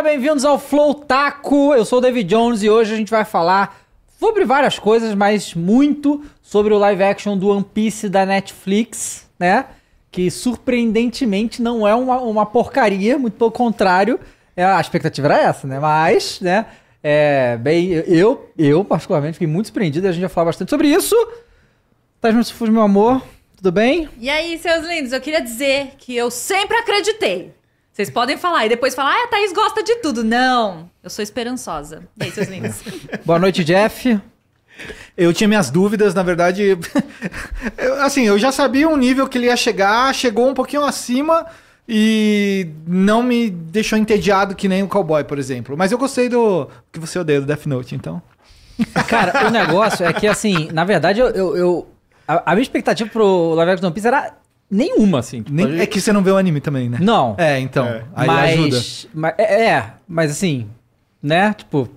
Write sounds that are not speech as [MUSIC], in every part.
galera, bem-vindos ao Flow Taco. Eu sou o David Jones e hoje a gente vai falar sobre várias coisas, mas muito sobre o live action do One Piece da Netflix, né? Que surpreendentemente não é uma, uma porcaria, muito pelo contrário. É, a expectativa era essa, né? Mas, né? É, bem, eu, eu particularmente fiquei muito surpreendido e a gente vai falar bastante sobre isso. Tasmin Sufus, meu amor, tudo bem? E aí, seus lindos, eu queria dizer que eu sempre acreditei vocês podem falar e depois falar, ah, a Thaís gosta de tudo. Não, eu sou esperançosa. E aí, seus lindos? [LAUGHS] Boa noite, Jeff. Eu tinha minhas dúvidas, na verdade. [LAUGHS] eu, assim, eu já sabia um nível que ele ia chegar, chegou um pouquinho acima e não me deixou entediado que nem o Cowboy, por exemplo. Mas eu gostei do que você odeia do Death Note, então. [LAUGHS] Cara, o negócio é que, assim, na verdade, eu, eu, eu... A, a, minha expectativa pro Live Action One Piece era Nenhuma, assim. Nem, É que você não vê o anime também, né? Não. É, então. É. Aí mas, ajuda. Mas, é, é, mas assim, né? Tipo.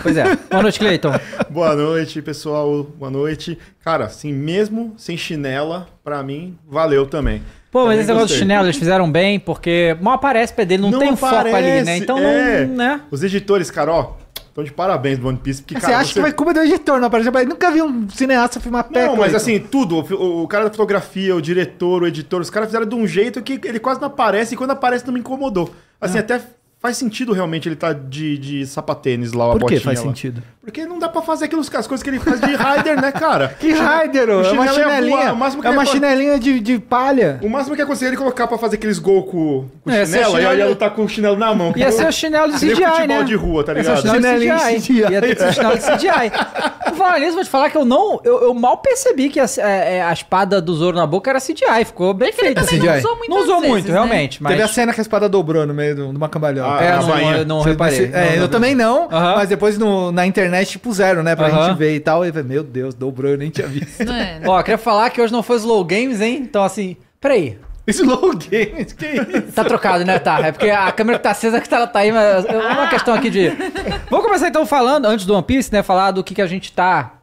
Pois é. Boa noite, Cleiton. [LAUGHS] Boa noite, pessoal. Boa noite. Cara, assim, mesmo sem chinela, pra mim, valeu também. Pô, mas esse negócio de chinelo eles fizeram bem, porque mal aparece pé dele, não, não tem aparece, foco ali, né? Então, é. não, né? Os editores, cara, ó, então, de parabéns do One Piece. Porque, cara, você acha você... que vai culpa do editor, não apareceu? Nunca vi um cineasta filmar pé. Não, mas então. assim, tudo. O, o, cara da fotografia, o diretor, o editor, os caras fizeram de um jeito que ele quase não aparece e quando aparece não me incomodou. Assim, é. até faz sentido realmente ele estar tá de, de sapatênis lá, Por a botinha. Por que faz lá. sentido? Porque não dá pra fazer aqueles as coisas que ele faz de rider, né, cara? [LAUGHS] Que rider, ô? É uma chinelinha. É, voar, é uma chinelinha de, de palha. O máximo que aconselho é ele colocar pra fazer aqueles gols com, com é, chinelo, chinelo, e aí ia lutar com o chinelo na mão. Ia ser o chinelo de CGI, futebol né? de rua, tá é ligado? Ia ser o chinelo de CGI. Ia ter que ser o chinelo de CGI. Falar nisso, vou te falar que eu não... Eu, eu mal percebi que a, a, é, é, a, espada do Zoro na boca era CGI. Ficou bem feito. Ele CGI. não usou muito Não usou vezes, muito, né? realmente. Mas... Teve a cena que a espada dobrou no meio de uma cambalhota. Ah, é, não, eu não reparei. eu também não, mas depois na internet internet tipo zero, né? Pra uhum. gente ver e tal. E meu Deus, dobrou, eu nem tinha visto. É. Né? Ó, queria falar que hoje não foi Slow Games, hein? Então, assim, peraí. Slow Games, que isso? Tá trocado, né? Tá. É porque a câmera que tá acesa que ela tá, tá aí, mas é uma ah. questão aqui de. Vamos começar então falando, antes do One Piece, né? Falar do que, que a gente tá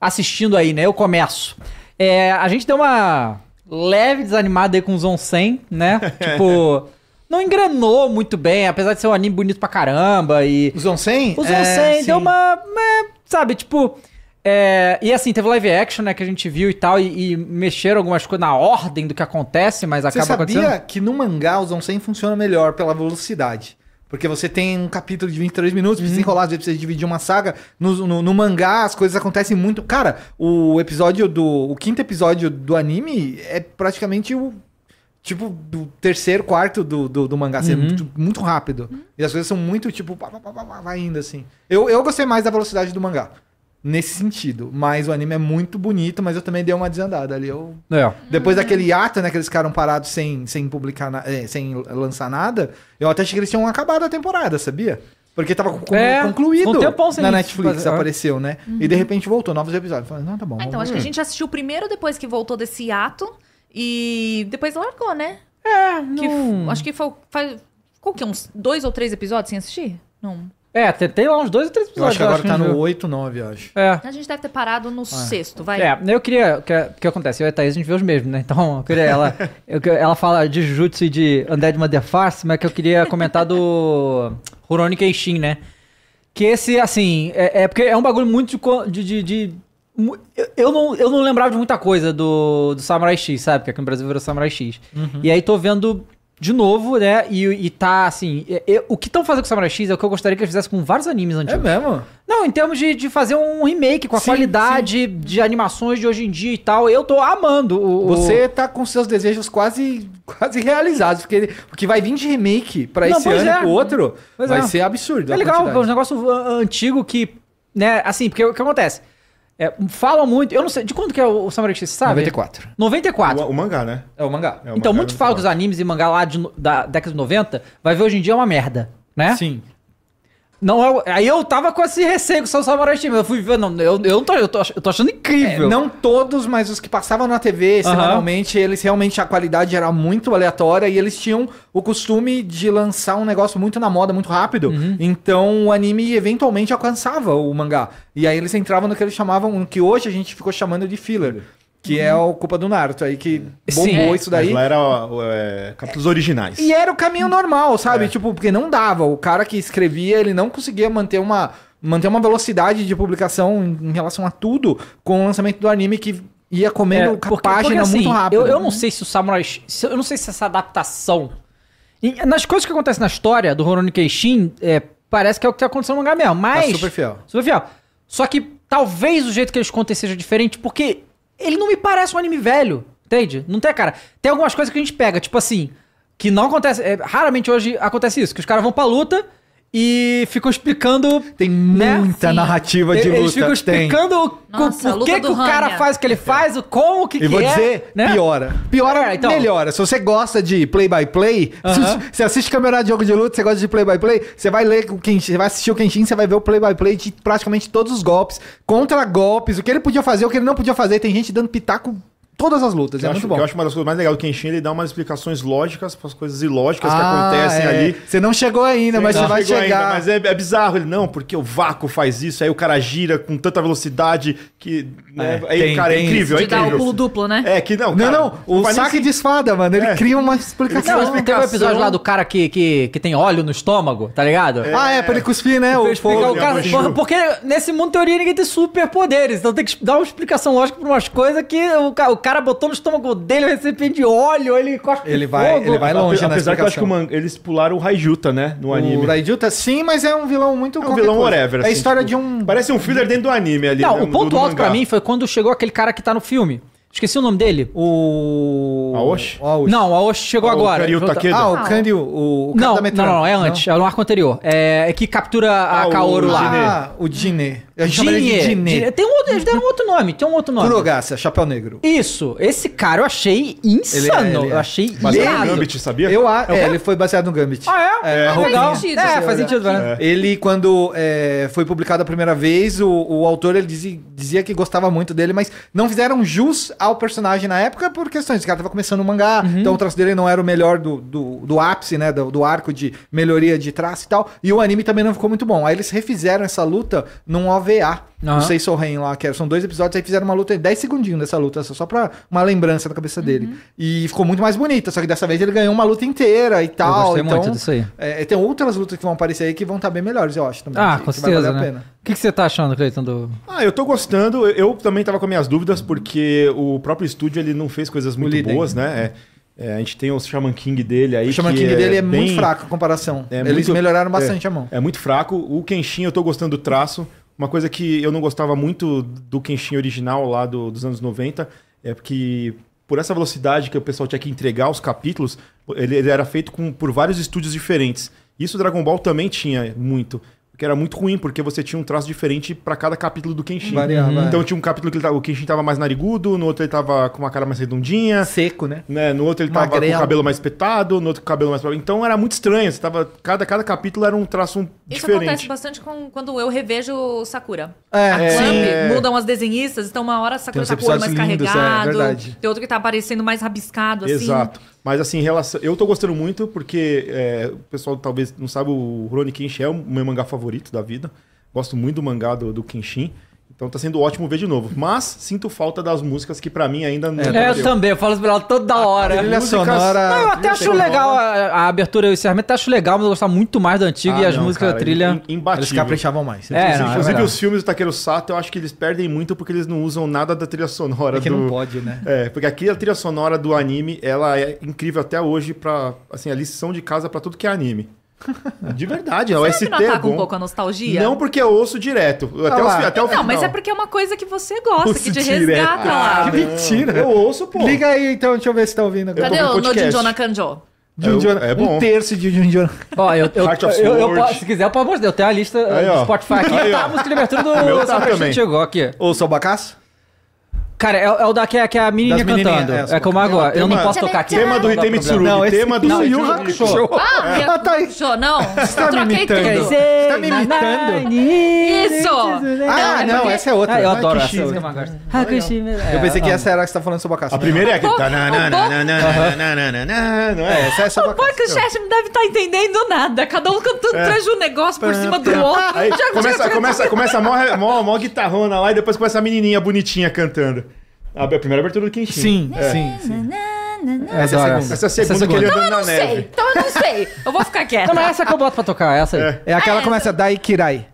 assistindo aí, né? Eu começo. É, a gente deu uma leve desanimada aí com os Onsen, né? [LAUGHS] tipo não engrenou muito bem, apesar de ser um anime bonito pra caramba e... Os Onsen? Os é, Onsen, é, deu uma... É, sabe, tipo... É, e assim, teve live action, né, que a gente viu e tal, e, e mexeram algumas coisas na ordem do que acontece, mas acaba Você sabia que no mangá os Onsen funciona melhor pela velocidade. Porque você tem um capítulo de 23 minutos, precisa uhum. enrolar, às vezes precisa dividir uma saga. No, no, no, mangá, as coisas acontecem muito. Cara, o episódio do. O quinto episódio do anime é praticamente o tipo, do terceiro, quarto do, do, do mangá. Assim, é uhum. muito, muito, rápido. Uhum. E as coisas são muito, tipo, pá, vai indo, assim. Eu, eu gostei mais da velocidade do mangá. Nesse sentido. Mas o anime é muito bonito, mas eu também dei uma desandada ali. Eu... É. Depois uhum. daquele ato né, que eles ficaram parados sem, sem publicar, na... Eh, sem lançar nada, eu até achei que eles tinham acabado a temporada, sabia? Porque tava é, concluído um na Netflix, fazer. É. apareceu, né? Uhum. E de uhum. repente voltou, novos episódios. Falei, não, tá bom. Ah, então, acho que a gente assistiu primeiro depois que voltou desse ato. E depois largou, né? É, não... Que, acho que foi. Faz, qual que é? Uns dois ou três episódios sem assistir? Não. É, tem lá uns dois ou três episódios. Eu acho que agora acho tá no oito nove acho. É. A gente deve ter parado no é. sexto, vai. É, eu queria. O que, que, acontece? Eu e a Thaís a gente vê os mesmos, né? Então, eu queria. Ela, [LAUGHS] eu, ela fala de Jujutsu e de Undead Mother Farce, mas que eu queria comentar do Rurouni Kenshin, né? Que esse, assim. É, é, porque é um bagulho muito de, de, de eu não, eu não lembrava de muita coisa do, do Samurai X, sabe? Porque aqui no Brasil virou Samurai X. Uhum. E aí tô vendo de novo, né? E, e tá assim. Eu, o que estão fazendo com o Samurai X é o que eu gostaria que eles fizessem com vários animes é antigos. É mesmo? Não, em termos de, de fazer um remake com a sim, qualidade sim. de animações de hoje em dia e tal. Eu tô amando. O, Você o... tá com seus desejos quase, quase realizados. Porque o que vai vir de remake pra esse ano é. pro outro pois vai é. ser absurdo. É legal, é um negócio uh, antigo que. Né, assim, porque o que acontece? É, falam muito. Eu não sei. De quando que é o Samurai X, sabe? 94. 94. O, o mangá, né? É o mangá. É, o então, mangá muito é falam dos animes e mangá lá de, da década de 90. Vai ver hoje em dia é uma merda, né? Sim. Não, aí eu tava com esse receio com o Samurai Champloo. Eu fui ver, não, eu, eu tô, eu tô, eu tô achando incrível. É, não todos, mas os que passavam na TV uhum. eles realmente, a qualidade era muito aleatória e eles tinham o costume de lançar um negócio muito na moda, muito rápido. Uhum. Então o anime eventualmente alcançava o mangá. E aí eles entravam no que eles chamavam, no que hoje a gente ficou chamando de filler. Que é a culpa do Naruto aí, que é. bombou Sim. isso é, daí. Mas lá era é, capítulos originais. E era o caminho normal, sabe? É. Tipo, porque não dava. O cara que escrevia, ele não conseguia manter uma, manter uma velocidade de publicação em, em relação a tudo com o lançamento do anime que ia comendo é, porque, a página porque, assim, muito rápido. Eu, eu não sei se o Samurai... Se, eu não sei se essa adaptação... E, nas coisas que acontecem na história do Rurouni Kenshin, é, parece que é o que tá acontecendo no mangá mesmo, tá mas... É super fiel. Super fiel. Só que talvez o jeito que eles contem seja diferente, porque ele não me parece um anime velho, entende? Não tem, cara. Tem algumas coisas que a gente pega, tipo assim, que não acontece. É, raramente hoje acontece isso, que os caras vão pra luta. E ficou explicando. Tem né? muita né? narrativa Sim. de luta. Eles ficam explicando Nossa, o, que, que o cara faz o que ele então, faz, o como, o que, e vou é, dizer, né? piora. Piora, então. Melhora. Se você gosta de play-by-play, uh -huh. você assiste campeonato de jogo de luta, você gosta de play-by-play, você vai ler o Kenshin, você vai assistir o Kenshin, você vai ver o play by -play de praticamente todos os golpes, contra golpes, o que ele podia fazer, o que ele não podia fazer. Tem gente dando pitaco todas as lutas. Eu é acho, muito bom. Eu acho uma das coisas mais legais do Kenshin, ele dá umas explicações lógicas para as coisas ilógicas ah, que acontecem é. ali. Você não chegou ainda, mas você vai chegar. Ainda, mas é, é, bizarro. Ele, não, porque o vácuo faz isso, aí o cara gira com tanta velocidade que... Né, é, aí, tem, cara, é tem, é incrível, isso. é incrível. De dar o pulo duplo, né? É, que não, cara, Não, não, o saque assim, de espada, mano, ele é. cria uma explicação. Não, explicação. um episódio lá do cara que, que, que tem óleo no estômago, tá ligado? Ah, é, pra ele cuspir, né? O, porque nesse mundo teoria ninguém tem superpoderes, então tem que dar uma explicação lógica para umas coisas que o cara cara botou no estômago dele o recipiente de óleo, ele corta ele vai, fogo. Ele vai longe Apesar que eu acho que eles pularam o Raijuta, né, no anime. O Raijuta, sim, mas é um vilão muito... É um vilão whatever. Assim, é a assim, história tipo, de um... Parece um filler dentro do anime ali. Não, né? o ponto do, do alto do pra mim foi quando chegou aquele cara que tá no filme. Esqueci o nome dele. O. Aoshi? O Aoshi. Não, o Aoshi chegou ah, agora. O Takeda. Ah, o Kanyu. O, o não, tá não, não, é antes. Não? É no arco anterior. É, é que captura a ah, Kaoru o lá. Jine. Ah, o Jinê. Jinê. Tem um outro, eles deram outro nome. Tem um outro nome. Kurogasa, Chapéu Negro. Isso. Esse cara eu achei insano. Ele é, ele é. Eu achei Baseado é no Gambit, sabia? Eu, a, é, é ele foi baseado no Gambit. Ah, é? é faz sentido. É, faz sentido, né? É. Ele, quando foi publicado a primeira vez, o, o autor ele dizia, dizia que gostava muito dele, mas não fizeram jus ao personagem na época por questões. o cara tava começando o mangá, uhum. então o traço dele não era o melhor do, do, do ápice, né? Do, do, arco de melhoria de traço e tal. E o anime também não ficou muito bom. Aí eles refizeram essa luta num OVA. Uhum. O Sei Sorren lá, que são dois episódios, aí fizeram uma luta, 10 segundinhos dessa luta, só pra uma lembrança da cabeça dele. Uhum. E ficou muito mais bonita, só que dessa vez ele ganhou uma luta inteira e tal. Eu gostei então, muito disso aí. É, é, tem outras lutas que vão aparecer aí que vão estar tá bem melhores, eu acho também. Ah, que, com que certeza. Né? O que, que você tá achando, Cleiton? Do... Ah, eu tô gostando. Eu também tava com minhas dúvidas, porque o próprio estúdio ele não fez coisas muito boas, né? É. É, a gente tem o Shaman King dele aí. O Shaman King é dele é, é bem... muito fraco a comparação. É Eles muito... melhoraram é, bastante a mão. É muito fraco. O Kenshin, eu tô gostando do traço. Uma coisa que eu não gostava muito do Kenshin original lá do, dos anos 90 é porque por essa velocidade que o pessoal tinha que entregar os capítulos, ele, ele era feito com, por vários estúdios diferentes. Isso o Dragon Ball também tinha muito que era muito ruim, porque você tinha um traço diferente para cada capítulo do Kenshin. Variava, uhum. Então tinha um capítulo que tava, o Kenshin tava mais narigudo, no outro ele tava com uma cara mais redondinha. Seco, né? né? No outro ele Magrelo. tava com o cabelo mais espetado, no outro com o cabelo mais... Então era muito estranho, você tava... Cada, cada capítulo era um traço Isso diferente. Isso acontece bastante com, quando eu revejo Sakura. É, a é. Clamp, é... mudam as desenhistas, então uma hora Sakura tá com o olho mais lindos, é, carregado. É, é tem outro que tá aparecendo mais rabiscado, assim. Exato. Mas assim, relação... eu tô gostando muito porque é, o pessoal talvez não sabe, o Rony Kenshin é o meu mangá favorito da vida. Gosto muito do mangá do, do Kenshin. Então tá sendo ótimo ver de novo. Mas sinto falta das músicas que para mim ainda não. É, eu também, eu falo sobre ela toda hora. A músicas... sonora. Não, eu até acho legal a, a, abertura e o encerramento, acho legal, mas eu gostava muito mais da antiga ah, e as não, músicas da trilha. Eles caprichavam mais. É, não, é inclusive, os filmes do Taqueiro Sato, eu acho que eles perdem muito porque eles não usam nada da trilha sonora. É que do... não pode, né? É, porque aqui a trilha sonora do anime, ela é incrível até hoje para assim, a lição de casa para tudo que é anime. De verdade, a é OST não é bom. um pouco a nostalgia? Não porque eu ouço direto. Até, ah, o, até o não, final. mas é porque é uma coisa que você gosta, ouço que te direto. resgata ah, lá. Que mentira. Eu ouço, pô. Liga aí então, deixa eu ver se tá ouvindo Cadê o Nojinjo Nakanjo? Junjo, é, é bom. Um terço de Junjo. Ó, eu, eu, Heart of eu, eu, se quiser, pelo amor de Deus, tem a lista aí, uh, do Spotify aqui. Aí, tá a música de abertura do tá Sabrina Chegou aqui. ou o Bacaço? Cara, é, é o da que, que a menina cantando. É, é como agora. Eu não posso tocar aqui. Tema do Itei Mitsurugi. Não, esse tema do Yu Hakusho. Ah, tá aí. Não, eu troquei tudo. Você tá me imitando? Isso! Ah, não, essa é outra. Eu adoro essa. Eu pensei que essa era a que você tá falando sobre a caça. A primeira é aquele... Não é essa, essa é a O podcast não deve estar entendendo nada. Cada um cantando, traz um negócio por cima do outro. Começa a mó guitarrona lá e depois começa a menininha bonitinha cantando. A, primeira abertura do Kenshin. Sim, é. sim. sim. Essa, é a segunda. Essa é a segunda, essa que ele então neve. Então eu não sei. Eu vou ficar quieta. Não, é essa que eu boto pra tocar, essa aí. É, é aquela é que começa Dai Kirai.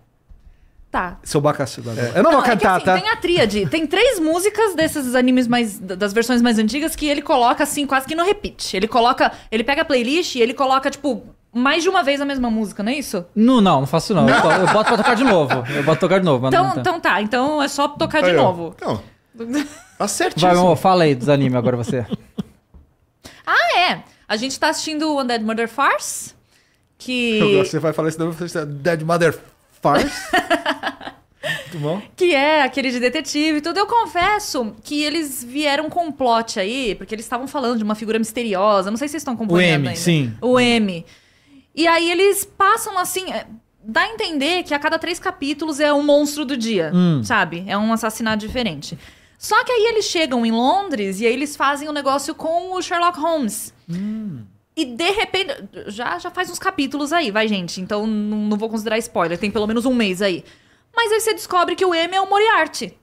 Tá. seu É. Eu não, não vou é cantar, que, assim, tá? Tem a tríade. Tem três músicas desses animes mais. das versões mais antigas que ele coloca, assim, quase que no repeat. Ele coloca. Ele pega a playlist e ele coloca, tipo. Mais de uma vez a mesma música, não é isso? Não, não, não faço não. não. [LAUGHS] Eu, boto pra tocar de novo. Eu boto pra tocar de novo. Então, então tá. Então é só tocar Aí, de ó. novo. Então. [LAUGHS] Tá certíssimo. Vai, amor, fala aí dos animes agora você. [LAUGHS] ah, é. A gente tá assistindo o Undead Mother Farce. Que. [LAUGHS] Você vai falar isso daí, você tá Dead Mother Farce. [LAUGHS] Muito bom. Que é aquele de detetive e tudo. Eu confesso que eles vieram com um plot aí, porque eles estavam falando de uma figura misteriosa. Não sei se vocês estão acompanhando. O M, ainda. sim. O M. E aí eles passam assim. É, dá a entender que a cada três capítulos é um monstro do dia, hum. sabe? É um assassinato diferente. Só que aí eles chegam em Londres e aí eles fazem o um negócio com o Sherlock Holmes. Hum. E de repente. Já, já faz uns capítulos aí, vai, gente. Então não, não vou considerar spoiler. Tem pelo menos um mês aí. Mas aí você descobre que o M é o Moriarty.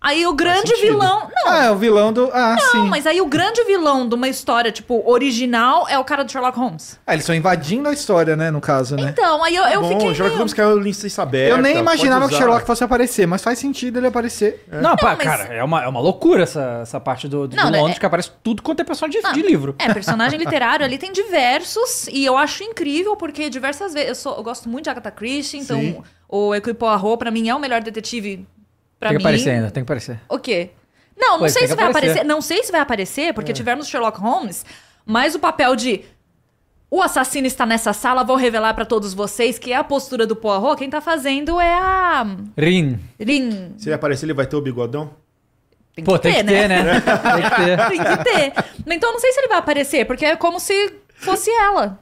Aí o grande vilão. Não. Ah, é o vilão do. Ah, não, sim. mas aí o grande vilão de uma história, tipo, original é o cara do Sherlock Holmes. Ah, eles estão invadindo a história, né, no caso, né? Então, aí eu, eu tá bom, fiquei. O Sherlock Holmes Holmes caiu lista Saber. Eu nem imaginava que o Sherlock fosse aparecer, mas faz sentido ele aparecer. É. Não, não pá, mas... cara, é uma, é uma loucura essa, essa parte do, do, não, Londres, né, é... que aparece tudo quanto é personagem de, de livro. É, personagem literário ali tem diversos, e eu acho incrível, porque diversas vezes. Eu, sou, eu gosto muito de Agatha Christie, então. Sim. O Equipo Arro, pra mim, é o melhor detetive tem que mim... aparecer ainda, tem que aparecer. O quê? Não, não Pô, sei se vai aparecer. aparecer. Não sei se vai aparecer, porque é. tivemos Sherlock Holmes, mas o papel de o assassino está nessa sala, vou revelar para todos vocês que é a postura do Poirot. Quem tá fazendo é a. Rin. Rin. Se ele aparecer, ele vai ter o bigodão? Tem que Pô, ter, tem que né? ter, né? tem que ter. [LAUGHS] Tem que ter. Então, não sei se ele vai aparecer, porque é como se fosse ela.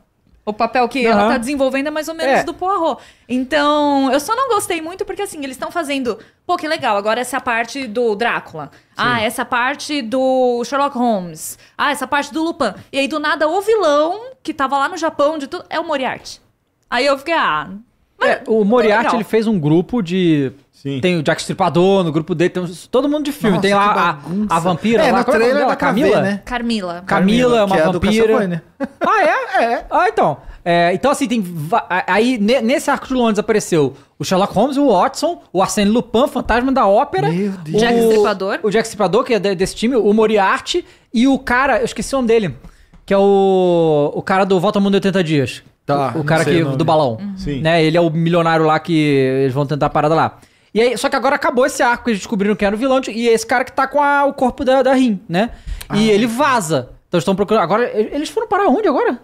O papel que uhum. ela tá desenvolvendo é mais ou menos é. do Poirot. Então, eu só não gostei muito porque, assim, eles estão fazendo... Pô, que legal, agora essa parte do Drácula. Ah, Sim. Ah, essa parte do Sherlock Holmes. Ah, essa parte do Lupin. E aí, do nada, o vilão que tava lá no Japão de tudo é o Moriarty. Aí eu fiquei, ah... É, o Moriarty, ele fez um grupo de Sim. Tem o Jack Stripador no grupo dele, tem todo mundo de filme. Nossa, tem lá a, a vampira, é, lá, é no trailer é dela? Camila? Né? Camila. Camila é uma que é vampira. Né? [LAUGHS] ah, é? É. Ah, então. É, então, assim, tem. Aí, nesse arco de Londres apareceu o Sherlock Holmes, o Watson, o Arsène Lupin, Fantasma da Ópera. Meu Deus. O Jack Stripador. O Jack Stripador, que é desse time, o Moriarty e o cara, eu esqueci o nome dele, que é o, o cara do Volta ao Mundo em 80 Dias. Tá, o, o cara que, o do balão. Uhum. Sim. Né? Ele é o milionário lá que eles vão tentar a parada lá. E aí, só que agora acabou esse arco que eles descobriram que era o vilão de, e esse cara que tá com a, o corpo da, da Rin, né? Ah. E ele vaza. Então estão procurando. Agora, eles foram parar onde agora?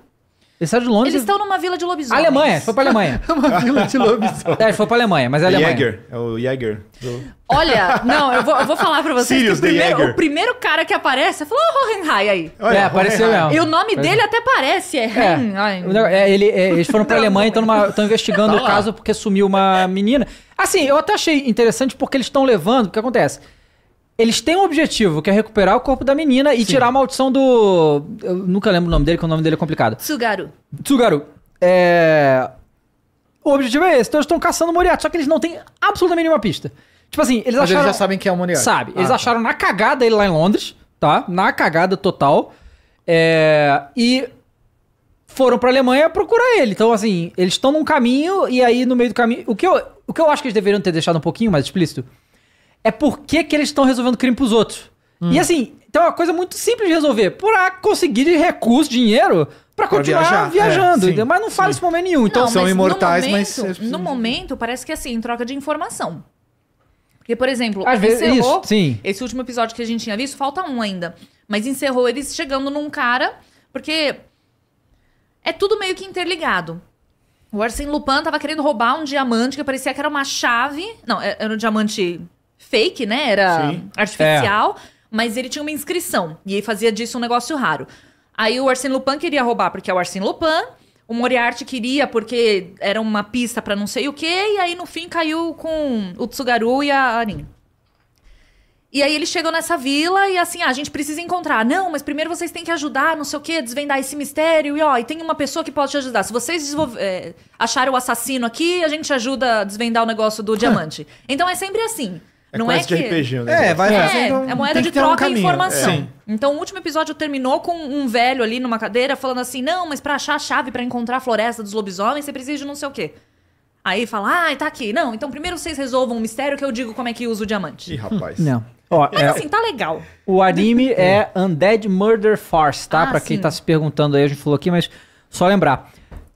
Eles saíram de Londres. Eles estão numa vila de lobisomens. Alemanha, foi pra Alemanha. [LAUGHS] uma vila de lobisomens. É, foi pra Alemanha, mas é Alemanha. Jäger, é o Jäger. Do... Olha, não, eu vou, eu vou falar pra vocês Sirius que o primeiro, o primeiro, cara que aparece, falou oh, Hohenheim aí. É, Olha, é, apareceu mesmo. E o nome dele é. até parece, é, é. é ele, é, Eles foram pra Alemanha e estão investigando tá o caso porque sumiu uma menina. Assim, eu até achei interessante porque eles estão levando, o que acontece? Eles têm um objetivo, que é recuperar o corpo da menina e Sim. tirar a maldição do. Eu nunca lembro o nome dele, que o nome dele é complicado. Tsugaru. Tsugaru. É. O objetivo é esse. Então eles estão caçando o Moriarty, só que eles não têm absolutamente nenhuma pista. Tipo assim, eles Mas acharam. Eles já sabem quem é o Moriarty. Sabe. Ah, eles tá. acharam na cagada ele lá em Londres, tá? Na cagada total. É. E foram pra Alemanha procurar ele. Então, assim, eles estão num caminho e aí no meio do caminho. O que eu, o que eu acho que eles deveriam ter deixado um pouquinho mais explícito é por que, eles estão resolvendo crime pros outros. Hum. E assim, então é uma coisa muito simples de resolver. por conseguir recurso, dinheiro, para continuar viajar. É, viajando. É, sim, mas não fala isso isso momento nenhum. Então não, são imortais, no momento, mas. No momento, parece que é assim, troca de informação. Porque, por exemplo, Às encerrou vezes, isso, esse último episódio que a gente tinha visto, falta um ainda. Mas encerrou eles chegando num cara, porque é tudo meio que interligado. O Arsene Lupin tava querendo roubar um diamante que parecia que era uma chave. Não, é, era um diamante fake, né? Era Sim. artificial, é. mas ele tinha uma inscrição. E ele fazia disso um negócio raro. Aí o Arsene Lupin queria roubar porque é o Arsene Lupin. O Moriarty queria porque era uma pista para não sei o quê. E aí no fim caiu com o Tsugaru e a Arin. E aí eles chegam nessa vila e assim, ah, a gente precisa encontrar. Não, mas primeiro vocês têm que ajudar, não sei o quê, desvendar esse mistério. E ó, e tem uma pessoa que pode te ajudar. Se vocês é, eh, acharem o assassino aqui, a gente ajuda a desvendar o negócio do diamante. [LAUGHS] Então é sempre assim. É não é que... RPG, né? É, vai é, fazendo... É, moeda de troca um e informação. É. Então, o último episódio terminou com um velho ali numa cadeira falando assim, não, mas para achar a chave para encontrar a floresta dos lobisomens, você precisa de não sei o quê. Aí fala, ah, tá aqui. Não, então primeiro vocês resolvam o mistério que eu digo como é que usa o diamante. Ih, rapaz. Não. Ó, Mas é, assim, tá legal. O anime [LAUGHS] hum. é Undead Murder Force, tá? Ah, pra quem sim. tá se perguntando aí, a gente falou aqui, mas só lembrar.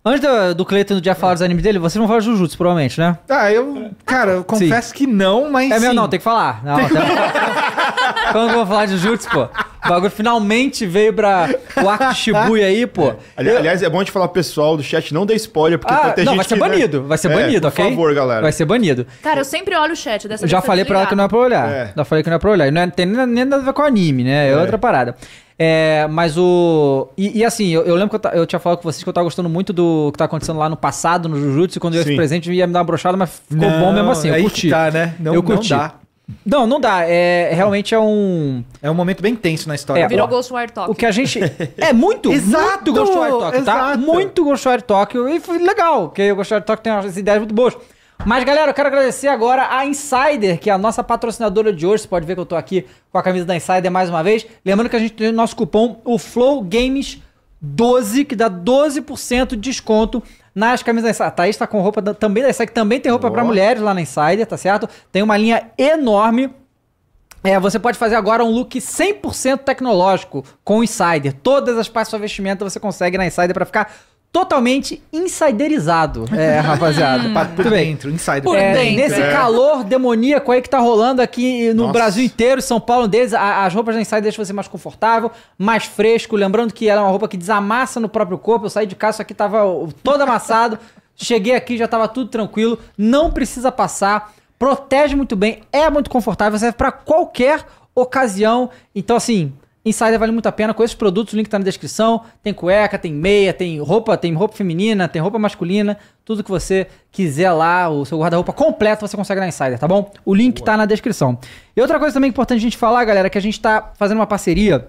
Antes do, do Cleiton já falar dos animes dele, você não fala Jujutsu, provavelmente, né? Ah, eu. Cara, eu confesso Sim. que não, mas. É meu, sim. não, tem que falar. Não, tem, tem [LAUGHS] [LAUGHS] Quando eu vou falar de Jutsu, pô? O bagulho finalmente veio pra o Arco de Shibuya aí, pô. Ali- Eu- Aliás, é bom a gente falar pro pessoal do chat, não dê spoiler, porque ah, pode ter não, gente vai ser que, né? banido, vai ser É, banido, ok? Por favor, galera. Vai ser banido. Cara, eu sempre olho o chat dessa vez já falei pra ela que não é pra olhar. É. Já falei que não é pra olhar. E não é- tem nem, nem nada a ver com anime, né? É, é, outra parada. É, mas o. E, e assim, eu, eu lembro que eu, ta- eu tinha falado com vocês que eu tava gostando muito do que tá acontecendo lá no passado, no Jujutsu, quando eu ia Sim. presente ia me dar uma brochada, mas ficou bom mesmo assim. Eu aí que curti. tá, né? Não, eu curti. Não dá. Não, não dá. É, realmente é um. É um momento bem tenso na história. É, Virou o, Ghostwire Tokyo. O que a gente. É muito! [LAUGHS] Tá? exato! Muito Ghostwire Tokyo, tá? Muito Ghostwire Tokyo. E foi legal, porque o Ghostwire Tokyo tem umas ideias muito boas. Mas, galera, eu quero agradecer agora a Insider, que é a nossa patrocinadora de hoje. Você pode ver que eu tô aqui com a camisa da Insider mais uma vez. Lembrando que a gente tem o nosso cupom, o Flow Games 12, que dá 12% de desconto nas camisas da A Thaís tá com roupa da, também da Insider, que também tem roupa para mulheres lá na Insider, tá certo? Tem uma linha enorme é, você pode fazer agora um look 100% tecnológico com o Insider. Todas as partes do seu vestimenta você consegue na Insider para ficar totalmente insiderizado. [LAUGHS] É, rapaziada. Hum. por bem. dentro, insider. Por é, dentro. É. Nesse é. calor demoníaco aí que tá rolando aqui no Nossa. Brasil inteiro, São Paulo, um deles, as roupas da Insider deixam você mais confortável, mais fresco. Lembrando que ela é uma roupa que desamassa no próprio corpo. Eu saí de casa, isso aqui tava todo amassado. [LAUGHS] Cheguei aqui, já tava tudo tranquilo. Não precisa passar. Protege muito bem, é muito confortável, serve para qualquer ocasião. Então, assim, Insider vale muito a pena. Com esses produtos, o link tá na descrição. Tem cueca, tem meia, tem roupa, tem roupa feminina, tem roupa masculina. Tudo que você quiser lá, o seu guarda-roupa completo, você consegue na Insider, tá bom? O link está tá na descrição. E outra coisa também importante a gente falar, galera, é que a gente tá fazendo uma parceria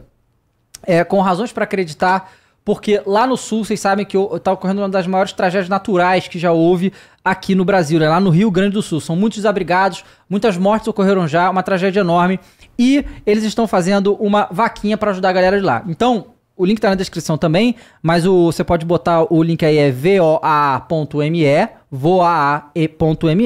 é, com Razões para Acreditar, porque lá no sul, vocês sabem que tá ocorrendo uma das maiores tragédias naturais que já houve aqui no Brasil, é lá no Rio Grande do Sul. São muitos desabrigados, muitas mortes ocorreram já, uma tragédia enorme. E eles estão fazendo uma vaquinha para ajudar a galera de lá. Então, o link tá na descrição também, mas o, você pode botar o link aí é voaa.me, voaa.me.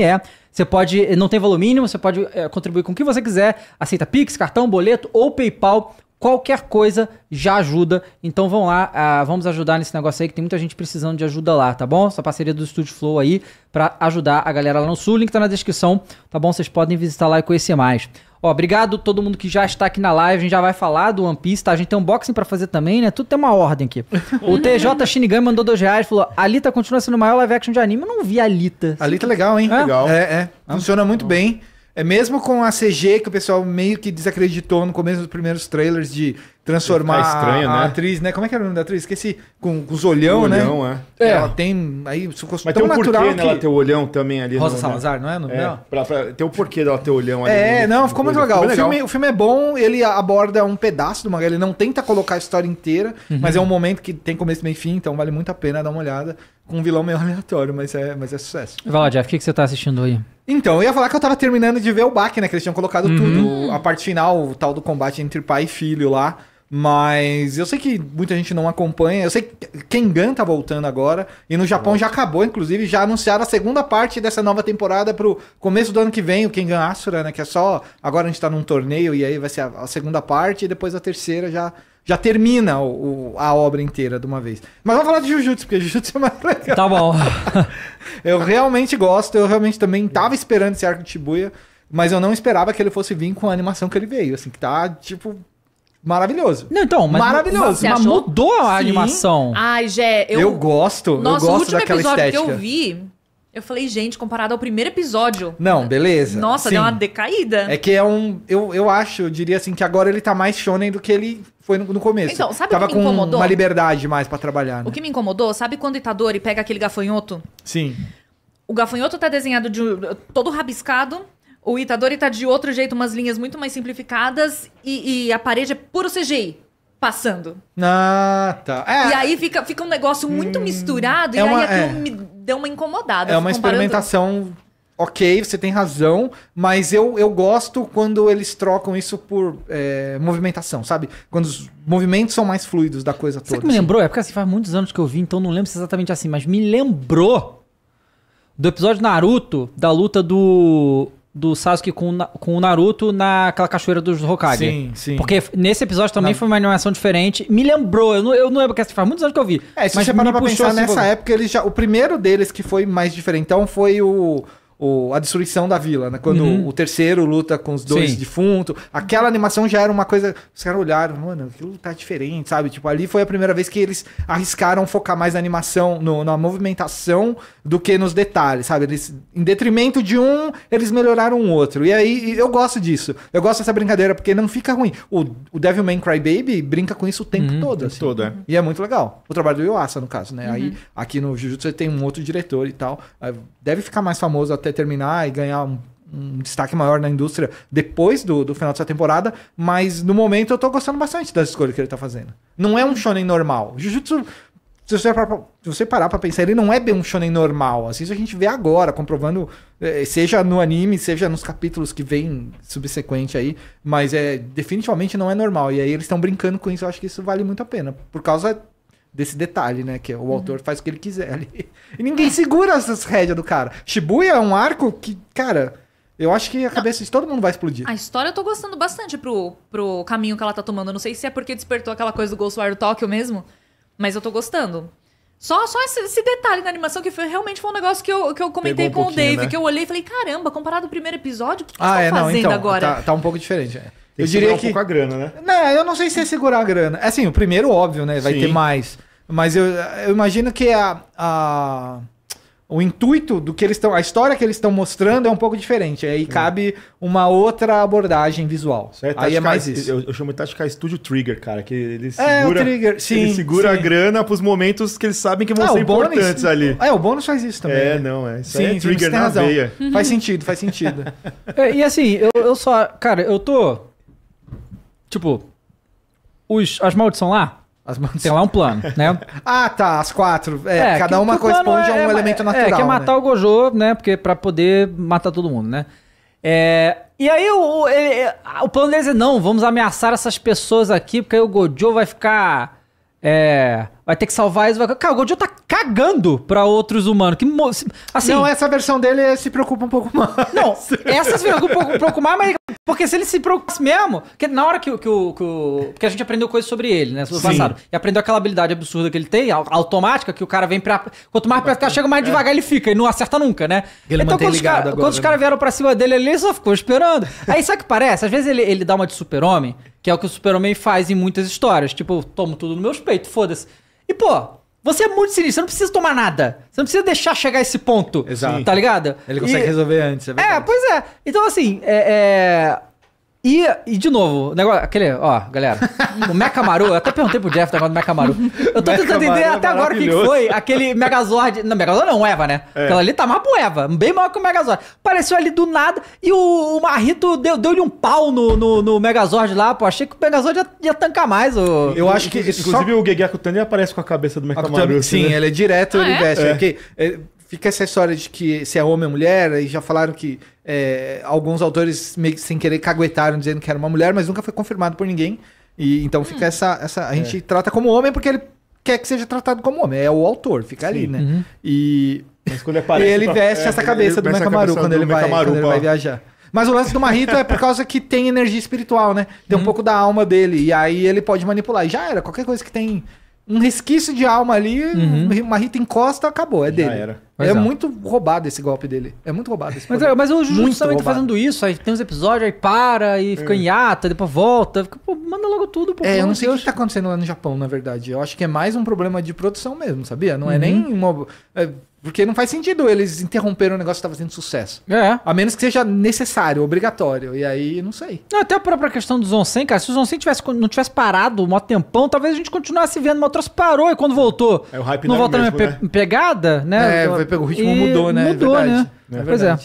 Você pode, não tem valor mínimo, você pode é, contribuir com o que você quiser, aceita Pix, cartão, boleto ou PayPal, qualquer coisa já ajuda. Então vamos lá, uh, vamos ajudar nesse negócio aí que tem muita gente precisando de ajuda lá, tá bom? Essa parceria do Studio Flow aí para ajudar a galera lá no sul, O link tá na descrição, tá bom? Vocês podem visitar lá e conhecer mais. Ó, obrigado todo mundo que já está aqui na live. A gente já vai falar do One Piece, tá? A gente tem um boxing para fazer também, né? Tudo tem uma ordem aqui. [LAUGHS] o TJ Shinigami mandou dois reais falou: Alita continua sendo o maior live action de anime. Eu não vi Alita. Alita é legal, hein? É? Legal. É, é. Ah. Funciona muito bem. É mesmo com a CG que o pessoal meio que desacreditou no começo dos primeiros trailers de transformar estranho, a, a né? atriz, né? Como é que era o nome da atriz? Esqueci. Com, com os olhão, né? Olhão, é. É. é. Ela tem. Aí ficou Mas tão tem um natural porquê que... dela ter o olhão também ali. Rosa no, né? Salazar, não é? No, é pra, pra, tem o um porquê dela ter o olhão ali. É, no, não, ficou muito legal. Ficou o, filme, legal. o filme é bom, ele aborda um pedaço do mangá, ele não tenta colocar a história inteira, uhum. mas é um momento que tem começo, meio e fim, então vale muito a pena dar uma olhada. Com um vilão meio [LAUGHS] aleatório, mas é, mas é sucesso. Vai lá, Jeff, o que, que você tá assistindo aí? Então, eu ia falar que eu tava terminando de ver o Bach, né? Que eles tinham colocado uhum. tudo, a parte final, o tal do combate entre pai e filho lá. Mas eu sei que muita gente não acompanha. Eu sei que Kengan tá voltando agora. E no Japão Nossa. já acabou, inclusive, já anunciaram a segunda parte dessa nova temporada pro começo do ano que vem, o Kengan Asura, né? Que é só. Agora a gente tá num torneio e aí vai ser a, a segunda parte e depois a terceira já já termina o, o, a obra inteira de uma vez. Mas vamos falar de Jujutsu, porque Jujutsu é mais legal. Tá bom. [LAUGHS] eu realmente gosto, eu realmente também tava esperando esse arco de Shibuya, mas eu não esperava que ele fosse vir com a animação que ele veio, assim, que tá, tipo, Maravilhoso. Não, então, mas, Maravilhoso. Mas, mudou a Sim. animação. Ai, Jé, eu... eu gosto. Nossa, eu gosto o último episódio estética. que eu vi eu falei, gente, comparado ao primeiro episódio. Não, beleza. Nossa, Sim. deu uma decaída. É que é um. Eu, eu acho, eu diria assim, que agora ele tá mais shonen do que ele foi no, no começo. Então, sabe Tava o que me incomodou? uma liberdade mais para trabalhar. Né? O que me incomodou, sabe quando o Itadori pega aquele gafanhoto? Sim. O gafanhoto tá desenhado de, todo rabiscado. O Itadori tá de outro jeito, umas linhas muito mais simplificadas. E, e a parede é puro CGI passando. Ah, tá. É. E aí fica, fica um negócio muito hum, misturado é e uma, aí aquilo é. me deu uma incomodada. É uma experimentação. Ok, você tem razão, mas eu, eu gosto quando eles trocam isso por é, movimentação, sabe? Quando os movimentos são mais fluidos da coisa toda. Você que me assim. lembrou? É porque assim, faz muitos anos que eu vi, então não lembro se é exatamente assim, mas me lembrou do episódio Naruto, da luta do do Sasuke com, com o Naruto naquela cachoeira dos Hokage. Sim, sim. Porque nesse episódio também Na... foi uma animação diferente. Me lembrou, eu não, eu não lembro, porque faz muitos anos que eu vi. É, se mas você parar pra pensar, nessa época, ele já, o primeiro deles que foi mais então foi o o, a destruição da vila, né? Quando uhum. o terceiro luta com os dois defuntos. Aquela animação já era uma coisa. Os caras olharam, mano, aquilo tá diferente, sabe? Tipo, ali foi a primeira vez que eles arriscaram focar mais na animação, no, na movimentação, do que nos detalhes, sabe? Eles, em detrimento de um, eles melhoraram o outro. E aí eu gosto disso. Eu gosto dessa brincadeira, porque não fica ruim. O, o Devil May Cry Baby brinca com isso o tempo uhum, todo. Assim. todo é. E é muito legal. O trabalho do Yuasa, no caso, né? Uhum. Aí aqui no Jujutsu você tem um outro diretor e tal. Deve ficar mais famoso até terminar e ganhar um, um destaque maior na indústria depois do, do final dessa temporada, mas no momento eu tô gostando bastante das escolhas que ele tá fazendo. Não é um shonen normal. Jujutsu, se você, parar pra, se você parar pra pensar, ele não é bem um shonen normal. Assim, isso a gente vê agora, comprovando, eh, seja no anime, seja nos capítulos que vem subsequente aí, mas é definitivamente não é normal. E aí eles estão brincando com isso, eu acho que isso vale muito a pena. Por causa desse detalhe, né? Que é o uhum. autor faz o que ele quiser ali. [LAUGHS] E ninguém segura essas rédeas do cara. Shibuya é um arco que, cara, eu acho que a cabeça de todo mundo vai explodir. A história eu tô gostando bastante pro, pro caminho que ela tá tomando. Eu não sei se é porque despertou aquela coisa do Ghostwire Tokyo mesmo, mas eu tô gostando. Só, só esse, esse, detalhe na animação que foi, realmente foi um negócio que eu, que eu comentei um com o Dave, né? que eu olhei e falei, caramba, comparado ao primeiro episódio, o que, que ah, eles tá é, fazendo não, então, agora? Tá, tá um pouco diferente. É eu diria um que... pouco a grana, né? Não, eu não sei se é segurar a grana. É assim, o primeiro, óbvio, né? Vai Sim. ter mais. Mas eu, eu imagino que a, a, o intuito do que eles estão. A história que eles estão mostrando é um pouco diferente. Aí Sim. cabe uma outra abordagem visual. É, aí é mais isso. Eu, eu chamo de Tactical Studio Trigger, cara. Que ele segura, é, o trigger. Sim, ele segura sim. a grana pros momentos que eles sabem que vão ah, ser importantes bônus, ali. É, o bônus faz isso também. É, né? não, é. Isso sim, é trigger na razão. veia. Faz sentido, faz sentido. [LAUGHS] é, e assim, eu, eu só. Cara, eu tô Tipo, os, as maldições lá, tem lá um plano, né? [LAUGHS] ah, tá, as quatro. É, é cada uma corresponde é, a é um é, elemento é, natural. É, que né? matar né? o Gojo, né? Porque pra poder matar todo mundo, né? É, e aí o, ele, o plano deles é, não, vamos ameaçar essas pessoas aqui, porque aí o Gojo vai ficar é. Vai ter que salvar isso Vai... Cara, o Gojo tá cagando pra outros humanos. Que mo... assim, não, essa versão dele se preocupa um pouco [LAUGHS] mais. Não, essa se preocupa um pouco, mais, mas. Porque se ele se preocupasse mesmo. Porque na hora que, que, o, que o. Porque a gente aprendeu coisas sobre ele, né? Sobre o passado. E aprendeu aquela habilidade absurda que ele tem, automática, que o cara vem pra. Quanto mais pra cá chega, mais é. devagar é. ele fica e não acerta nunca, né? Ele é então quando os, agora, quando os né? caras vieram pra cima dele, ele só ficou esperando. Aí sabe o que parece? Às vezes ele, ele dá uma de super-homem. Que é o que o super-homem faz em muitas histórias. Tipo, eu tomo tudo no meu peito, foda-se. E, pô, você é muito sinistro, você não precisa tomar nada. Você não precisa deixar chegar a esse ponto. Exato. Tá ligado? Ele consegue e... resolver antes, é, é verdade. É, pois é. Então, assim, é... é e, e de novo, o negócio, aquele, ó, galera, o Mecamaru, eu até perguntei pro Jeff o negócio do Mecamaru. Eu tô tentando entender é até agora o que foi aquele Megazord. Não, Megazord não, Eva, né? É. Aquela ali tá mais pro Eva, bem maior que o Megazord. Apareceu ali do nada e o, o Marrito deu-lhe deu um pau no, no, no, Megazord lá, pô. Achei que o Megazord ia, ia tancar mais. O... Eu acho que. Inclusive só... o Gegekutan aparece com a cabeça do Mecamaru. Sim, né? ele é direto, ah, ele veste. É. Porque, é, é, é fica essa história de que se é homem ou mulher, e já falaram que é, alguns autores meio que sem querer caguetaram dizendo que era uma mulher, mas nunca foi confirmado por ninguém. E então fica hum. essa. essa a é. gente trata como homem porque ele quer que seja tratado como homem. É o autor, fica Sim. ali, né? Uhum. E. Mas quando aparece, e ele veste é, essa cabeça do Mecamaru quando, ele vai, quando ele vai viajar. Mas o lance do Marrito é por causa que tem energia espiritual, né? Tem uhum. um pouco da alma dele. E aí ele pode manipular. E já era, qualquer coisa que tem um resquício de alma ali, uhum. uma Rita encosta, acabou, é dele. era. É, muito roubado esse golpe dele. É muito roubado esse mas, é, mas o Jujutsu também tá fazendo isso. Aí tem uns episódios, aí para, e é. fica em ata, depois volta. Fica, pô, manda logo tudo. Pô, é, eu não sei o que tá acontecendo lá no Japão, na verdade. Eu acho que é mais um problema de produção mesmo, sabia? Não é uhum. é nem uma... É, porque não faz sentido eles interromperam um negócio que estava fazendo sucesso. É. A menos que seja necessário, obrigatório. E aí, não sei. Não, até a própria questão do Zonsen, cara. Se o Zonsen tivesse, não tivesse parado um tempão, talvez a gente continuasse vendo. o troço parou e quando voltou. É, o hype não voltou na né? pe né? pegada, né? É, o ritmo e mudou, né? É mudou, é né? É pois é.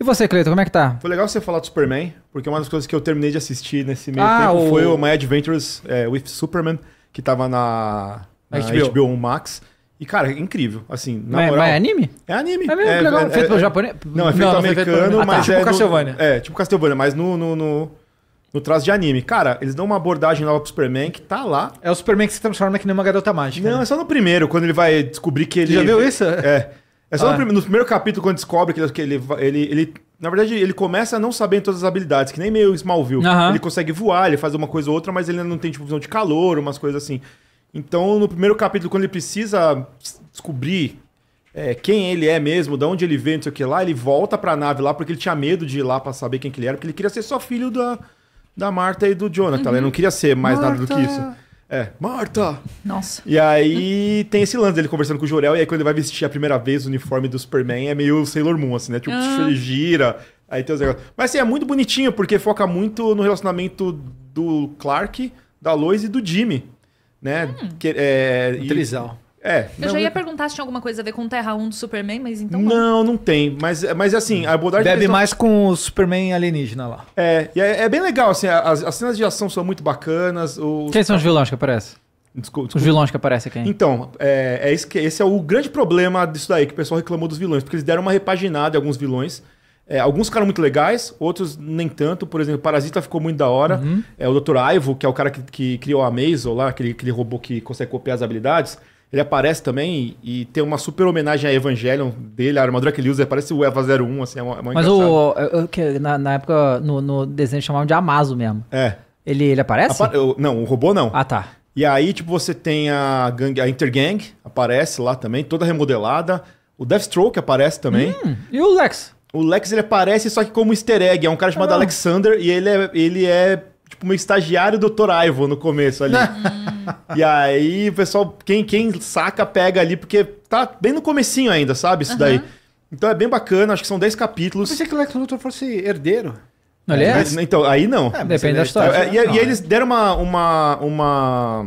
E você, Cleiton, como é que tá? Foi legal você falar do Superman, porque uma das coisas que eu terminei de assistir nesse meio ah, tempo o... foi o My Adventures é, with Superman, que tava na, na HBO. HBO Max. E, cara, é incrível. Assim, na mas, é- moral. Mas é anime? É anime. É mesmo, é, legal. É, feito pelo é, japonês? Não, é feito não, americano, mas ah, tá. tipo é. Tipo Castlevania. é, tipo Castlevania, mas no, no, no, no, traço de anime. Cara, eles dão uma abordagem nova pro Superman que tá lá. É o Superman que se transforma que nem uma garota mágica. Não, né? é só no primeiro, quando ele vai descobrir que ele. Já viu isso? É. É só ah. no, primeiro, no, primeiro, capítulo quando descobre que ele, que ele, ele, ele, Na verdade, ele começa a não saber todas as habilidades, que nem meio Smallville. Uhum. Ele consegue voar, ele faz uma coisa ou outra, mas ele não tem, tipo, visão de calor, umas coisas assim. Então, no primeiro capítulo, quando ele precisa descobrir é, quem ele é mesmo, de onde ele vem, não sei o que lá, ele volta pra nave lá porque ele tinha medo de ir lá pra saber quem que ele era, porque ele queria ser só filho da, da Marta e do Jonathan. Né? Uhum. Ele não queria ser mais Marta. nada do que isso. É, Marta! Nossa. E aí tem esse lance dele conversando com o Jorel, e aí quando ele vai vestir a primeira vez o uniforme do Superman, é meio Sailor Moon, assim, né? Tipo, ah. ele gira, aí tem os negócios. Mas assim, é muito bonitinho, porque foca muito no relacionamento do Clark, da Lois e do Jimmy né? Hum. Que, é, um trisal. E, é, eu não, já ia perguntar se tinha alguma coisa a ver com Terra 1 do Superman, mas então. Não, não, não tem. Mas, mas assim, a abordagem. deve mais com o Superman alienígena lá. É, e é, é bem legal, assim, as, as, cenas de ação são muito bacanas. Os... Quem são os vilões que aparecem? Desculpa, desculpa. Os vilões que aparecem aqui. Então, é, é esse, esse é o grande problema disso daí, que o pessoal reclamou dos vilões, porque eles deram uma repaginada em alguns vilões. É, alguns ficaram muito legais, outros nem tanto. Por exemplo, Parasita ficou muito da hora. Uhum. É, o Dr. Ivo, que é o cara que, que criou a Maisel lá, aquele, aquele robô que consegue copiar as habilidades, ele aparece também e, e tem uma super homenagem a Evangelion dele, a armadura que ele usa, é, parece o EVA 01, assim, é uma, é uma Mas o, o, na, na, época, no, no desenho chamavam de Amazo mesmo. É. Ele, ele aparece? Apa eu, não, o robô não. Ah, tá. E aí, tipo, você tem a, gang, a Intergang, aparece lá também, toda remodelada. O Deathstroke aparece também. Hum, e o Lex? O Lex ele aparece só que como easter egg. É um cara chamado ah. Alexander e ele é, ele é tipo um estagiário do Dr. Ivo no começo ali. [LAUGHS] e aí, pessoal, quem, quem saca pega ali, porque tá bem no comecinho ainda, sabe? Isso daí. Então é bem bacana, acho que são 10 capítulos. Eu pensei que o Lex Luthor fosse herdeiro. Não, é? Mas, então, aí não. É, Depende da é história. É, e, e, não, e eles é. deram uma. uma, uma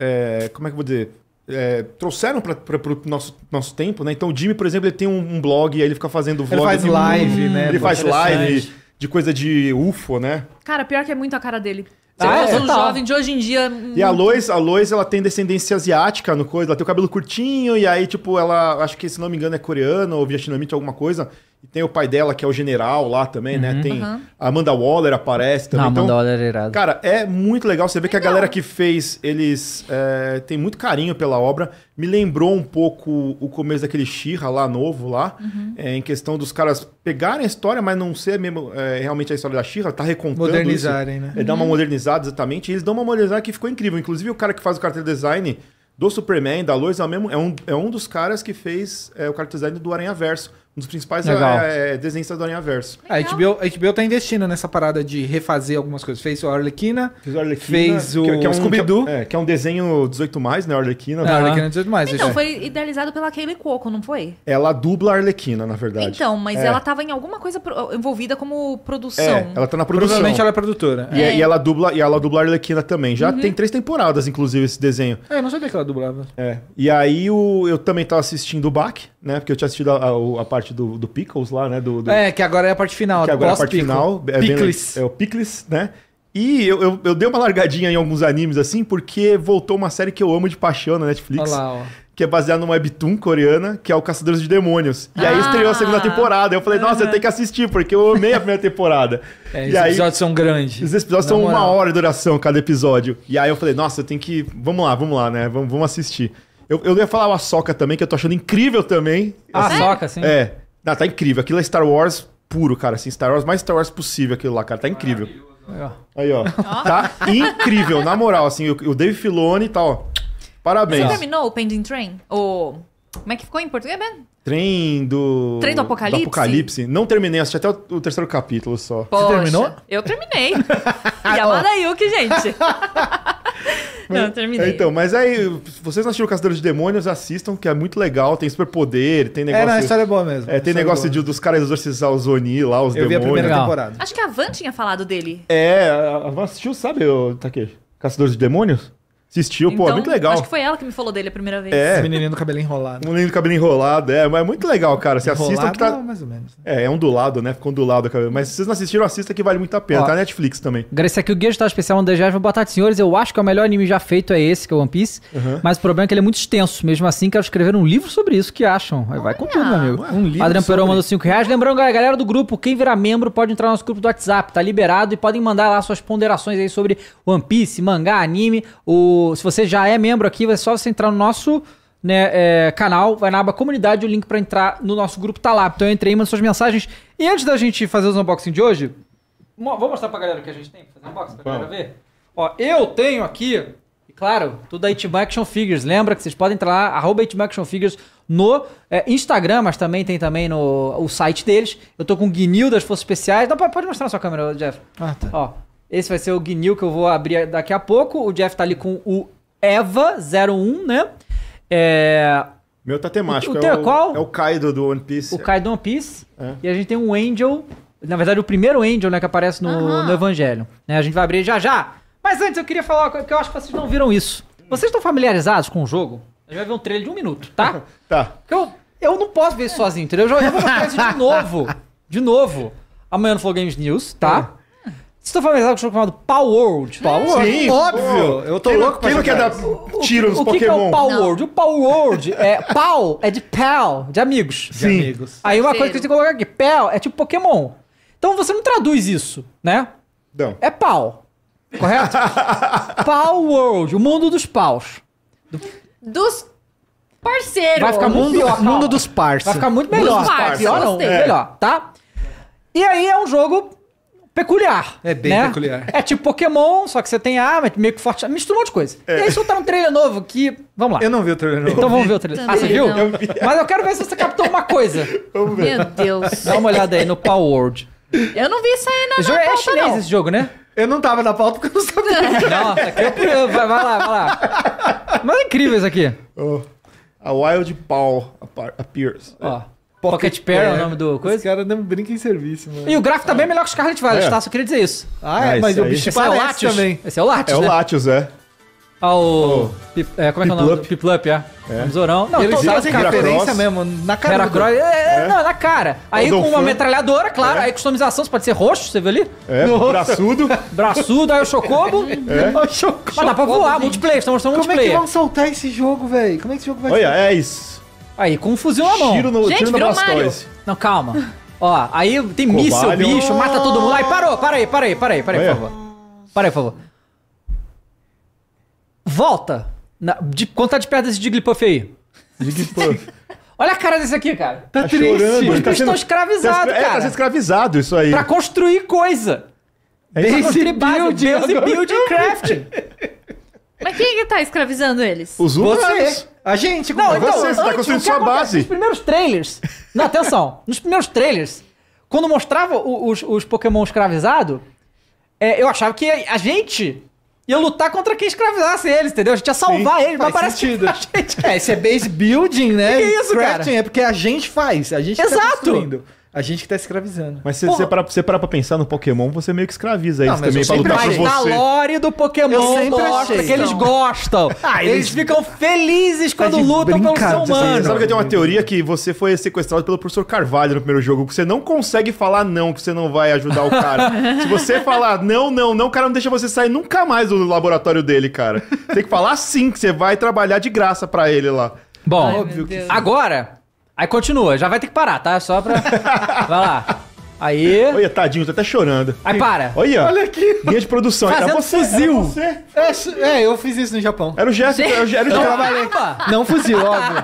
é, como é que eu vou dizer? é, trouxeram para o nosso, nosso tempo, né? Então o Jimmy, por exemplo, ele tem um, um blog, aí ele fica fazendo vlog. Ele faz assim, live, né? Ele faz live de coisa de UFO, né? Cara, pior que é muito a cara dele. Ah, Você ah, é, um tá. jovem de hoje em dia. Hum, e a Lois, a Lois, ela tem descendência asiática no coisa, ela tem o cabelo curtinho, e aí, tipo, ela, acho que se não me engano, é coreana ou vietnamita, alguma coisa. E tem o pai dela, que é o general lá também, né? uhum. né? Tem uhum. a Amanda Waller aparece também. Não, então, Amanda Waller é irado. Cara, é muito legal. Você vê que a galera que fez, eles é, têm muito carinho pela obra. Me lembrou um pouco o começo daquele Shira lá novo lá, uhum. é, em questão dos caras pegarem a história, mas não ser mesmo é, realmente a história da Shira, tá recontando. Modernizarem, isso. né? É, dá uma uhum. modernizada exatamente. E eles dão uma modernizada que ficou incrível. Inclusive, o cara que faz o cartel design do Superman, da Lois, é, é, um, é um dos caras que fez é, o cartel design do Aranha Verso. Um dos principais é, é, é desenhista do Aranhaverso. É, a HBO, a HBO tá investindo nessa parada de refazer algumas coisas. Fez o Arlequina, fez o, Arlequina, fez o que, que é, é um, Scooby-Doo. Que, é, que, é, um desenho 18+, mais, né? Arlequina. Uhum. Arlequina 18+. Mais, então, foi idealizado pela Kaylee Cuoco, não foi? Ela dubla Arlequina, na verdade. Então, mas é. ela tava em alguma coisa envolvida como produção. É, ela tá na produção. Provavelmente ela é produtora. E, e, ela dubla e ela dubla Arlequina também. Já uhum. tem três temporadas, inclusive, esse desenho. É, eu não sabia que ela dublava. É. E aí o, eu também tava assistindo o Bach né? Porque eu tinha assistido a, a, a parte do, do, Pickles lá, né? Do, do, É, que agora é a parte final. Que agora é a parte final. É, Pickles. Bem, é o Pickles, né? E eu, eu, eu, dei uma largadinha em alguns animes, assim, porque voltou uma série que eu amo de paixão na Netflix. Olha lá, ó. Que é baseada numa webtoon coreana, que é o Caçadores de Demônios. E ah, aí estreou a segunda temporada. Eu falei, nossa, eu tenho que assistir, porque eu amei a primeira temporada. É, e os aí, episódios são grandes. Os episódios são moral. uma hora de duração, cada episódio. E aí eu falei, nossa, eu tenho que. Vamos lá, vamos lá, né? Vamos, vamos assistir. Eu, eu ia falar o Soca também, que eu tô achando incrível também. Ah, assim, sim. É. Não, tá incrível. Aquilo é Star Wars puro, cara. Assim, Star Wars, mais Star Wars possível aquilo lá, cara. Tá incrível. Aí, ó. Tá incrível, na moral. Assim, o, Dave Filoni tá, ó. Parabéns. Você terminou o Pending Train? O... Como é que ficou em português mesmo? Trem do. Trem do Apocalipse? Do Apocalipse. Não terminei, assisti até o, o terceiro capítulo só. Poxa, Você terminou? Eu terminei. [LAUGHS] E Yamada Yuki, gente. [LAUGHS] Não, terminei. É, então, mas aí, vocês não assistiram Caçadores de Demônios, assistam, que é muito legal, tem superpoder, tem é, negócio. É, não, a história é boa mesmo. É, tem é negócio é de, dos caras exorcizar os Oni lá, os eu demônios. Eu vi a primeira legal. temporada. Acho que a Van tinha falado dele. É, a Van assistiu, sabe, o Takeshi? Caçadores de Demônios? Assistiu, então, pô, é muito então, legal. Acho que foi ela que me falou dele a primeira vez. É. Menininho do cabelo enrolado. Um menininho do cabelo enrolado, é, mas é muito legal, cara. Você assista que tá. Não, mais ou menos. Né? É, é ondulado, né? Ficou ondulado o cabelo. Mas se vocês não assistiram, assista que vale muito a pena. Ó, tá na Netflix também. Graças aqui o Guia está Especial Andrejava. Boa tarde, senhores. Eu acho que o melhor anime já feito é esse, que é o One Piece. Uhum. Mas o problema é que ele é muito extenso. Mesmo assim, quero escrever um livro sobre isso. que acham? Aí vai com tudo, meu ah, amigo. Ué, um livro. Adriano Peron mandou 5 reais. Lembrando, galera do grupo, quem virar membro pode entrar no nosso grupo do WhatsApp. Tá liberado e podem mandar lá suas ponderações aí sobre One Piece, mangá, anime, o se você já é membro aqui, é só você entrar no nosso né, é, canal, vai na aba comunidade, o link para entrar no nosso grupo tá lá. Então eu entrei, mando suas mensagens. E antes da gente fazer os unboxing de hoje, mo vou mostrar pra galera o que a gente tem pra fazer unboxing, pra galera ver. Ó, eu tenho aqui, claro, tudo da Itma Action Figures. Lembra que vocês podem entrar lá, arroba Action Figures no é, Instagram, mas também tem também no o site deles. Eu tô com o Guinil das Forças Especiais. Dá pode mostrar na sua câmera, Jeff. Ah, tá. Ó, esse vai ser o Gnil que eu vou abrir daqui a pouco. O Jeff tá ali com o Eva01, né? É... Meu tá temático. O, o é, é, o, qual? É o Kaido do One Piece. O Kaido do One Piece. É. E a gente tem um Angel. Na verdade, o primeiro Angel, né? Que aparece no, no Evangelho. Né, a gente vai abrir já já. Mas antes, eu queria falar que eu acho que vocês não viram isso. Vocês estão familiarizados com o jogo? A gente vai ver um trailer de um minuto, tá? [LAUGHS] tá. Porque eu, eu não posso ver isso sozinho, entendeu? Eu, eu vou mostrar isso de novo. De novo. Amanhã no Flow Games News, tá? É. Você estão tá familiarizados com um jogo chamado Power World? Power World? Sim, óbvio. Eu tô quem, louco pra Quem não quer dar tiro nos Pokémon? O que, que é o Power não. World? O Power World é... Pau é de pal, de amigos. Sim. De amigos. Aí uma coisa que você tenho que colocar aqui. Pal é tipo Pokémon. Então você não traduz isso, né? Não. É pau. Correto? [LAUGHS] Power World, o mundo dos paus. Do... Dos parceiros. Vai ficar mundo, pior, mundo dos parceiros. Vai ficar muito melhor. Dos parceiros. Pior não, é. melhor, tá? E aí é um jogo peculiar. É bem né? peculiar. É tipo Pokémon, só que você tem arma, é meio que forte. Mistura um monte de coisa. É. E aí soltaram um trailer novo que. Vamos lá. Eu não vi o trailer novo. Então vamos ver o trailer. Também ah, você viu? Eu Mas eu quero ver se você captou uma coisa. [LAUGHS] vamos ver. Meu Deus. Dá uma olhada aí no Power World. Eu não vi isso aí na, na é pauta, chinês não. esse jogo, né? Eu não tava na pauta porque eu não sabia. [LAUGHS] Não, aqui eu, vai, vai lá, vai lá. Mas é incrível isso aqui. Oh, a Wild Paw appears. Ó. É. Pocket, Pair é o nome do coisa? Os caras não brincam em serviço, mano. E o gráfico também tá ah. é melhor que o Scarlet Violet, é. tá? Só queria dizer isso. Ah, é, ah, mas o bicho esse é o Latios. também. Esse é o Latios, É né? o Latios, é. Ah, o... Oh. Pip, é, como é que é o nome? Piplup, é. é. Um Zorão. Não, eles fazem referência mesmo, na cara. Heracross, do... É, é, é. Não, na cara. Aí com uma metralhadora, claro. É. Aí customização, você pode ser roxo, você viu ali? É, Nossa. braçudo. braçudo, aí o Chocobo. [LAUGHS] É. O Chocobo. Mas dá pra voar, multiplayer, estão mostrando multiplayer. Como é que vão soltar esse jogo, velho? Como é que esse jogo vai Olha, ser? Olha, é isso. Aí, com um fuzil na mão. Tiro no, Gente, tiro no Blastoise. Não, calma. Ó, aí tem Cobalho. míssil, bicho, mata todo mundo. Aí, parou, para aí, para aí, para aí, para aí, por favor. Para aí, por favor. Volta. Na, de, quanto tá de perto desse Jigglypuff aí? Jigglypuff. [LAUGHS] Olha a cara desse aqui, cara. Tá, tá triste. Chorando, Os tá sendo, estão escravizados, é, tá, cara. É, tá escravizado isso aí. Pra construir coisa. É pra construir base, build, build e craft. Mas quem é que tá escravizando eles? Os humanos. Você. A gente, como não, então, você, você tá construindo sua base. Nos primeiros trailers. Não, atenção. [LAUGHS] nos primeiros trailers, quando mostrava os, os Pokémon escravizados, é, eu achava que a gente ia lutar contra quem escravizasse eles, entendeu? A gente ia salvar Sim, eles, mas parece que [LAUGHS] a gente... É, isso é base building, [LAUGHS] né? Que isso, Crafting, cara? É porque a gente faz, a gente Exato. tá construindo. A gente que tá escravizando. Mas se você parar para pra pensar no Pokémon, você meio que escraviza aí também pra lutar por você. Na lore do Pokémon Sempre achei que eles então. gostam. [LAUGHS] ah, eles... eles ficam felizes quando tá lutam pelo ser humano. Sabe que eu tenho uma teoria que você foi sequestrado pelo professor Carvalho no primeiro jogo, que você não consegue falar não, que você não vai ajudar o cara. [LAUGHS] se você falar não, não, não, o cara não deixa você sair nunca mais do laboratório dele, cara. Tem que falar sim, que você vai trabalhar de graça para ele lá. Bom, Ai, agora Aí continua, já vai ter que parar, tá? Só pra. [LAUGHS] vai lá. Aí. Olha, tadinho, tô tá até chorando. Aí para. Olha, olha aqui. Linha de produção. É Fazendo era você, fuzil. Era você. É, é, é, eu fiz isso no Japão. Era o Jeff, era o Jeff. Não, não fuzil, óbvio.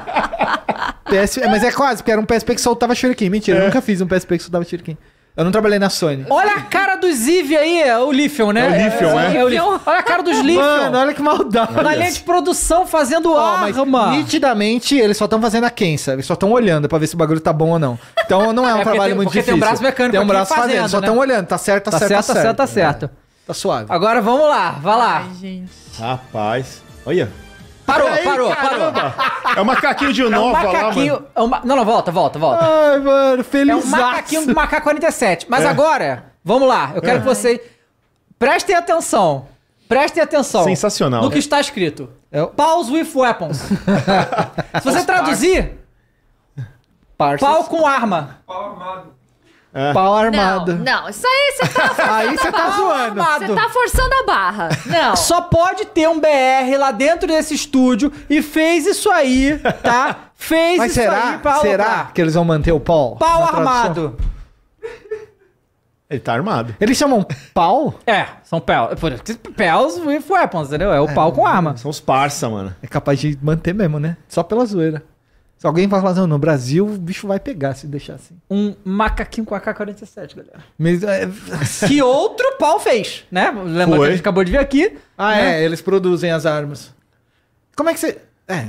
PS... [LAUGHS] Mas é quase, porque era um PSP que soltava shuriken. Mentira, é. eu nunca fiz um PSP que soltava shuriken. Eu não trabalhei na Sony. Olha a cara do Ziv aí, é o Lithium, né? É o Lithium, é. é. é o Olha a cara dos Lithium. Mano, olha que maldade. Na linha de produção fazendo oh, arma. Mas, nitidamente, eles só estão fazendo a quensa. Eles só estão olhando pra ver se o bagulho tá bom ou não. Então não é, [LAUGHS] é um é trabalho tem, muito difícil. tem um braço mecânico Tem um braço fazendo, fazendo né? só estão olhando. Tá certo, tá, tá certo, certo, tá certo. Tá certo, tá certo. É. Tá suave. Agora vamos lá, vai lá. Ai, gente. Rapaz. Olha, Parou, parou, caramba. parou. É o macaquinho de novo, é um macaquinho, lá, mano. É não, não, volta, volta, volta. Ai, mano, feliz. É um macaquinho do Macaco 47. Mas é. agora, vamos lá. Eu quero é. que vocês prestem atenção. Prestem atenção. Sensacional. No né? que está escrito. Eu... with weapons. [LAUGHS] Se você traduzir... Pau com arma. Pau armado. É. Pau armado. Não, não, isso aí você tá [LAUGHS] forçando Aí você tá zoando. Você tá forçando a barra. Não. Só pode ter um BR lá dentro desse estúdio e fez isso aí, tá? [LAUGHS] Fez Mas isso será? aí Mas Será que eles vão manter o pau? Pau armado. Ele tá armado. Eles chamam pau? É, são pau. Pels with weapons, entendeu? É o é, pau com né? arma. São os parça, mano. É capaz de manter mesmo, né? Só pela zoeira. Se alguém falar assim, no Brasil, o bicho vai pegar se deixar assim. Um macaquinho com AK-47, galera. Mas, é... [LAUGHS] que outro pau fez, né? Lembra Foi. que a gente acabou de ver aqui? Ah, né? é, eles produzem as armas. Como é que você. É,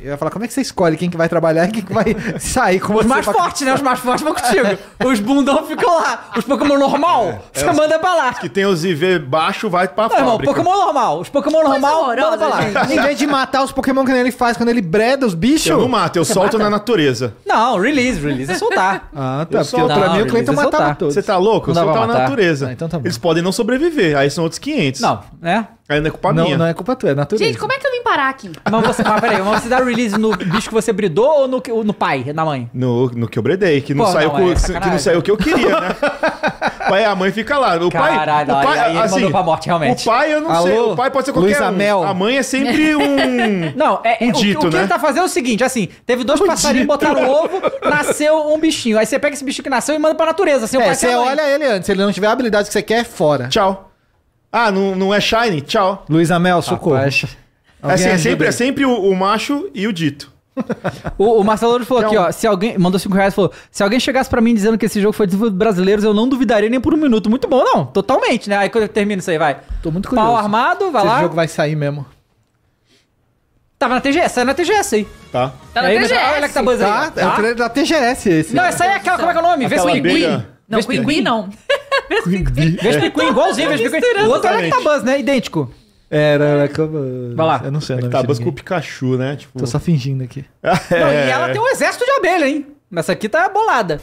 eu ia falar, como é que você escolhe quem que vai trabalhar e quem que vai [LAUGHS] sair com você? Os mais pra... fortes, né? Os mais fortes vão contigo. É. Os bundão ficam lá. Os Pokémon normal, é, você é manda os... pra lá. Que tem os IV baixo, vai pra Não, fábrica. Irmão, Pokémon normal. Os Pokémon normal, manda pra lá. Gente. Em vez é de matar os Pokémon que ele faz quando ele breda os bichos... Eu não mato, eu você solto mata? na natureza. Não, release. Release é soltar. Ah, tá. Eu porque solto. pra mim o cliente é matava todos. Você tá louco? Eu soltava na natureza. Ah, então tá bom. Eles podem não sobreviver, aí são outros 500. Não, né? Aí não é culpa não, minha. Não, é culpa tua, é natureza. Gente, como é que eu vim parar aqui? Mas, você, mas peraí, mas você dá release no bicho que você bridou ou no, no pai, na mãe? No, no que eu bredei, que não, Pô, saiu não, com, é que não saiu o que eu queria, né? [LAUGHS] pai e a mãe fica lá. O pai, Caralho, o pai aí, assim, mandou pra morte, realmente. O pai, eu não Alô? sei. O pai pode ser qualquer Luiz Amel. A mãe é sempre [LAUGHS] um. Não, é, é um dito, o, o que né? ele tá fazendo é o seguinte: assim, teve dois [LAUGHS] um passarinhos, dito. botaram ovo, nasceu um bichinho. Aí você pega esse bicho que nasceu e manda pra natureza. Assim, é, você olha ele antes, se ele não tiver a habilidade que você quer, é fora. Tchau. Ah, não, não é Shine? Tchau. Luiz Amel, socorro. Rapaz. É, assim, é sempre, é sempre o, o macho e o dito. [LAUGHS] O, o Marcelo Lourdes falou aqui, ó. Se alguém. Mandou 5 reais falou: se alguém chegasse pra mim dizendo que esse jogo foi desenvolvido brasileiros, eu não duvidaria nem por um minuto. Muito bom, não. Totalmente, né? Aí quando eu termino isso aí, vai. Tô muito curioso. Pau armado, vai lá. Esse jogo vai sair mesmo. Tava na TGS, saiu na TGS aí. Tá? Tá na aí, mas- TGS. Olha que tá buzz aí. Tá? É o trailer da TGS esse. Não, essa aí é aquela, como é que é o nome? se Aquela Queen. abelha. Não, Queen não. [LAUGHS] Vesperquim, igualzinho, Vesperquim. O outro era é Actabuzz, né? Idêntico. Era, era Vai lá. Eu não sei o é nome tá com o Pikachu, né? Tipo... Tô só fingindo aqui. [LAUGHS] É. Não, e ela tem um exército de abelha, hein? Mas Essa aqui tá bolada.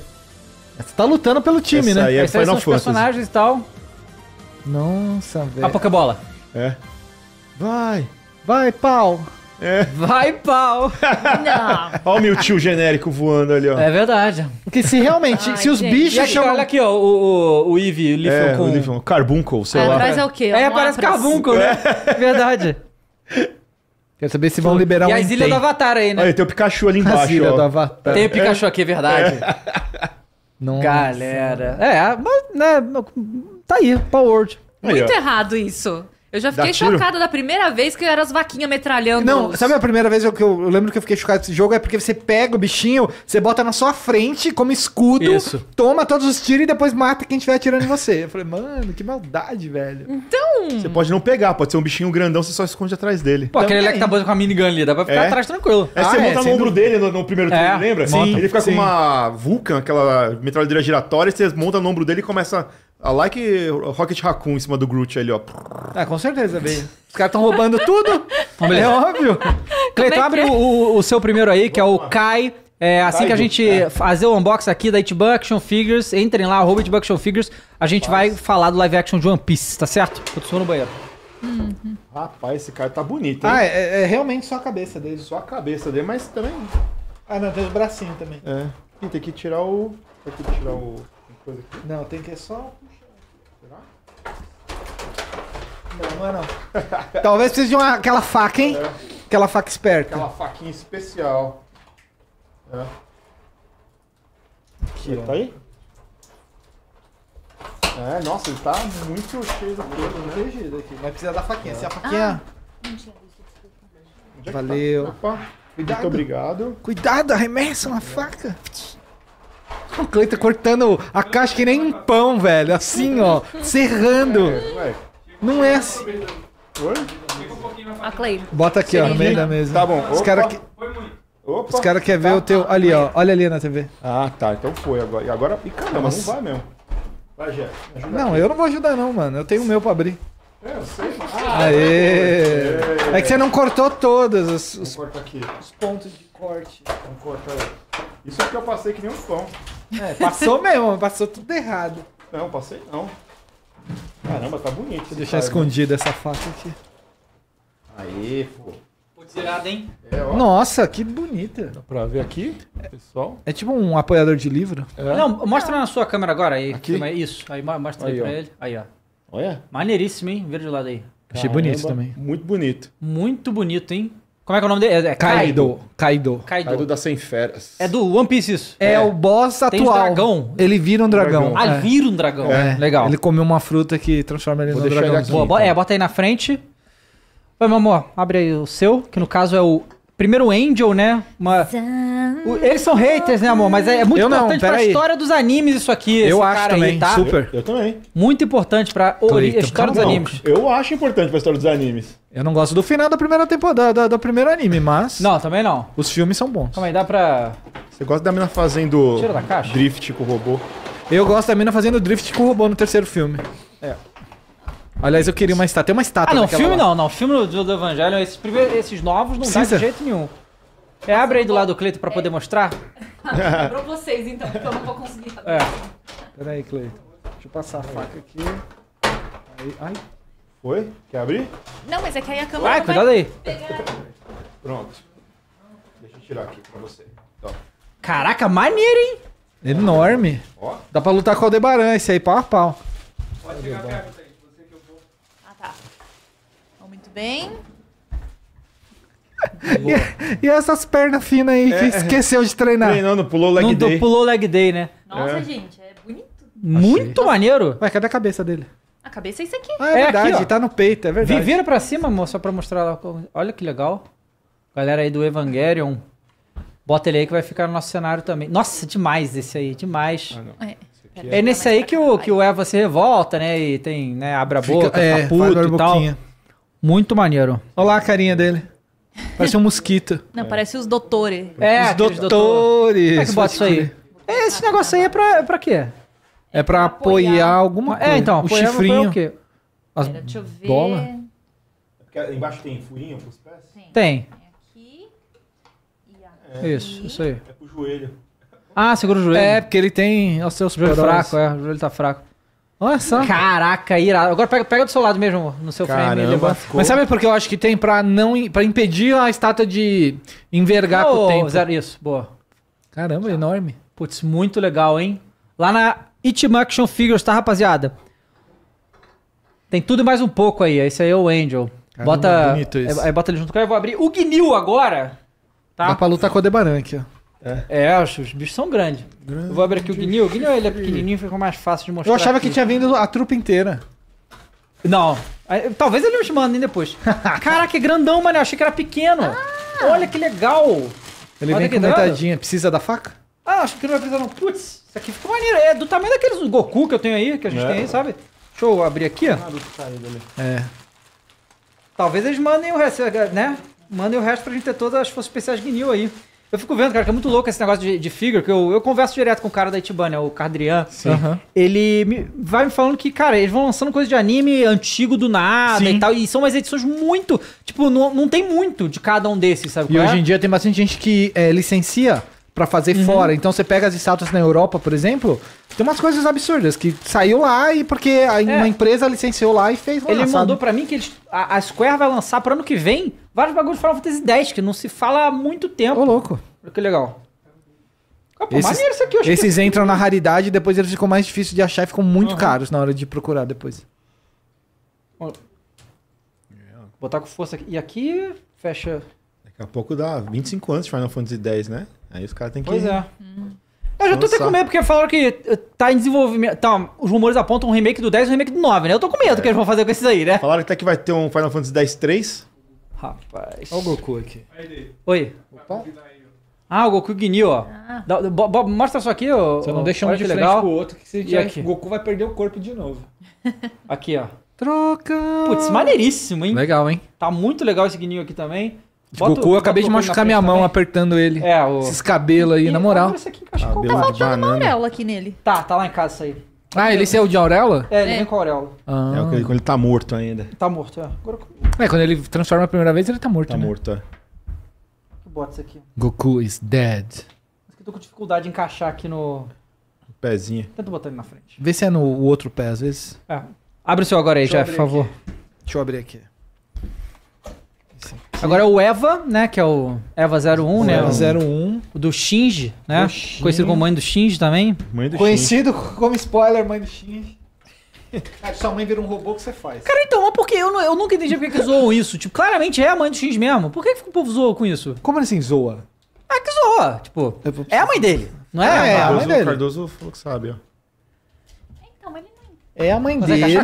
Você tá lutando pelo time, Essa né? Aí é Esses aí Fantasy. personagens e tal. Nossa, velho. A Pokébola. É. Vai. Vai, pau. É. Vai pau! Não. Olha o tio genérico voando ali, ó. É verdade. Porque se realmente, Ai, se os gente. bichos aqui, chamam... Olha aqui, ó, o, o, o Eve, o Leafeon é, com... O Leafeon, Carbuncle, sei é, lá. Atrás é o quê? É, aparece Carbuncle, né? É verdade. Quero saber se vão liberar e um E as ilhas do Avatar aí, né? Olha, tem o Pikachu ali embaixo, As ilhas do Avatar. Tem o Pikachu aqui, é verdade. É. Nossa. Galera. É, mas, né, tá aí, Power World. Muito errado isso. Eu já fiquei chocada da primeira vez que eram as vaquinhas metralhando. Não, os... sabe a primeira vez que eu, eu, lembro que eu fiquei chocado desse jogo? É porque você pega o bichinho, você bota na sua frente como escudo, Isso. toma todos os tiros e depois mata quem estiver atirando em você. Eu falei, mano, que maldade, velho. Então. Você pode não pegar, pode ser um bichinho grandão, você só esconde atrás dele. Pô, aquele leque tá com a minigun ali, dá pra ficar é. atrás tranquilo. É, você ah, monta é, no ombro dúvida. dele no, no primeiro turno, é. lembra? Sim, Ele fica sim. com uma Vulcan, aquela metralhadora giratória, e você monta no ombro dele e começa a ah, like Rocket Raccoon em cima do Groot ali, ó. Ah, com certeza, bem. Os caras estão roubando tudo. [LAUGHS] é óbvio. Cleiton, é abre é? o, o seu primeiro aí, que é o Kai é, assim que a gente é. fazer o unboxing aqui da Itban Action Figures, entrem lá, arroba Itban Action Figures, a gente vai falar do live action de One Piece, tá certo? Eu tô no banheiro. Uhum. Rapaz, esse cara tá bonito, hein? Ah, é, é, é, realmente só a cabeça dele. Só a cabeça dele, mas também... Ah, não, tem os bracinhos também. É. E tem que tirar o... Tem que tirar o... Tem Não, tem que é só... Não, não é não. [LAUGHS] Talvez precise de uma, aquela faca, hein? É. Aquela faca esperta. Aquela faquinha especial. É. Aqui, ó. Tá aí? É, nossa, ele tá muito cheio do né? aqui. Vai precisar da faquinha. É. Se a faquinha. Ah, é tá? Valeu. Tá? Opa. Cuidado. Muito obrigado. Cuidado, arremessa uma faca. O Cleiton cortando a caixa que nem um pão, velho. Assim, ó. Serrando. É, ué, não é assim. Oi? A Clay. Bota aqui, ó, no meio da mesa. Tá bom. Os caras que... Os caras querem ver o teu. Ali, ó. Olha ali na TV. Ah, tá. Então foi agora. E agora. E caramba, Nossa. não vai mesmo. Vai, Jeff. Não, aqui. eu não vou ajudar, não, mano. Eu tenho o meu pra abrir. É, eu sei. Ah, Aê. É. é que você não cortou todas Os, corta aqui. os pontos de corte. Não corta aí. Isso é porque eu passei que nem um pão. É, passou mesmo, passou tudo errado. Não, passei não. Caramba, tá bonito. Deixa deixar escondida essa faca aqui. Aí, pô. Putz, hein? É, Nossa, que bonita. Dá pra ver aqui, pessoal? É tipo um apoiador de livro. É. Não, mostra na sua câmera agora aí. Aqui? isso, aí mostra aí, aí pra ó. ele. Aí, ó. Olha. Maneiríssimo, hein? Verde de lado aí. Achei bonito também. Muito bonito. Muito bonito, hein? Como é que é o nome dele? É, é Kaido. Kaido. Kaido. Kaido das Sem feras. É do One Piece isso. É, é. o boss atual. Tem um dragão. Ele vira um dragão. dragão. Ah, é. vira um dragão. É. Legal. Ele comeu uma fruta que transforma ele em num dragão. Ele aqui, Boa, então. É, bota aí na frente. Oi, meu amor, abre aí o seu, que no caso é o Primeiro Angel, né? Uma... Eles são haters, né, amor? Mas é, é muito eu importante não, pra aí. história dos animes isso aqui. Eu acho também, aí, tá? super. Eu, eu, também. Muito importante pra Cleiton. a história dos não, animes. Eu acho importante pra história dos animes. Eu não gosto do final da primeira temporada, da, do primeiro anime, mas... Não, também não. Os filmes são bons. Calma aí, dá pra... Você gosta da mina fazendo... Tira da caixa. Drift com o robô. Eu gosto da mina fazendo drift com o robô no terceiro filme. É. Aliás, eu queria uma estátua. Tem uma estátua. Ah, não, filme lá. não, não. Filme do, do Evangelho, esses, primeiros, esses novos não dá de jeito nenhum. É, abre aí do lado do Cleito pra poder mostrar. Lembrou [LAUGHS] tá, é vocês então, porque eu não vou conseguir. [LAUGHS] É. Pera aí, Cleito. Deixa eu passar a faca aqui. Aí, ai. Foi? Quer abrir? Não, mas é que aí a câmera. Vai, cuidado aí. Pegar. Pronto. Deixa eu tirar aqui pra você. Então. Caraca, maneiro, hein? Enorme. Ó. Dá pra lutar com o Aldebaran esse aí, pau a pau. Pode chegar perto, bem? E, e, essas pernas finas aí que é. esqueceu de treinar. Treinou, pulou leg não, day. Pulou leg day, né? Nossa, é. gente, é bonito. Muito Achei. maneiro. Ué, cadê a cabeça dele? A cabeça é isso aqui. Ah, é, é verdade, aqui, tá no peito, é verdade. Vira pra cima, moço, só pra mostrar lá. Olha que legal. Galera aí do Evangelion. Bota ele aí que vai ficar no nosso cenário também. Nossa, demais esse aí, demais. Ah, é. É, é tá nesse aí que o, que o Eva se revolta, né? E tem, né? Abre a boca, Fica, é, puto e tal. Boquinha. Muito maneiro. Olha lá a carinha dele. Parece um mosquito. Não, parece os doutores. É, os doutores. Como é que bota isso aí? esse negócio aí é pra, é pra quê? É pra apoiar, apoiar alguma é, coisa. É, então, o chifrinho. O quê? As Pera, deixa eu ver. Bola? embaixo tem furinho pros pés? Tem. Tem. É. Isso, isso aí. É pro joelho. Ah, segura o joelho. É, porque ele tem. Nossa, o seu joelho fraco, é. O joelho tá fraco. Olha só. Caraca, irado. Agora pega, pega do seu lado mesmo, no seu Caramba, frame. Ficou... Mas sabe por que eu acho que tem pra, não, pra impedir a estátua de envergar oh, com o tempo? Zero, isso, boa. Caramba, Tchau. enorme. Putz, muito legal, hein? Lá na Itima Figures, tá, rapaziada? Tem tudo e mais um pouco aí. Esse aí é o Angel. Caramba, bota, é, aí é, bota ele junto com ele. Eu vou abrir o Gnil agora. Tá? Dá pra lutar com o Debaran aqui, ó. É, é os, os bichos são grandes. Grande. Eu vou abrir aqui o Gnil. O Gnil ele é pequenininho, ficou mais fácil de mostrar. Eu achava aqui. que tinha vindo a trupa inteira. Não. Talvez ele nos mandem depois. [LAUGHS] Caraca, é grandão, mano. Eu achei que era pequeno. Ah. Olha que legal. Ele Olha vem com metadinha. Precisa da faca? Ah, acho que não vai precisar não. Putz, isso aqui ficou maneiro. É do tamanho daqueles Goku que eu tenho aí, que a gente é. tem aí, sabe? Deixa eu abrir aqui, ó. É. Talvez eles mandem o resto, né? Mandem o resto pra gente ter todas as forças especiais Gnil aí. Eu fico vendo, cara, que é muito louco esse negócio de, de figure, que eu, eu converso direto com o cara da Itibana, né, o Cardrian. Uhum. Ele me, vai me falando que, cara, eles vão lançando coisa de anime antigo do nada Sim. e tal. E são umas edições muito. Tipo, não, não tem muito de cada um desses, sabe? E é? hoje é? em dia tem bastante gente que é, licencia para fazer uhum. fora. Então você pega as estátuas na Europa, por exemplo, tem umas coisas absurdas que saiu lá e porque é. uma empresa licenciou lá e fez lá. Ele mandou para mim que a, a, Square vai lançar pro ano que vem vários bagulhos de Final Fantasy X, que não se fala há muito tempo. Ô, louco. Olha que legal. Ah, pô, esses, isso aqui, eu esses que... entram na raridade e depois eles ficam mais difíceis de achar e ficam muito uhum. caros na hora de procurar depois. Vou botar com força aqui. E aqui fecha. Daqui a pouco dá 25 anos de Final Fantasy X, né? Aí os caras têm que. Pois é. Hum. Eu já tô até com medo, porque falaram que tá em desenvolvimento. Tá, os rumores apontam um remake do 10 e um remake do 9, né? Eu tô com medo é. que eles vão fazer com esses aí, né? Falaram até que vai ter um Final Fantasy X-3. Rapaz. Olha o Goku aqui. Oi. Opa. Ah, o Goku Ginyu, ó. Ah. Da, bo, bo, mostra só aqui, ó. Você não deixa um de frente legal. pro outro, que se já, aqui? o Goku vai perder o corpo de novo. aqui, ó. Troca! Putz, maneiríssimo, hein? Legal, hein? Tá muito legal esse Ginyu aqui também. Tipo, Goku, eu acabei de machucar minha mão também. apertando ele. É, o... Esses cabelos aí, e na moral. Esse aqui encaixa ah, com Tá faltando uma auréola aqui nele. Tá, tá lá em casa isso aí. Ah, ele saiu é de auréola? É, ele é. vem com a auréola. Ah. É, quando ele tá morto ainda. Tá morto, é. Agora... É, quando ele transforma a primeira vez, ele tá morto, Tá né? morto, é. Bota isso aqui. Goku is dead. que eu tô com dificuldade de encaixar aqui no... O pezinho. Tenta botar ele na frente. Vê se é no outro pé, às vezes. É. Abre o seu agora aí, Jeff, por favor. Deixa eu abrir aqui. Agora é o Eva, né? Que é o Eva 01, o né? Eva 01. O do Shinji, né? Conhecido como mãe do Shinji também. Mãe do Conhecido [LAUGHS] como spoiler, mãe do Shinji. [LAUGHS] sua mãe vira um robô que você faz. Cara, então, mas por que? Eu, eu nunca entendi por que, zoam isso. Tipo, claramente é a mãe do Shinji mesmo. Por que, que o povo zoa com isso? Como assim, zoa? Ah, que zoa. Tipo, é a mãe dele, não é? É, ah, é a mãe dele. O Cardoso falou que sabe, ó. Então, é a mãe mas dele.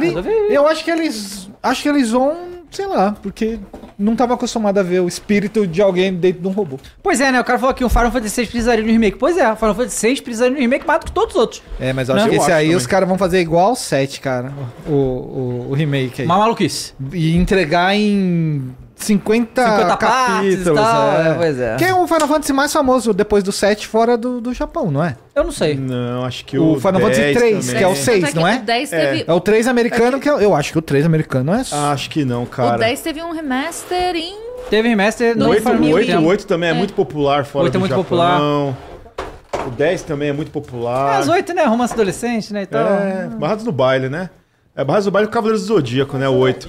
É eu acho que eles. Acho que eles vão, sei lá, porque não tava acostumado a ver o espírito de alguém dentro de um robô. Pois é, né? O cara falou aqui, o Final Fantasy VI precisaria de um remake. Pois é, o Final Fantasy VI precisaria de um remake mais do que todos os outros. É, mas eu acho né? que esse acho aí também. os caras vão fazer igual o 7, cara. O, o, o remake aí. Uma maluquice. E entregar em 50, 50 capítulos. Tal, é. Né? Pois é. Que é o Final Fantasy mais famoso depois do 7 fora do, do Japão, não é? Eu não sei. Não, acho que o. O Final Fantasy 3, também. que é o 6, é, é não é? O 10 é. teve... é. o 3 americano, é que... que eu, acho que o 3 americano não é. Ah, acho que não, cara. O 10 teve um remaster em. Teve remaster no 8, 8, 8, 8 também é, é, muito popular fora 8 do é muito Japão. popular. O 10 também é muito popular. É, as 8, né? Romance adolescente, né? E É, Barrados no baile, né? É Barrados no baile e Cavaleiros do Zodíaco, né? O 8.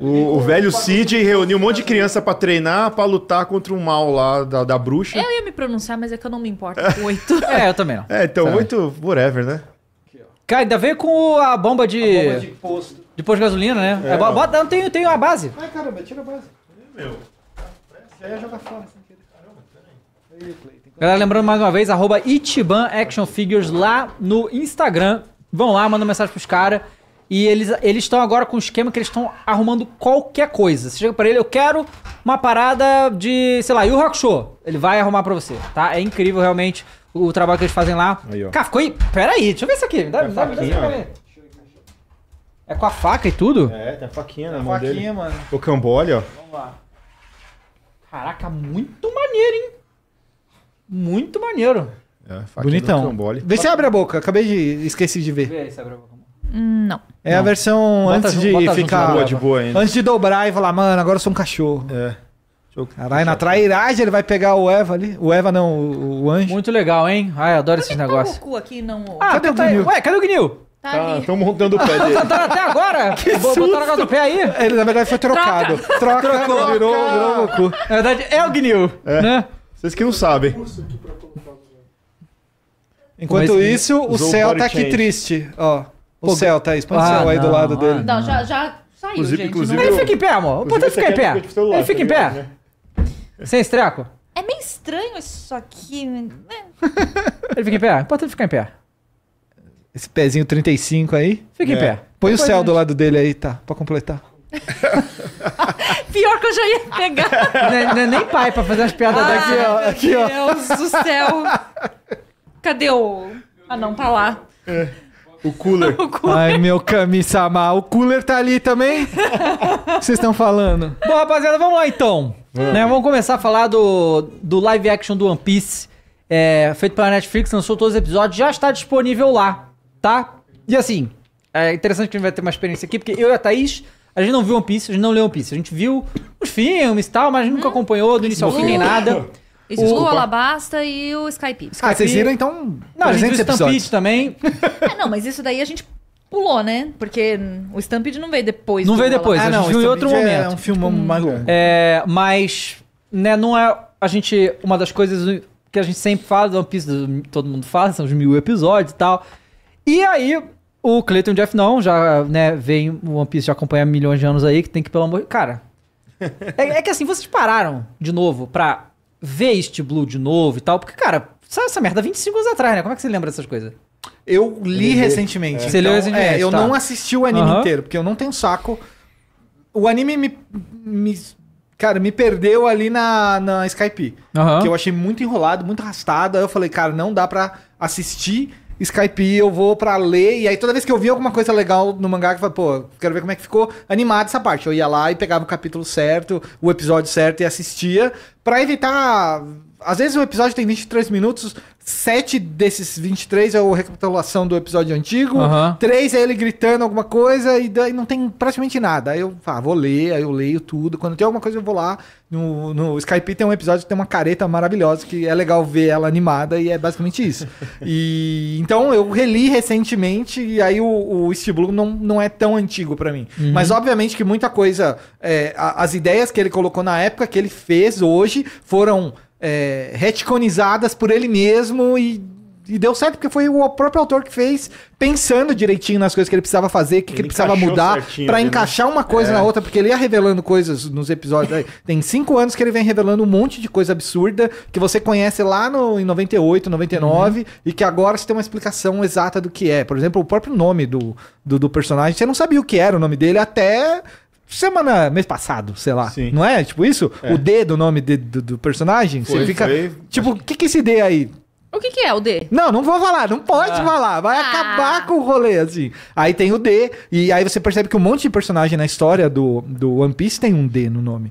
O, o velho Cid reuniu um monte de criança pra treinar pra lutar contra um mal lá da, da bruxa. Eu ia me pronunciar, mas é que eu não me importo oito. [LAUGHS] É, eu também não. É, então, Sabe? muito whatever, né? Cara, ainda veio com a bomba de. A bomba de posto. De posto de gasolina, né? É, é bo- bota, não tem, tem a base. Ai, caramba, tira a base. Meu. Aí ia é fora sem querer. Caramba, Galera, lembrando mais uma vez, arroba Itiban Action Figures lá no Instagram. Vão lá, mandam mensagem pros caras. E eles eles estão agora com um esquema que eles estão arrumando qualquer coisa. Você chega para ele, eu quero uma parada de, sei lá, e o Rock Show. Ele vai arrumar para você, tá? É incrível realmente o, trabalho que eles fazem lá. Aí, ó. Cara, ficou aí. Pera aí, deixa eu ver isso aqui. Me dá, me dá, É com a faca e tudo? É, tem a faquinha na mão faquinha, dele. mano. O cambole, ó. Vamos lá. Caraca, muito maneiro, hein? Muito maneiro. É, Bonitão. Vê se abre a boca, acabei de. esqueci de ver. Vê aí se abre a boca. Não. É não. a versão bota antes de ficar. Boa, de boa ainda. Antes de dobrar e falar, mano, agora eu sou um cachorro. É. Caralho, na trairagem ele vai pegar o Eva ali. O Eva não, o, o anjo. Muito legal, hein? Ai, adoro esses tá negócios. Tá aqui, não... Ah, cadê tá, o Gnil? Ué, cadê o Gnil? Tá, tá ah, Estão montando o pé [LAUGHS] dele. Tá até agora? [LAUGHS] Que Vou susto. botar do pé aí? Ele, na verdade, foi trocado. Troca, Troca Trocou. virou, virou Goku. Na verdade, é o Gnil, é. né? Vocês que não sabem. Enquanto isso, o céu tá aqui change. triste, ó. O, o céu, Thaís, põe o céu aí do lado ah, dele. Não, já, já saiu, gente. Ele fica em tá pé, amor. O importante fica em pé. Ele fica em pé. Sem estreco. É meio estranho isso aqui. Né? [LAUGHS] Ele fica em pé. O importante fica em pé. Esse pezinho 35 aí. Fica é. em pé. Põe Depois o céu gente... do lado dele aí, tá? Pra completar. [LAUGHS] Pior que eu já ia pegar. [LAUGHS] É, não é nem pai pra fazer as piadas ah, daqui, ó. Aqui, Deus ó. do céu. Cadê o. Ah, não, pra tá lá. É. O cooler. [LAUGHS] o cooler. Ai, meu Kami-sama. O cooler tá ali também? [LAUGHS] o que vocês estão falando? Bom, rapaziada, vamos lá então. Vamos, né? vamos começar a falar do, do live action do One Piece. É, feito pela Netflix, lançou todos os episódios, já está disponível lá, tá? E assim, é interessante que a gente vai ter uma experiência aqui, porque eu e a Thaís, a gente não viu One Piece, a gente não leu One Piece. A gente viu os filmes e tal, mas a gente hum, nunca acompanhou do início ao fim nem nada. [LAUGHS] Existe o, Alabasta e o Skype. Ah, vocês viram então. Não, a gente viu o Stampede também. [LAUGHS] é, não, mas isso daí a gente pulou, né? Porque o Stampede não veio depois. Não veio depois, ah, a gente viu em outro é momento. É um filme hum. mais longo. É, mas, né, não é. A gente. Uma das coisas que a gente sempre fala do One Piece, todo mundo fala, são os mil episódios e tal. E aí, o Clayton Jeff não, já, né, vem o One Piece já acompanha milhões de anos aí, que tem que, pelo amor. Cara. [LAUGHS] é, é que assim, vocês pararam de novo pra ver este Blue de novo e tal, porque, cara, sabe essa merda 25 anos atrás, né? Como é que você lembra dessas coisas? Eu li recentemente. É. Você leu então, recentemente? É, eu tá. não assisti o anime inteiro, porque eu não tenho saco. O anime me. me cara, me perdeu ali na, na Skype. Uhum. Que eu achei muito enrolado, muito arrastado. Aí eu falei, cara, não dá pra assistir Skype, eu vou pra ler, e aí toda vez que eu vi alguma coisa legal no mangá, eu falei, pô, quero ver como é que ficou animado essa parte. Eu ia lá e pegava o capítulo certo, o episódio certo e assistia, pra evitar às vezes o episódio tem 23 minutos, 7 desses 23 é a recapitulação do episódio antigo, uhum. 3 é ele gritando alguma coisa e daí não tem praticamente nada. Aí eu ah, vou ler, aí eu leio tudo. Quando tem alguma coisa eu vou lá. No, no Skype tem um episódio que tem uma careta maravilhosa que é legal ver ela animada e é basicamente isso. e [LAUGHS] Então eu reli recentemente e aí o, o East Blue não, não é tão antigo para mim. Uhum. Mas obviamente que muita coisa, é, a, as ideias que ele colocou na época que ele fez hoje foram é, por ele mesmo e, e, deu certo, porque foi o próprio autor que fez, pensando direitinho nas coisas que ele precisava fazer, o que, que, ele precisava mudar, para né? encaixar uma coisa é. na outra, porque ele ia revelando coisas nos episódios. Tem cinco anos que ele vem revelando um monte de coisa absurda que você conhece lá no, em 98, 99, uhum. e que agora você tem uma explicação exata do que é. Por exemplo, o próprio nome do, do, do personagem, você não sabia o que era o nome dele até semana, mês passado, sei lá. Sim. Não é? Tipo isso? É. O D do nome de, do, do, personagem? Foi, você fica. Foi. Tipo, o que, que é esse D aí? O que, que, é o D? Não, não vou falar, não pode ah. falar. Vai ah. acabar com o rolê, assim. Aí tem o D, e aí você percebe que um monte de personagem na história do, do One Piece tem um D no nome.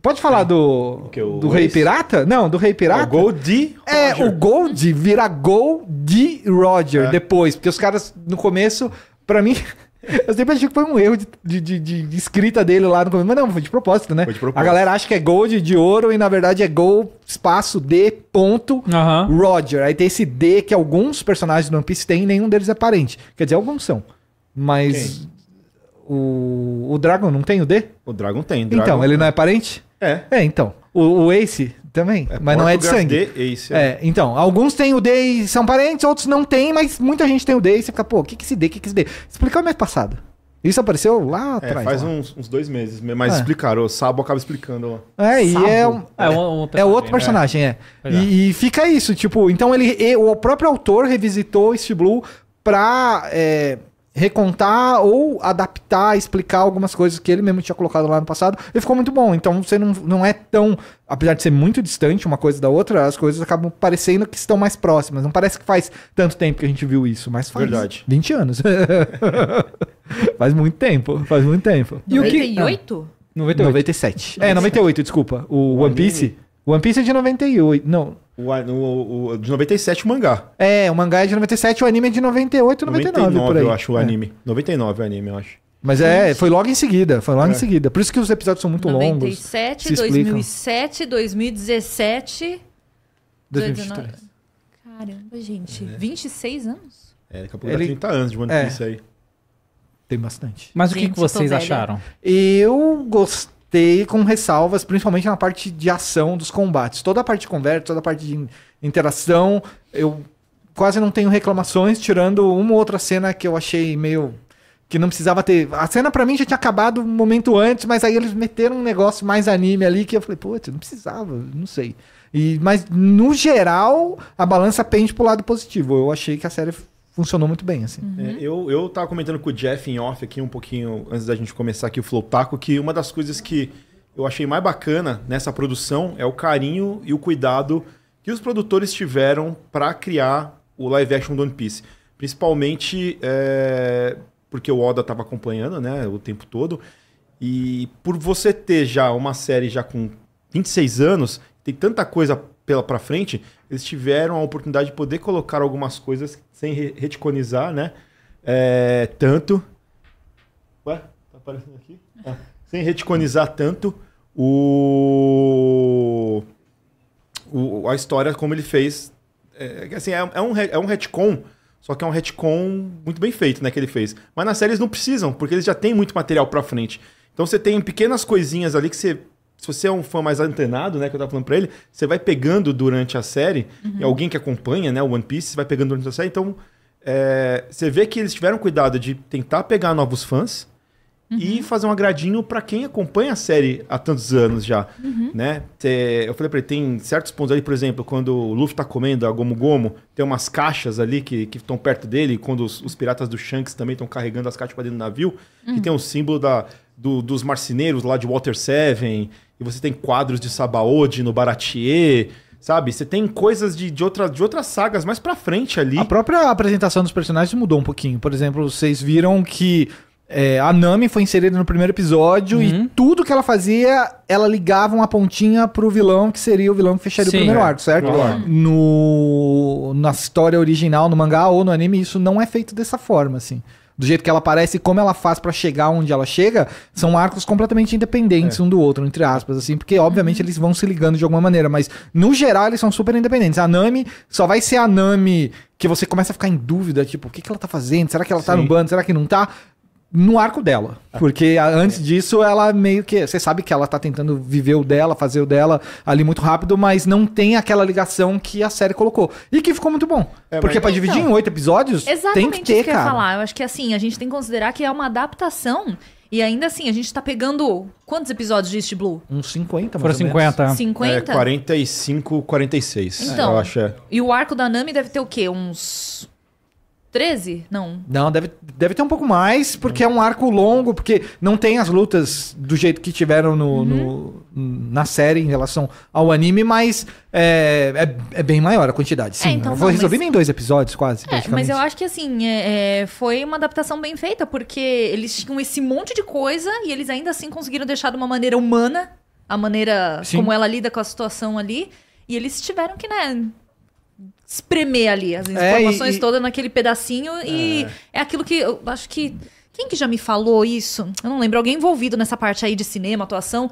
Pode falar é. do, que, do Rei Pirata? Não, do Rei Pirata. O Gold É, o Gold vira Gold Roger é. depois. Porque os caras, no começo, para mim, [LAUGHS] Eu sempre achei que foi um erro de, de, de, de escrita dele lá no começo. Mas não, foi de propósito, né? Foi de propósito. A galera acha que é gold de ouro e na verdade é gol espaço D ponto uhum. Roger. Aí tem esse D que alguns personagens do One Piece têm e nenhum deles é parente. Quer dizer, alguns são. Mas o, o Dragon não tem o D? O Dragon tem. Dragon então, ele não é parente? É. É, então. O, o Ace também, é mas não é de sangue. D, Ace, é. é. então, alguns têm o D e são parentes, outros não têm, mas muita gente tem o D e você fica, pô, o que, que esse D, o que, que esse D? Explicar o mês passado. Isso apareceu lá é, atrás. Faz uns, uns, dois meses, mas é. explicaram. O Sabo acaba explicando. Lá. É, e Sabo. é, um, é, é, um, é outro é. personagem, é. E, é. e, fica isso, tipo, então ele, o próprio autor revisitou este Blue pra é, recontar ou adaptar, explicar algumas coisas que ele mesmo tinha colocado lá no passado. E ficou muito bom. Então você não, não é tão. Apesar de ser muito distante uma coisa da outra, as coisas acabam parecendo que estão mais próximas. Não parece que faz tanto tempo que a gente viu isso, mas faz. Verdade. 20 anos. [LAUGHS] faz muito tempo. Faz muito tempo. E 98? O que... 98? 97. 97. É, 98, desculpa. O, One Piece. One Piece é de 98. Não. O, o, o, de 97 o mangá. É, o mangá é de 97 o anime é de 98 e 99, 99 por aí. eu acho, o é. 99 o anime, eu acho. Mas é, foi logo em seguida, foi logo é. em seguida. Por isso que os episódios são muito 97, longos. 97, 2007, 2017... 2023. 2019. Caramba, gente. É. 26 anos? É, daqui a pouco Ele... dá 30 anos de One é. Piece é. aí. Tem bastante. Mas o que, que vocês acharam? Eu gostei ter com ressalvas, principalmente na parte de ação dos combates. Toda a parte de conversa, toda a parte de interação, eu quase não tenho reclamações, tirando uma ou outra cena que eu achei meio que não precisava ter. A cena para mim já tinha acabado um momento antes, mas aí eles meteram um negócio mais anime ali que eu falei, putz, não precisava, não sei. E, mas no geral, a balança pende pro lado positivo. Eu achei que a série funcionou muito bem, assim. Uhum. É, eu, eu tava comentando com o Jeff em off aqui um pouquinho antes da gente começar aqui o Flow Taco, que uma das coisas que eu achei mais bacana nessa produção é o carinho e o cuidado que os produtores tiveram para criar o live action do One Piece. Principalmente é, porque o Oda estava acompanhando né, o tempo todo. E por você ter já uma série já com 26 anos, tem tanta coisa pela para frente, eles tiveram a oportunidade de poder colocar algumas coisas sem reticonizar, né? É, tanto. Ué, tá aparecendo aqui? Ah, sem reticonizar tanto o, o, a história como ele fez. É, é assim, é, é um, é um retcon, só que é um retcon muito bem feito, né? Que ele fez. Mas na série eles não precisam, porque eles já têm muito material pra frente. Então você tem pequenas coisinhas ali que você se você é um fã mais antenado, né, que eu tava falando pra ele, você vai pegando durante a série, uhum. e alguém que acompanha, né, o One Piece, você vai pegando durante a série, então é, você vê que eles tiveram cuidado de tentar pegar novos fãs uhum. e fazer um agradinho para quem acompanha a série há tantos anos já, uhum. né? eu falei pra ele, tem certos pontos ali, por exemplo, quando o Luffy tá comendo a Gomu Gomu, tem umas caixas ali que estão perto dele, quando os, os, piratas do Shanks também estão carregando as caixas pra dentro do navio, que uhum. tem um símbolo da do, dos marceneiros lá de Water Seven, e você tem quadros de Sabaody no Baratier, sabe? Você tem coisas de, de, outra, de outras sagas mais pra frente ali. A própria apresentação dos personagens mudou um pouquinho. Por exemplo, vocês viram que é, a Nami foi inserida no primeiro episódio uhum. e tudo que ela fazia, ela ligava uma pontinha pro vilão, que seria o vilão que fecharia Sim, o primeiro é. arco, certo? Uhum. No, na história original, no mangá ou no anime, isso não é feito dessa forma, assim do jeito que ela aparece e como ela faz para chegar onde ela chega, são arcos completamente independentes é. um do outro, entre aspas, assim, porque obviamente uhum. eles vão se ligando de alguma maneira, mas no geral eles são super independentes. A Nami só vai ser a Nami que você começa a ficar em dúvida, tipo, o que, que ela tá fazendo? Será que ela tá no bando? Será que não tá? no arco dela. Ah. Porque antes é. disso, ela meio que. Você sabe que ela tá tentando viver o dela, fazer o dela ali muito rápido, mas não tem aquela ligação que a série colocou. E que ficou muito bom. É, porque para então, dividir em oito episódios, tem que ter, cara. Eu, ia falar. eu acho que assim, a gente tem que considerar que é uma adaptação. E ainda assim, a gente tá pegando quantos episódios de East Blue? Uns 50, mais Foram 50. Menos. 50? É, 45, 46. Então, eu acho. É. E o arco da Nami deve ter o quê? Uns 13? Não. Não, deve, deve ter um pouco mais, porque é um arco longo, porque não tem as lutas do jeito que tiveram no, uhum. no na série em relação ao anime, mas é, é, é bem maior a quantidade. É, sim, é, então, eu vou resolver mas... em dois episódios, quase. É, mas eu acho que assim, é, é, foi uma adaptação bem feita, porque eles tinham esse monte de coisa e eles ainda assim conseguiram deixar de uma maneira humana, a maneira Sim. como ela lida com a situação ali. E eles tiveram que, né, espremer ali as é, informações é, e, todas naquele pedacinho é. e é aquilo que eu acho que quem que já me falou isso? Eu não lembro alguém envolvido nessa parte aí de cinema, atuação,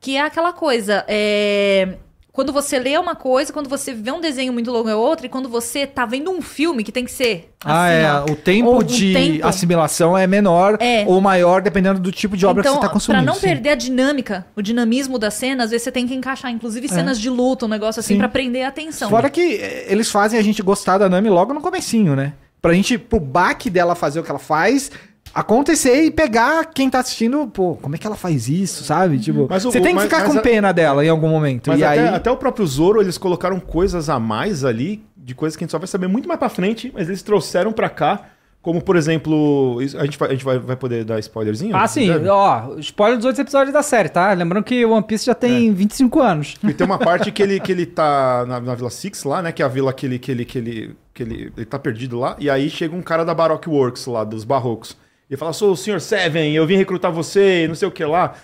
que é aquela coisa, é quando você lê uma coisa, quando você vê um desenho muito longo é outra, e quando você tá vendo um filme que tem que ser. ah, é, assim, é. Ó, o tempo ou, de tempo... assimilação é menor é. ou maior, dependendo do tipo de obra então, que você tá consumindo. Pra não sim. perder a dinâmica, o dinamismo das cenas, às vezes você tem que encaixar, inclusive é. cenas é. de luta, um negócio assim, para prender a atenção. Fora né? que eh, eles fazem a gente gostar da Nami logo no comecinho, né? Pra gente, pro baque dela fazer o que ela faz, acontecer e pegar quem tá assistindo, pô, como é que ela faz isso, sabe? Uhum. Tipo, você tem que ficar mas, com pena dela em algum momento. Mas e até, aí... até o próprio Zoro, eles colocaram coisas a mais ali, de coisas que a gente só vai saber muito mais pra frente, mas eles trouxeram pra cá. Como, por exemplo, a gente vai, a gente vai, vai poder dar spoilerzinho? Ah, sim. Deve? Né? Ó, spoiler dos outros episódios da série, tá? Lembrando que One Piece já tem é. 25 anos. E tem uma [LAUGHS] parte que ele, que ele tá na, na Vila Six lá, né? Que é a vila que ele, que ele, que ele, que ele, ele tá perdido lá. E aí chega um cara da Baroque Works lá, dos Barrocos e fala, sou o Sr. Seven, eu vim recrutar você, não sei o que lá.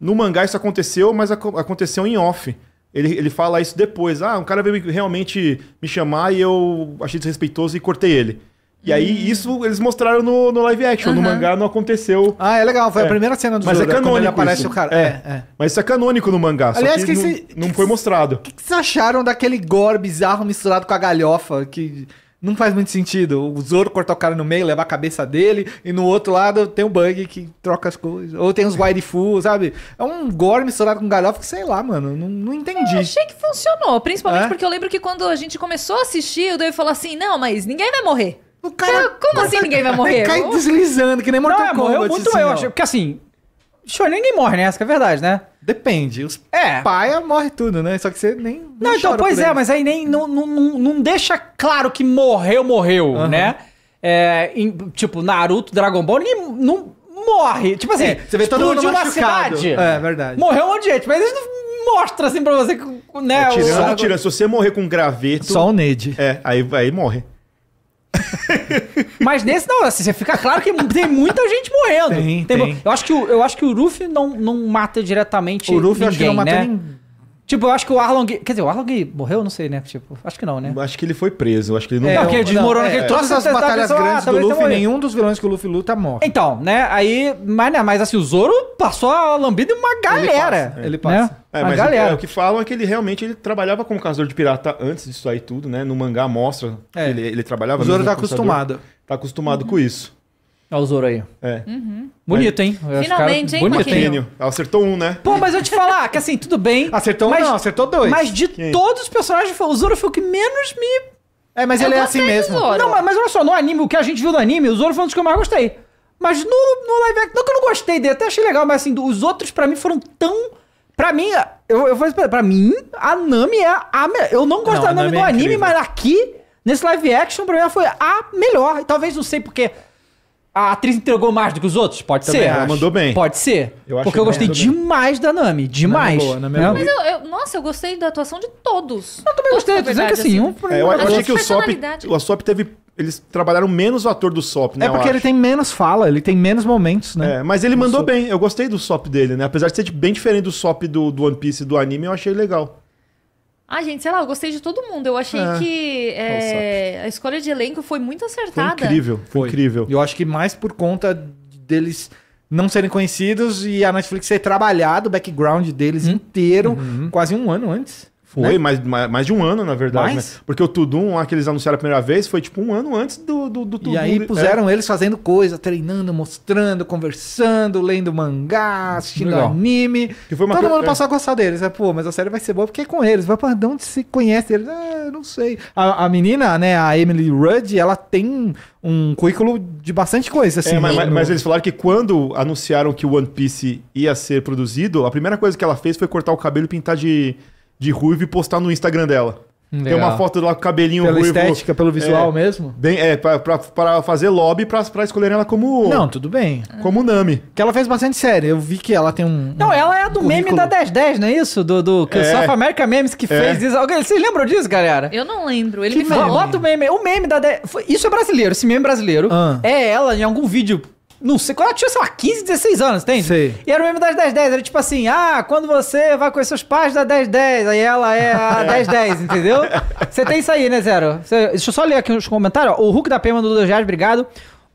No mangá isso aconteceu, mas aconteceu em off. Ele, ele fala isso depois. Ah, um cara veio realmente me chamar e eu achei desrespeitoso e cortei ele. E aí, hum. isso eles mostraram no, no live action. Uhum. No mangá não aconteceu. Ah, é legal. Foi é. a primeira cena do Mas é Zoro, é canônico. Ele aparece isso. o cara. É. é. É, Mas isso é canônico no mangá. Aliás, que que não, cê, não foi mostrado. O que vocês acharam daquele gore bizarro misturado com a galhofa? Que não faz muito sentido. O Zoro cortar o cara no meio, levar a cabeça dele, e no outro lado tem o um Bug que troca as coisas. Ou tem os Waifu, sabe? É um gore misturado com galhofa que, sei lá, mano, não, não entendi. Eu achei que funcionou, principalmente é? porque eu lembro que quando a gente começou a assistir, o Dave falou assim, não, mas ninguém vai morrer. O cara... Como assim ninguém vai morrer? [LAUGHS] Cai deslizando, que nem Mortal não, é, Kombat. Morreu muito assim, eu, achei, porque assim, show ninguém morre, né? Essa que é a verdade, né? Depende. Os é. paia morre tudo, né? Só que você nem. nem não, então, pois é, mas aí nem. Não, não, não deixa claro que morreu, morreu, uhum. né? É, em, tipo, Naruto, Dragon Ball, ninguém. Não, morre. Tipo assim, é, você vê todo mundo machucado. uma cidade. É, verdade. Morreu um monte de gente, mas eles não mostram assim pra você, né? É, tirando, o... tirando. Se você morrer com um graveto. Só o Ned. É, aí, aí morre. [LAUGHS] Mas nesse não, assim, você fica claro que tem muita gente morrendo. Tem, tem. Eu, acho que o, eu acho que o Ruf não, não mata diretamente. O Ruffy ninguém, acho que não mata né? ninguém. Tipo, eu acho que o Arlong. Quer dizer, o Arlong morreu? Não sei, né? Tipo, acho que não, né? Acho que ele foi preso. Acho que ele não. É, porque ele desmorou naquele é, Todas as batalhas grandes do Luffy, nenhum dos vilões que o Luffy luta morre. Então, né? Aí. Mas, né, mas assim, o Zoro passou a lambida em uma galera. Ele passa. Ele né? passa. Né? É, a mas galera. O, é, o que falam é que ele realmente ele trabalhava como caçador de pirata antes disso aí tudo, né? No mangá mostra. É. Ele, ele trabalhava. O Zoro tá acostumado. Tá acostumado uhum. com isso. Olha o Zoro aí. É. Uhum. Bonito, hein? Finalmente, hein? Bonito, hein? Acertou um, né? Pô, mas eu te falar que assim, tudo bem. Acertou um, mas, não, acertou dois. Mas de Quem? todos os personagens, o Zoro foi o que menos me. É, mas eu ele é assim mesmo. Não, mas, mas olha só, no anime, o que a gente viu no anime, o Zoro foi um dos que eu mais gostei. Mas no, no live action, não que eu não gostei dele, até achei legal, mas assim, os outros pra mim foram tão. Pra mim, eu, eu vou pra mim, a Nami é a melhor. Eu não gosto não, da Nami é anime, mas aqui, nesse live action, pra mim ela foi a melhor. E talvez, não sei porque a atriz entregou mais do que os outros? Pode Também ser. acho. Ela mandou bem. Pode ser. Eu acho Porque eu gostei demais da Nami. É demais. boa, Nami é né? boa. Mas eu, eu- nossa, eu gostei da atuação de todos. Eu também gostei, tô dizendo que assim, assim, um É, eu, eu achei é que o Sop, o Sop teve... Eles trabalharam menos o ator do Sop, né? É porque ele tem menos fala, ele tem menos momentos, né? É, mas ele mandou bem. Eu gostei do Sop dele, né? Apesar de ser bem diferente do Sop do, do One Piece e do anime, eu achei legal. Ah, gente, sei lá, eu gostei de todo mundo. Eu achei é. que é, a escolha de elenco foi muito acertada. Foi incrível, foi, foi. incrível. Eu acho que mais por conta deles não serem conhecidos e a Netflix ter trabalhado o background deles hum. inteiro, uhum. quase um ano antes. Foi, né? mais, mais de um ano, na verdade. Né? Porque o Tudum, lá que eles anunciaram a primeira vez, foi tipo um ano antes do, do, do Tudum. E aí né? puseram é. eles fazendo coisa, treinando, mostrando, conversando, lendo mangá, assistindo Legal. anime. Que foi uma Todo mundo passou a é. gostar deles. É, pô, mas a série vai ser boa porque é com eles. Vai pra de onde se conhece eles? É, não sei. A, a menina, né, a Emily Rudd, ela tem um currículo de bastante coisa. Assim, é, mas, no... mas, eles falaram que quando anunciaram que o One Piece ia ser produzido, a primeira coisa que ela fez foi cortar o cabelo e pintar de de ruivo e postar no Instagram dela. Legal. Tem uma foto lá com cabelinho Pela ruivo. estética, pelo é, visual é, mesmo? Bem, é, pra, pra, pra fazer lobby pra, pra escolher ela como. Não, tudo bem. Como Nami. Que ela fez bastante série. Eu vi que ela tem um. um não, ela é do currículo. meme da 1010, não é isso? Do, do que é. South America Memes que é. fez isso. Alguém, vocês lembram disso, galera? Eu não lembro. Ele que me falou. Bota do meme. O meme da 10. Isso é brasileiro, esse meme brasileiro. Ah. É ela em algum vídeo não sei, quando ela tinha, sei lá, 15, 16 anos, entende? Sei. E era o mesmo das 1010, era tipo assim, ah, quando você vai conhecer os pais da 1010, aí ela é a 1010, [LAUGHS] é. entendeu? Você tem isso aí, né, Zero? Você, deixa eu só ler aqui os comentários, ó. o Hulk da P mandou 2 reais, obrigado.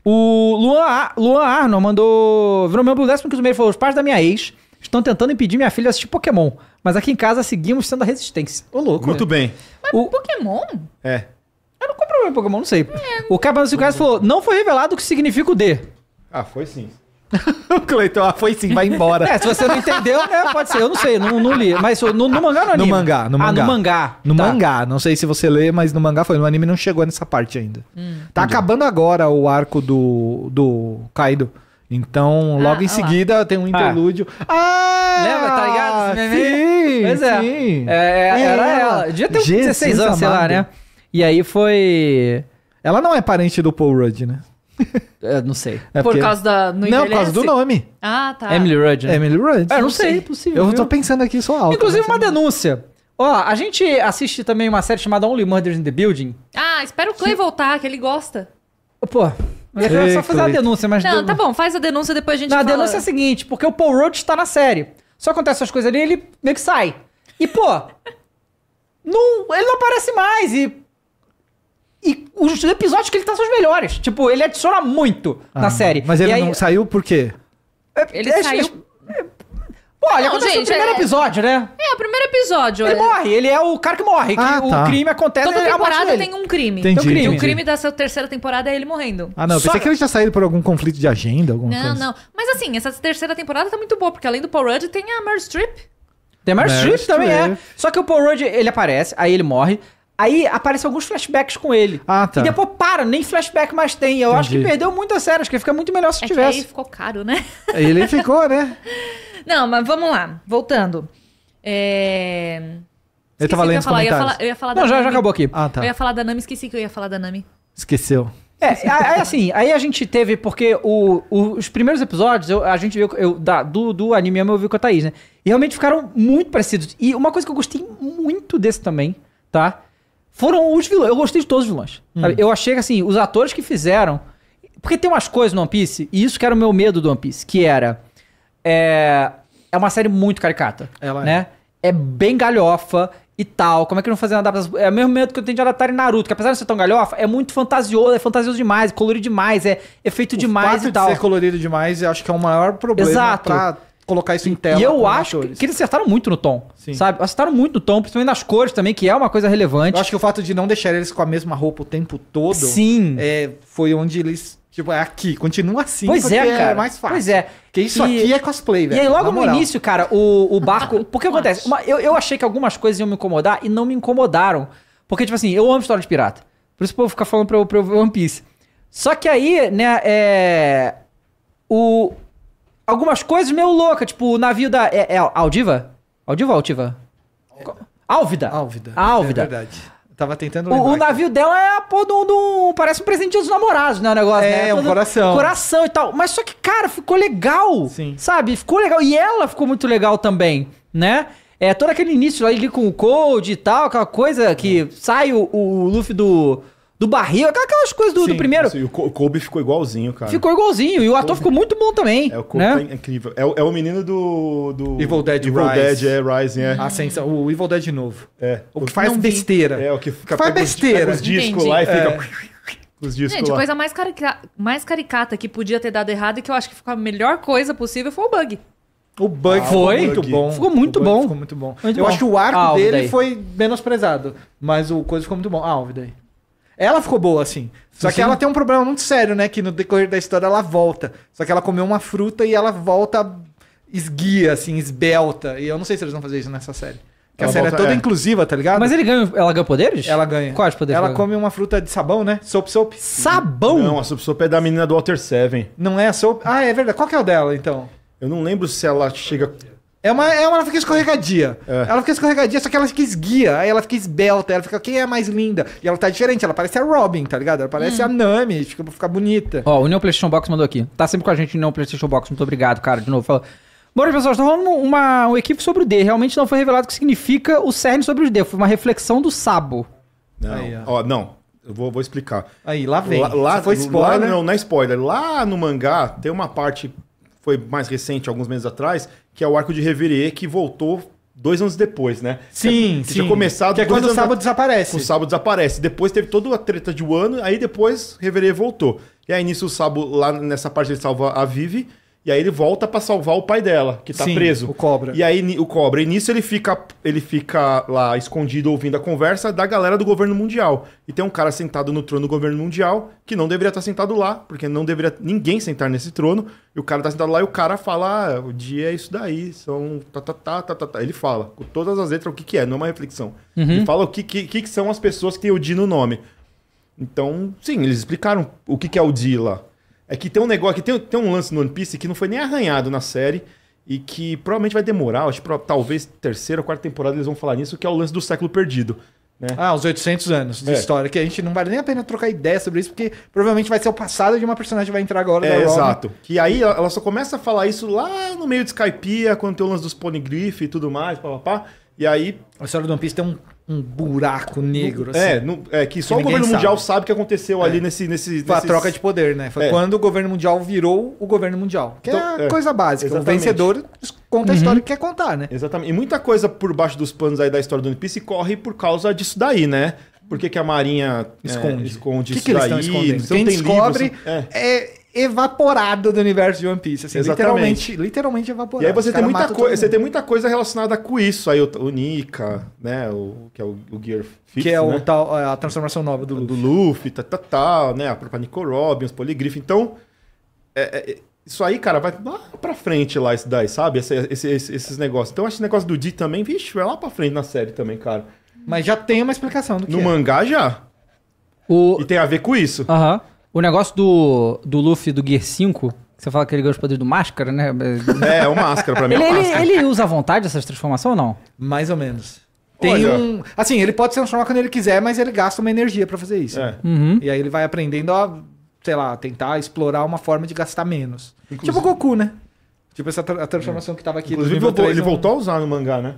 O Luan, Ar, Luan Arno mandou, virou membro que 15 primeiro, falou, os pais da minha ex estão tentando impedir minha filha de assistir Pokémon, mas aqui em casa seguimos sendo a resistência. Ô, louco. Muito né? bem. Mas o... Pokémon? É. Eu não compro meu Pokémon, não sei. É. O Cabana 5 falou, não foi revelado o que significa o D. Ah, foi sim. [LAUGHS] o Cleiton, ah, foi sim, vai embora. é, se você não entendeu, é, pode ser. Eu não sei, não, não li. Mas no, no mangá não é anime? Ah, no mangá, no mangá. Ah, no mangá. No tá. mangá. Não sei se você lê, mas no mangá foi. No anime não chegou nessa parte ainda. Hum, tá entendi. acabando agora o arco do, do Kaido. Então, ah, logo em seguida lá. tem um ah. interlúdio. Ah! ah Lembra, tá ligado? Sim, [LAUGHS] pois é. Sim. é, é era ela. Devia ter uns 16 anos, amado. sei lá, né? E aí foi. Ela não é parente do Paul Rudd, né? Eu é, não sei. É por causa da. não por causa do nome. Ah, tá. Emily Rudd. Né? Emily Rudd. É, não, não sei. sei. É possível. Eu tô pensando aqui só alto. Inclusive, né? uma denúncia. Ó, a gente assiste também uma série chamada Only Murders in the Building. Ah, espero o Clay que... voltar, que ele gosta. Pô, eu é quero só fazer a denúncia, mas. Não, deu... tá bom, faz a denúncia depois a gente. Não, fala. a denúncia é a seguinte: porque o Paul Rudd tá na série. Só acontece essas coisas ali ele meio que sai. E, pô, não, ele não aparece mais. E e os episódios que ele tá são os melhores. Tipo, ele adiciona muito ah, na série. Mas ele aí... não saiu por quê? É, ele é, é, saiu... É... Pô, olha, aconteceu gente, o primeiro é... episódio, né? É, o primeiro episódio. Ele é... morre, ele é o cara que morre. Que ah, o tá. crime acontece Toda temporada tem um crime. Entendi, tem um crime. Entendi. O crime da terceira temporada é ele morrendo. Ah, não. Eu Só... pensei que ele tinha saído por algum conflito de agenda, alguma não, coisa. Não, não. Mas assim, essa terceira temporada tá muito boa, porque além do Paul Rudd tem a Meryl Streep. Tem a Meryl, Meryl Streep também, é. Só que o Paul Rudd, ele aparece, aí ele morre. Aí aparecem alguns flashbacks com ele. Ah, tá. E depois para, nem flashback mais tem. Eu Entendi. acho que perdeu muito a série, acho que fica muito melhor se é tivesse. aí ficou caro, né? É, ele ficou, né? [LAUGHS] Não, mas vamos lá, voltando. É... Esqueci eu tava lendo eu os falar. comentários. Eu ia falar, eu ia falar Não, da já, Nami. já acabou aqui. Ah, tá. Eu ia falar da Nami, esqueci que eu ia falar da Nami. Esqueceu. É, aí assim, aí a gente teve, porque o, o, os primeiros episódios, eu, a gente viu, eu, da, do, do anime eu vi com a Thaís, né? E realmente ficaram muito parecidos. E uma coisa que eu gostei muito desse também, tá? foram os vilões. Eu gostei de todos os vilões. Hum. Eu achei que, assim, os atores que fizeram. Porque tem umas coisas no One Piece, e isso que era o meu medo do One Piece, que era. É, é uma série muito caricata. Ela é. né? é. É bem galhofa e tal. Como é que não fazer uma adaptação? É o mesmo medo que eu tenho de adaptar em Naruto, que apesar de ser tão galhofa, é muito fantasioso, é fantasioso demais, é colorido demais, é efeito o demais fato e tal. De ser colorido demais, eu acho que é o maior problema Exato. pra colocar isso em tela. E eu acho que eles acertaram muito no tom, Sim. sabe? Acertaram muito no tom, principalmente nas cores também, que é uma coisa relevante. Eu acho que o fato de não deixar eles com a mesma roupa o tempo todo. Sim. É, foi onde eles Tipo, é aqui, continua assim. Pois é, é, cara. É mais fácil. Pois é. Porque isso e... aqui é cosplay, velho. E aí, logo no início, cara, o, o barco. [LAUGHS] Porque acontece? Uma, eu, eu achei que algumas coisas iam me incomodar e não me incomodaram. Porque, tipo assim, eu amo história de pirata. Por isso o povo fica falando pra eu, pra eu ver One Piece. Só que aí, né, é. O, algumas coisas meio loucas, tipo o navio da. É, é Aldiva? Aldiva ou Altiva? Álvida. Álvida. Álvida. É verdade. tava tentando O, o navio aqui. dela é, pô, do, do, parece um presente dos namorados, né? O negócio, é, né? É um coração. Coração e tal. Mas só que, cara, ficou legal. Sim. Sabe? Ficou legal. E ela ficou muito legal também, né? É, todo aquele início ali com o Cold e tal, aquela coisa que sai o, o Luffy do do barril, aquelas coisas do, sim, do primeiro. Sim, o Kobe ficou igualzinho, cara. Ficou igualzinho, e o, ator ficou muito bom também. É, o Kobe né? é incrível. É, é, o menino do, do. Evil Dead Evil Rise. Dead, é, Rising, é. Ascensão, o Evil Dead novo. É. O que faz Não, besteira. É, o que fica, faz besteira. Os, pega os discos lá e fica. É. [LAUGHS] Gente, a coisa mais, carica... mais caricata que podia ter dado errado e que eu acho que ficou a melhor coisa possível foi o bug. O bug ah, foi muito bom. Ficou muito bom. Ficou muito bom. Muito eu bom. acho que o arco ah, dele foi menosprezado, mas o coisa ficou muito bom. Ah, daí. Ela ficou boa, assim. Só Sim. que ela tem um problema muito sério, né? Que no decorrer da história ela volta. Só que ela comeu uma fruta e ela volta esguia, assim, esbelta. E eu não sei se eles vão fazer isso nessa série. Porque ela a série é volta, é toda é. inclusiva, tá ligado? Mas ele ganha, ela ganha poderes? Ela ganha. Quais poderes? Ela, ela come uma fruta de sabão, né? Soap Soap. Sabão? Não, a Soap Soap é da menina do Walter Seven. Não é a Soap? Ah, é verdade. Qual que é o dela, então? Eu não lembro se ela chega é uma, é uma, ela fica escorregadia. É. Ela fica escorregadia, só que ela fica esguia. Aí ela fica esbelta, ela fica, quem é mais linda? E ela tá diferente, ela parece a Robin, tá ligado? Ela parece hum. a Nami, fica, ficar bonita. Ó, o Neo PlayStation Box mandou aqui. Tá sempre com a gente Neo PlayStation Box, muito obrigado, cara, de novo. Fala. Bora, pessoal, tá falando uma, uma equipe sobre o D. Realmente não foi revelado o que significa o CERN sobre o D. Foi uma reflexão do Sabo. Não, Aí, ó. ó, não. Eu vou, vou explicar. Aí, lá vem. Lá, lá foi spoiler. Lá, não, não é spoiler. Lá no mangá tem uma parte foi mais recente, alguns meses atrás, que é o arco de Reverie, que voltou dois anos depois, né? Sim, que, é- sim. Tinha começado que é quando o sábado a... desaparece. O sábado desaparece. Depois teve toda a treta de um ano, aí depois Reverie voltou. E aí nisso o sábado, lá nessa parte, ele salva a Vivi. E aí ele volta para salvar o pai dela, que tá Sim, preso. O cobra. E aí o cobra. E nisso ele fica, ele fica lá escondido ouvindo a conversa da galera do governo mundial. E tem um cara sentado no trono do governo mundial que não deveria estar tá sentado lá, porque não deveria ninguém sentar nesse trono. E o cara tá sentado lá e o cara fala: ah, o dia é isso daí, são. Tá, tá, tá, tá, tá, tá. Ele fala, com todas as letras, o que, que é, não é uma reflexão. Uhum. Ele fala o que, que, que, são as pessoas que têm o Di no nome. Então, sim, eles explicaram o que, que é o Di lá. É que tem um negócio, que tem, tem um lance no One Piece que não foi nem arranhado na série e que provavelmente vai demorar, acho que talvez terceira ou quarta temporada eles vão falar nisso, que é o lance do século perdido. Né? Ah, uns 800 anos de é. história, que a gente não vale nem a pena trocar ideia sobre isso, porque provavelmente vai ser o passado de uma personagem que vai entrar agora é, Exato. e aí ela só começa a falar isso lá no meio de Skypiea, quando tem o lance dos Ponygriff e tudo mais, papapá. E aí. A história do One Piece tem um um buraco negro. É, assim, é, é que só que o governo sabe. mundial sabe o que aconteceu é. ali nesse, nesse. Foi a troca de poder, né? Foi é. quando o governo mundial virou o governo mundial. Que é então, é a coisa básica. O vencedor conta a uhum. história uhum. que quer contar, né? Exatamente. E muita coisa por baixo dos panos aí da história do One Piece corre por causa disso daí, né? Por que, que a Marinha é, esconde, esconde que isso que Eles Quem descobre livro, assim, é evaporado do universo de One Piece. Assim, Exatamente. Literalmente, literalmente evaporado. E aí você tem, muita coisa, você tem muita coisa relacionada com isso. Aí o, o Nika, né? O, que é o, o Gear Fix, Que é o, né? tal, é, a transformação nova do, Luffy. Do Luffy, tá, tá, tá, né? A própria Nico Robin, os Poligrifo. Então, é, é, é, isso aí, cara, vai lá pra frente lá, isso daí, sabe? Esse, esse, esse, esses negócios. Então, esse negócio do D também, vixe, vai lá pra frente na série também, cara. Mas já tem uma explicação do que No é. mangá, já. O... E tem a ver com isso. Aham. Uh -huh. O negócio do, do Luffy do Gear 5, que você fala que ele ganhou os poderes do Máscara, né? [LAUGHS] É, o Máscara pra mim. Ele, é o máscara. ele, ele usa à vontade essas transformações ou não? Mais ou menos. Tem Olha. um. Assim, ele pode se transformar quando ele quiser, mas ele gasta uma energia pra fazer isso. É. Uhum. E aí ele vai aprendendo a, sei lá, tentar explorar uma forma de gastar menos. Inclusive. Tipo o Goku, né? Tipo essa tra a transformação que tava aqui. Inclusive, ele voltou, ele voltou a usar no mangá, né?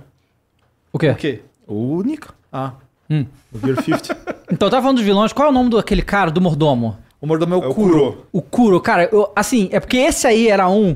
O quê? O quê? O Ah. Hum. O Gear 50. [LAUGHS] então, tá tava falando dos vilões. Qual é o nome daquele cara, do mordomo? Vou do meu é o Kuro. Kuro. O Kuro, cara, eu, assim, é porque esse aí era um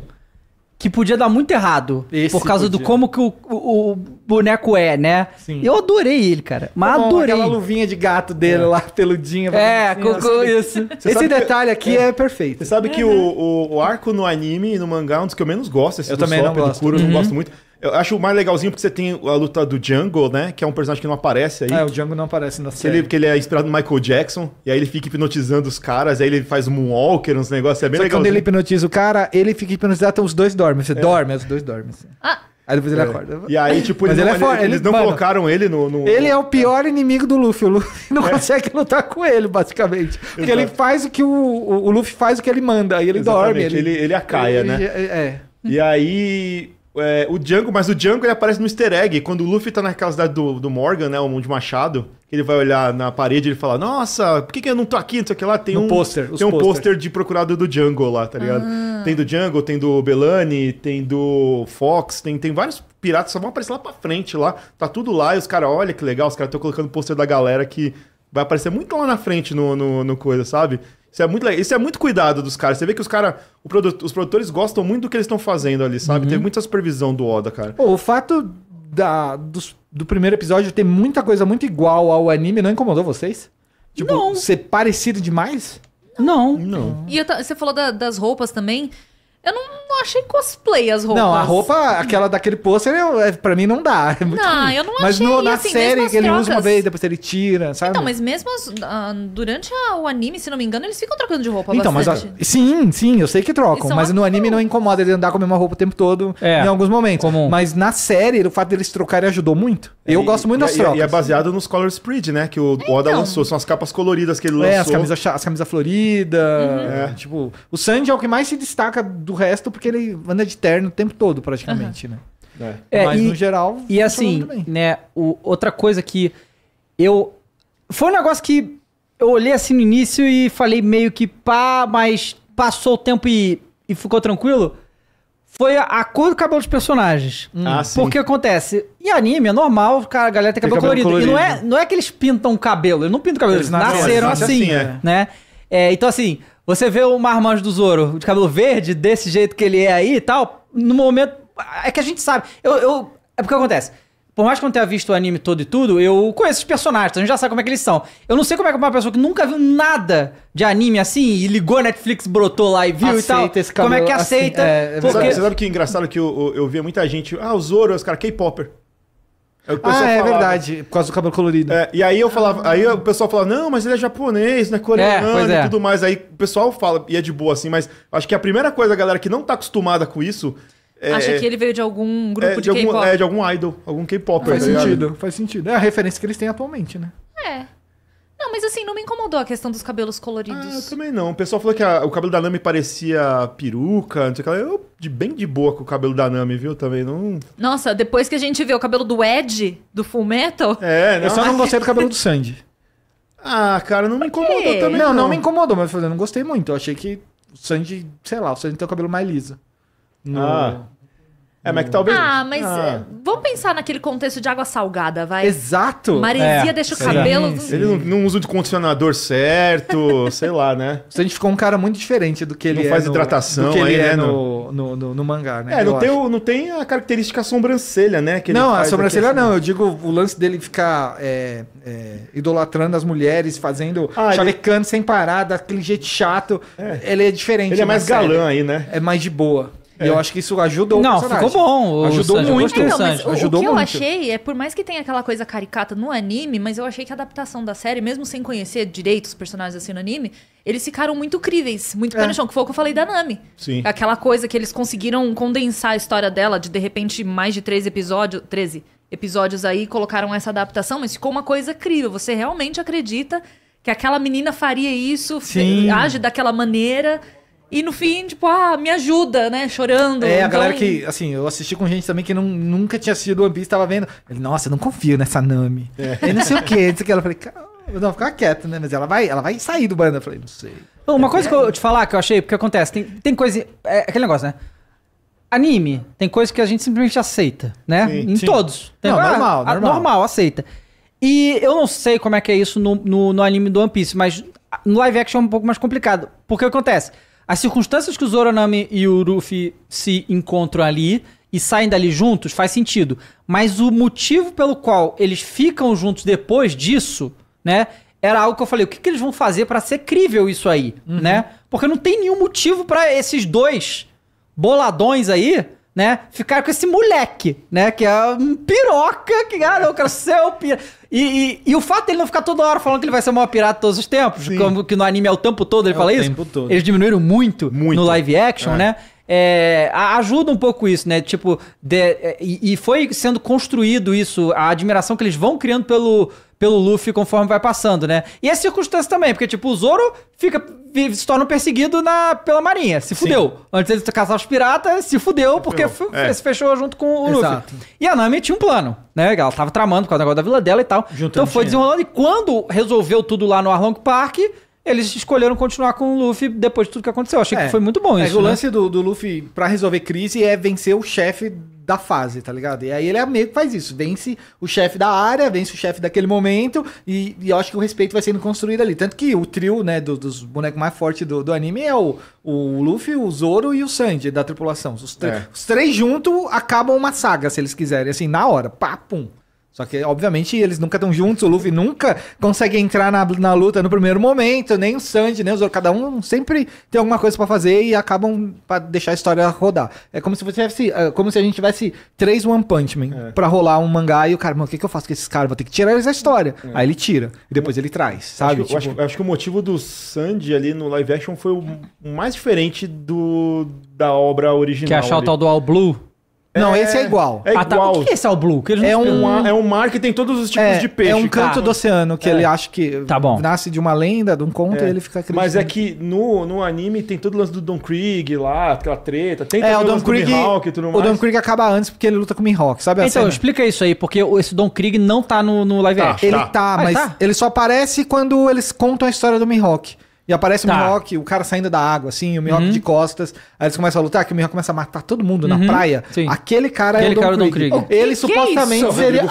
que podia dar muito errado. Esse por causa podia. do como que o, o, o, boneco é, né? Sim. Eu adorei ele, cara. Tá Mas Bom, adorei. Aquela luvinha de gato dele é. lá, peludinha. É, com, assim. com isso. Esse detalhe aqui é. é. perfeito. Você sabe que uhum. o, o, arco no anime e no mangá é um dos que eu menos gosto. Esse eu também Sop, não gosto. Kuro, uhum. não gosto muito. Eu acho o mais legalzinho porque você tem a luta do Django, né? Que é um personagem que não aparece aí. É, o Django não aparece na série. Ele, porque ele é inspirado no Michael Jackson, e aí ele fica hipnotizando os caras, aí ele faz um moonwalker, uns negócios, é bem legal. quando ele hipnotiza o cara, ele fica hipnotizado, até então os dois dormem. Você é. dorme, os dois dormem. Assim. Ah! Aí depois ele é. acorda. E aí, tipo, é eles, ele não, é for... eles não Mano, colocaram ele no, no, Ele é o pior inimigo do Luffy. O Luffy [LAUGHS] não é. consegue lutar com ele, basicamente. Porque Exato. ele faz o que o, o, Luffy faz o que ele manda. Aí ele Exatamente. dorme. Ele, ele, ele acaia, ele, né? É. é. E aí é, o Django, mas o Django ele aparece no easter egg. Quando o Luffy tá naquela cidade do, do Morgan, né? O Mundo Machado, ele vai olhar na parede e ele fala: Nossa, por que, que eu não tô aqui? Não sei o que lá. Tem no um pôster. Tem um pôster de procurado do Django lá, tá ligado? Ah. Tem do Django, tem do Belani, tem do Fox, tem, tem vários piratas só vão aparecer lá pra frente lá. Tá tudo lá e os caras, olha que legal, os caras estão colocando pôster da galera que vai aparecer muito lá na frente no, no, no coisa, sabe? Isso é muito legal. Isso é muito cuidado dos caras. Você vê que os caras, os produtores gostam muito do que eles estão fazendo ali, sabe? Uhum. muita supervisão do Oda, cara. Pô, o fato da, dos, do primeiro episódio ter muita coisa muito igual ao anime não incomodou vocês? Tipo, não. ser parecido demais? Não. Não. E você falou da, das roupas também. Eu não, não achei cosplay as roupas. Não, a roupa, aquela daquele pôster, é, pra mim não dá. É muito não, ruim. eu não mas achei. Mas no, na assim, série que ele trocas... usa uma vez, depois ele tira, sabe? Então, mas mesmo as, uh, durante a, o anime, se não me engano, eles ficam trocando de roupa então, bastante. Mas, a, sim, sim, eu sei que trocam. Mas no anime não incomoda ele andar com a mesma roupa o tempo todo, é, em alguns momentos. Comum. Mas na série, o fato deles trocarem ajudou muito. Eu é, e, gosto muito das e, é trocas. E é baseado nos Color Spread, né? Que o Oda então. lançou. São as capas coloridas que ele lançou. É, as camisas as camisa floridas. Uhum. É. Tipo, o sandy é o que mais se destaca do resto porque ele anda de terno o tempo todo, praticamente, uhum. né? É. É, é. Mas, e, no geral, E assim, né, o, outra coisa que eu... Foi um negócio que eu olhei assim no início e falei meio que pá, mas passou o tempo e, e ficou tranquilo foi a cor do cabelo dos personagens. Hum. Ah, sim. Porque acontece, em anime é normal, cara, a galera tem cabelo, tem cabelo colorido. colorido. E não é, não é que eles pintam o cabelo, eles não pintam o cabelo, eles, eles nasceram, nasceram assim, assim é. né? É, então assim, você vê o marmanjo do Zoro de cabelo verde, desse jeito que ele é aí e tal, no momento. É que a gente sabe. Eu, eu é porque acontece. Por mais que eu não tenha visto o anime todo e tudo, eu conheço os personagens, então a gente já sabe como é que eles são. Eu não sei como é que uma pessoa que nunca viu nada de anime assim e ligou a Netflix, brotou lá e viu aceita e tal. Esse cabelo, como é que assim, aceita? Assim, é, porque... Você sabe, você sabe que é engraçado que eu, eu, eu via muita gente. Ah, o Zoro, os caras K-Popper. É ah, é falava. é verdade, por causa do cabelo colorido. É, e aí eu falava, aí o pessoal falava, não, mas ele é japonês, né? é coreano é, e é. tudo mais. Aí o pessoal fala, e é de boa assim, mas acho que a primeira coisa, galera, que não tá acostumada com isso. É, Acha que ele veio de algum grupo de, de K-pop. É, de algum idol, algum K-pop. Ah, faz tá sentido, faz sentido. É a referência que eles têm atualmente, né? É. Não, ah, mas assim, não me incomodou a questão dos cabelos coloridos. Ah, eu também não. O pessoal falou que a, o cabelo da Nami parecia peruca, não sei o que lá. Eu de, bem de boa com o cabelo da Nami, viu? Também não. Nossa, depois que a gente vê o cabelo do Ed, do Full Metal. É, não. Eu só não gostei do cabelo do Sandy. Ah, cara, não me incomodou também. Não, não, não me incomodou, mas eu não gostei muito. Eu achei que o Sandy, sei lá, o Sandy tem o cabelo mais liso. No... Ah. É, mas que talvez. Ah, mas ah. Eh, vamos pensar naquele contexto de água salgada, vai. Exato! Maresia é, deixa o cabelo. Sim, Ele não, não, usa o condicionador certo, [LAUGHS] sei lá, né? A gente ficou um cara muito diferente do que ele não é faz no, hidratação, que ele aí, é, né, no, no, no, no, mangá, né? É, não tem, não tem a característica sobrancelha, né? não, a sobrancelha aqui, não. Eu digo o lance dele ficar é, é idolatrando as mulheres, fazendo ah, chavecando ele... sem parar, daquele jeito chato. É. Ele é diferente. Ele é mais galã série. aí, né? É mais de boa. É. E eu é. acho que isso ajudou Não, ficou bom. Ajudou Sanji, muito. Então, mas o, ajudou o que muito. eu achei é, por mais que tenha aquela coisa caricata no anime, mas eu achei que a adaptação da série, mesmo sem conhecer direito os personagens assim no anime, eles ficaram muito críveis, muito pé é. no chão, que foi o que eu falei da Nami. Sim. Aquela coisa que eles conseguiram condensar a história dela de, de repente, mais de três episódios... Treze episódios aí, colocaram essa adaptação, mas ficou uma coisa crível. Você realmente acredita que aquela menina faria isso, age daquela maneira e no fim, tipo, ah, me ajuda, né? Chorando. É, então... a galera que, assim, eu assisti com gente também que não, nunca tinha assistido One Piece, tava vendo. Ele, nossa, eu não confio nessa Nami. É. Eu não sei o quê, não que. Ela falei, cara, não, ficar quieto, né? Mas ela vai, ela vai sair do bando. Eu falei, não sei. Uma é, coisa é. que eu te falar que eu achei, porque acontece, tem, tem coisa. É, é aquele negócio, né? Anime, tem coisa que a gente simplesmente aceita, né? Sim, em sim. todos. Tem, não, ah, normal, ah, normal. normal, aceita. E eu não sei como é que é isso no, no, no anime do One Piece, mas no live action é um pouco mais complicado. Porque o que acontece? As circunstâncias que o Zoronami e o Ruffy se encontram ali e saem dali juntos faz sentido. Mas o motivo pelo qual eles ficam juntos depois disso, né? Era algo que eu falei, o que, que eles vão fazer para ser crível isso aí, uhum. né? Porque não tem nenhum motivo para esses dois boladões aí, né? Ficar com esse moleque, né? Que é um piroca, que, ah, não, eu quero ser o piroca. E, e, e, o fato dele não ficar toda hora falando que ele vai ser o maior pirata todos os tempos, Sim. como que no anime é o tempo todo ele é fala isso. Todo. Eles diminuíram muito, muito, no live action, é. né? É, ajuda um pouco isso, né? Tipo, de, é, e, e foi sendo construído isso, a admiração que eles vão criando pelo, pelo Luffy conforme vai passando, né? E as é circunstâncias também, porque, tipo, o Zoro fica, se torna perseguido na, pela marinha, se fudeu. Sim. Antes de caçar os piratas, se fudeu, porque é. se fechou junto com o Exato. Luffy. E a Nami tinha um plano, né? Ela tava tramando com o negócio da vila dela e tal. Juntando então foi dinheiro. desenrolando, e quando resolveu tudo lá no Arlong Park eles escolheram continuar com o Luffy depois de tudo que aconteceu. achei é, que foi muito bom é, isso. O né? lance do, do Luffy para resolver crise é vencer o chefe da fase, tá ligado? E aí ele é meio que faz isso. Vence o chefe da área, vence o chefe daquele momento, e, e, eu acho que o respeito vai sendo construído ali. Tanto que o trio, né, do, dos bonecos mais fortes do, do anime é o, o Luffy, o Zoro e o Sanji da tripulação. Os, é. os três juntos acabam uma saga, se eles quiserem, assim, na hora. Pá, pum. Só que, obviamente, eles nunca estão juntos, o Luffy nunca consegue entrar na, na luta no primeiro momento, nem o Sanji, nem o Zoro. Cada um sempre tem alguma coisa para fazer e acabam para deixar a história rodar. É como se você tivesse, é como se a gente tivesse três One Punch Man é. pra rolar um mangá e o cara, mano, o que, que eu faço com esses caras? Vou ter que tirar eles da história. É. Aí ele tira, e depois ele traz, sabe? Acho, tipo... acho, acho, que o motivo do Sanji ali no live action foi o mais diferente do da obra original. Que é achar ali. o tal do All Blue. É, não, É- esse é igual. É Ah, tá. igual. O que é esse All Blue? Que É um- É um mar que tem todos os tipos É, de peixe. é um canto do oceano que é. ele acha que Tá bom. nasce de uma lenda, de um conto, é. e ele fica acreditando. Mas é que no, no anime tem todo o lance do Don Krieg lá, aquela treta. Tem É, o Don Krieg, e tudo o Don Krieg acaba antes porque ele luta com o Mihawk, sabe Então, cena? explica isso aí, porque esse Don Krieg não tá no, no live Tá. action. Ele tá, tá ah, mas tá? ele só aparece quando eles contam a história do Mihawk. E aparece o tá. Mihawk, o cara saindo da água, assim, o Mihawk uhum. de costas. Aí eles começam a lutar, que o Mihawk começa a matar todo mundo uhum. na praia. Sim. Aquele cara Aquele é o cara é Don Ele que supostamente que é seria... [LAUGHS]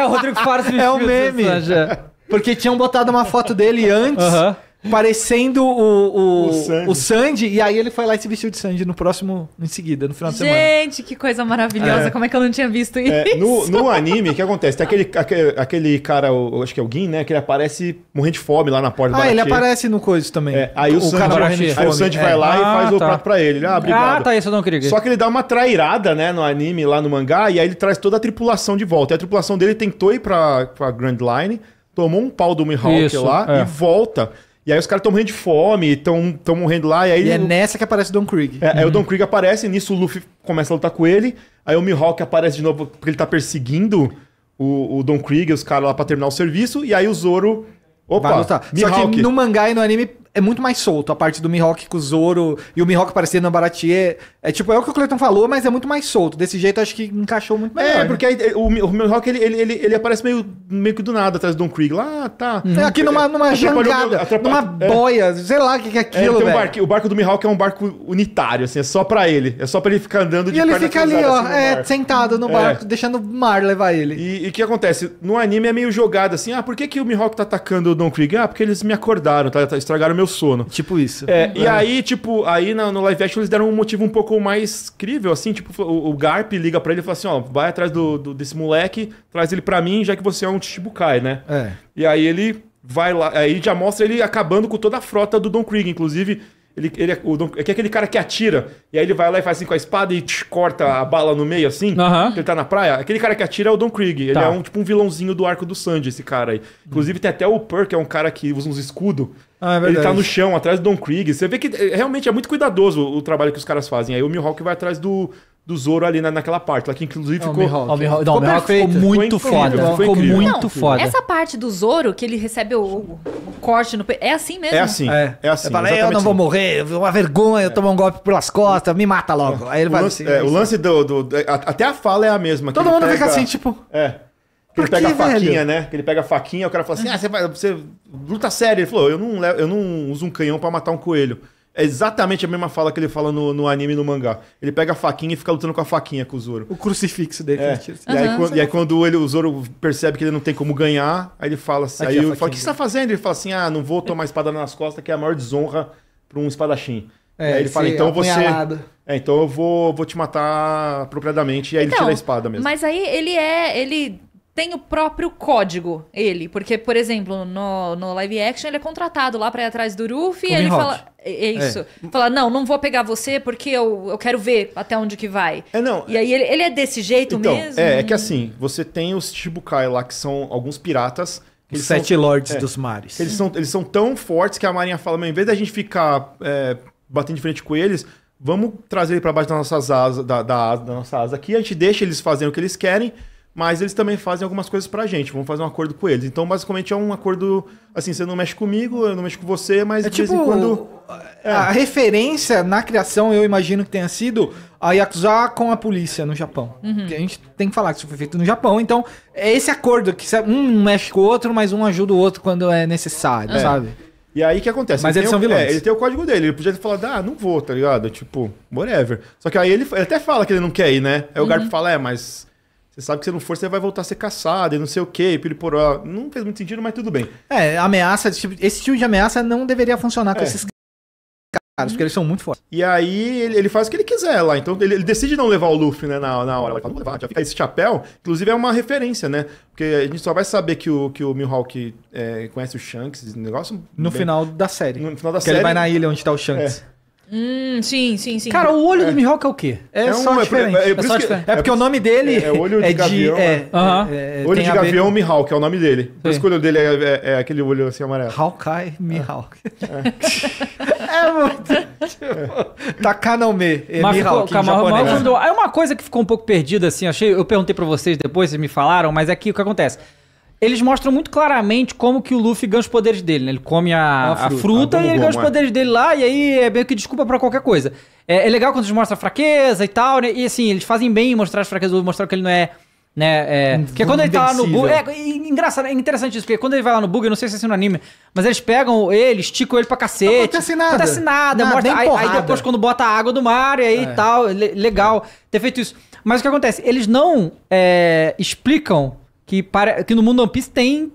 é o Rodrigo Faro. é o meme. [LAUGHS] Porque tinham botado uma foto dele antes... Uhum parecendo o, o, o, Sandy. o, Sandy. E aí ele foi lá e se vestiu de Sandy no próximo, em seguida, no final de ano semana. Gente, que coisa maravilhosa. É. Como é que eu não tinha visto é, isso? no, no [LAUGHS] anime, o que acontece? Tem aquele, aquele, aquele cara, o, acho que é o Gin, né? Que ele aparece morrendo de fome lá na porta ah, do Ah, ele aparece no coisa também. É, aí o, o Sandy, cara de fome. Aí o Sandy é. vai lá ah, e faz tá. o prato pra ele. Ah, obrigado. Ah, tá, isso eu não queria. Só que ele dá uma trairada, né? No anime, lá no mangá. E aí ele traz toda a tripulação de volta. E a tripulação dele tentou ir pra, pra Grand Line tomou um pau do Mihawk Isso, lá é. e volta. E aí os caras estão morrendo de fome, estão morrendo lá. E, aí e é nessa que aparece o Don Krieg. É, uhum. Aí o Don uhum. Krieg aparece, nisso o Luffy começa a lutar com ele. Aí o Mihawk aparece de novo porque ele tá perseguindo o, o Don Krieg e os caras lá pra terminar o serviço. E aí o Zoro. Opa, Mihawk. Só que no mangá e no anime é muito mais solto. A parte do Mihawk com o Zoro e o Mihawk parecendo na Baratier. É, é tipo, é o que o Cleiton falou, mas é muito mais solto. Desse jeito, acho que encaixou muito é, melhor. É, né? porque aí, o, o Mihawk, ele, ele, ele, ele, aparece meio, meio que do nada atrás do Don Krieg. Lá, tá. É, aqui numa, numa jangada, numa é, boia, sei lá o que, que é, é aquilo, é, um barco, O barco do Mihawk é um barco unitário, assim, é só pra ele. É só pra ele ficar andando de E ele fica ali, ó, assim, é, sentado no barco, deixando o mar levar ele. E o que acontece? No anime é meio jogado, assim, ah, por que, que o Mihawk tá atacando o Don Krieg? Ah, porque eles me acordaram, tá? tá estragaram meu sono. Tipo isso. É, é. E aí, tipo, aí no, no live action eles deram um motivo um pouco mais crível, assim, tipo, o, o Garp liga para ele e fala assim, ó, vai atrás do, do, desse moleque, traz ele para mim, já que você é um Chichibukai, né? É. E aí ele vai lá, aí já mostra ele acabando com toda a frota do Don Krieg, inclusive ele, ele é, o, é, é aquele cara que atira. E aí ele vai lá e faz assim com a espada e tch, corta a bala no meio, assim. Ele tá na praia. Aquele cara que atira é o Don Krieg. Ele tá. é um tipo um vilãozinho do arco do Sandy, esse cara aí. Inclusive tem até o Perk, que é um cara que usa uns escudos. Ah, é ele tá no chão, atrás do Don Krieg. Você vê que é, realmente é muito cuidadoso o, o trabalho que os caras fazem. Aí o Mihawk vai atrás do, do Zoro ali na, naquela parte, lá que inclusive é ficou. Não, ficou, não, perfeito, ficou muito foda. incrível, foda. Ficou, muito não, foda. Essa parte do Zoro que ele recebe o, o corte no peito. É assim mesmo? É assim. É, é assim. Eu é, eu não vou assim. morrer, uma vergonha, é. eu tomo um golpe pelas costas, me mata logo. É. Aí ele o vai lance, assim. É, é o lance do, do, do, Até a fala é a mesma. Todo mundo pega, fica assim, tipo. É. Que ele pega que, a faquinha, velho? né? Que ele pega a faquinha, o cara fala assim: ah, você, vai, você luta sério. Ele falou: eu não, levo, eu não uso um canhão para matar um coelho. É exatamente a mesma fala que ele fala no, no anime e no mangá. Ele pega a faquinha e fica lutando com a faquinha com o Zoro. O crucifixo dele. É. Né, e, aí, quando, e aí quando ele, o Zoro percebe que ele não tem como ganhar, aí ele fala assim, aí é eu falo, o que você tá fazendo? Ele fala assim, ah, não vou tomar espada nas costas, que é a maior desonra para um espadachim. É, aí ele fala, então você. É, então eu vou, vou te matar apropriadamente. E aí então, ele tira a espada mesmo. Mas aí ele é. Ele tem o próprio código, ele. Porque, por exemplo, no, no live action, ele é contratado lá pra ir atrás do Ruffy e ele Hot. fala. É, é isso. É. Fala, não, não vou pegar você porque eu, eu quero ver até onde que vai. É, não. E aí ele, ele é desse jeito então, mesmo? É, é que assim, você tem os Shibukai lá, que são alguns piratas. Os sete são, lords é, dos mares. Eles são, eles são tão fortes que a Marinha fala, mas em vez da gente ficar é, batendo de frente com eles, vamos trazer ele pra baixo das nossas asas, da, da, da nossa asa aqui, a gente deixa eles fazerem o que eles querem mas eles também fazem algumas coisas pra gente, vamos fazer um acordo com eles. Então, basicamente, é um acordo, assim, você não mexe comigo, eu não mexo com você, mas é de tipo, vez em tipo, quando... É. A referência na criação, eu imagino que tenha sido a Yakuza com a polícia no Japão. Uhum. a gente tem que falar que isso foi feito no Japão, então é esse acordo que um mexe com o outro, mas um ajuda o outro quando é necessário, é. sabe? E aí o que acontece? Mas ele eles são o, é, vilões. É, ele tem o código dele. Ele podia ter falado, ah, não vou, tá ligado? Tipo, whatever. Só que aí ele, ele até fala que ele não quer ir, né? Aí uhum. o Garp uhum. fala, é, mas você sabe que se não for, você vai voltar a ser caçado e não sei o quê, piriporó. Não fez muito sentido, mas tudo bem. É, ameaça, tipo, esse tipo de ameaça não deveria funcionar com é. esses caras, porque eles são muito fortes. E aí ele, ele faz o que ele quiser lá. Então ele, ele, decide não levar o Luffy, né, na, na hora. Ele fala, não levar, já fica esse chapéu. Inclusive é uma referência, né? Porque a gente só vai saber que o, que o Mihawk é, conhece o Shanks, esse negócio. No bem... Né? final da série. No final da que série. ele vai na ilha onde tá o Shanks. É. Hum, sim, sim, sim. Cara, o olho do é. Mihawk é o quê? É, é só um, é diferente. É, é, é só diferente. Que, é, porque o nome dele é, olho de, gavião. É, uh né? -huh. olho de gavião ver... Mihawk é o nome dele. Por isso que o olho dele é, aquele olho assim amarelo. Hawkeye Mihawk. É, [LAUGHS] muito. Tipo, Takanome Mihawk É uma coisa que ficou um pouco perdida assim, achei, eu perguntei para vocês depois, vocês me falaram, mas aqui o que acontece? Eles mostram muito claramente como que o Luffy ganha os poderes dele, né? Ele come a, a fruta, a fruta a e ele ganha os poderes dele lá, e aí é meio que desculpa para qualquer coisa. É, é, legal quando eles mostram a fraqueza e tal, né? E assim, eles fazem bem mostrar as fraquezas, mostrar que ele não é né? É, porque quando ele tá lá no bug. É, engraçado, é interessante isso, porque quando ele vai lá no bug, eu não sei se é assim no anime, mas eles pegam ele, esticam ele pra cacete. Não acontece nada. Acontece nada, nada mostra, aí, aí, depois quando bota a água do mar e aí é. tal, legal ter feito isso. Mas o que acontece? Eles não é, explicam que, para, que no mundo One Piece tem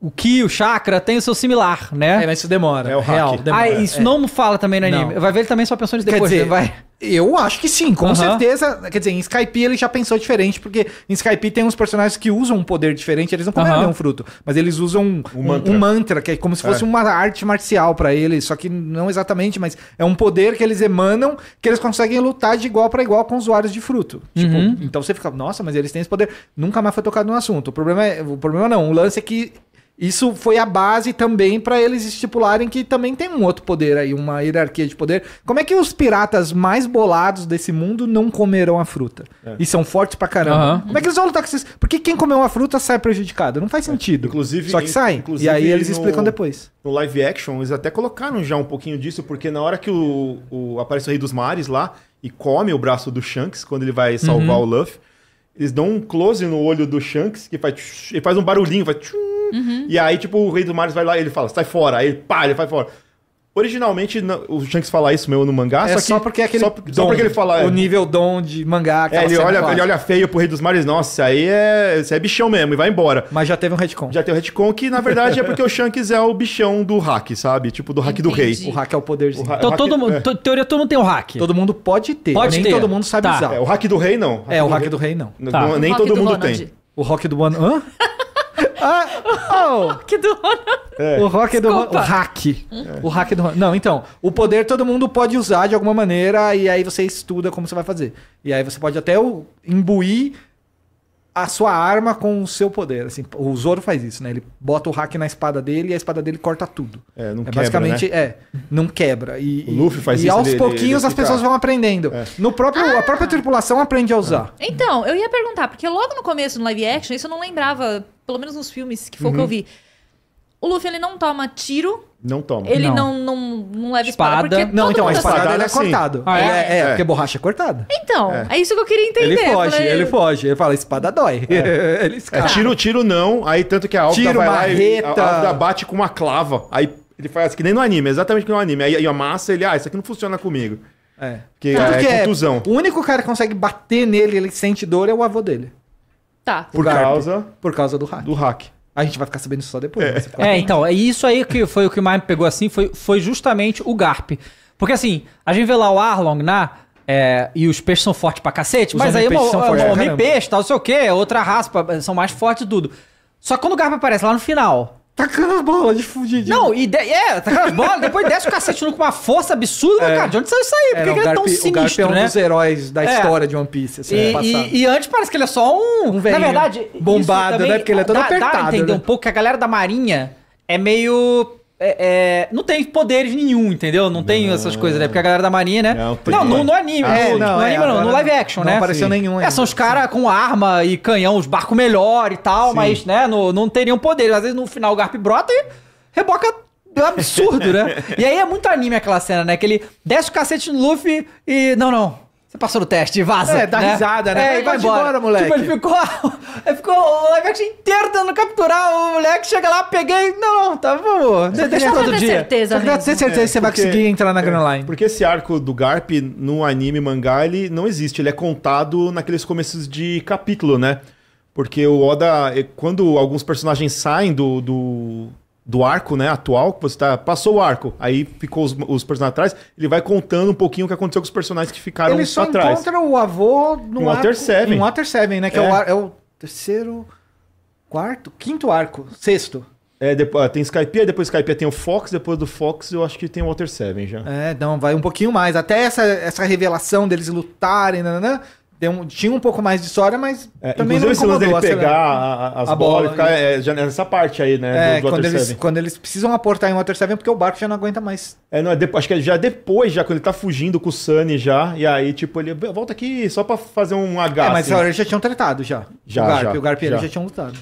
o Ki, o Chakra, tem o seu similar, né? É, mas isso demora. É o real. Demora. Ah, isso é. não fala também no anime. Não. Vai ver, ele também só pensou nisso depois. Quer dizer, vai... Eu acho que sim, com uh -huh. certeza. Quer dizer, em Skype ele já pensou diferente, porque em Skype tem uns personagens que usam um poder diferente, eles não comem uh -huh. nenhum fruto, mas eles usam um, um, mantra. um mantra. que é como se fosse é. uma arte marcial para eles, só que não exatamente, mas é um poder que eles emanam que eles conseguem lutar de igual para igual com usuários de fruto. Tipo, uh uhum. -huh. então você fica, nossa, mas eles têm esse poder. Nunca mais foi tocado no assunto. O problema é, o problema não, o lance é que isso foi a base também para eles estipularem que também tem um outro poder aí, uma hierarquia de poder. Como é que os piratas mais bolados desse mundo não comerão a fruta? É. E são fortes pra caramba. Uhum. Como é que eles vão lutar com esses? Porque quem comeu a fruta sai prejudicado. Não faz é, sentido. É. Inclusive, Só que sai. E aí eles no, explicam depois. No live action, eles até colocaram já um pouquinho disso, porque na hora que o, o aparece o Rei dos Mares lá e come o braço do Shanks quando ele vai salvar uhum. o Luffy, eles dão um close no olho do Shanks, que faz, ele faz um barulhinho, vai. Tchum, Uhum. E aí, tipo, o Rei dos Mares vai lá e ele fala, sai fora. Aí ele, pá, ele vai fora. Originalmente, o Shanks fala isso meu no mangá, é só, que, só porque é aquele só, dom, só porque ele fala é. o é, nível dom de mangá. É, ele, olha, ele olha feio pro Rei dos Mares, nossa, aí é, isso é bichão mesmo e vai embora. Mas já teve um retcon. Já teve um retcon que, na verdade, é porque o Shanks é o bichão do hack, sabe? Tipo, do hack Entendi. do rei. O hack é o poderzinho. O então, o hack, todo é. mundo, é. teoria, todo mundo tem o um hack. Todo mundo pode ter, pode nem ter. todo mundo sabe tá. usar. É, o hack do rei não. Hack é, o hack do rei, rei não. Tá. não nem todo mundo tem. O hack do Hã? [LAUGHS] Ah, oh. O rock do Ronald. É. O rock do O hack. É. O hack do Ronald. Não, então. O poder todo mundo pode usar de alguma maneira e aí você estuda como você vai fazer. E aí você pode até imbuir a sua arma com o seu poder. Assim, o Zoro faz isso, né? Ele bota o hack na espada dele e a espada dele corta tudo. É, não é, quebra, Basicamente, né? é, não quebra. E, o Luffy faz e, isso. E aos ele, pouquinhos ele as pessoas vão aprendendo. É. No próprio, ah. A própria ah. tripulação aprende a usar. É. Então, eu ia perguntar, porque logo no começo, no live action, isso eu não lembrava, pelo menos nos filmes que foi uhum. que eu uhum. vi. O Luffy, ele não toma tiro. Não toma. Ele não, não, não, não leva espada. espada não, então, a espada ele é, é assim. cortado. Ah, é? É, é, é? porque a borracha é cortada. Então, é. é, isso que eu queria entender. Ele foge, falei... ele foge. Ele fala, espada dói. É. [LAUGHS] ele escapa. É, tiro, tiro não. Aí tanto que a Alta tiro, vai marreta. lá e a Alta bate com uma clava. Aí ele faz assim, que nem no anime, exatamente que no anime. Aí a massa, ele, ah, isso aqui não funciona comigo. É. Porque Tanto é, é contusão. o único cara que consegue bater nele, ele sente dor, é o avô dele. Tá. Por causa? Por causa do hack. Do hack. A gente vai ficar sabendo isso só depois. Né? É, né? é então, é isso aí que foi o que mais me pegou assim, foi, foi justamente o Garp. Porque assim, a gente vê lá o Arlong, né? É, e os peixes são fortes pra cacete, os mas aí é uma, são é, homem-peixe, tal, não sei o quê, outra raspa, são mais fortes e tudo. Só que quando o Garp aparece lá no final, Tacando as bolas de fudido. Não, e de, é, tacando as bolas, depois desce o cacete com uma força absurda, é. cara. De onde saiu isso aí? Por é, que, que ele é tão é sinistro, o né? é um dos heróis da é. história de One Piece. Assim, e, é e, e, antes parece que ele é só um... um na verdade... Bombado, né? também, né? Porque ele é todo dá, apertado. Dá entender né? um pouco que a galera da marinha é meio é, é, não tem poderes nenhum, entendeu? Não, não, tem essas coisas, né? Porque a galera da Marinha, né? É, não, não, no, é anime, ah, não, no, anime não, no live action, né? Não apareceu Sim. nenhum. Ainda. são os caras com arma e canhão, os barcos melhor e tal, Sim. mas, né, no, não teriam poderes. Às vezes no final o Garp brota e reboca é um absurdo, né? [LAUGHS] e aí é muito anime aquela cena, né? Que ele desce o cacete no Luffy e. Não, não. Você passou no teste, vaza. É, dá né? risada, né? É, e vai, embora. embora, moleque. Tipo, ele ficou, [LAUGHS] ele ficou o live action inteiro tentando capturar o moleque, chega lá, peguei. Não, não, tá, vamos. Você deixa todo dia. Certeza, você né? ter certeza é, que você vai é, conseguir entrar na é, Grand Line. Porque esse arco do Garp no anime mangá, ele não existe. Ele é contado naqueles começos de capítulo, né? Porque o Oda, eh, quando alguns personagens saem do, do, do arco, né, atual, que você tá, passou o arco, aí ficou os, os personagens atrás, ele vai contando um pouquinho o que aconteceu com os personagens que ficaram atrás. Ele só atrás. encontra o avô no Water arco, Seven. Em Water Seven, né, que é. É, o, é o terceiro, quarto, quinto arco, sexto. É, depois, ah, tem Skype, depois Skype tem o Fox, depois do Fox eu acho que tem o Water Seven já. É, não, vai um pouquinho mais. Até essa, essa revelação deles lutarem, né um, tinha um pouco mais de história, mas. É, também não esse lance dele pegar a, as a bolas bola, e ficar né? é, já nessa parte aí, né? É, do, do quando, eles, quando, eles, precisam aportar em Water 7 porque o barco já não aguenta mais. É, não, é de, acho que é já depois, já quando ele tá fugindo com o Sunny já, e aí, tipo, ele volta aqui só pra fazer um H. É, mas assim. eles já tinham tretado já. Já. O Garp, já, o Garp já. já tinham lutado.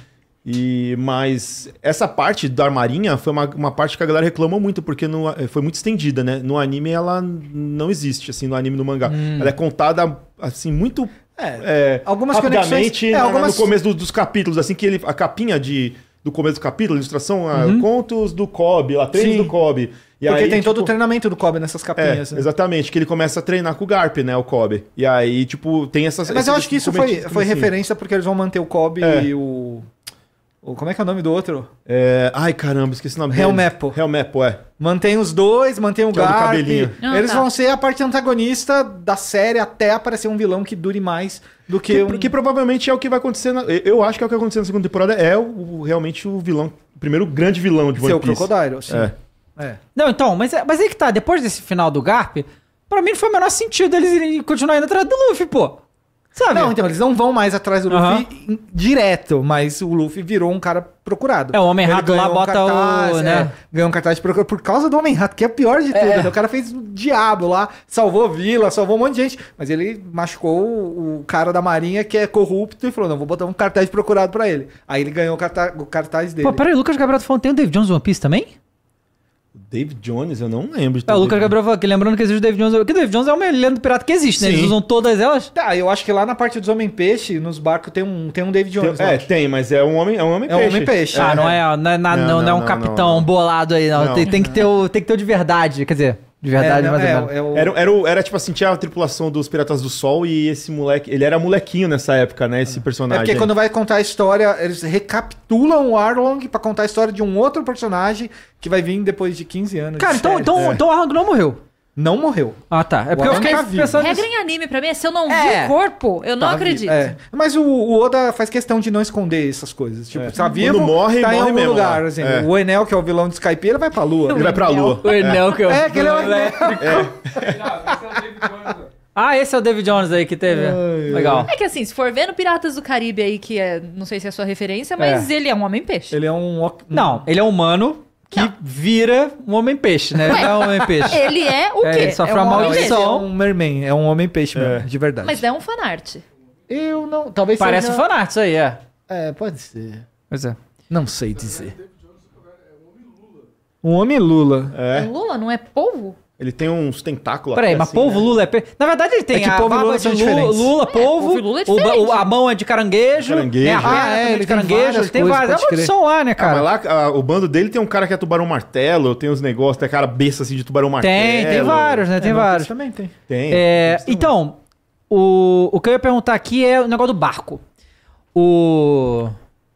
E, mas essa parte da armarinha foi uma, uma parte que a galera reclamou muito, porque no, eh, foi muito estendida, né? No anime ela não existe, assim, no anime no mangá. Hum. Ela é contada, assim, muito é, é, algumas rapidamente é, algumas... no começo do, dos capítulos, assim, que ele, a capinha de, do começo do capítulo, ilustração, uhum. a, contos do Kobe, lá, do Kobe. E Porque aí, tem todo o tipo treinamento do Kobe nessas capinhas. É, né? Exatamente, que ele começa a treinar com o Garp, né? O Kobe. E aí, tipo, tem essas. mas eu acho que isso foi, foi assim. referência porque eles vão manter o Kobe é. e o. Como é que é o nome do outro? É... Ai, caramba, esqueci o nome dele. Helmepo. Helmepo, é. Mantém os dois, mantém o é Garp. Ah, Eles tá. vão ser a parte antagonista da série até aparecer um vilão que dure mais do que, que um... Que provavelmente é o que vai acontecer... Na... Eu acho que é o que vai acontecer na segunda temporada. É o, realmente o vilão... O primeiro grande vilão de One Seu Piece. Seu Crocodile, sim. É. é. Não, então, mas, é, mas aí é que tá. Depois desse final do Garp, pra mim não foi o menor sentido eles irem continuar indo atrás do Luffy, pô. Sabe? Não, então, eles não vão mais atrás do Luffy uhum. direto, mas o Luffy virou um cara procurado. É, o Homem Rato lá um bota cartaz, o. Né? É, ganhou um cartaz de procurador por causa do Homem Rato, que é o pior de é. tudo. É. O cara fez o diabo lá, salvou vila, salvou um monte de gente, mas ele machucou o cara da marinha que é corrupto e falou: não, vou botar um cartaz de procurado pra ele. Aí ele ganhou o cartaz, cartaz dele. Pô, peraí, Lucas Gabriel tá falando, tem o David Jones One Piece também? David Jones, eu não lembro. É, o Lucas Gabriel falou que lembrando que existe o David Jones. É que o David Jones é o melhor do pirata que existe, né? Sim. Eles usam todas elas. Tá, eu acho que lá na parte dos Homem-Peixe, nos barcos, tem um, tem um David Jones. Né? é, tem, mas é um homem É um homem, é um homem peixe. Ah, é. não, né? é, não, é, não, não, não, não é um capitão bolado aí, não. tem, tem, que ter o, tem que ter o de verdade, quer dizer. De verdade, é, é, é, é o... era, era, era, tipo assim, tinha a tripulação dos Piratas do Sol e esse moleque. Ele era molequinho nessa época, né? Esse é. personagem. É porque quando vai contar a história, eles recapitulam o Arlong para contar a história de um outro personagem que vai vir depois de 15 anos. Cara, então, então, é. então o Arlong não morreu não morreu. Ah, tá. É porque eu fiquei tá pensando. Regra em anime pra mim é se eu não é. vi o corpo, eu não tá acredito. É. Mas o, o, Oda faz questão de não esconder essas coisas. Tipo, é. tá vivo, Quando morre, tá morre em algum mesmo, lugar. Assim. É. O Enel, que é o vilão de Skype, ele vai pra lua. Ele vai pra lua. O Enel, é. que é o É, que ele é o Enel. É. Ah, esse é o David Jones aí que teve. Ai, Legal. É que assim, se for vendo Piratas do Caribe aí, que é, não sei se é a sua referência, mas é. ele é um homem-peixe. Ele é um. Não, ele é humano, que não. vira um homem-peixe, né? Ué, não é um homem-peixe. [LAUGHS] Ele é o é, quê? É, ele sofre é um uma maldição. é um merman, é um homem-peixe é. de verdade. Mas é um fanart. Eu não... Talvez Parece seja... um fanart isso aí, é. É, pode ser. Pois é. Não sei dizer. Um homem Lula. É. Lula não é povo? Ele tem uns tentáculos Peraí, mas assim, polvo, né? lula é... Per... Na verdade ele é tem é que a polvo lula são é de lula, lula é, polvo, polvo lula é o, a mão é de caranguejo, caranguejo. Né? a ah, é, ele de caranguejo, tem várias... Coisas, tem várias... É uma opção lá, né, cara? Ah, mas lá a, ah, o bando dele tem um cara que é tubarão-martelo, tem uns negócios, tem cara besta assim de tubarão-martelo. Tem, tem vários, né? Tem é, vários. Também tem. Tem. É, então, o, o que eu ia perguntar aqui é o negócio do barco. O...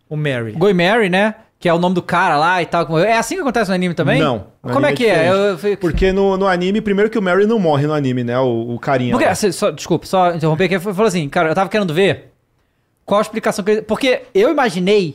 O Mary. Goi Mary, né? que é o nome do cara lá e tal. É assim que acontece no anime também? Não. Como é que é? é eu, eu... Porque no, no anime, primeiro que o Mary não morre no anime, né? O, o carinha. Porque, assim, só, desculpa, só interromper aqui. Falou assim, cara, eu tava querendo ver qual a explicação que ele... Porque eu imaginei,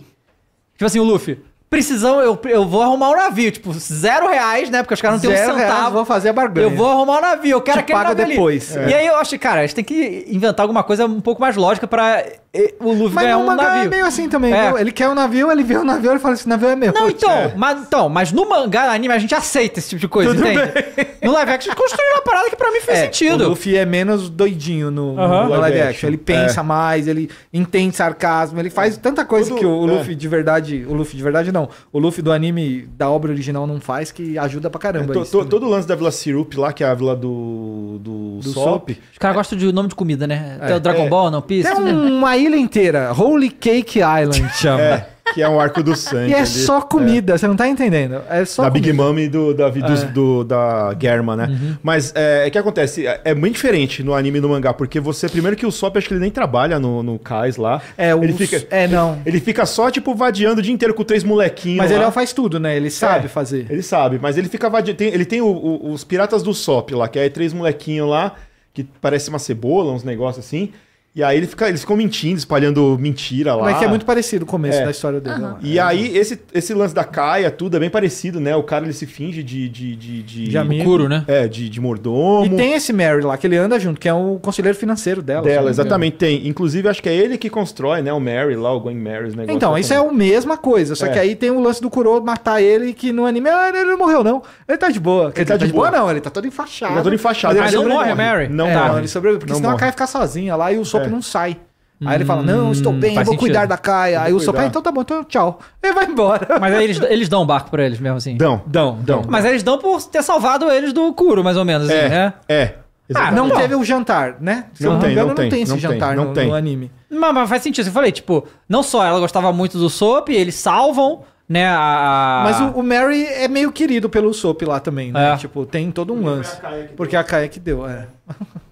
tipo assim, o Luffy. Precisão, eu, eu vou arrumar um navio, tipo, zero reais, né? Porque os caras não têm um centavo. Reais, vou fazer a barganha. Eu vou arrumar um navio, eu quero Te aquele paga depois. É. E aí eu achei, cara, a gente tem que inventar alguma coisa um pouco mais lógica para e, o Luffy mas ganha um mangá é navio. é meio assim também, é. Ele quer um navio, ele vê um navio, ele fala assim, navio é meu. Não, então, é. mas, então, mas no mangá, no anime, a gente aceita esse tipo de coisa, Tudo entende? Bem. No live action, construiu uma parada que pra mim fez é, sentido. O Luffy é menos doidinho no, no live action. Ele pensa é. mais, ele entende sarcasmo, ele faz tanta coisa Tudo, que o é. Luffy de verdade... O Luffy de verdade, não. O Luffy do anime, da obra original, não faz, que ajuda pra caramba. To, to, todo o lance da Vila Sirup lá, que é a vila do, do, do Sop. Os caras gostam de nome de comida, né? Tem o Dragon Ball, não Piece. Tem um ilha inteira. Holy Cake Island [LAUGHS] chama. É. Que é um arco do sangue. E é ali. só é. comida, é. você não tá entendendo. É só da comida. Big Mom e do, da, dos, é. do, da Germa, né? Uhum. Mas é, é que acontece, é, é muito diferente no anime e no mangá, porque você, primeiro que o Sop, acho que ele nem trabalha no, no Kais lá. É, o ele fica, é não. Ele fica só, tipo, vadiando o dia inteiro com três molequinhos. Mas lá. ele é não faz tudo, né? Ele sabe fazer. Ele sabe, mas ele fica vadiando. Tem, ele tem o, o, os piratas do Sop lá, que é três molequinhos lá, que parece uma cebola, uns negócios assim. E aí ele fica, eles ficam mentindo, espalhando mentira lá. Mas é que é muito parecido o começo é. da história dele. Uhum. E é. aí esse, esse lance da Caia, tudo é bem parecido, né? O cara ele se finge de... De, de, de, de amigo. Curo, né? É, de, de mordomo. E tem esse Mary lá, que ele anda junto, que é o conselheiro financeiro dela. Dela, exatamente. Tem. Inclusive, acho que é ele que constrói, né? O Mary lá, o Gwen Mary. Então, isso também. Assim. é a mesma coisa. Só é. que aí tem o lance do Kuro matar ele, que no anime, ah, ele não morreu não. Ele tá de boa. Ele, ele tá, tá de, boa. boa. não. Ele tá todo enfaixado. Ele tá todo enfaixado. Mas ele, não morre, morre, Mary? Não, é, morre. Não, ele sobrevive. Porque não senão morre. a Caia ficar sozinha lá e o sopro é não sai. Aí ele fala: Não, estou hum, bem, eu vou sentido. cuidar da Caia. Aí o seu pai, então tá bom, então tchau. Ele vai embora. Mas aí eles, eles dão um barco pra eles mesmo assim? Dão. Dão, dão. Mas eles dão por ter salvado eles do curo, mais ou menos, assim, é, né? É. Ah, não teve o jantar, né? Se não, não tem, não, tem, não tem esse não jantar tem, não no, tem. no anime. Mas, mas, faz sentido, assim, eu falei, tipo, não só ela gostava muito do Soap, eles salvam, né, a... Mas o, o, Mary é meio querido pelo Soap lá também, né? É. Tipo, tem todo um lance. Porque a Kaia que deu, é.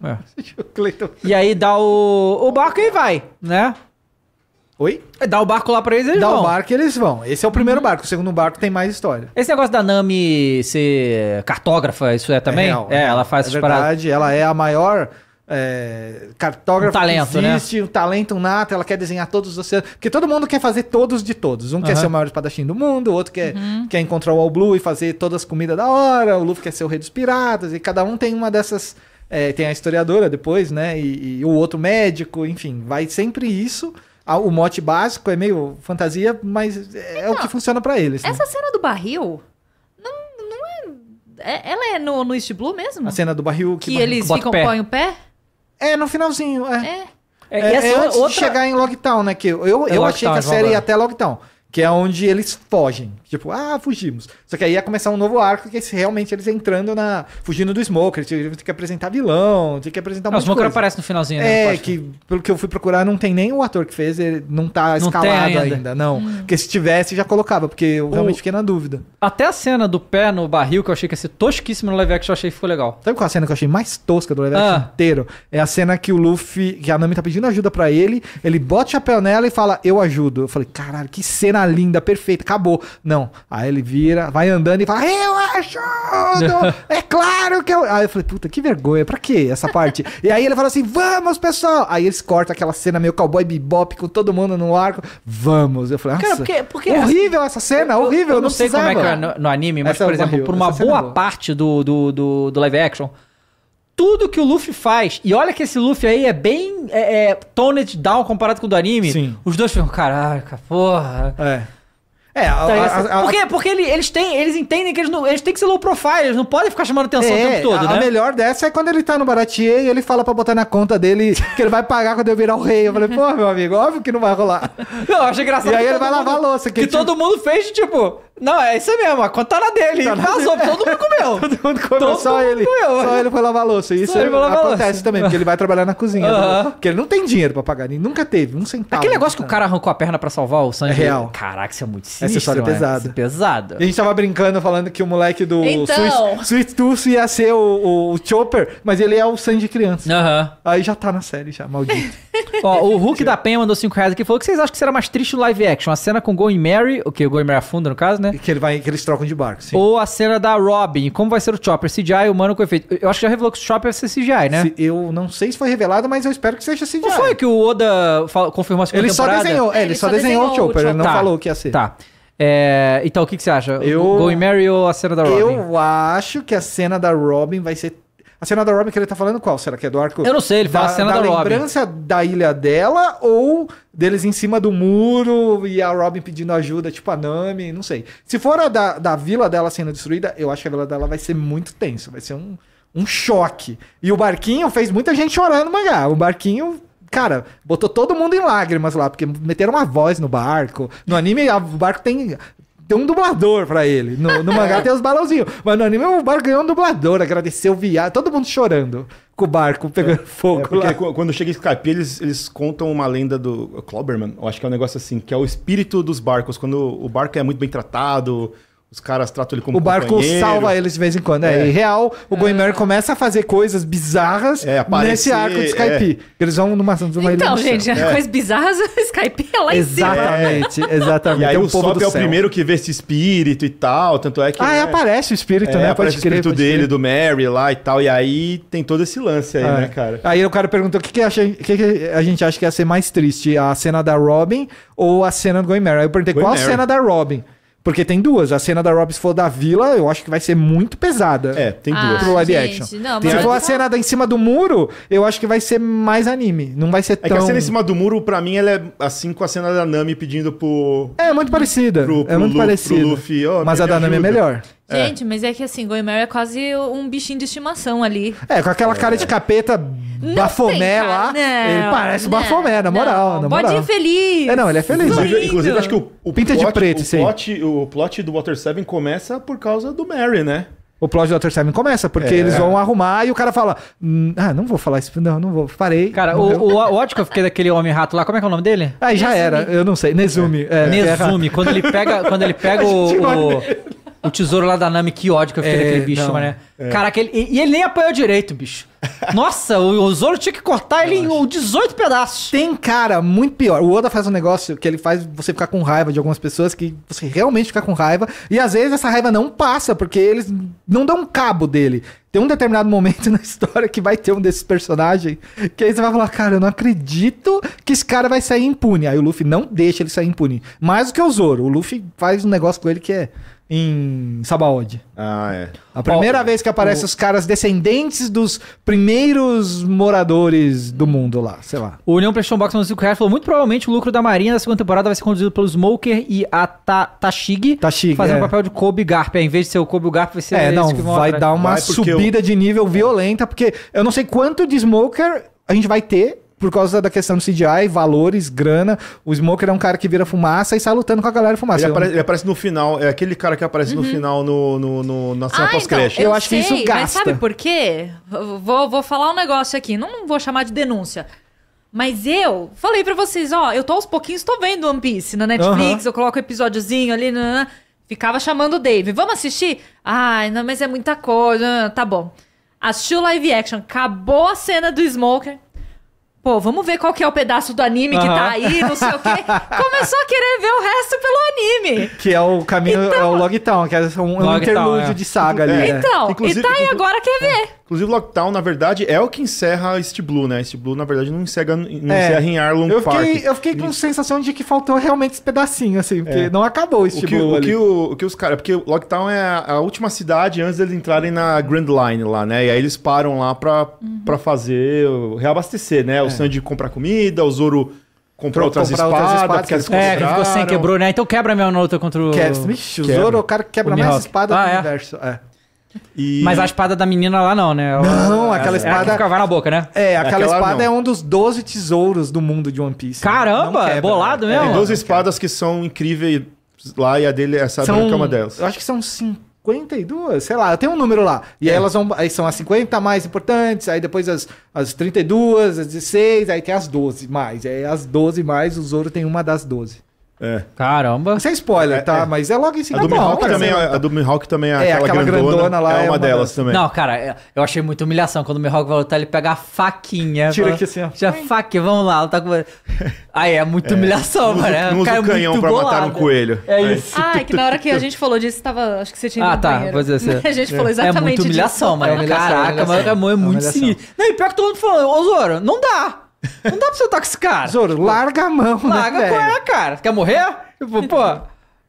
é. [LAUGHS] e aí dá o, o barco e vai, né? Oi? É, dá o barco lá pra eles, eles Dá vão. o barco e eles vão. Esse é o primeiro barco. O segundo barco tem mais história. Esse negócio da Nami ser cartógrafa, isso é também? É, real, é, é ela faz é tipo, verdade, paradas. ela é a maior é, cartógrafo um talento, que né? existe, né? um talento nato, ela quer desenhar todos os oceanos. Porque todo mundo quer fazer todos de todos. Um uhum. quer ser o maior espadachim do mundo, o outro quer, uhum. quer encontrar o All Blue e fazer todas as comidas da hora, o Luffy quer ser o rei dos piratas, e cada um tem uma dessas. É, tem a historiadora depois, né? E, e, o outro médico, enfim, vai sempre isso. O mote básico é meio fantasia, mas é, é então, o que funciona para eles. Né? Essa né? cena do barril não, não é, é. Ela é no, no East Blue mesmo? A cena do barril que, que barril, eles ficam põem o pé? É, no finalzinho, é. É. É, é, é antes outra... de chegar em Lockdown, né? Que eu, eu, é eu achei que a série agora. ia até Lockdown. Que é onde eles fogem. Tipo, ah, fugimos. Só que aí ia começar um novo arco que é realmente eles entrando na. fugindo do Smoker. Tinha que apresentar vilão, tinha que apresentar um O Smoker aparece no finalzinho, né? É, que pelo que eu fui procurar, não tem nem o ator que fez, ele não tá escalado ainda. ainda. não. Hum. Porque se tivesse, já colocava, porque eu o... realmente fiquei na dúvida. Até a cena do pé no barril, que eu achei que ia ser tosquíssimo no live action, eu achei que ficou legal. Sabe qual é a cena que eu achei mais tosca do live action ah. inteiro? É a cena que o Luffy, que a Nami tá pedindo ajuda para ele, ele bota o chapéu nela e fala, eu ajudo. Eu falei, caralho, que cena linda, perfeita, acabou. Não. Aí ele vira, vai andando e fala, eu acho! [LAUGHS] é claro que eu. Aí eu falei, puta, que vergonha, pra que essa parte? e aí ele fala assim, vamos, pessoal! Aí eles cortam aquela cena meio cowboy bebop com todo mundo no arco, vamos! Eu falei, nossa, Cara, porque, porque horrível essa cena, eu, horrível, eu, não, não sei precisava. como é que é no, no anime, mas essa é por exemplo, por uma é boa, boa parte do, do, do, do live action tudo que o Luffy faz. E olha que esse Luffy aí é bem é, é, toned down comparado com o do anime. Sim. Os dois ficam, caraca, porra. É. É, a, então, a, a, porque, porque eles têm, eles entendem que eles não, eles têm que ser low profile, eles não podem ficar chamando atenção é, o tempo todo, a, né? A melhor dessa é quando ele tá no Baratier e ele fala para botar na conta dele que ele vai pagar quando eu virar o rei. Eu falei, pô, meu amigo, óbvio que não vai rolar. [LAUGHS] Não, eu achei engraçado. E aí ele vai mundo, lavar a louça. Que, que tipo... todo mundo fez, tipo, não, é isso mesmo, a conta era na dele. Tá vazou, na... todo mundo comeu. [LAUGHS] todo mundo comeu, todo só mundo ele. Comeu. Só ele foi lavar a louça. isso acontece louça. também, porque ele vai trabalhar na cozinha. Uh -huh. Né? Porque ele não tem dinheiro para pagar, ele nunca teve, um centavo. Aquele negócio que o cara arrancou a perna para salvar o sangue. É real. Caraca, isso é muito essa história é, é pesada. pesada. a gente tava brincando, falando que o moleque do então... Sweet Tooth ia ser o, o, Chopper, mas ele é o sangue criança. Aham. Uhum. Aí já tá na série, já, maldito. [LAUGHS] Ó, o Hulk da Penha mandou 5 reais aqui e falou que vocês acham que será mais triste o live action? A cena com Going Mary, o que o Going Mary afunda no caso, né? Que, ele vai, que eles trocam de barco, sim. Ou a cena da Robin, como vai ser o Chopper? CGI, humano com efeito. Eu acho que já revelou que o Chopper vai ser CGI, né? Se, eu não sei se foi revelado, mas eu espero que seja CGI. Não foi que o Oda confirmou a segunda ele temporada? Só desenhou, é, ele, ele só, só desenhou, desenhou o Chopper, o Chopper. ele não falou tá, o que ia ser. Tá. É, então, o que, que você acha? Eu, Going Mary ou a cena da Robin? Eu acho que a cena da Robin vai ser a cena da Robin que ele tá falando qual? Será que é do arco? Eu não sei, ele fala a cena da, da Robin. lembrança da ilha dela ou deles em cima do muro e a Robin pedindo ajuda, tipo a Nami, não sei. Se for a da, da vila dela sendo destruída, eu acho que a vila dela vai ser muito tenso, vai ser um, um choque. E o barquinho fez muita gente chorar no mangá. O barquinho Cara, botou todo mundo em lágrimas lá, porque meteram uma voz no barco. No anime, o barco tem tem um dublador pra ele. No, no mangá [LAUGHS] é. tem os balãozinhos. Mas no anime o barco ganhou um dublador, agradeceu o viado, todo mundo chorando com o barco pegando é, fogo é Quando chega em Skype, eles, eles contam uma lenda do Cloberman, eu acho que é um negócio assim, que é o espírito dos barcos. Quando o barco é muito bem tratado, os caras tratam ele como O barco salva eles de vez em quando. É, é. E real, o é. Goimer começa a fazer coisas bizarras é, nesse arco de Skype. É. Eles vão numa, numa Então, gente, é. é. coisas bizarras, [LAUGHS] o Skype é lá em exatamente, cima. Exatamente, exatamente. E aí o, povo Sop é o primeiro que vê esse espírito e tal, tanto é que... Ah, né, é, aparece o espírito, é, né? Aparece o espírito crer, dele, do Mary lá e tal, e aí tem todo esse lance aí, ah, né, cara? Aí o cara perguntou o que, que, que, que, a gente acha que ia ser mais triste, a cena da Robin ou a cena do Goimer? Aí eu perguntei, Goimer. qual a cena da Robin? Porque tem duas. A cena da Rob se for da vila, eu acho que vai ser muito pesada. É, tem ah, duas. pro live gente, action. Não, se for a cena da em cima do muro, eu acho que vai ser mais anime. Não vai ser é tão... É que a cena em cima do muro, pra mim, ela é assim com a cena da Nami pedindo pro... É, muito parecida. Pro, é pro é muito Lu, parecida. Luffy, oh, mas a da Nami é melhor. É. Gente, é. mas é que assim, Goimer é quase um bichinho de estimação ali. É, com aquela é. cara de capeta não bafomé tem, lá. Não, ele parece não, bafomé, na moral, não, na moral. Pode ir feliz. É, não, ele é feliz. Inclusive, inclusive acho que o, o Pinta plot, de preto, o sim. plot, o plot do Water 7 começa por causa do Mary, né? O plot do Water Seven começa, porque é. eles vão arrumar e o cara fala: hum, Ah, não vou falar isso, não, não vou, parei. Cara, o, o, o Otkov, que fiquei daquele homem-rato lá, como é que é o nome dele? Aí já Nezumi. era, eu não sei. Nezumi. É. Nezumi, é quando ele pega, quando ele [LAUGHS] pega o, o tesouro lá da Nami, que ódio que eu fiquei é, daquele bicho, né? mané. É. Caraca, ele, e ele nem apanhou direito, bicho. Nossa, o, o Zoro tinha que cortar ele em 18 pedaços. Tem cara muito pior. O Oda faz um negócio que ele faz você ficar com raiva de algumas pessoas, que você realmente fica com raiva. E às vezes essa raiva não passa, porque eles não dão um cabo dele. Tem um determinado momento [LAUGHS] na história que vai ter um desses personagens, que aí você vai falar, cara, eu não acredito que esse cara vai sair impune. Aí o Luffy não deixa ele sair impune. Mais do que o Zoro. O Luffy faz um negócio com ele que é em Sabaody. Ah, é. A primeira Ó, vez que aparece o... os caras descendentes dos primeiros moradores do mundo lá, sei lá. O União Preston Box Music reais falou: muito provavelmente o lucro da Marinha na segunda temporada vai ser conduzido pelo Smoker e a Ta Tashig, fazendo o é. papel de Kobe Garp. Em vez de ser o Kobe Garp, vai ser É, não, vai dar uma vai subida eu... de nível violenta, porque eu não sei quanto de Smoker a gente vai ter por causa da questão do CGI, valores, grana. O Smoker é um cara que vira fumaça e sai lutando com a galera fumaça. Ele, apare, ele aparece no final, é aquele cara que aparece uhum. no final no, no, no na cena ah, pós Então, eu, eu acho sei, que isso gasta. Mas sabe por quê? Vou, vou falar um negócio aqui, não, não vou chamar de denúncia. Mas eu falei para vocês, ó, eu tô aos pouquinhos, tô vendo One Piece na Netflix, uhum. eu coloco um episódiozinho ali, nanana, ficava chamando o Dave, vamos assistir? Ai, não, mas é muita coisa, tá bom. Assistiu live action, acabou a cena do Smoker, pô, vamos ver qual que é o pedaço do anime que tá aí, não sei o quê. [LAUGHS] Começou a querer ver o resto pelo anime. Que é o caminho, é então, é o Logtown, que é um, Log interlúdio é. de saga ali. É. Né? Então, e tá aí agora quer ver. É. Inclusive, Lockdown, na verdade, é o que encerra East Blue, né? East Blue, na verdade, não encerra, não é. encerra em Arlong eu fiquei, Park. Eu fiquei com a sensação de que faltou realmente esse pedacinho, assim, porque é. não acabou este o que, Blue. O, ali. Que o, o que os caras. Porque Lockdown é a, a, última cidade antes deles entrarem na Grand Line lá, né? E aí eles param lá pra, uhum. Pra fazer, reabastecer, né? Os, é de comprar comida, o Zoro comprou outras comprar espadas, outras espadas, porque É, ficou sem, quebrou, né? Então quebra a minha luta contra o... Quebra. Vixe, o Quebra. Zoro é o cara que quebra mais espada Ah, do é? universo. É. E- Mas a espada da menina lá não, né? É não, aquela É a que espada- na boca, né? É, aquela, espada não. é um dos 12 tesouros do mundo de One Piece. Né? Caramba, Não é quebra, bolado né? mesmo? Tem 12 espadas que são incríveis lá e a dele, essa branca é uma delas. Eu acho que são 50 52, sei lá, eu tenho um número lá. E é. aí elas vão. Aí são as 50 mais importantes, aí depois as, as 32, as 16, aí tem as 12 mais. Aí as 12 mais, o Zoro tem uma das 12. É. Caramba. Isso é spoiler, é, tá? É, Mas é logo em cima. A do Mihawk né? também, é, a do Mihawk também é, aquela, aquela grandona, grandona, lá. É uma, é uma delas também. Não, cara, é, eu achei muita humilhação. Quando o Mihawk vai lutar, tá, ele pega a faquinha. Tira fala, aqui assim, ó. Já faquinha, vamos lá. Ela tá com... Aí é muita humilhação, mano. Usa, não usa o canhão pra bolado. matar um coelho. É isso. Ah, é que na hora que a gente falou disso, tava... acho que você tinha ah, ido Ah, tá. Pois é, você... A gente falou exatamente É muita humilhação, mano. Caraca, mano, é muito sinistro. Não, e pior que todo mundo falando, ô Zoro, não dá. Não dá pra você lutar com esse cara. Zoro, tipo, larga a mão, né, Larga né, qual é, cara? Quer morrer? Tipo, pô. [LAUGHS]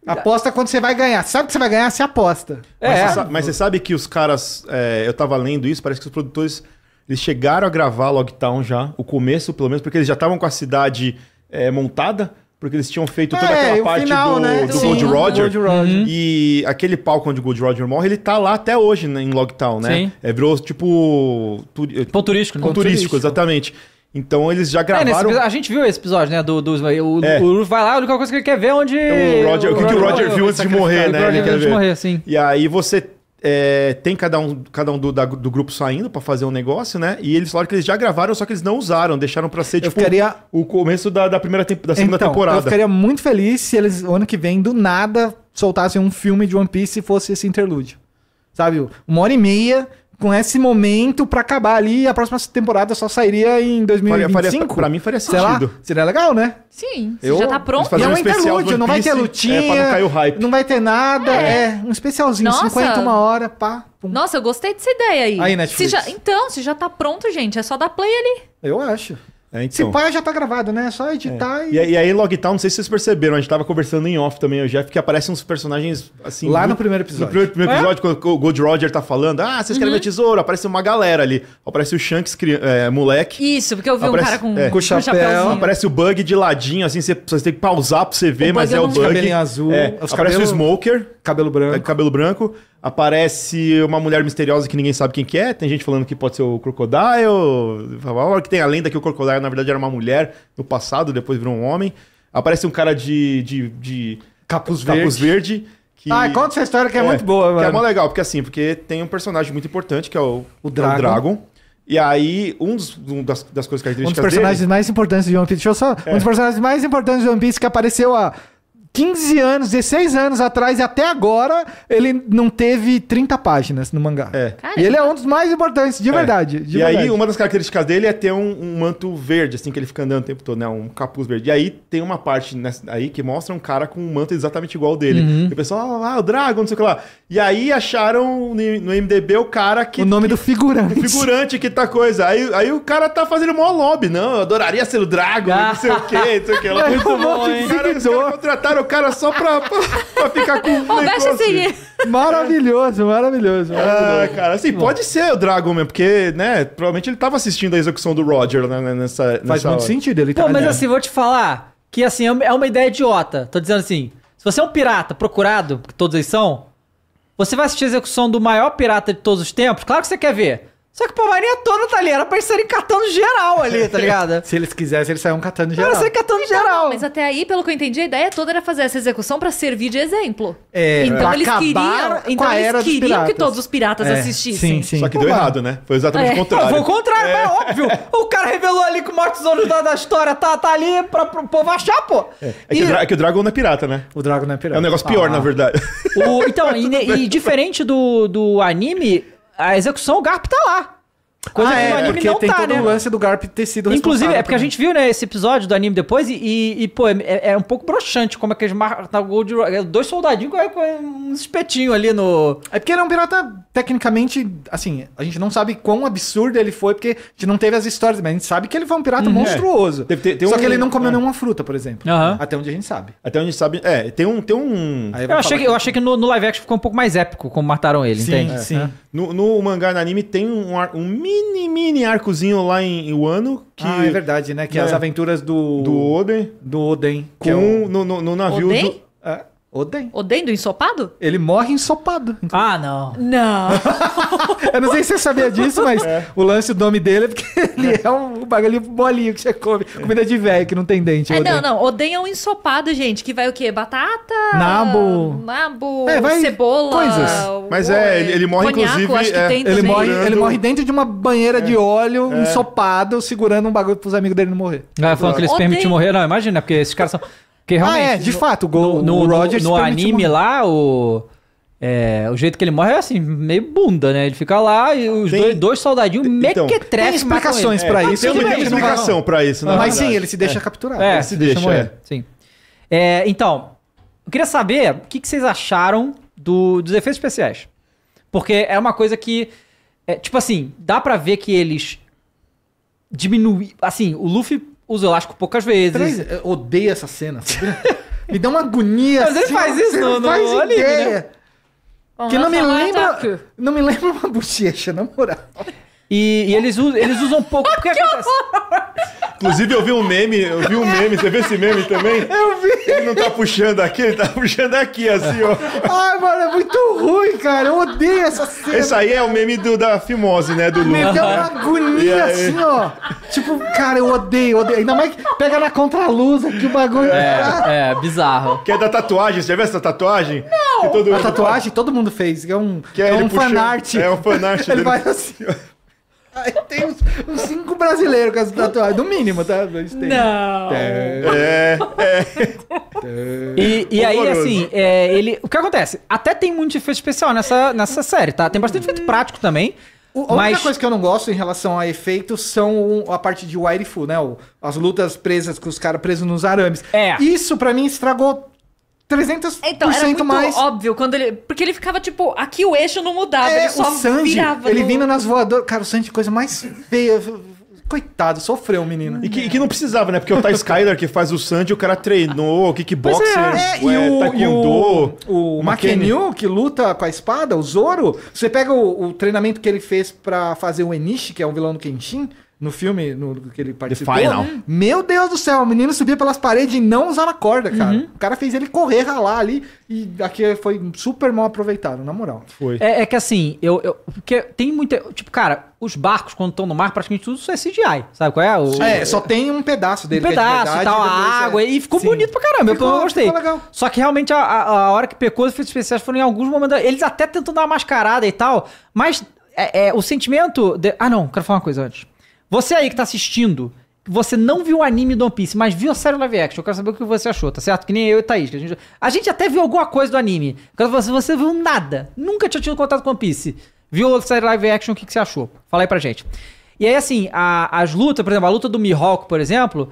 Aposta quando você vai ganhar. Sabe que você vai ganhar, você aposta. É. Mas, você, mas você sabe que os caras. É, eu tava lendo isso, parece que os produtores. Eles chegaram a gravar Logtown já, o começo, pelo menos, porque eles já estavam com a cidade é, montada. Porque eles tinham feito toda é, aquela parte final, do, né? do, do Gold Roger. Gold Roger. Uhum. E aquele palco onde o Gold Roger morre, ele tá lá até hoje né, em Logtown, né? Sim. É, virou tipo. Turi... Ponto turístico, né? Ponto turístico, exatamente. Então eles já é, gravaram. É, a gente viu esse episódio, né? Do, do o, é. o vai lá, a única coisa que ele quer ver é onde. É o, Roger, o, que, o, que o Roger viu antes de morrer, né? Ele quer antes ver. de morrer, sim. E aí você é, tem cada um, cada um do, da, do grupo saindo para fazer um negócio, né? E eles falaram que eles já gravaram, só que eles não usaram, deixaram para ser eu tipo ficaria... o começo da, da primeira da segunda então, temporada. Eu ficaria muito feliz se eles, ano que vem, do nada, soltassem um filme de One Piece e fosse esse interlúdio. Sabe? Uma hora e meia com esse momento para acabar ali a próxima temporada só sairia em 2025. Faria, faria, pra mim faria sentido. Sei lá, seria legal, né? Sim, eu, já tá pronto. E é um, um interlúdio, não vai ter lutinha, é, pra não, cair o hype. não vai ter nada, é, é um especialzinho, Nossa. 50, uma hora, pá. Pum. Nossa, eu gostei dessa ideia aí. Aí, Netflix. Se já, então, se já tá pronto, gente, é só dar play ali. Eu acho. É, então. Se pá, já tá gravado, né? É só editar é. e... e... E aí, Logital, não sei se vocês perceberam, a gente tava conversando em off também, o Jeff, que aparecem uns personagens assim. Lá no primeiro episódio. No primeiro, primeiro é? episódio, quando o Gold Roger tá falando, ah, vocês uhum. querem ver tesouro? Aparece uma galera ali. Aparece o Shanks, é, moleque. Isso, porque eu vi aparece, um cara com, é, com chapéu. Com aparece o Bug de ladinho, assim, você, você tem que pausar pra você ver, o mas é, é o Bug. Os cabelos azul. É, Os aparece cabelo, o Smoker. Cabelo branco. cabelo branco. Aparece uma mulher misteriosa que ninguém sabe quem que é. Tem gente falando que pode ser o Crocodile. que tem a lenda que o Crocodile, na verdade, era uma mulher no passado, depois virou um homem. Aparece um cara de, de, de capuz, verde. capuz verde. Que... Ah, conta essa história que é, é muito boa, mano. Que é mó legal, porque assim, porque tem um personagem muito importante, que é o, o, Dragon. É o Dragon. E aí, um, dos, um das, das coisas características Um dos personagens dele... mais importantes de One Piece. Deixa eu só... É. Um dos personagens mais importantes de One Piece que apareceu há... A 15 anos, 16 anos atrás e até agora ele não teve 30 páginas no mangá. É. E ele é um dos mais importantes, de é. verdade. De e verdade. aí, uma das características dele é ter um, um, manto verde, assim, que ele fica andando o tempo todo, né? Um capuz verde. E aí tem uma parte nessa, aí que mostra um cara com um manto exatamente igual ao dele. Uhum. E o pessoal, ah, o Dragon, não sei o que lá. E aí acharam no, MDB o cara que. O nome que, do figurante. O figurante que tá coisa. Aí, aí o cara tá fazendo mó lobby. Não, eu adoraria ser o Dragon, ah. não sei o que, não sei o que lá. [LAUGHS] É Muito bom, cara, os contrataram o cara só pra, pra, pra ficar com um [LAUGHS] negócio. Assim. Maravilhoso, maravilhoso. Ah, é, cara, assim, Bom. pode ser o Dragon mesmo, porque, né, provavelmente ele tava assistindo a execução do Roger né, nessa, nessa Faz hora. muito sentido, ele tá... Pô, mas né? assim, vou te falar que, assim, é, é uma ideia idiota. Tô dizendo assim, se você é um pirata procurado, que todos eles são, você vai assistir a execução do maior pirata de todos os tempos? Claro que você quer ver. Só que pô, a marinha toda tá ali, era pra eles saírem catando geral ali, tá [LAUGHS] ligado? se eles quisessem, eles saíam catando geral. Era sair catando então, geral. mas até aí, pelo que eu entendi, a ideia toda era fazer essa execução pra servir de exemplo. É, então eles queriam, então eles queriam que todos os piratas é, assistissem. Sim, sim. Só que pô, deu errado, né? Foi exatamente é. o contrário. Foi o contrário, é. mas óbvio. O cara revelou ali que o maior tesouro da, da história tá, tá ali pra, pro povo achar, pô. É, é que, o, é que o Dragon não é pirata, né? O Dragon não é pirata. É um negócio ah. pior, na verdade. O, então, e, e [LAUGHS] diferente do, do anime, a execução, o Garp tá lá. Coisa ah, que é, no anime não tem tá, todo né? o lance do Garp ter sido Inclusive, é porque a gente viu, né, esse episódio do anime depois e, e, e pô, é, é, é um pouco broxante como é que eles matam o Gold é, Dois soldadinhos com, um espetinho ali no... É porque ele é um pirata, tecnicamente, assim, a gente não sabe quão absurdo ele foi, porque a gente não teve as histórias, mas a gente sabe que ele foi um pirata uhum. É. monstruoso. É. Ter, Só um... que ele não comeu é. nenhuma fruta, por exemplo. Uhum. Até onde a gente sabe. Até onde a gente sabe, é, tem um... Tem um... Eu achei que, que, eu achei que no, no, live action ficou um pouco mais épico como mataram ele, sim, entende? Sim, sim. No, no mangá e no anime tem um, ar, um mini, mini arcozinho lá em Wano. Que, ah, é verdade, né? Que é, né? as aventuras do. Do Oden. Do Oden. É Com, é um... no, no, no, navio. Oden? Do... Oden. Oden do ensopado? Ele morre ensopado. Então. Ah, não. Não. [LAUGHS] eu não sei se você sabia disso, mas é. o lance do nome dele é porque [LAUGHS] ele é um bagulho bolinho que você come. Comida de velho que não tem dente. É, não, não. Oden é um ensopado, gente, que vai o quê? Batata? Nabo. Nabo. É, vai cebola. Coisas. Mas é, ele, ele morre Conhaco, inclusive. É, ele, morre, ele morre dentro de uma banheira de é. óleo é. ensopado, segurando um bagulho pros amigos dele não morrer. Ah, falando que eles permitem morrer. Não, imagina, porque esses caras são. Porque realmente, ah, é, de no, fato, o gol no, no, no, no anime morrer. lá, o é, o jeito que ele morre é assim, meio bunda, né? Ele fica lá e os tem, dois, dois soldadinhos então, mequetrefes. Tem explicações para é, isso. É, tem uma explicação para isso, né? Mas verdade. sim, é. ele se deixa é. capturar. É, ele se, se deixa, deixa Sim. É, então, eu queria saber o que, que vocês acharam do, dos efeitos especiais. Porque é uma coisa que. tipo assim, dá para ver que eles diminuíram. Assim, o Luffy usa elástico poucas vezes. Três, odeio essa cena. [LAUGHS] me dá uma agonia. Mas assim, faz isso no, faz anime, né? ideia. né? Bom, que não me lembra. Não me lembra uma bochecha, na moral. E, e eles, usam, eles usam pouco. Porque [LAUGHS] acontece. Inclusive, eu vi um meme, eu vi um meme, você viu esse meme também? Eu vi! Ele não tá puxando aqui, ele tá puxando aqui, assim, ó. Ai, mano, é muito ruim, cara. Eu odeio essa cena. Esse aí é o meme do, da Fimose, né? Do Lula. Me deu é uma agonia, assim, ó. Tipo, cara, eu odeio, odeio. Ainda mais que pega na contraluz aqui o bagulho. É, é, bizarro. Que é da tatuagem, você já viu essa tatuagem? Não! A tatuagem todo mundo fez. É um, que é, é um fanart. É um fanart. [LAUGHS] ele dele. vai assim, ó. Aí tem uns, cinco brasileiros com as tatuagens. Do mínimo, tá? tem. Não. É, é. E, e aí, assim, é, ele. O que acontece? Até tem muito efeito especial nessa, nessa série, tá? Tem bastante efeito prático também. O, a mas... única coisa que eu não gosto em relação a efeitos são a parte de Wirefu, né? O, as lutas presas com os caras presos nos arames. É. Isso, para mim, estragou 300% então, era muito mais. óbvio quando ele. Porque ele ficava tipo, aqui o eixo não mudava, é, ele só o Sanji, virava. Ele no... vindo nas voadoras. Cara, o Sanji, coisa mais feia. Coitado, sofreu, menino. E que, e que não precisava, né? Porque o Ty Skyler que faz o Sanji, o cara treinou, kickboxer, é, é, ué, e é, o, E o, o Makenyu, que luta com a espada, o Zoro. Você pega o, o treinamento que ele fez para fazer o Enishi, que é um vilão do Kenshin no filme no, que ele participou. The Final. Uhum. Meu Deus do céu, o menino subia pelas paredes e não usava corda, cara. Uhum. O cara fez ele correr, ralar ali, e aqui foi super mal aproveitado, na moral. Foi. É, é que assim, eu, eu, Porque tem muita. Tipo, cara, os barcos, quando estão no mar, praticamente tudo é CGI. Sabe qual é? O, é, só tem um pedaço dele. Um é pedaço é verdade, e tal, a água. É... E ficou Sim. bonito pra caramba. Ficou, eu gostei. Só que realmente a, a, hora que pecou os efeitos especiais foram em alguns momentos. Eles até tentam dar uma mascarada e tal, mas. É, é o sentimento. De... Ah, não, quero falar uma coisa antes. Você aí que tá assistindo, você não viu o anime do One Piece, mas viu a série live action, eu quero saber o que você achou, tá certo? Que nem eu e Thaís. a, gente... a gente até viu alguma coisa do anime. Eu quero você viu nada. Nunca tinha tido contato com One Piece. Viu a série live action, o que, que você achou? Fala aí pra gente. E aí, assim, a, as lutas, por exemplo, a luta do Mihawk, por exemplo,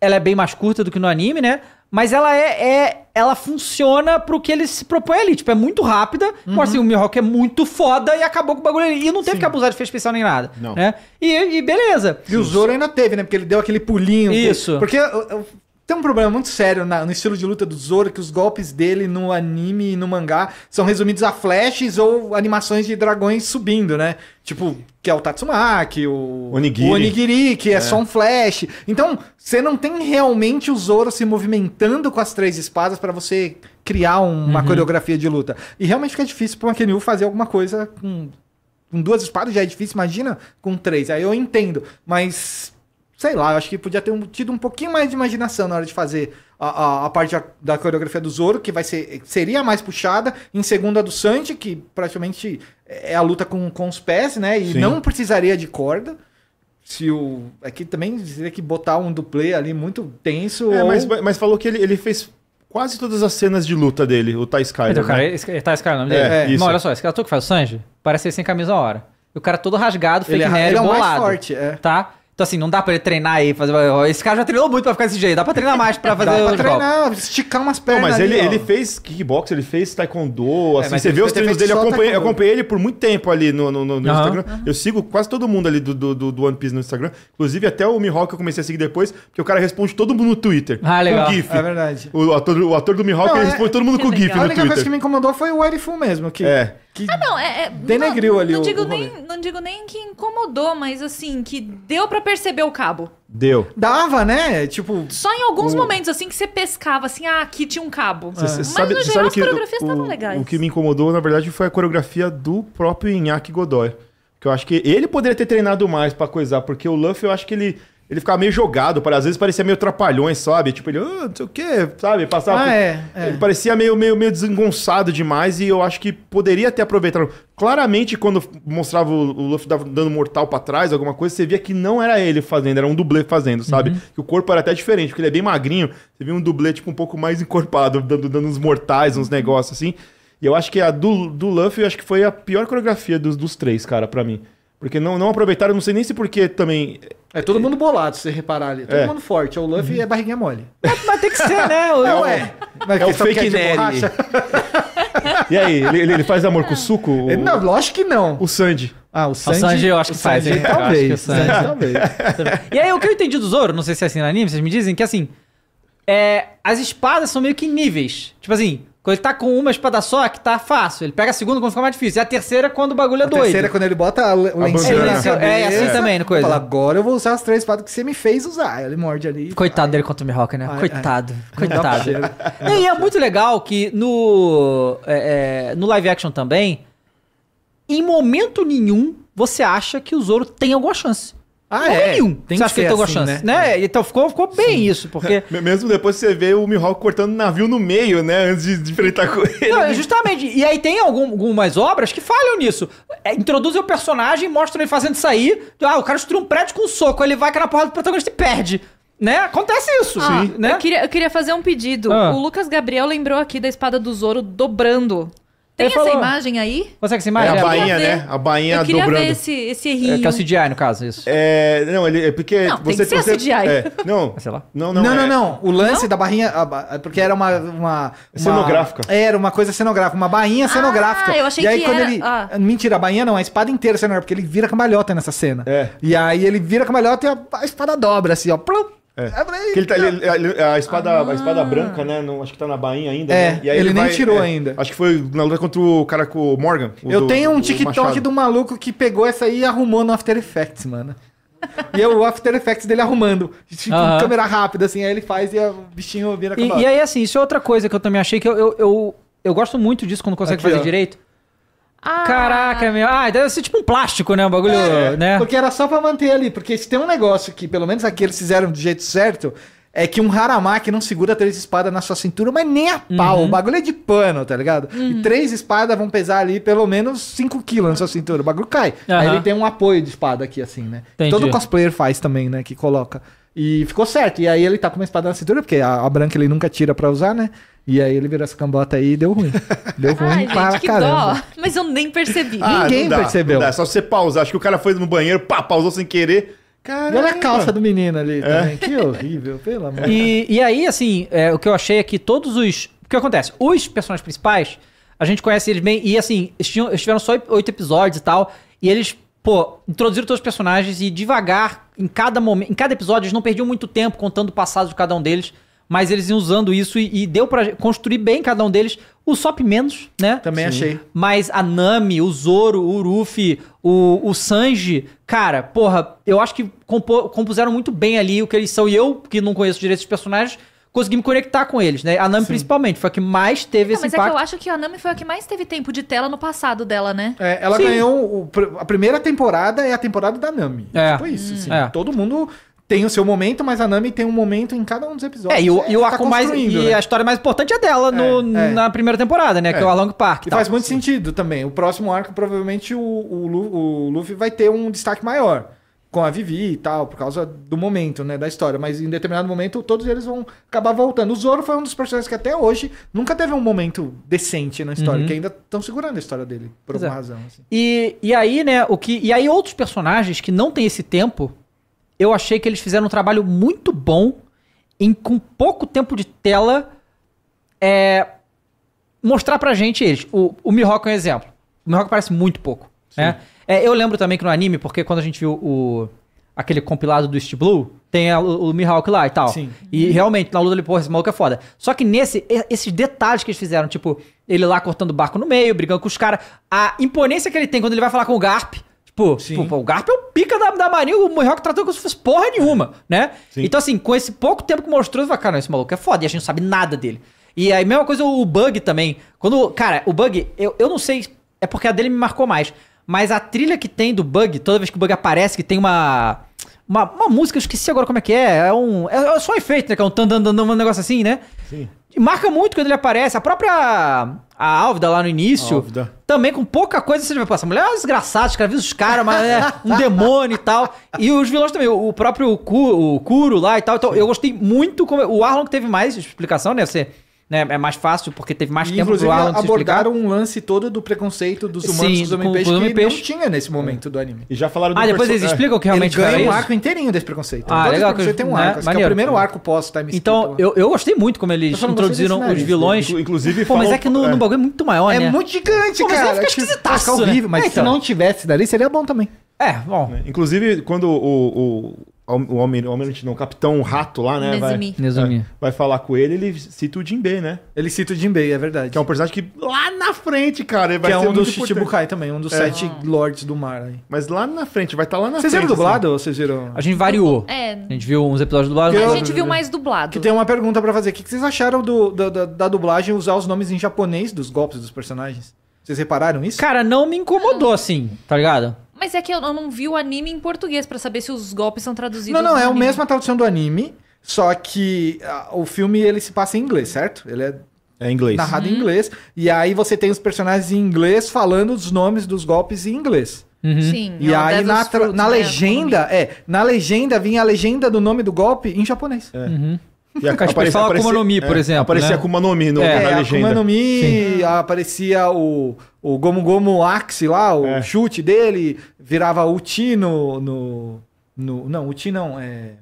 ela é bem mais curta do que no anime, né? mas ela é, é ela funciona pro que ele se propõe ali. Tipo, é muito rápida. Tipo uhum. Assim, o Mihawk é muito foda e acabou com o bagulho ali. E não teve Sim. que abusar de efeito especial nem nada. Não. Né? E, e beleza. E o Zoro ainda teve, né? Porque ele deu aquele pulinho. Isso. Porque eu, eu tem um problema muito sério na, no estilo de luta do Zoro, que os golpes dele no anime e no mangá são resumidos a flashes ou animações de dragões subindo, né? Tipo, que é o Tatsumaki, o Onigiri, o onigiri que é, é, só um flash. Então, você não tem realmente o Zoro se movimentando com as três espadas para você criar uma uhum. coreografia de luta. E realmente fica difícil para uma Kenyu fazer alguma coisa com, com duas espadas, já é difícil, imagina com três. Aí eu entendo, mas sei lá, eu acho que podia ter um, tido um pouquinho mais de imaginação na hora de fazer a, a, a parte da, da, coreografia do Zoro, que vai ser, seria mais puxada, em segunda do Sanji, que praticamente é a luta com, com os pés, né? E Sim. não precisaria de corda. Se o. Aqui é também teria que botar um duplê ali muito tenso. É, ou... mas, mas falou que ele, ele fez quase todas as cenas de luta dele, o Ty Sky, Então, né? cara, esse, é Ty Skyler, o nome dele. É, é. Não, olha só, esse cara que faz o Sanji, parece ser sem camisa a hora. E o cara todo rasgado, fake ele, é nerd, ele é bolado. Mais forte, é. Tá? Então, assim, não dá pra ele treinar aí fazer. Esse cara já treinou muito pra ficar desse jeito. Dá pra treinar mais pra [LAUGHS] fazer. dá pra treinar, esticar umas pernas. Não, mas ali, ele, ó. ele fez kickbox, ele fez taekwondo. Assim, é, você vê os treinos dele. Eu acompanhei, acompanhei, ele por muito tempo ali no, no, no, no uhum. Instagram. Uhum. Eu sigo quase todo mundo ali do, do, do, One Piece no Instagram. Inclusive, até o Mihawk eu comecei a seguir depois, porque o cara responde todo mundo no Twitter. Ah, legal. Com GIF. É verdade. O ator, o ator do Mihawk não, é... responde todo mundo é com o GIF. A única coisa que me incomodou foi o Erifu mesmo. Que... É que ah, não, é, é, denegriu não, ali não o, digo o nem, Não digo nem que incomodou, mas assim, que deu para perceber o cabo. Deu. Dava, né? Tipo. Só em alguns o... momentos, assim, que você pescava, assim, ah, aqui tinha um cabo. Cê, é. Mas sabe, no geral as coreografias estavam legais. O que me incomodou, na verdade, foi a coreografia do próprio Inhaque Godoy. Que eu acho que ele poderia ter treinado mais para coisar, porque o Luffy, eu acho que ele ele ficava meio jogado, para às vezes parecia meio trapalhões, sabe? Tipo, ele, ah, não sei o quê, sabe? Passava. Ah, por... é, é. Ele parecia meio, meio, meio desengonçado demais e eu acho que poderia ter aproveitado. Claramente, quando mostrava o, o Luffy dando mortal para trás, alguma coisa, você via que não era ele fazendo, era um dublê fazendo, sabe? Uhum. Que o corpo era até diferente, porque ele é bem magrinho, você via um dublê, tipo, um pouco mais encorpado, dando, dando uns mortais, uns uhum. negócios assim. E eu acho que a do, do Luffy, eu acho que foi a pior coreografia dos, dos três, cara, para mim. Porque não, não aproveitaram, não sei nem se porque também. É todo mundo bolado, se você reparar ali. É todo é. mundo forte. É o Luffy uhum. é barriguinha mole. Mas, mas tem que ser, né? O... [LAUGHS] Não, é. Mas é o é fake Nelly. [LAUGHS] E aí, ele, ele faz amor com o suco? Não, lógico que não. O Sandy. Ah, o Sanji, o Sanji eu acho que faz, Talvez. Sanji, talvez. e aí, o que eu entendi do Zoro, não sei se é assim no anime, vocês me dizem que assim. É, as espadas são meio que níveis. Tipo assim, quando ele tá com uma espada só, é que tá fácil. Ele pega a segunda quando fica mais difícil. E a terceira é quando o bagulho é a doido. A terceira é quando ele bota o lencinho na cabeça. É, é, assim também, no coisa. Fala, agora eu vou usar as três espadas que você me fez usar. Ele morde ali. Coitado dele contra o Mihawk, né? Ai, coitado. Ai. Coitado. [LAUGHS] e é muito legal que no, é, no live action também, em momento nenhum, você acha que o Zoro tem alguma chance. Ah, não é. Nenhum. Tem você acha que ele assim, chance, né? né? É. Então ficou, ficou bem Sim. isso, porque... [LAUGHS] Mesmo depois você vê o Mihawk cortando navio no meio, né? Antes de, enfrentar com ele. Não, é justamente. E aí tem algum, algumas obras que falham nisso. É, introduzem o personagem, mostram ele fazendo sair. Ah, o cara estoura um prédio com um soco, ele vai cair na porrada do protagonista e perde. Né? Acontece isso. Ah, Sim. Né? Eu, queria, eu queria fazer um pedido. Ah. O Lucas Gabriel lembrou aqui da espada do Zoro dobrando. Tem Ele essa falou. imagem aí? Você que é imagem? É imagem? a bainha, né? A bainha Eu queria ver dobrando. esse, esse rio. É, que é o CGI, no caso, isso. É, não, ele, é porque Não, tem você que ser você, CGI. é, [LAUGHS] não, Sei lá. não, não, Não, não, é. não, O lance da barrinha. a é Porque era uma, uma, uma- Cenográfica. Era uma coisa cenográfica, uma bainha ah, cenográfica. eu achei e aí, que quando era- ele. ah. Mentira, a bainha não, a espada inteira cenográfica, porque ele vira cambalhota nessa cena. É. E aí ele vira cambalhota e a, a espada dobra, assim, ó. plum. É. Aí, que ele tá, ele, a, a, ah, espada, ah. a espada branca, né? Não, acho que tá na bainha ainda. É, né? ele, ele, nem vai, tirou é, ainda. Acho que foi na luta contra o cara com o Morgan. O eu do, tenho um TikTok do maluco que pegou essa aí e arrumou no After Effects, mano. e o After Effects dele arrumando. Tipo, uh -huh. câmera rápida, assim. Aí ele faz e o bichinho vira e, e aí, assim, isso é outra coisa que eu também achei que eu, eu, eu, eu gosto muito disso quando consegue Aqui, fazer ó. direito ah. Caraca, meu. Ah, então deve ser tipo um plástico, né? Um bagulho, é, né? Porque era só pra manter ali. Porque se tem um negócio que, pelo menos aqui eles fizeram do jeito certo, é que um Haramaki não segura três espadas na sua cintura, mas nem a pau. Uhum. O bagulho é de pano, tá ligado? Uhum. E três espadas vão pesar ali pelo menos 5 quilos na sua cintura. O bagulho cai. Uhum. Aí ele tem um apoio de espada aqui, assim, né? Entendi. Todo cosplayer faz também, né? Que coloca. E ficou certo. E aí ele tá com uma espada na cintura, porque a, a branca ele nunca tira pra usar, né? E aí ele virou essa cambota aí e deu ruim. Deu ruim [LAUGHS] Ai, para gente, caramba. Dó. Mas eu nem percebi. Ah, Ninguém dá, percebeu. É só você pausar. Acho que o cara foi no banheiro, pá, pausou sem querer. Caramba. E olha a calça do menino ali é. também. Que horrível, pelo amor e, e aí, assim, é, o que eu achei é que todos os. O que acontece? Os personagens principais, a gente conhece eles bem. E assim, eles tiveram só oito episódios e tal. E eles, pô, introduziram todos os personagens e devagar, em cada momento, em cada episódio, eles não perdiam muito tempo contando o passado de cada um deles mas eles iam usando isso e, e deu para construir bem cada um deles. O Sop menos, né? Também Sim. achei. Mas a Nami, o Zoro, o Ruffy, o, o Sanji, cara, porra, eu acho que compo, compuseram muito bem ali o que eles são. E eu, que não conheço direito esses personagens, consegui me conectar com eles, né? A Nami Sim. principalmente, foi a que mais teve não, esse mas impacto. Mas é que eu acho que a Nami foi a que mais teve tempo de tela no passado dela, né? É, ela Sim. ganhou... O, a primeira temporada é a temporada da Nami. É. Tipo isso, assim. hum. assim, é. Todo mundo tem o seu momento, mas a Nami tem um momento em cada um dos episódios. É, e o, é, e o tá arco mais. E né? a história mais importante é dela no, é, é. na primeira temporada, né? Que é o é. Along Park. E tal. faz muito Sim. sentido também. O próximo arco, provavelmente, o, o, o, Luffy vai ter um destaque maior. Com a Vivi e tal, por causa do momento, né? Da história. Mas em determinado momento, todos eles vão acabar voltando. O Zoro foi um dos personagens que até hoje nunca teve um momento decente na história, uhum. que ainda estão segurando a história dele, por alguma razão. Assim. E, e aí, né, o que. E aí, outros personagens que não têm esse tempo eu achei que eles fizeram um trabalho muito bom em, com pouco tempo de tela, é, mostrar pra gente eles. O, o Mihawk é um exemplo. O Mihawk parece muito pouco. Né? É, eu lembro também que no anime, porque quando a gente viu o, aquele compilado do East Blue, tem a, o, o Mihawk lá e tal. Sim. E realmente, na luta ele, porra, esse maluco é foda. Só que nesse, esses detalhes que eles fizeram, tipo, ele lá cortando o barco no meio, brigando com os caras, a imponência que ele tem quando ele vai falar com o Garp, Tipo, tipo, o Garp é o pica da, da Marinha, o que tratou como se fosse porra nenhuma, né? Sim. Então, assim, com esse pouco tempo que mostrou, você fala, cara, esse maluco é foda, e a gente não sabe nada dele. E aí, mesma coisa o Bug também. Quando, cara, o Bug, eu, eu não sei, é porque a dele me marcou mais, mas a trilha que tem do Bug, toda vez que o Bug aparece, que tem uma... Uma, uma música, eu esqueci agora como é que é. É um. É, é só efeito, né? Que é um tan, um negócio assim, né? Sim marca muito quando ele aparece. A própria a Álvida lá no início, Álvida. também com pouca coisa você vai passar. mulher é uma desgraçada, escraviza os caras, mas é um demônio e tal. E os vilões também, o próprio Kuro lá e tal. Então, eu gostei muito como. O Arlon que teve mais explicação, né? Você né, é mais fácil porque teve mais e, tempo pro Alan abordaram um lance todo do preconceito dos humanos Sim, dos homens que -peixe. não tinha nesse é. momento do anime. E já falaram do Ah, depois eles é. explicam o que realmente Ele ganha um arco inteirinho desse preconceito. Ah, então, legal. Você tem um né? arco, que é o primeiro arco pós time Então, eu, eu gostei muito como eles introduziram os nariz, vilões. Inclusive, Pô, mas é que no, no é. bagulho é muito maior, né? É muito gigante, cara. Mas tipo, fica esquisitaço, horrível, né? mas se então. não tivesse dali seria bom também. É, bom. Inclusive, quando o, o Almirante não, o Capitão Rato lá, né? Nezumi. Vai, é, vai falar com ele, ele cita o Jinbei, né? Ele cita o Jinbei, é verdade. Que é um personagem que lá na frente, cara, vai que é ser é um dos Shichibukai também, um dos é. sete ah. lords do mar. Aí. Mas lá na frente, vai estar tá lá na vocês frente. Vocês viram dublado assim. ou vocês viram... A gente variou. É. A gente viu uns episódios dublados. Eu... A gente viu mais dublado. Que tem uma pergunta para fazer. O que vocês acharam do, da, da, da dublagem usar os nomes em japonês dos golpes dos personagens? Vocês repararam isso? Cara, não me incomodou assim, tá ligado? Mas é que eu não vi o anime em português para saber se os golpes são traduzidos. Não, não, é a mesma tradução do anime, só que a, ah, o filme ele se passa em inglês, certo? Ele é é inglês. Narrado em uhum. inglês. E aí você tem os personagens em inglês falando os nomes dos golpes em inglês. Uhum. Sim. E é aí na, na legenda, é, na legenda vinha a legenda do nome do golpe em japonês. É. Uhum. E a, tipo, aparecia, no Mi, por é, exemplo. Aparecia né? Akuma no Mi no, é, na legenda. Akuma no Mi, aparecia o, o Gomu Gomu Axe lá, o é. chute dele, virava o Ti no, no, no. Não, o Ti não, é.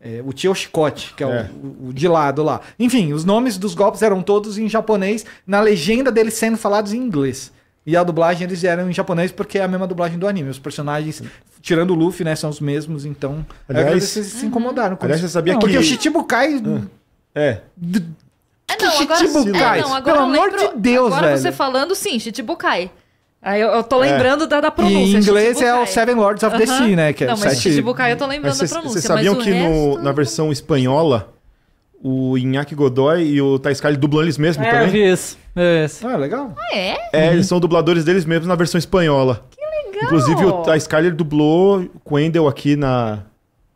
É, é, o Chicote, que é, é. O, o, de lado lá. Enfim, os nomes dos golpes eram todos em japonês, na legenda deles sendo falados em inglês. E a dublagem eles eram em japonês porque é a mesma dublagem do anime. Os personagens, tirando o Luffy, né, são os mesmos, então. É, aliás, eles se uhum. incomodaram com aliás, isso. Você sabia não, que... Porque o Shichibukai. Ah. É. É, não, que agora, Shichibukai? É, não, agora é, Pelo amor lembro, de Deus, agora velho. Agora você falando, sim, Shichibukai. Aí eu, eu tô é. lembrando é. da, da pronúncia. Em inglês é o Seven Lords of uh -huh. the Sea, né? Que é não, mas sete... Shichibukai eu tô lembrando mas da pronúncia. Vocês sabiam que resto... no, na versão espanhola o Inaki Godoy e o Taiscar dublam eles mesmos é, também. Eu vi isso. É isso. Ah, legal. Ah, é? É, uhum. eles são dubladores deles mesmos na versão espanhola. Que legal. Inclusive, o Taiscar ele dublou Quendel aqui na.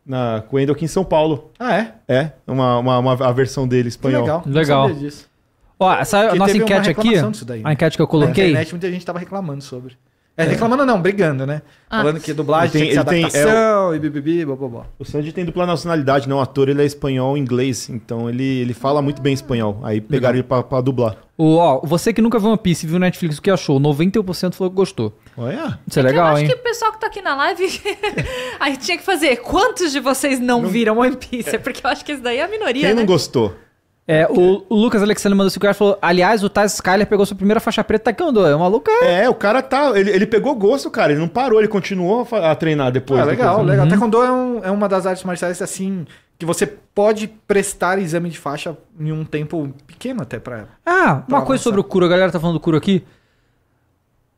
Na Quendel aqui em São Paulo. Ah, é? É, uma, uma, uma a versão dele espanhol. Que legal. Legal. Não disso. Ó, essa nossa enquete aqui. Daí, né? A enquete que eu coloquei. Na internet, muita gente tava reclamando sobre. É, é, reclamando não, brigando, né? Ah. Falando que dublagem tem, que ser adaptação tem, é, e bibibi, bobobó. O Sandy tem dupla nacionalidade, não né? ator, ele é espanhol inglês, então ele, ele fala muito bem espanhol. Aí pegaram ele pra, pra dublar. O, ó, você que nunca viu One Piece viu Netflix, o que achou? 91% falou que gostou. Olha. Isso é, é legal, eu acho hein? que o pessoal que tá aqui na live. [LAUGHS] aí tinha que fazer. Quantos de vocês não, não... viram One Piece? É porque eu acho que esse daí é a minoria. Quem né? não gostou? É, o, o, Lucas Alexandre mandou 5 reais falou: Aliás, o Taz Skyler pegou sua primeira faixa preta tacando. Tá é uma louca É, o cara tá. Ele, ele pegou gosto, cara. Ele não parou, ele continuou a treinar depois. Ah, legal, legal. Uhum. Taekwondo é, um, é uma das artes marciais, assim, que você pode prestar exame de faixa em um tempo pequeno até pra. Ah, pra uma avançar. coisa sobre o Kuro. A galera tá falando do Kuro aqui.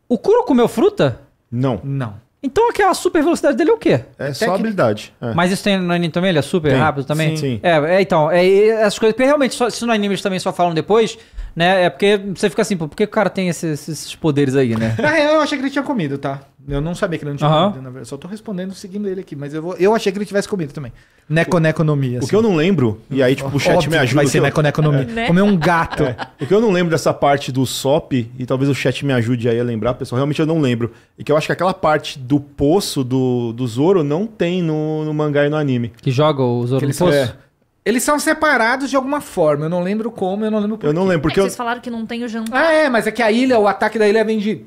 O Kuro comeu fruta? Não. Não. Então aquela super velocidade dele é o quê? É, só que... habilidade. É. Mas isso tem no anime também? Ele é super Tem. rápido também? Sim. É, é, então, é, é, essas coisas. Porque realmente, só, se no anime eles também só falam depois, né? É porque você fica assim, pô, por que o cara tem esses, esses poderes aí, né? [LAUGHS] Na real, eu achei que ele tinha comido, tá? Eu não sabia que ele não tinha uhum. comido, na verdade. Só tô respondendo seguindo ele aqui, mas eu, vou, eu achei que ele tivesse comido também. Neconeconomia. Assim. O que eu não lembro, e aí, tipo, o chat Óbvio, me ajuda. Vai ser neconeconomia. É. Né? Comer um gato. [LAUGHS] É. O que eu não lembro dessa parte do SOP, e talvez o chat me ajude aí a lembrar, pessoal, realmente eu não lembro. E que eu acho que aquela parte do poço do, do Zoro não tem no, no mangá e no anime. Que joga o Zoro que no poço? É. Eles são separados de alguma forma. Eu não lembro como, eu não lembro por Eu não lembro, é porque. É eu... Vocês falaram que não tem o jantar. Ah, é, mas é que a ilha, o ataque da ilha vem de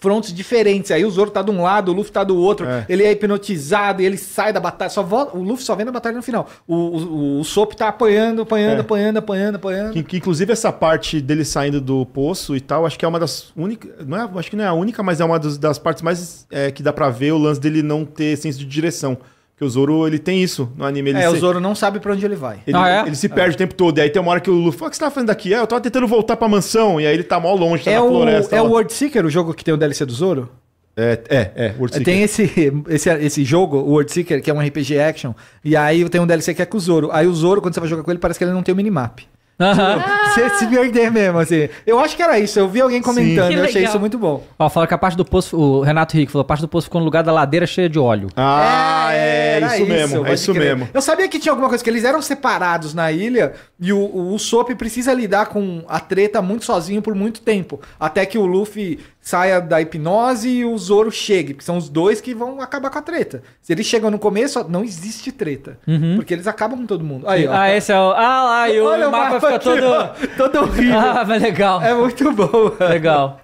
frontes diferentes. Aí o Zoro tá de um lado, o Luffy tá do outro. É. Ele é hipnotizado e ele sai da batalha. Só volta, o Luffy só vem na batalha no final. O, o, o Sop tá apanhando, apanhando, é. apanhando, apanhando, apanhando. Que, que, inclusive essa parte dele saindo do poço e tal, acho que é uma das únicas. Não é, acho que não é a única, mas é uma das, das partes mais é, que dá para ver o lance dele não ter senso de direção. Porque o Zoro, ele tem isso no anime. Ele é, se... o Zoro não sabe para onde ele vai. Ele, ah, é? ele se perde é. o tempo todo. E aí tem uma hora que o Luffy fala, o que você tá fazendo aqui? É, eu tava tentando voltar pra mansão. E aí ele tá mó longe, tá é na o, floresta. É lá. o World Seeker, o jogo que tem o DLC do Zoro? É, é, é World Seeker. Tem esse, [LAUGHS] esse, esse jogo, o World Seeker, que é um RPG action. E aí tem um DLC que é com o Zoro. Aí o Zoro, quando você vai jogar com ele, parece que ele não tem o minimap. Uhum. Você é se perder mesmo, assim. Eu acho que era isso. Eu vi alguém comentando, eu achei isso muito bom. Ó, falaram que a parte do poço, o Renato Rico falou, a parte do poço ficou no lugar da ladeira cheia de óleo. Ah, é, é, é isso mesmo, é isso crer. mesmo. Eu sabia que tinha alguma coisa, que eles eram separados na ilha e o, o, o Sop precisa lidar com a treta muito sozinho por muito tempo. Até que o Luffy saia da hipnose e o Zoro chegue, porque são os dois que vão acabar com a treta. Se eles chegam no começo, ó, não existe treta, uhum. porque eles acabam com todo mundo. Aí, ó, ah, esse é o... Ah lá, e o, Olha, mapa, fica todo... todo horrível. ah, mas legal. É muito bom. Legal.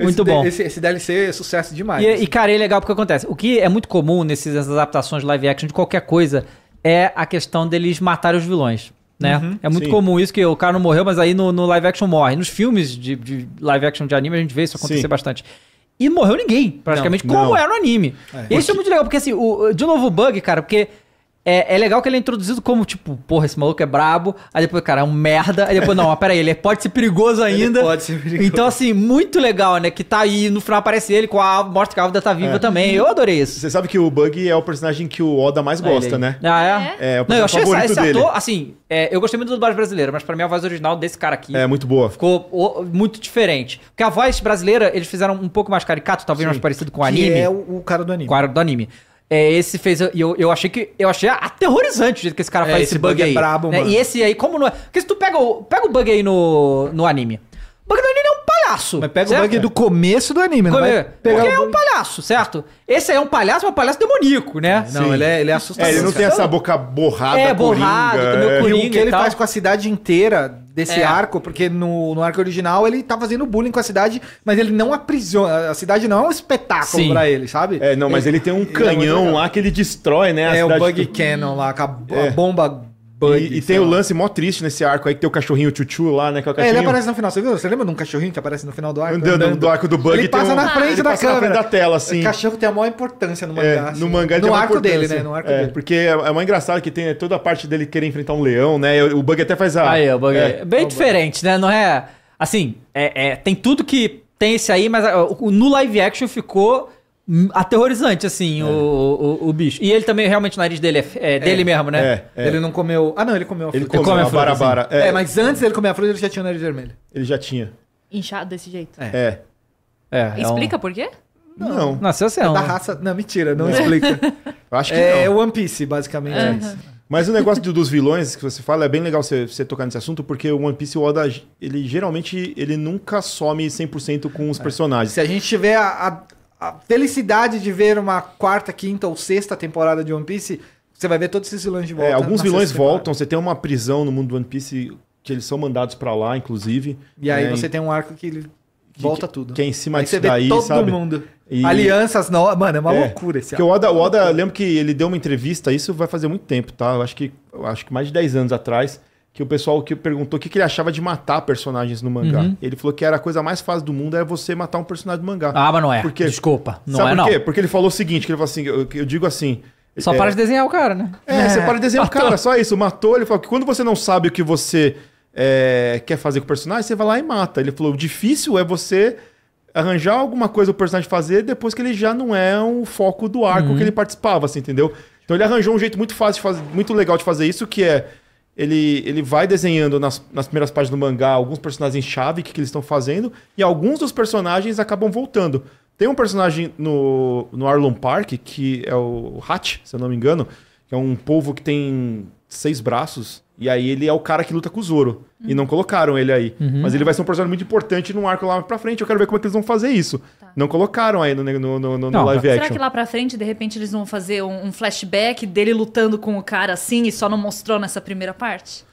Muito esse, bom. Esse, esse, DLC é sucesso demais. E, assim. e, cara, é legal porque acontece. O que é muito comum nessas adaptações de live action de qualquer coisa é a questão deles matar os vilões né? Uhum, é muito sim. comum isso que o cara não morreu, mas aí no, no live action morre. Nos filmes de, de, live action de anime a gente vê isso acontecer sim. bastante. E não morreu ninguém, praticamente, não, como não. era no anime. É. Isso é muito legal, porque assim, o, de novo o bug, cara, porque é, é, legal que ele é introduzido como, tipo, porra, esse maluco é brabo. Aí depois, cara, é um merda. Aí depois, não, mas peraí, ele é, pode ser perigoso ainda. Ele pode ser perigoso. Então, assim, muito legal, né? Que tá aí, no final aparece ele com a morte que a Alda tá viva é. também. Eu adorei isso. Você sabe que o Bug é o personagem que o Oda mais gosta, né? Ah, é? É, é o não, eu achei favorito esse, esse dele. ator, assim, é, eu gostei muito do dublagem brasileiro, mas pra mim a voz original desse cara aqui... É, muito boa. Ficou o, muito diferente. Porque a voz brasileira, eles fizeram um pouco mais caricato, talvez Sim. mais parecido com o anime. Que é o, o cara do anime. O cara do anime. É, esse fez. E eu, eu achei que. Eu achei aterrorizante o jeito que esse cara é, faz esse, bug, bug é aí. É brabo, né? mano. E esse aí, como não é. Porque se tu pega o, pega o bug aí no, no anime. Bug do anime é um palhaço. Mas pega certo? o bug do começo do anime, né? não Porque é um palhaço, certo? Esse aí é um palhaço, mas é um palhaço demoníaco, né? Sim. Não, ele é, ele é assustador. É, ele não tem essa boca borrada, É, borrada, coringa, é. coringa e o que e ele tal. faz com a cidade inteira desse é. arco, porque no, no arco original ele tá fazendo bullying com a cidade, mas ele não aprisiona. A cidade não é um espetáculo Sim. pra ele, sabe? É, não, mas ele, ele tem um é canhão é lá que ele destrói, né? É, o Bug do... Cannon lá, com a, a é. bomba bug. E, e tem lá. o lance mó triste nesse arco aí que tem o cachorrinho Chuchu lá, né? Que é, o é, ele aparece no final, você viu? Você lembra de um cachorrinho que aparece no final do arco? Andando, andando. do arco do bug. Ele passa um... na frente da passa câmera. Na frente da tela, assim. O é, cachorro tem a maior importância no mangá. É, assim. No mangá No assim. arco dele, né? No arco é, dele. Porque é uma é engraçada que tem toda a parte dele querer enfrentar um leão, né? O bug até faz a. Aí, o bug. É, bem diferente, né? Não é. Assim, é, tem tudo que tem esse aí, mas no live action ficou aterrorizante, assim, é. o, o, o, bicho. E ele também, realmente, o nariz dele é, é dele é, mesmo, né? É, é. Ele não comeu. Ah, não, ele comeu a fruta. Ele, ele come a, fruta. Barabara. Assim. É. é mas antes ele comer a fruta, ele já tinha o nariz vermelho. Ele já tinha. Inchado desse jeito. É. é. Explica um... por quê? Não. Nasceu assim, é da raça. Não, mentira, não, explica. Eu acho que é, não. É One Piece, basicamente. É. Isso. Mas o negócio dos vilões que você fala é bem legal você, você, tocar nesse assunto, porque o One Piece, o Oda, ele geralmente ele nunca some 100% com os é. personagens. Se a gente tiver a, a felicidade de ver uma quarta, quinta ou sexta temporada de One Piece, você vai ver todos esses vilões de é, volta. É, alguns vilões voltam, você tem uma prisão no mundo do One Piece que eles são mandados para lá, inclusive. E aí né, você tem um arco que ele que, volta tudo. Que é em cima aí disso daí, todo sabe? mundo. E... Alianças novas. Mano, é uma é, loucura esse arco. o Oda, o Oda lembro que ele deu uma entrevista, isso vai fazer muito tempo, tá? Eu acho que, eu acho que mais de 10 anos atrás que o pessoal que perguntou o que, que ele achava de matar personagens no mangá. Uhum. Ele falou que era a coisa mais fácil do mundo é você matar um personagem do mangá. Ah, mas não é. Porque, Desculpa. Não sabe é, por quê? Porque ele falou o seguinte, que ele falou assim, eu, eu digo assim... Só é, para de desenhar o cara, né? É, é. você para de desenhar matou. o cara, só isso. Matou, ele falou que quando você não sabe o que você é, quer fazer com o personagem, você vai lá e mata. Ele falou, o difícil é você arranjar alguma coisa o personagem fazer depois que ele já não é um foco do arco uhum. que ele participava, assim, entendeu? Então ele arranjou um jeito muito fácil, fazer, muito legal de fazer isso, que é ele, ele vai desenhando nas, nas primeiras páginas do mangá alguns personagens-chave que, que eles estão fazendo, e alguns dos personagens acabam voltando. Tem um personagem no, no Arlon Park, que é o Hat, se eu não me engano, que é um povo que tem seis braços, e aí ele é o cara que luta com o Zoro. Uhum. E não colocaram ele aí. Uhum. Mas ele vai ser um personagem muito importante no arco lá pra frente. Eu quero ver como é que eles vão fazer isso. Tá. Não colocaram aí no, no, no, no não, live action action. Será que lá pra frente, de repente, eles vão fazer um, um flashback dele lutando com o cara assim e só não mostrou nessa primeira parte?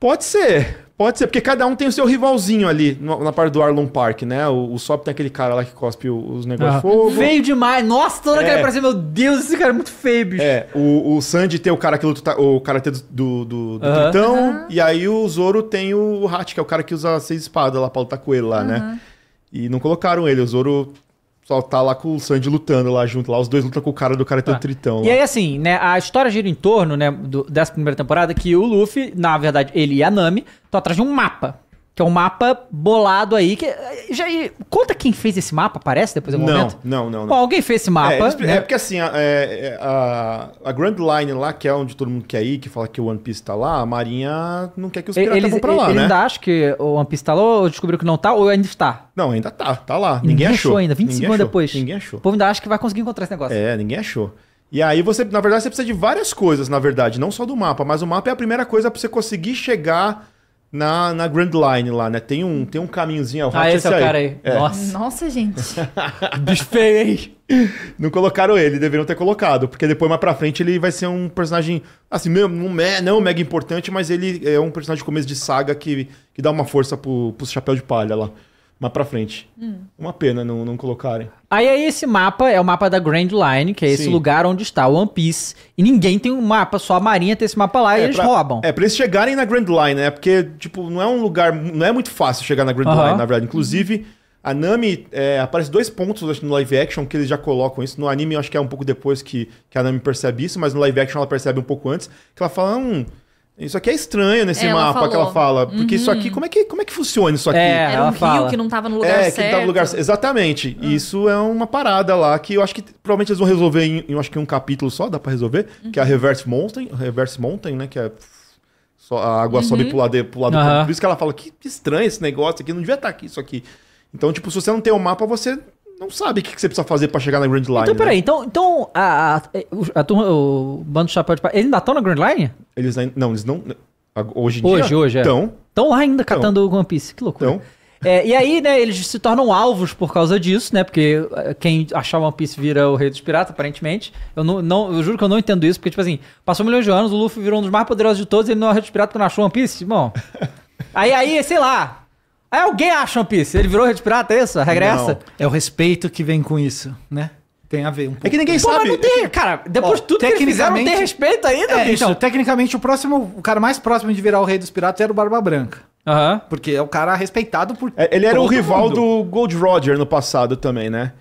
Pode ser, pode ser, porque cada um tem o seu rivalzinho ali na parte do Arlon Park, né? O, o Sop tem aquele cara lá que cospe os negócios ah. de fogo. Feio demais, nossa, toda é. aquela meu Deus, esse cara é muito feio, bicho. É, o, o Sandy tem o cara que luta, o cara do, do, do uh -huh. Tritão, uh -huh. e aí o Zoro tem o Hat, que é o cara que usa seis espadas lá pra lutar com ele lá, uh -huh. né? E não colocaram ele, o Zoro pessoal tá lá com o Sandy lutando lá junto, lá os dois lutam com o cara do cara ah. Tritão. E lá. aí, assim, né, a história gira em torno, né, do, dessa primeira temporada, que o Luffy, na verdade, ele e a Nami, estão atrás de um mapa que é um mapa bolado aí. Que, já, conta quem fez esse mapa, parece, depois algum não, momento? Não, não, não. Bom, alguém fez esse mapa. É, né? é porque assim, a, é, é, a, a, Grand Line lá, que é onde todo mundo quer ir, que fala que o One Piece tá lá, a Marinha não quer que os piratas eles, vão pra lá, eles né? ainda acha que o One Piece tá lá, ou descobriu que não tá, ou ainda está? Não, ainda tá, tá lá. Ninguém, ninguém achou. achou ainda, 25 anos depois. Ninguém achou. O povo ainda acha que vai conseguir encontrar esse negócio. É, ninguém achou. E aí você, na verdade, você precisa de várias coisas, na verdade, não só do mapa, mas o mapa é a primeira coisa para você conseguir chegar na, na Grand Line lá, né? Tem um, tem um caminhozinho. É ah, esse, é o aí. cara aí. É. Nossa. Nossa, gente. Bicho [LAUGHS] hein? Não colocaram ele, deveriam ter colocado. Porque depois, mais pra frente, ele vai ser um personagem, assim, não, não mega importante, mas ele é um personagem de começo de saga que, que dá uma força pro, pro chapéu de palha lá mais pra frente. Hum. Uma pena não, não colocarem. Aí, aí é esse mapa é o mapa da Grand Line, que é esse Sim. lugar onde está o One Piece. E ninguém tem um mapa, só a Marinha tem esse mapa lá é, e eles pra, roubam. É, pra eles chegarem na Grand Line, né? Porque, tipo, não é um lugar. Não é muito fácil chegar na Grand Line, na verdade. Inclusive, a Nami é, aparece dois pontos acho, no live action que eles já colocam isso. No anime, acho que é um pouco depois que, que a Nami percebe isso, mas no live action ela percebe um pouco antes. Que ela fala. Hum, ah, isso aqui é estranho nesse mapa falou. que ela fala. Porque uhum. isso aqui, como é, que, como é que funciona isso aqui? É, Era um rio que não estava no lugar é, certo. É, que não no lugar certo. Exatamente. Uhum. Isso é uma parada lá que eu acho que provavelmente eles vão resolver em, eu acho que um capítulo só, dá para resolver, uhum. que é a uhum. Reverse Mountain, Reverse Mountain, né, que é só, a água sobe uhum. pro lado, pro lado Por isso que ela fala que estranho esse negócio aqui, não devia estar tá aqui isso aqui. Então, tipo, se você não tem o um mapa, você não sabe o que você precisa fazer para chegar na Grand Line. Então, peraí, né? então, então a, a, é, a turma, o bando chapéu de palha, eles ainda estão na Grand Line? Eles não, eles não. Hoje em hoje, dia. Hoje, Estão. É. Estão lá ainda catando o One Piece, que loucura. Tão. É, e aí, né, eles se tornam alvos por causa disso, né? Porque é, quem achar One Piece vira o rei dos piratas, aparentemente. Eu, não, não, eu juro que eu não entendo isso, porque, tipo assim, passou milhões de anos, o Luffy virou um dos mais poderosos de todos, ele não é o rei dos piratas porque não achou One Piece? Bom. [LAUGHS] aí, aí, sei lá, Aí alguém acha One Piece. Ele virou Red Pirata, é isso? Regressa? É, é o respeito que vem com isso, né? Tem a ver um pouco. É que ninguém Pô, sabe. Mas não tem, cara, depois de tudo que eles fizeram, não tem respeito ainda, é, bicho. Então, tecnicamente, o próximo, o cara mais próximo de virar o rei dos piratas era o Barba Branca. Uhum. Porque é o cara respeitado por. É, ele era o rival mundo. do Gold Roger no passado também, né?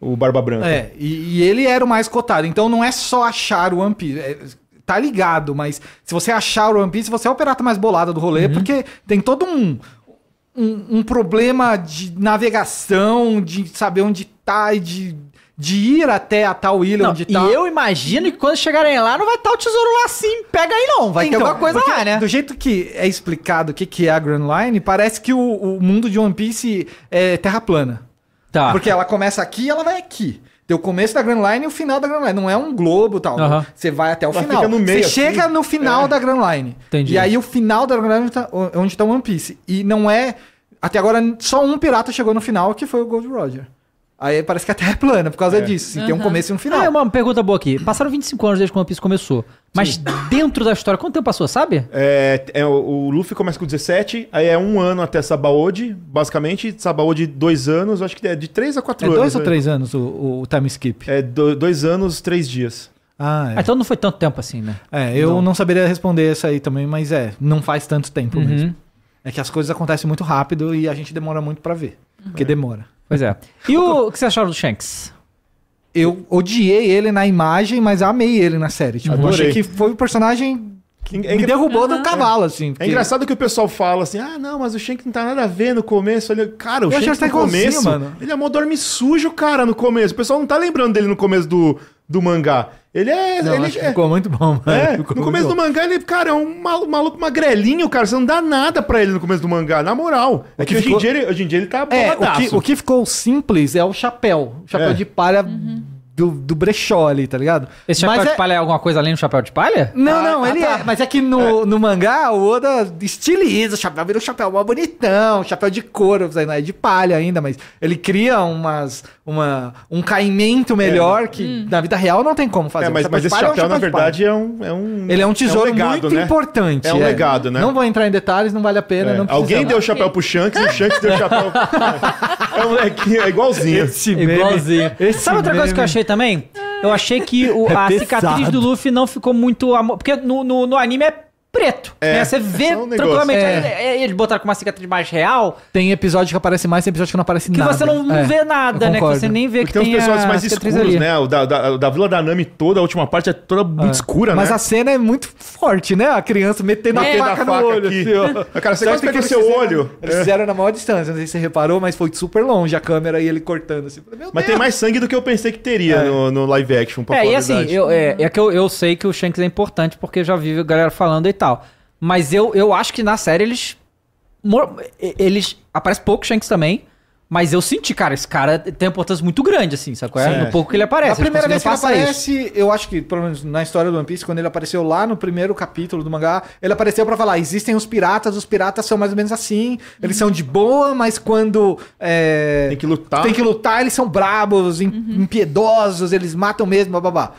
O Barba Branca. É, e, e, ele era o mais cotado. Então não é só achar o One Piece. É, tá ligado, mas se você achar o One Piece, você é o pirata mais bolado do rolê, uhum. porque tem todo um um, um problema de navegação, de saber onde tá e de de ir até a tal ilha não, onde tá. E eu imagino que quando chegarem lá, não vai estar tá o tesouro lá assim, pega aí não, vai então, ter alguma coisa lá, né? Do jeito que é explicado o que, que é a Grand Line, parece que o, o mundo de One Piece é terra plana. Tá. Porque ela começa aqui e ela vai aqui. Tem o começo da Grand Line e o final da Grand Line. Não é um globo tal. Você vai até o ela final. Você assim. chega no final é. da Grand Line. Entendi. E aí o final da Grand Line é tá onde está One Piece. E não é até agora só um pirata chegou no final, que foi o Gold Roger. Aí parece que a Terra é plana por causa é. disso. uhum. Tem um começo e um final. Ah, é uma pergunta boa aqui. Passaram 25 anos desde que a pista Piece começou. Mas Sim. dentro da história, quanto tempo passou, sabe? É, é o, o, Luffy começa com 17, aí é um ano até Sabaody, basicamente. Sabaody, dois anos, acho que é de três a quatro é anos. É dois ou né? três anos o, o, time skip? É do, dois anos, três dias. Ah, é. ah, então não foi tanto tempo assim, né? É, eu não. não saberia responder essa aí também, mas é, não faz tanto tempo uhum. mesmo. É que as coisas acontecem muito rápido e a gente demora muito para ver. Uhum. Porque demora. Pois é. E o, o que você achou do Shanks? Eu odiei ele na imagem, mas amei ele na série. Tipo, Adorei. achei que foi o um personagem que é me derrubou uhum. do cavalo, assim. É porque... É engraçado que o pessoal fala assim: ah, não, mas o Shanks não tá nada a ver no começo. Ele... Cara, o Eu Shanks tá no começo. mano. Ele é mó dorme sujo, cara, no começo. O pessoal não tá lembrando dele no começo do, do mangá. Ele é. Não, ele acho é, ficou muito bom, mano. É, no começo do mangá, ele, cara, é um maluco magrelinho, cara. Você não dá nada pra ele no começo do mangá, na moral. é que, que ficou... hoje, em dia, ele, hoje em dia ele tá é, o que, o que, ficou simples é o chapéu. O chapéu é. de palha uhum do, do brechó ali, tá ligado? Esse chapéu mas de é... palha é alguma coisa além do chapéu de palha? Não, ah, não, ah, ele tá. é. Mas é que no, é. no mangá, o Oda estiliza o chapéu, vira um chapéu mó bonitão, chapéu de couro, não é de palha ainda, mas ele cria umas, uma, um caimento melhor é. que hum. na vida real não tem como fazer. É, mas, mas esse chapéu, é um chapéu na verdade, é um, é um. Ele é um tesouro é um legado, muito né? importante. É um é. legado, né? Não vou entrar em detalhes, não vale a pena. Não Alguém deu o chapéu pro Shanks e o Shanks deu o chapéu. [LAUGHS] é um lequinho, é igualzinho. Esse igualzinho. Esse Sabe outra coisa que eu achei também? Eu achei que o, é a cicatriz do Luffy não ficou muito. Porque no, no, no anime é preto. É, né? Você é vê um tranquilamente. É. Né? é. Eles botaram com uma cicatriz mais real. Tem episódio que aparece mais, tem episódio que não aparece que nada. Que você não é, vê nada, né? Que você nem vê Porque que tem, tem os personagens mais escuros, ali. né? O da, da, da Vila da Nami toda, a última parte é toda muito é. escura, Mas né? Mas a cena é muito forte, né? A criança metendo é. a faca, faca no olho. Aqui. Assim, [LAUGHS] Cara, você gosta que, o seu olho. Eles fizeram na maior distância, não sei se você reparou, mas foi super longe a câmera e ele cortando assim. mas Deus. tem mais sangue do que eu pensei que teria no, no, live action, pra É, e assim, eu, é, que eu, eu sei que o Shanks é importante porque já vi a galera falando tal. Mas eu, eu acho que na série eles. Eles. Aparece pouco Shanks também. Mas eu senti, cara, esse cara tem uma importância muito grande, assim, sacou? É? No pouco que ele aparece. A primeira vez que ele aparece, isso. eu acho que, pelo menos na história do One Piece, quando ele apareceu lá no primeiro capítulo do mangá, ele apareceu para falar: existem os piratas, os piratas são mais ou menos assim, eles são de boa, mas quando. É, tem que lutar. Tem que lutar, eles são brabos, uhum. impiedosos, eles matam mesmo, babá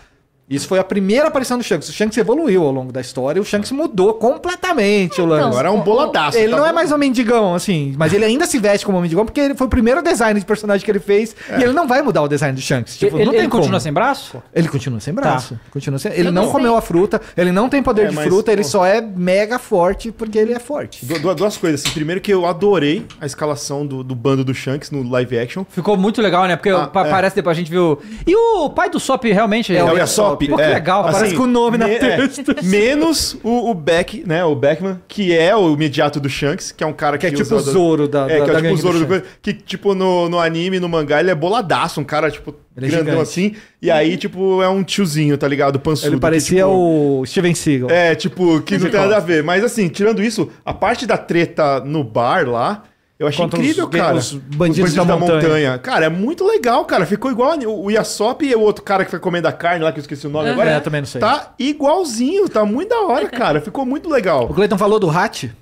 isso foi a primeira aparição do Shanks. O Shanks evoluiu ao longo da história. O Shanks mudou completamente então, o lance. Então, Agora é um então, boladaço. Ele tá não é bom. é mais um mendigão, assim. Mas ele ainda se veste como um mendigão porque ele foi o primeiro design de personagem que ele fez. É. E ele não vai mudar o design do Shanks. Tipo, ele, não tem ele como. continua sem braço? Ele continua sem tá. braço. Tá. Continua sem... Ele não, não comeu a fruta. Ele não tem poder é, de mas, fruta. Pô. Ele só é mega forte porque ele é forte. Du duas coisas. Assim. Primeiro que eu adorei a escalação do, do, bando do Shanks no live action. Ficou muito legal, né? Porque ah, é. parece é. depois a gente viu... E o pai do Sop realmente... É, é o Sop. Pô, que é. legal, assim, com o nome na é, testa. É. [LAUGHS] Menos o, o Beck, né? O Beckman, que é o imediato do Shanks, que é um cara que. É que é tipo o Zoro da. É, da, que é tipo o Zoro do, do Que, tipo, no, no anime, no mangá, ele é boladaço, um cara, tipo, ele é grandão assim. E aí, tipo, é um tiozinho, tá ligado? Pansudo. Ele parecia que, tipo, o Steven Seagal. É, tipo, que não tem nada a ver. Mas assim, tirando isso, a parte da treta no bar lá eu achei Contra incrível, os, cara. Os bandidos, os bandidos da, da montanha. montanha. Cara, é muito legal, cara. Ficou igual o Yasop e o outro cara que foi tá comendo a carne lá, que eu esqueci o nome uhum. agora. É, também não sei. Tá igualzinho, tá muito da hora, [LAUGHS] cara. Ficou muito legal. O Cleiton falou do Hat?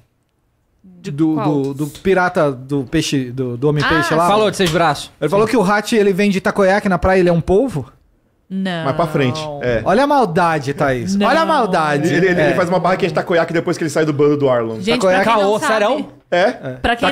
Do, do, do, pirata do peixe, do, do homem-peixe ah, lá. Falou de seis braços. Ele falou que o Hat ele vem de takoyaki na praia, ele é um polvo. Não. Mais pra frente. É. Olha a maldade, Thaís. Não. Olha a maldade. Ele, ele, é. ele faz uma barra quente takoyaki tá depois que ele sai do bando do Arlon. Gente, takoyaki tá pra quem É? Pra quem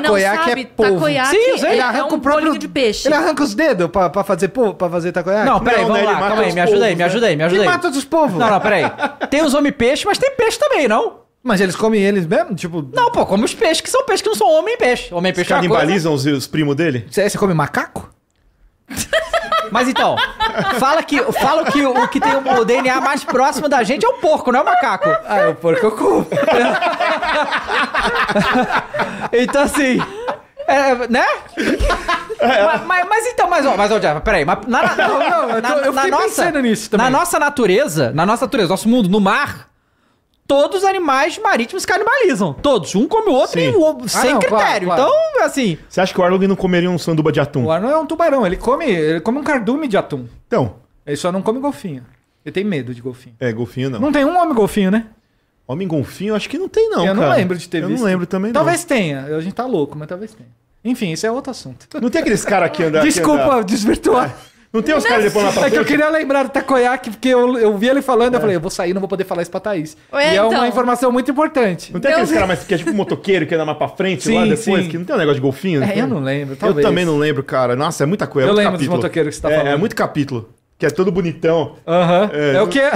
takoyaki tá não é sabe, é Sim, ele, ele arranca é um o próprio... de peixe. Ele arranca os dedos pra, pra fazer, polvo, pra fazer takoyaki? Não, peraí, não, vamos né, lá. Calma aí, me ajuda aí, me né? ajuda aí, me ajuda aí. Ele mata os povos. Não, não, peraí. Tem os homem-peixe, mas tem peixe também, não? Mas eles comem eles mesmo? Tipo. Não, pô, come os peixes, que são peixes que não são homem e peixe. Homem e peixe. É canibalizam é os, os primos dele? Você, você come macaco? [LAUGHS] Mas então, fala que, fala que o que tem o, DNA mais próximo da gente é o porco, não é o macaco. Ah, é o porco é o cu. [LAUGHS] então assim. É, né? É. Mas, mas, mas, então, mas, ó, mas ó, Jeff, peraí. Mas na, na, não, não, na, eu na nossa, nisso também. Na nossa natureza, na nossa natureza, nosso mundo, no mar, todos os animais marítimos canibalizam. Todos. Um come o outro Sim. e o outro, ah, sem não, critério. Claro, claro. Então, assim. Você acha que o Arlong não comeria um sanduba de atum? O Arlong é um tubarão, ele come, ele come um cardume de atum. Então. Ele só não come golfinho. Ele tem medo de golfinho. É, golfinho não. Não tem um homem golfinho, né? Homem golfinho, acho que não tem, não. Eu cara. não lembro de ter Eu visto. Eu não lembro também, Talvez não. tenha. A gente tá louco, mas talvez tenha. Enfim, esse é outro assunto. Não tem aqueles caras que andam. [LAUGHS] Desculpa, desvirtuar. [LAUGHS] Não tem os caras depois na É que eu queria lembrar do takoyaki, porque eu, eu vi ele falando, é. eu falei, eu vou sair, não vou poder falar isso pra Thaís. Ué, e então. é uma então. informação muito importante. Não tem aqueles caras mais que é tipo um motoqueiro que anda mais pra frente sim, lá depois, sim. que não tem um negócio de golfinho? É, eu não lembro, talvez. Eu também não lembro, cara. Nossa, é muita coisa. É eu lembro capítulo. dos motoqueiros que você tá falando. É, é muito capítulo. Que é todo bonitão. Aham. Uh -huh. é, é, o que é,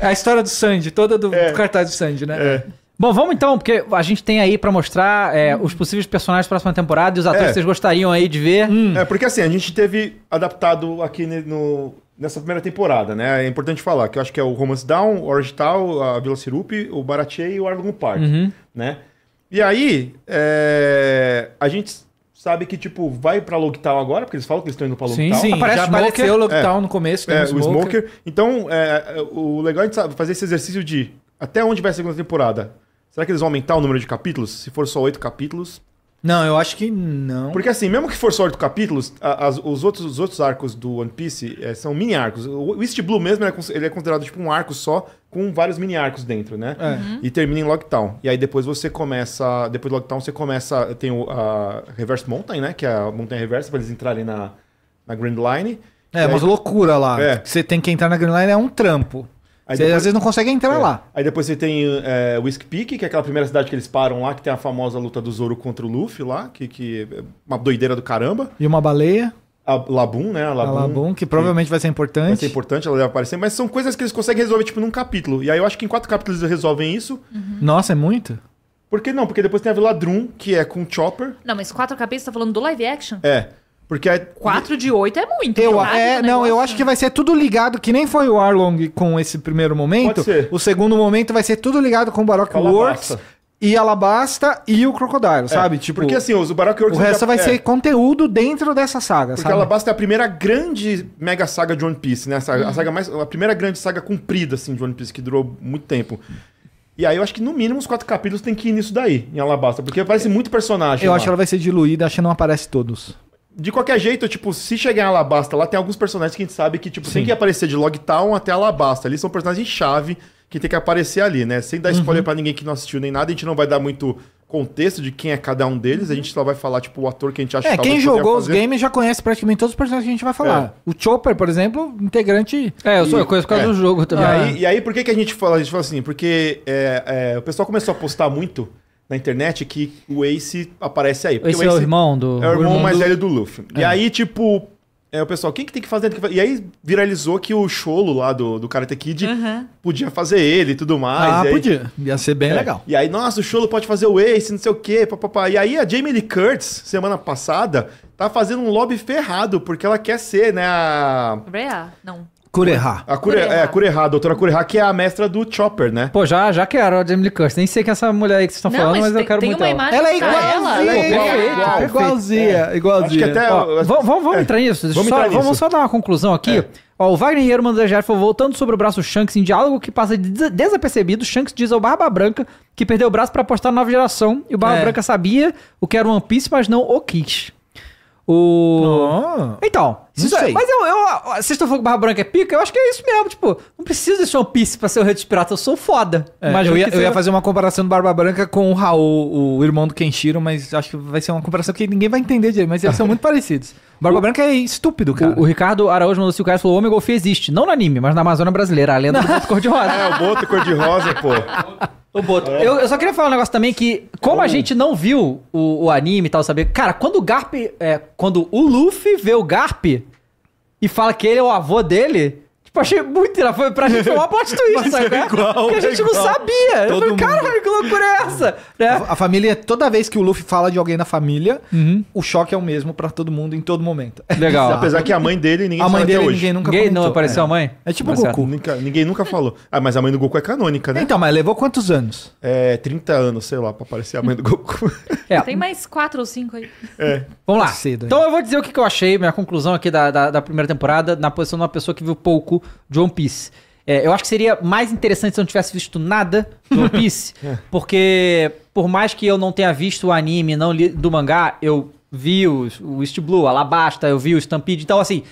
[LAUGHS] a história do Sandy, toda do, do é. cartaz do Sandy, né? É. Bom, vamos então, porque a gente tem aí para mostrar é, os possíveis personagens da próxima temporada e os atores é. que vocês gostariam aí de ver. Hum. É, porque assim, a gente teve adaptado aqui no, nessa primeira temporada, né? É importante falar que eu acho que é o Romance Down, Orange Town, a Vila Sirupe, o Baratie e o Arlong Park, uhum. né? E aí, é... a gente sabe que, tipo, vai pra Logtown agora, porque eles falam que eles estão indo pra Logtown. Sim, sim. Aparece Já apareceu o Logtown é. no começo, é, o Smoker. Então, é, é, o legal é a gente fazer esse exercício de até onde vai a segunda temporada. Será que eles vão aumentar o número de capítulos? Se for só oito capítulos? Não, eu acho que não. Porque assim, mesmo que for só oito capítulos, os, outros, os outros arcos do One Piece é, são mini arcos. O East Blue mesmo é, ele é considerado tipo um arco só, com vários mini arcos dentro, né? É. Uhum. E termina em Lockdown. E aí depois você começa. Depois do Lockdown você começa. Tem o a Reverse Mountain, né? Que é a montanha reversa, pra eles entrarem na, na Grand Line. É, mas loucura lá. É. Você tem que entrar na Grand Line, é um trampo. Aí você depois... às vezes não consegue entrar é. lá. Aí depois você tem é, Whisk Peak, que é aquela primeira cidade que eles param lá, que tem a famosa luta do Zoro contra o Luffy lá, que, que é uma doideira do caramba. E uma baleia. A Laboon, né? A Laboon, a Laboon que provavelmente que vai ser importante. Vai ser importante, ela deve aparecer, mas são coisas que eles conseguem resolver, tipo, num capítulo. E aí eu acho que em quatro capítulos eles resolvem isso. Uhum. Nossa, é muito? Por que não? Porque depois tem a Vila Drum, que é com Chopper. Não, mas quatro capítulos, você tá falando do live action? É. Porque é... 4 de 8 é muito. Eu, então. é, é não, eu acho que vai ser tudo ligado, que nem foi o Arlong com esse primeiro momento. O segundo momento vai ser tudo ligado com o Baroque Works. E Alabasta e o Crocodile, é, sabe? Tipo, porque assim, o Baroque Works... O resto já... vai é. ser conteúdo dentro dessa saga, Porque sabe? Alabasta é a primeira grande mega saga de One Piece, né? A, saga, a, uhum. saga mais, a primeira grande saga cumprida, assim, de One Piece, que durou muito tempo. E aí eu acho que no mínimo os quatro capítulos tem que ir nisso daí, em Alabasta, porque aparece muito personagem. Eu lá. acho que ela vai ser diluída, acho que não aparece todos de qualquer jeito, tipo, se chegar em Alabasta, lá tem alguns personagens que a gente sabe que, tipo, Sim. tem que aparecer de Logtown até Alabasta. Ali são personagens-chave que tem que aparecer ali, né? Sem dar uhum. spoiler para ninguém que não assistiu nem nada, a gente não vai dar muito contexto de quem é cada um deles, a uhum. gente só vai falar, tipo, o ator que a gente acha é, que É, quem jogou os games já conhece praticamente todos os personagens que a gente vai falar. É. O Chopper, por exemplo, integrante. É, eu, sou, e, eu conheço por causa é. do jogo também. E aí, e aí, por que, que a gente fala? A gente fala assim, porque é, é o pessoal começou a postar muito na internet que o Ace aparece aí. Esse o é Ace é o irmão do. É o irmão, mais do... velho do Luffy. É. E aí, tipo, é, o pessoal, quem que tem que fazer? E aí viralizou que o Cholo lá do, do Karate Kid uhum. podia fazer ele e tudo mais. Ah, aí, podia. Ia ser bem é. legal. E aí, nossa, o Cholo pode fazer o Ace, não sei o quê, papapá. E aí a Jamie Lee Curtis, semana passada, tá fazendo um lobby ferrado, porque ela quer ser, né, a... Brea? Não. Curerá. A Cureha, É, a Cureha, a doutora Cureha, que é a mestra do Chopper, né? Pô, já, já quero é a Jamie Lee Curtis. Nem sei que é essa mulher aí que vocês estão falando, mas, mas tem, eu quero tem muito uma ela. imagem Ela é igualzinha. Ela é né? igual, igual, igualzinha, é. igualzinha. Acho que até... Ó, acho... vamos, vamos é. entrar nisso. Vamos, só, entrar nisso. só dar uma conclusão aqui. É. Ó, o Wagner Hierman do foi voltando sobre o braço Shanks em diálogo que passa desapercebido. Shanks diz ao Barba Branca que perdeu o braço para apostar na nova geração. E o Barba é. Branca sabia o que era One Piece, mas não o Kiss. O. Oh. Então, não é, sei. Mas eu, eu, vocês estão falando que Barra Branca é pica? Eu acho que é isso mesmo. Tipo, não preciso desse One Piece pra ser o Rei dos Piratas, eu sou foda. É, mas eu, ia, eu ia fazer uma comparação do Barba Branca com o Raul, o irmão do Kenshiro, mas acho que vai ser uma comparação que ninguém vai entender direito, mas eles são muito [LAUGHS] parecidos. Barba o, Branca é estúpido, cara. O, o Ricardo Araújo mandou 5 reais e falou: Homem é golfe existe. Não no anime, mas na Amazônia brasileira. A lenda do boto cor-de-rosa. É, o boto cor-de-rosa, pô. O Boto. É. Eu, eu, só queria falar um negócio também que, como, a gente não viu o, o, anime e tal, saber. Cara, quando o Garp. É, quando o Luffy vê o Garp e fala que ele é o avô dele, Tipo, achei muito ela foi Pra gente foi uma plot twist, [LAUGHS] sabe? É igual, Porque a é gente é não sabia. Todo eu falei, caralho, que loucura é essa? Né? A, a família, toda vez que o Luffy fala de alguém na família, uhum. o choque é o mesmo pra todo mundo em todo momento. [LAUGHS] Legal. Apesar que a mãe dele ninguém A mãe dele hoje. ninguém nunca Ninguém comentou. não apareceu é. a mãe? É tipo o Goku. Nunca, ninguém nunca falou. Ah, mas a mãe do Goku é canônica, né? Então, mas levou quantos anos? É, 30 anos, sei lá, pra aparecer a mãe do Goku. [LAUGHS] É. Tem mais 4 ou 5 aí. É. Vamos lá. Cedo, então eu vou dizer o que eu achei, minha conclusão aqui da, da, da primeira temporada, na posição de uma pessoa que viu pouco de One Piece. É, eu acho que seria mais interessante se eu não tivesse visto nada do One Piece, [LAUGHS] é. porque por mais que eu não tenha visto o anime, não li do mangá, eu vi o, o East Blue, a Alabasta, eu vi o Stampede, então assim,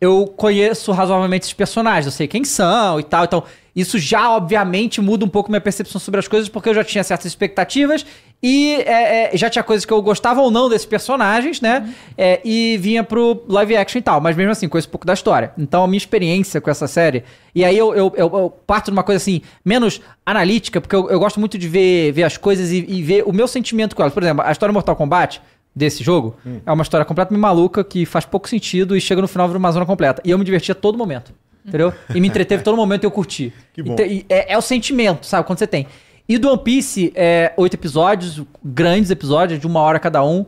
eu conheço razoavelmente esses personagens, eu sei quem são e tal. Então, isso já, obviamente, muda um pouco minha percepção sobre as coisas, porque eu já tinha certas expectativas e é, é, já tinha coisas que eu gostava ou não desses personagens, né? Uhum. É, e vinha pro live action e tal. Mas mesmo assim, conheço um pouco da história. Então, a minha experiência com essa série. E aí eu, eu, eu, eu parto de uma coisa assim, menos analítica, porque eu, gosto muito de ver, ver as coisas e, e ver o meu sentimento com elas. Por exemplo, a história Mortal Kombat desse jogo hum. é uma história completamente maluca que faz pouco sentido e chega no final de uma zona completa. E eu me diverti a todo momento. Entendeu? E me entreteve todo momento e eu curti. [LAUGHS] Que bom. Então, e, é, é o sentimento, sabe? Quando você tem. E do One Piece, é, oito episódios, grandes episódios, de uma hora cada um.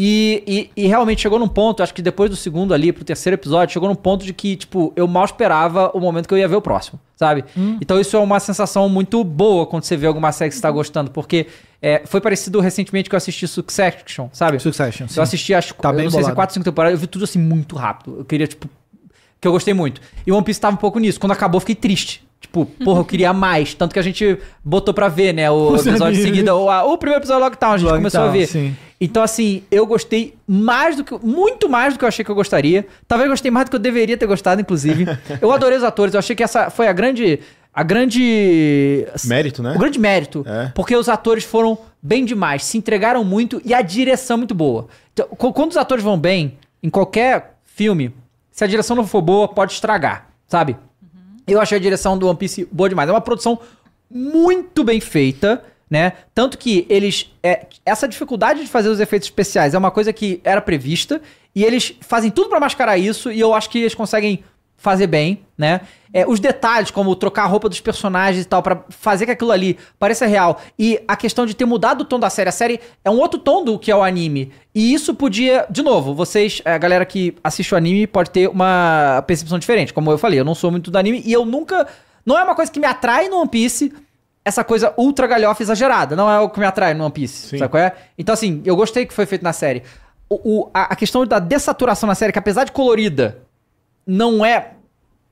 E, e, e, realmente chegou num ponto, acho que depois do segundo ali, pro terceiro episódio, chegou num ponto de que, tipo, eu mal esperava o momento que eu ia ver o próximo, sabe? Hum. Então isso é uma sensação muito boa quando você vê alguma série que você tá gostando, porque é, foi parecido recentemente que eu assisti Succession, sabe? Succession, sim. Eu assisti, acho, tá não sei se é 4, 5 temporadas, eu vi tudo assim muito rápido. Eu queria, tipo, que eu gostei muito. E One Piece tava um pouco nisso. Quando acabou, fiquei triste. Tipo, porra, eu queria [LAUGHS] mais. Tanto que a gente botou pra ver, né? O Os episódio amigos. seguido, o, a, o primeiro episódio Lockdown, a gente Lockdown, começou a ver. Sim. Então, assim, eu gostei mais do que. Muito mais do que eu achei que eu gostaria. Talvez eu gostei mais do que eu deveria ter gostado, inclusive. [LAUGHS] eu adorei os atores, eu achei que essa foi a grande a grande. Mérito, né? O grande mérito. É. Porque os atores foram bem demais, se entregaram muito e a direção é muito boa. Então, quando os atores vão bem, em qualquer filme, se a direção não for boa, pode estragar, sabe? Uhum. Eu achei a direção do One Piece boa demais. É uma produção muito bem feita, né? Tanto que eles. É, essa dificuldade de fazer os efeitos especiais é uma coisa que era prevista. E eles fazem tudo para mascarar isso. E eu acho que eles conseguem fazer bem, né? É, os detalhes, como trocar a roupa dos personagens e tal, para fazer que aquilo ali pareça real. E a questão de ter mudado o tom da série. A série é um outro tom do que é o anime. E isso podia, de novo, vocês, a galera que assiste o anime, pode ter uma percepção diferente. Como eu falei, eu não sou muito do anime e eu nunca. Não é uma coisa que me atrai no One Piece essa coisa ultra galhofa exagerada. Não é o que me atrai no One Piece. Sim. Sabe qual é? Então, assim, eu gostei que foi feito na série. O, o, a, a questão da dessaturação na série, que apesar de colorida, não é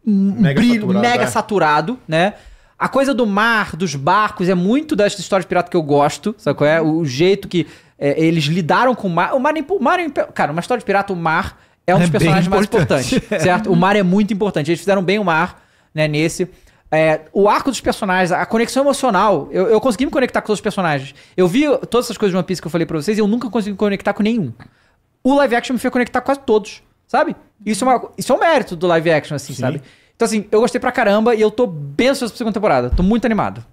mega brilho saturado, mega é. saturado, né? A coisa do mar, dos barcos, é muito das história de pirata que eu gosto, sabe qual é? O, jeito que é, eles lidaram com o mar. O mar, é o mar é cara, uma história de pirata, o mar é um é dos é personagens importante. mais importantes, [LAUGHS] certo? O mar é muito importante. Eles fizeram bem o mar, né, nesse. É, o arco dos personagens, a conexão emocional. Eu, eu, consegui me conectar com todos os personagens. Eu vi todas essas coisas de One Piece que eu falei pra vocês e eu nunca consegui me conectar com nenhum. O live action me fez conectar com quase todos. Sabe? Isso é, uma, isso é um mérito do live action, assim, Sim. sabe? Então, assim, eu gostei pra caramba e eu tô bem ansioso pra segunda temporada. Tô muito animado.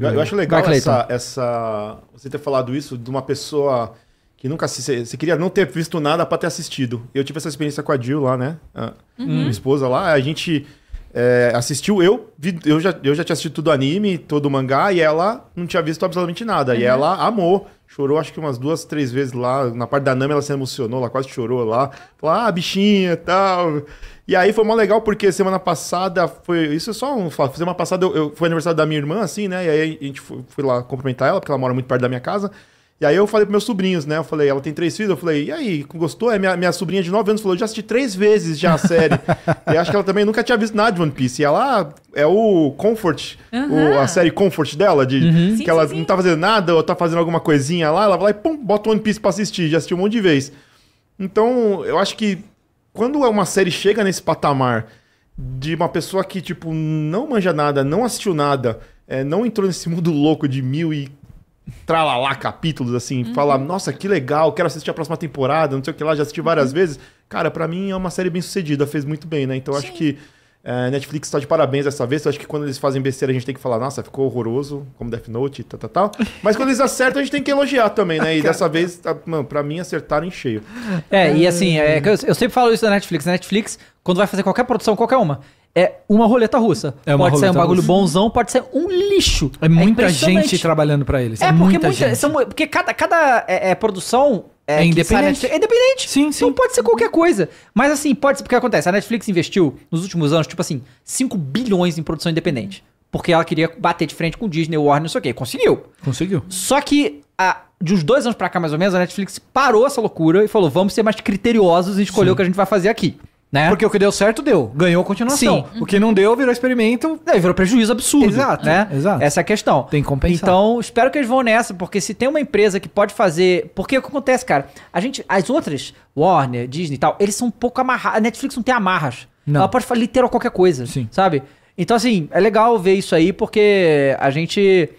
Eu, eu acho legal essa, essa, você ter falado isso de uma pessoa que nunca se, se queria não ter visto nada para ter assistido. Eu tive essa experiência com a Jill lá, né? A uhum. Minha esposa lá. A gente é, assistiu. Eu, vi, eu, já, eu já tinha assistido todo o anime, todo o mangá, e ela não tinha visto absolutamente nada. Uhum. E ela amou. Chorou acho que umas duas, três vezes lá. Na parte da Nami ela se emocionou, ela quase chorou lá. Falou, ah, bichinha e tal. E aí foi mó legal porque semana passada foi. Isso é só um. Semana passada eu, eu, foi aniversário da minha irmã, assim, né? E aí a gente foi, foi lá cumprimentar ela, porque ela mora muito perto da minha casa. E aí eu falei pros meus sobrinhos, né? Eu falei, ela tem três filhos, eu falei, e aí, gostou? É minha, minha sobrinha de nove anos falou, já assisti três vezes já a série. [LAUGHS] e acho que ela também nunca tinha visto nada de One Piece. E ela ah, é o Comfort, uhum. o, a série Comfort dela, de uhum. que sim, ela sim, não tá fazendo nada ou tá fazendo alguma coisinha lá, ela vai lá e pum, bota One Piece pra assistir, já assistiu um monte de vez. Então, eu acho que quando é uma série chega nesse patamar de uma pessoa que, tipo, não manja nada, não assistiu nada, é, não entrou nesse mundo louco de mil e tralalá capítulos, assim, uhum. falar, nossa, que legal, quero assistir a próxima temporada, não sei o que lá, já assisti várias uhum. vezes. Cara, para mim é uma série bem sucedida, fez muito bem, né? Então acho que é, Netflix tá de parabéns dessa vez. Eu acho que quando eles fazem besteira, a gente tem que falar, nossa, ficou horroroso, como Death Note, tal, tal, tal. Mas quando eles acertam, a gente tem que elogiar também, né? E [LAUGHS] dessa vez, tá, mano, pra mim, acertaram em cheio. É, e é. assim, é, eu, eu sempre falo isso da Netflix. Netflix, quando vai fazer qualquer produção, qualquer uma, é uma roleta russa. É uma pode ser um bagulho russa. bonzão, pode ser um lixo. É, é muita é gente trabalhando para eles. É, é porque muita, gente. São, porque cada, cada é, é produção é, é independente. Sai, é independente. Sim, sim. Então pode ser qualquer coisa. Mas assim, pode ser. Porque acontece, a Netflix investiu nos últimos anos, tipo assim, 5 bilhões em produção independente. Porque ela queria bater de frente com Disney, Warner, não sei o quê. Conseguiu. Conseguiu. Só que a, de uns dois anos pra cá, mais ou menos, a Netflix parou essa loucura e falou: vamos ser mais criteriosos e escolher sim. o que a gente vai fazer aqui. Né? Porque o que deu certo, deu. Ganhou continuação. Sim. O que não deu, virou experimento. É, virou prejuízo absurdo. Exato. Né? Exato. Essa é a questão. Tem que compensar. Então, espero que eles vão nessa, porque se tem uma empresa que pode fazer. Porque o que acontece, cara? A gente. As outras, Warner, Disney e tal, eles são um pouco amarrados. A Netflix não tem amarras. Não. Ela pode falar literal qualquer coisa. Sim. Sabe? Então, assim, é legal ver isso aí, porque a gente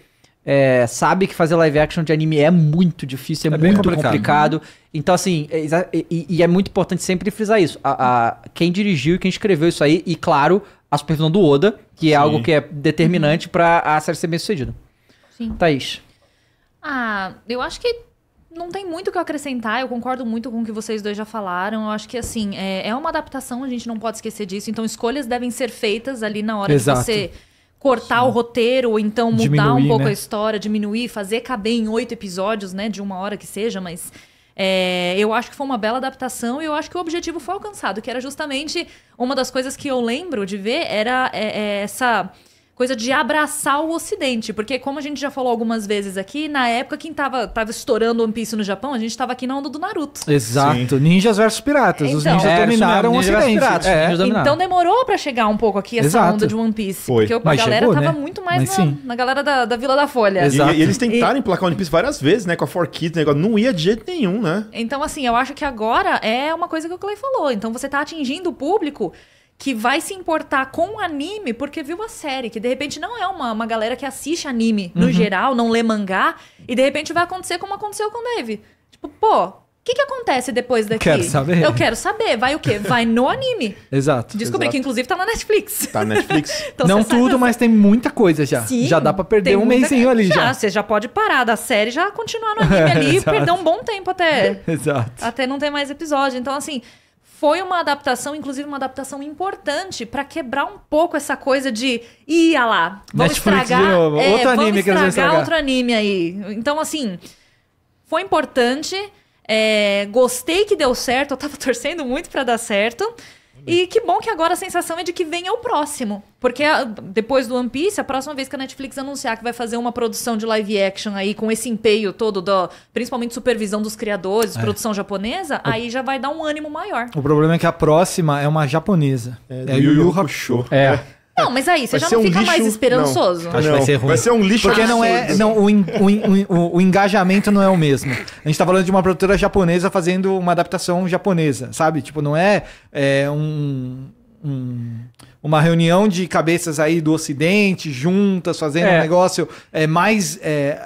é, sabe que fazer live action de anime é muito difícil, é, é muito complicado. complicado. Então, assim, é e, e, é muito importante sempre frisar isso. A, a, quem dirigiu e quem escreveu isso aí, e claro, a supervisão do Oda, que é Sim. algo que é uhum. determinante uhum. para a série ser bem sucedida. Sim. Thaís. Ah, eu acho que não tem muito o que eu acrescentar, eu concordo muito com o que vocês dois já falaram. Eu acho que, assim, é, é uma adaptação, a gente não pode esquecer disso. Então, escolhas devem ser feitas ali na hora Exato. que você cortar Sim. o roteiro, ou então mudar diminuir, um pouco né? a história, diminuir, fazer caber em oito episódios, né? De uma hora que seja, mas. É, eu acho que foi uma bela adaptação e eu acho que o objetivo foi alcançado, que era justamente uma das coisas que eu lembro de ver era é, é, essa coisa de abraçar o Ocidente. Porque, como a gente já falou algumas vezes aqui, na época quem tava, tava estourando One Piece no Japão, a gente tava aqui na onda do Naruto. Exato. Sim. Ninjas versus piratas. Então, os ninjas é, dominaram o Ocidente. É. Então demorou para chegar um pouco aqui essa Exato. onda de One Piece. Foi. Porque Mas a galera chegou, tava né? muito mais na, na, galera da, da, Vila da Folha. Exato. E, e eles tentaram e... emplacar One Piece várias vezes, né? Com a Four Kids, negócio. Né, não ia de jeito nenhum, né? Então, assim, eu acho que agora é uma coisa que o Clay falou. Então você tá atingindo o público que vai se importar com o anime porque viu a série, que de repente não é uma, uma galera que assiste anime no uhum. geral, não lê mangá, e de repente vai acontecer como aconteceu com o Dave. Tipo, pô, o que, que acontece depois daqui? Quero saber. Eu quero saber. Vai o quê? Vai no anime. [LAUGHS] Exato. Descobri exato. que inclusive tá na Netflix. Tá na Netflix. então, [LAUGHS] não tudo, mas tem muita coisa já. Sim, já dá pra perder um mêsinho ali já. Já, você já pode parar da série já continuar no anime [LAUGHS] ali e perder um bom tempo até. exato. Até não ter mais episódio. Então, assim, foi uma adaptação, inclusive uma adaptação importante para quebrar um pouco essa coisa de ia lá, vamos Netflix estragar, outro vamos é, anime que eles vão estragar outro anime aí. Então assim, foi importante. É, gostei que deu certo, eu tava [LAUGHS] torcendo muito para dar certo. E que bom que agora a sensação é de que venha o próximo. Porque ah, depois do One Piece, a próxima vez que a Netflix anunciar que vai fazer uma produção de live action aí, com esse empenho todo, do, principalmente supervisão dos criadores, é. produção japonesa, o... aí já vai dar um ânimo maior. O problema é que a próxima é uma japonesa. É, é Yu Yu Hakusho. É. é. Não, mas aí, você vai já não um fica lixo... mais esperançoso. Não. Acho não. que vai ser ruim. Vai ser um lixo Porque não é. Não, o, in, o, o, o, engajamento não é o mesmo. A gente tá falando de uma produtora japonesa fazendo uma adaptação japonesa, sabe? Tipo, não é, é um, uma reunião de cabeças aí do Ocidente juntas fazendo é. um negócio é, mais é,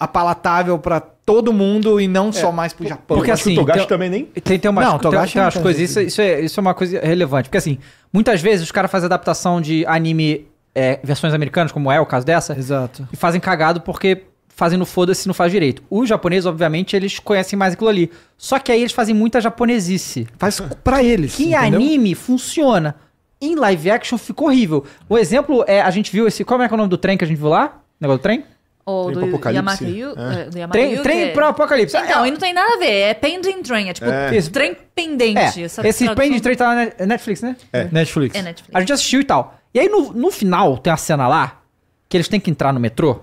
apalatável para todo mundo e não é, só mais pro Japão. Porque assim, o Togashi tem, também nem. Tem, tem umas, não, Togashi tem, tem umas coisas. Isso, isso, é, isso é uma coisa relevante. Porque assim, muitas vezes os caras fazem adaptação de anime, é, versões americanas, como é o caso dessa. Exato. E fazem cagado porque fazem no foda-se não faz direito. Os japoneses, obviamente, eles conhecem mais aquilo ali. Só que aí eles fazem muita japonesice. Faz para eles. Que entendeu? anime funciona. Em live action ficou horrível. O exemplo é, a gente viu esse. Como é que é o nome do trem que a gente viu lá? O negócio do trem? Ou trem do apocalipse, Yu. É. é. Do Yamaha, trem trem que... É. pro Apocalipse. Então, é. e não tem nada a ver. É Pending Train. É tipo é. trem pendente. É. Esse Pending Train tá na Netflix, né? É. Netflix. É Netflix. A gente assistiu e tal. E aí, no, no final, tem a cena lá que eles têm que entrar no metrô,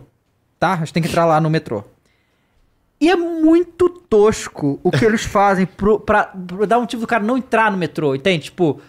tá? Eles têm que entrar lá no metrô. E é muito tosco o que eles fazem pro, pra, pra dar um motivo do cara não entrar no metrô, entende? Tipo,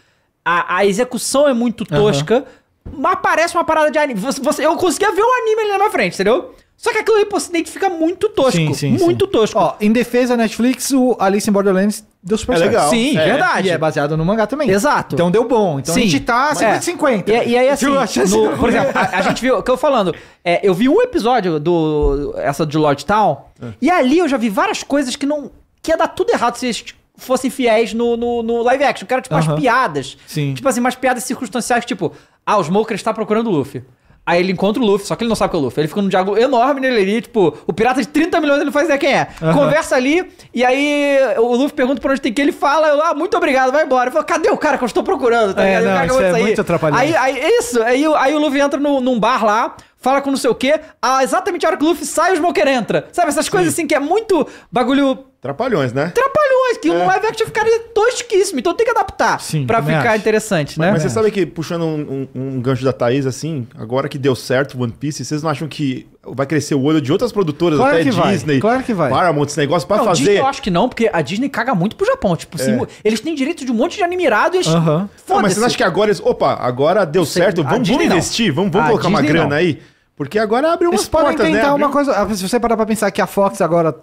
a, a execução é muito tosca. Uhum. Mas parece uma parada de anime. Você, você, eu conseguia ver o anime ali na minha frente, entendeu? Só que aquilo ali, pô, se identifica muito tosco. Sim, sim, muito sim. tosco. Ó, em defesa da Netflix, o Alice in Borderlands deu super é legal. Sim, é. verdade. E é baseado no mangá também. Exato. Então deu bom. Então sim. a gente tá 50-50. É. E, e, aí, assim, no, por exemplo, a, a, gente viu, que eu falando, é, eu vi um episódio do, essa de Lord Town, é. e ali eu já vi várias coisas que não, que ia dar tudo errado se eles fossem fiéis no, no, no live action. Que era, tipo, uh -huh. piadas. Sim. Tipo assim, umas piadas circunstanciais, tipo, ah, o Smoker está procurando o Luffy. Aí ele encontra o Luffy, só que ele não sabe que é o Luffy. Ele fica num diálogo enorme nele ali, tipo, o pirata de 30 milhões ele não faz ideia quem é. Uhum. Conversa ali, e aí o Luffy pergunta pra onde tem que ele fala, eu, ah, muito obrigado, vai embora. Ele fala, cadê o cara que eu estou procurando? Tá é, ligado? Não, isso é muito atrapalhado. Aí, aí, isso, aí, aí o Luffy entra no, num bar lá, fala com não sei o quê, a exatamente a hora que o Luffy sai, o Smoker entra. Sabe, essas Sim. coisas assim que é muito bagulho Trapalhões, né? Trapalhões, que é. um live action ficaria tosquíssimo. Então tem que adaptar Sim, pra ficar acho. interessante, né? Mas, mas você é. sabe que, puxando um, um, um, gancho da Thaís, assim, agora que deu certo One Piece, vocês não acham que vai crescer o olho de outras produtoras, claro até Disney, vai. claro que vai. Paramount, esse negócio pra não, fazer... Disney eu acho que não, porque a Disney caga muito pro Japão. Tipo, assim, é. assim, eles têm direito de um monte de animirado e eles... mas você não acha que agora eles... Opa, agora deu certo, vamos, vamos investir, vamos, vamos colocar Disney uma grana não. aí? Porque agora abre umas Eles portas, podem tentar né? uma coisa. Ah, se você parar pra pensar que a Fox agora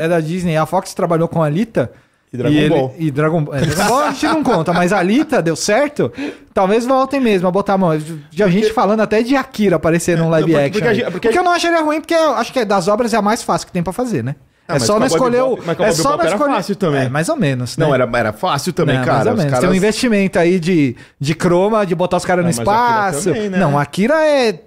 é da Disney, a Fox trabalhou com a Alita. E Dragon ele- Ball. e Dragon, é, Dragon Ball a gente não conta, mas a Alita deu certo. Talvez voltem mesmo a botar a mão. Já a gente falando até de Akira aparecer num live porque- action. porque Porque, porque eu não acharia ruim, porque eu acho que é das obras é a mais fácil que tem pra fazer, né? Ah, é só não escolher o. é só não escolher. fácil também. É, mais ou menos. Né? Não, era, era fácil também, Não, é, mais cara. ou menos. caras... Tem um investimento aí de, de croma, de botar os caras no Akira espaço. também, né? Não, Akira é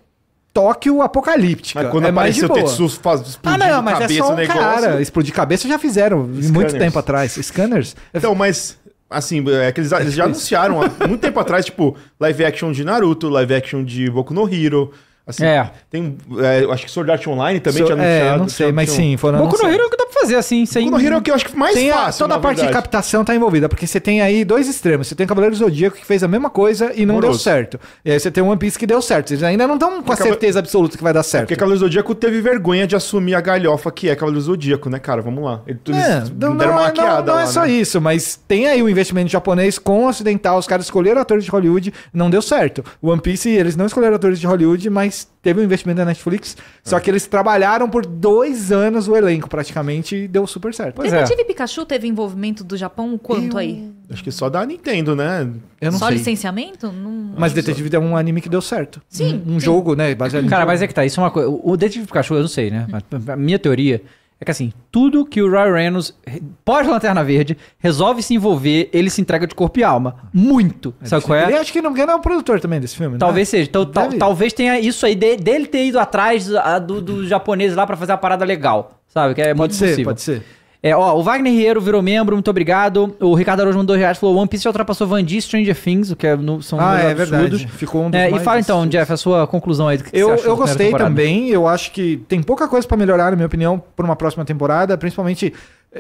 Tóquio apocalíptica. Mas quando é apareceu o Tetsu faz, ah, não, mas cabeça é só um negócio. Cara, explodir cabeça já fizeram Scanners. muito tempo atrás. Scanners. Então, mas assim, é que eles, eles já [LAUGHS] anunciaram há muito tempo atrás, tipo, live action de Naruto, live action de Boku no Hero. Assim, é. Tem, é, acho que Sword Art Online também so, tinha é, anunciado. É, não sei, mas sim. Foram Boku no Hero é o que dá pra fazer, assim. Sem... Boku no Hero é o que eu acho que mais tem fácil, a, Toda a parte verdade. de captação tá envolvida, porque você tem aí dois extremos. Você tem o Cavaleiro Zodíaco que fez a mesma coisa e não Moroso. deu certo. E aí você tem o One Piece que deu certo. Eles ainda não estão é com a certeza absoluta que vai dar certo. É porque Cavaleiro Zodíaco teve vergonha de assumir a galhofa que é Cavaleiro Zodíaco, né, cara? Vamos lá. Eles é, não, deram uma é, Não, não lá, é só né? isso, mas tem aí o investimento japonês com o ocidental. Os caras escolheram atores de Hollywood, não deu certo. One Piece, eles não escolheram atores de Hollywood, mas mas teve um investimento da Netflix. Só ah. que eles trabalharam por dois anos o elenco, praticamente, e deu super certo. Pois Detetive é. Pikachu teve envolvimento do Japão quanto Eu... aí? Acho que só da Nintendo, né? Eu não só sei. licenciamento? Não... Mas Detetive é um anime que deu certo. Sim. Um, um sim. jogo, né? Baseado Cara, mas é que tá. Isso é uma coisa. O Detetive Pikachu, eu não sei, né? a minha teoria é que assim, tudo que o Roy Reynolds, pós-Lanterna Verde, resolve se envolver, ele se entrega de corpo e alma. Muito. É sabe qual é? Ele acho que não, ele é um produtor também desse filme, né? Talvez né? seja. Então, tal, talvez tenha isso aí de, dele ter ido atrás a, do, dos japoneses lá para fazer a parada legal. Sabe? Que é pode muito ser, possível. Pode ser, pode ser. É, ó, o Wagner Ribeiro virou membro, muito obrigado. O Ricardo Araújo mandou reais, falou One Piece já ultrapassou Van D, Stranger Things, o que é no, são ah, é absurdos. Verdade. Ficou um dos é, E fala então, Jeff, a sua conclusão aí do que, eu, que você Eu gostei também, eu acho que tem pouca coisa para melhorar, na minha opinião, para uma próxima temporada, principalmente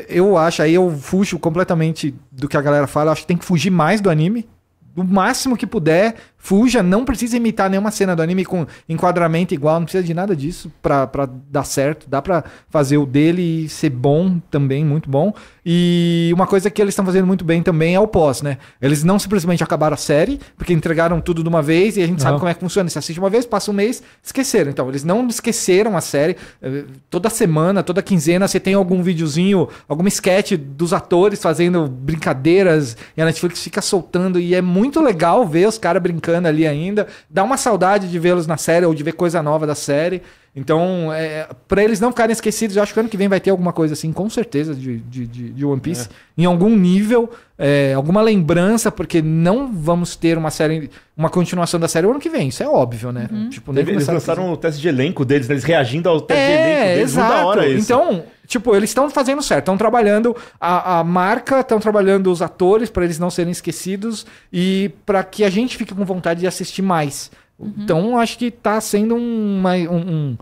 eu acho, aí eu fujo completamente do que a galera fala, eu acho que tem que fugir mais do anime, do máximo que puder, Fuja, não precisa imitar nenhuma cena do anime com enquadramento igual, não precisa de nada disso pra, pra dar certo. Dá pra fazer o dele ser bom também, muito bom. E uma coisa que eles estão fazendo muito bem também é o pós, né? Eles não simplesmente acabaram a série, porque entregaram tudo de uma vez e a gente uhum. sabe como é que funciona. Você assiste uma vez, passa um mês, esqueceram. Então, eles não esqueceram a série. Eh, toda semana, toda quinzena, você tem algum videozinho, alguma sketch dos atores fazendo brincadeiras e a Netflix fica soltando. E é muito legal ver os caras brincando bacana ali ainda. Dá uma saudade de vê-los na série ou de ver coisa nova da série. Então, é, para eles não ficarem esquecidos, eu acho que ano que vem vai ter alguma coisa assim, com certeza, de, de, de One Piece. É. Em algum nível, é, alguma lembrança, porque não vamos ter uma série, uma continuação da série ano que vem, isso é óbvio, né? Uhum. Tipo, eles lançaram o teste de elenco deles, né? eles reagindo ao teste de é, elenco deles, exato. da hora isso. Então, tipo, eles estão fazendo certo, estão trabalhando a, a marca, estão trabalhando os atores para eles não serem esquecidos e para que a gente fique com vontade de assistir mais. Uhum. Então, acho que está sendo uma, um, um,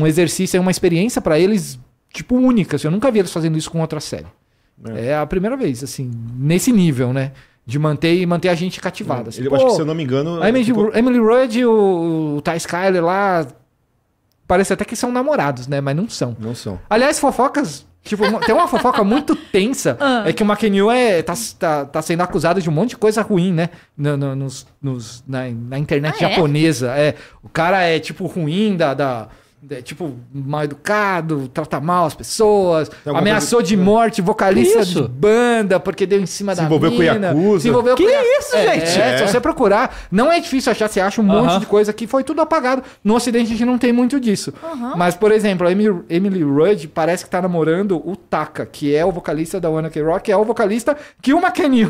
um exercício, é uma experiência para eles, tipo, única. Assim, eu nunca vi eles fazendo isso com outra série. É. é. a primeira vez, assim, nesse nível, né? De manter manter a gente cativada. É, assim, eu acho que, se eu não me engano. A Emily, ficou... Emily Rudd e o, o Ty Skyler lá. Parece até que são namorados, né? Mas não são. Não são. Aliás, fofocas Tipo, tem uma fofoca muito tensa. Ah. É que o McNeil é, tá, tá, tá, sendo acusado de um monte de coisa ruim, né? No, no, nos, nos, na, na, internet ah, é? japonesa. É? é? O cara é, tipo, ruim da, da é, tipo, mal educado, trata mal as pessoas, ameaçou de morte vocalista de banda porque deu em cima se da envolveu mina. Com Yakuza. se envolveu que com Yakuza. isso, é, gente? É, é, se você procurar, não é difícil achar, você acha um uh -huh. monte de coisa que foi tudo apagado. No Ocidente a gente não tem muito disso. Uh -huh. Mas, por exemplo, a Emily, Rudd parece que tá namorando o Taka, que é o vocalista da One Ok Rock, que é o vocalista que uma Kenny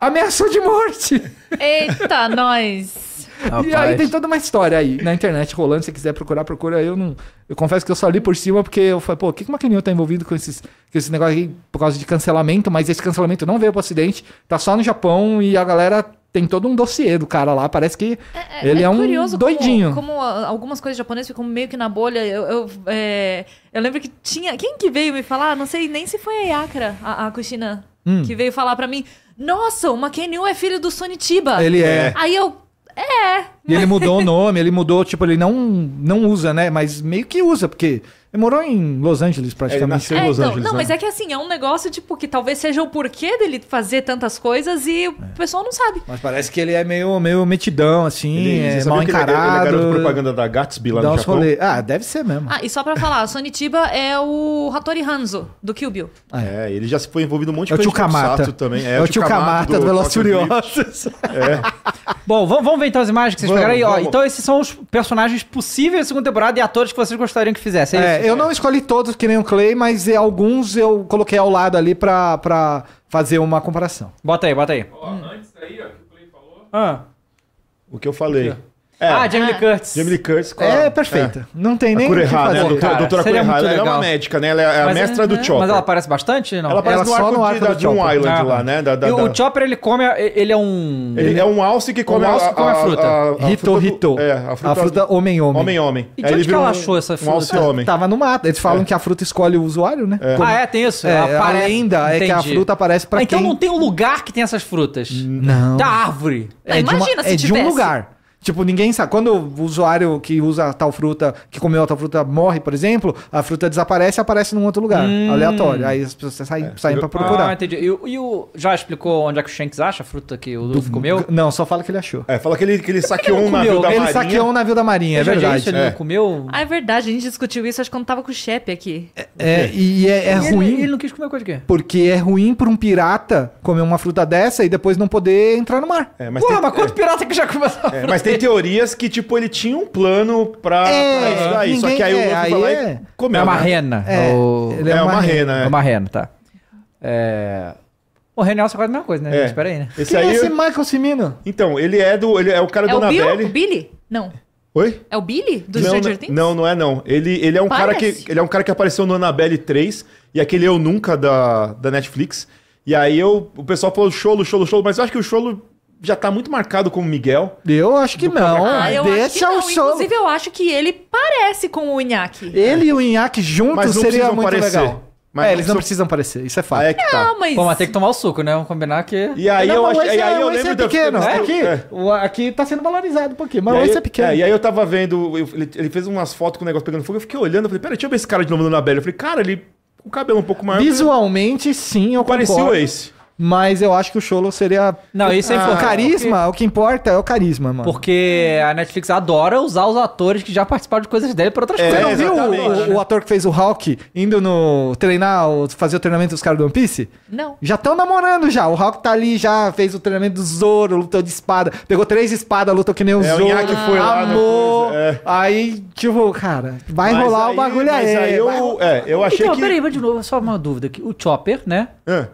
ameaçou de morte. Eita, [LAUGHS] nós! Rapaz. E aí tem toda uma história aí na internet rolando. Se quiser procurar, procura. Eu não. Eu confesso que eu só li por cima porque eu falei, pô, o que, que o Maquininho tá envolvido com, esses, com esse negócio por causa de cancelamento? Mas esse cancelamento não veio pro acidente, tá só no Japão e a galera tem todo um dossiê do cara lá. Parece que é, é ele é, é um doidinho. Como, como, ah, algumas coisas japonesas ficam meio que na bolha. Eu, eu, é, eu, lembro que tinha. Quem que veio me falar? Não sei nem se foi a Yakra, a, a Kushina, hum. que veio falar para mim. Nossa, o Makenyu é filho do Sonitiba. Ele é. Aí eu, é. E ele mudou o nome, ele mudou, tipo, ele não, não usa, né? Mas meio que usa, porque morou em Los Angeles praticamente. Ele nasceu em Los então, Angeles. Né? Não, né? mas é que assim, é um negócio tipo que talvez seja o porquê dele fazer tantas coisas e o é. pessoal não sabe. Mas parece que ele é meio, meio metidão, assim, ele, é mal encarado. Ele é, ele é garoto propaganda da Gatsby lá no Japão. Ah, deve ser mesmo. Ah, e só pra falar, Sonitiba é o Hattori Hanzo, do Kill Bill. Ah, é. é, ele já se foi envolvido um monte de é o Chukamata. Tipo, também. É, é o Chukamata do Velozes Furiosos. É. [LAUGHS] Bom, vamos, vamos ver então as imagens que vocês vamos, pegaram aí. Ó, então esses são os personagens possíveis da segunda temporada e atores que vocês gostariam que fizessem. É, é eu não escolhi todos que nem o Clay, mas é alguns eu coloquei ao lado ali pra, pra fazer uma comparação. Bota aí, bota aí. antes aí, ó, que o Clay falou. Ah. O que eu falei. É. Ah, Jamie Lee ah. Curtis. Jamie Lee Curtis. Com É perfeita. É. Não tem nem. o que né? fazer, né? doutora, cara. doutora ela é uma médica, né? Ela é a é, mestra é- do né? Chopper. Mas ela aparece bastante? Não. Ela aparece ela no só arco, no arco de, do um Chopper. Island Ah. lá, né? Da, da- E da- O Chopper, ele come... a- Ele é um... Ele é um alce que come, Um alce que come a fruta. Rito, rito. É, a fruta, A fruta homem-homem. homem-homem. E de onde que ela achou essa Um fruta? alce homem. Tava no mato. Eles falam é. que a fruta escolhe o usuário, né? Ah, é? Tem isso? a lenda é que a fruta aparece pra ah, Então não tem um lugar que tem essas frutas. Não. Da árvore. imagina se é de um lugar. Tipo, ninguém sabe. Quando o usuário que usa tal fruta, que comeu tal fruta, morre, por exemplo, a fruta desaparece e aparece num outro lugar, hum. aleatório. Aí as pessoas saem, é. saem pra ah, procurar. Ah, entendi. E, e, o, já explicou onde é que o Shanks acha a fruta que o Luffy comeu? Não, só fala que ele achou. É, fala que ele, que ele saqueou ele um navio da ele marinha. Ele saqueou um navio da marinha, é verdade. Disse, ele é. comeu... Ah, é verdade, a gente discutiu isso, acho que quando tava com o chefe aqui. É, é, é. e é, é e ruim... Ele, ele, não quis comer coisa de quê? Porque é ruim pra um pirata comer uma fruta dessa e depois não poder entrar no mar. É, mas Porra, tem, mas quanto é. pirata que já comeu essa é, fruta? tem é. teorias que, tipo, ele tinha um plano pra, é, pra isso daí. Ninguém, só que aí é, o Luffy vai lá é... e comeu. É uma né? rena. É, o... É, é, uma, uma rena, rena, é. é uma rena, tá. É... O Renel só quase a mesma coisa, né? É. aí, né? Esse Quem aí é esse eu... Michael Cimino? Então, ele é do. Ele é o cara é do Anabelle. É o Billy? Não. Oi? É o Billy do não, Stranger Things? Não, não é não. Ele, ele é um cara que ele é um cara que apareceu no Annabelle 3 e aquele Eu Nunca da, da Netflix. E aí eu, o pessoal falou Cholo, Cholo, Cholo, mas eu acho que o Cholo já está muito marcado como Miguel. Eu acho que não. Ah, eu Desse acho que o não. show. Inclusive, eu acho que ele parece com o Inhaque. Ele e o Inhaque juntos seria muito parecer. legal. Mas é, eles não precisam parecer, isso é fato. É que tá. Não, ah, mas... Pô, mas tem que tomar o suco, né? Vamos combinar que... E aí não, eu, acho, aí é, eu lembro... É pequeno, da... é aqui, é. aqui tá sendo valorizado um pouquinho, mas esse é, é pequeno. É, e aí eu tava vendo, eu, ele, ele, fez umas fotos com o negócio pegando fogo, eu fiquei olhando, eu falei, peraí, deixa eu ver esse cara de novo na Bela Eu falei, cara, ele... O cabelo um pouco maior. Visualmente, sim, eu Parecia concordo. Parecia o Ace. Mas eu acho que o Cholo seria. Não, isso é importante. O Carisma, porque... o que importa é o carisma, mano. Porque a Netflix adora usar os atores que já participaram de coisas dele pra outras é, coisas. Você não viu o, o, ator que fez o Hulk indo no treinar, fazer o treinamento dos caras do One Piece? Não. Já estão namorando já. O Hulk tá ali, já fez o treinamento do Zoro, lutou de espada. Pegou três espadas, lutou que nem o é, Zoro. O lá É. Aí, tipo, cara, vai mas rolar aí, o bagulho mas aí. aí eu, é, eu então, achei então, que. Peraí, mas de novo, só uma dúvida aqui. O Chopper, né? É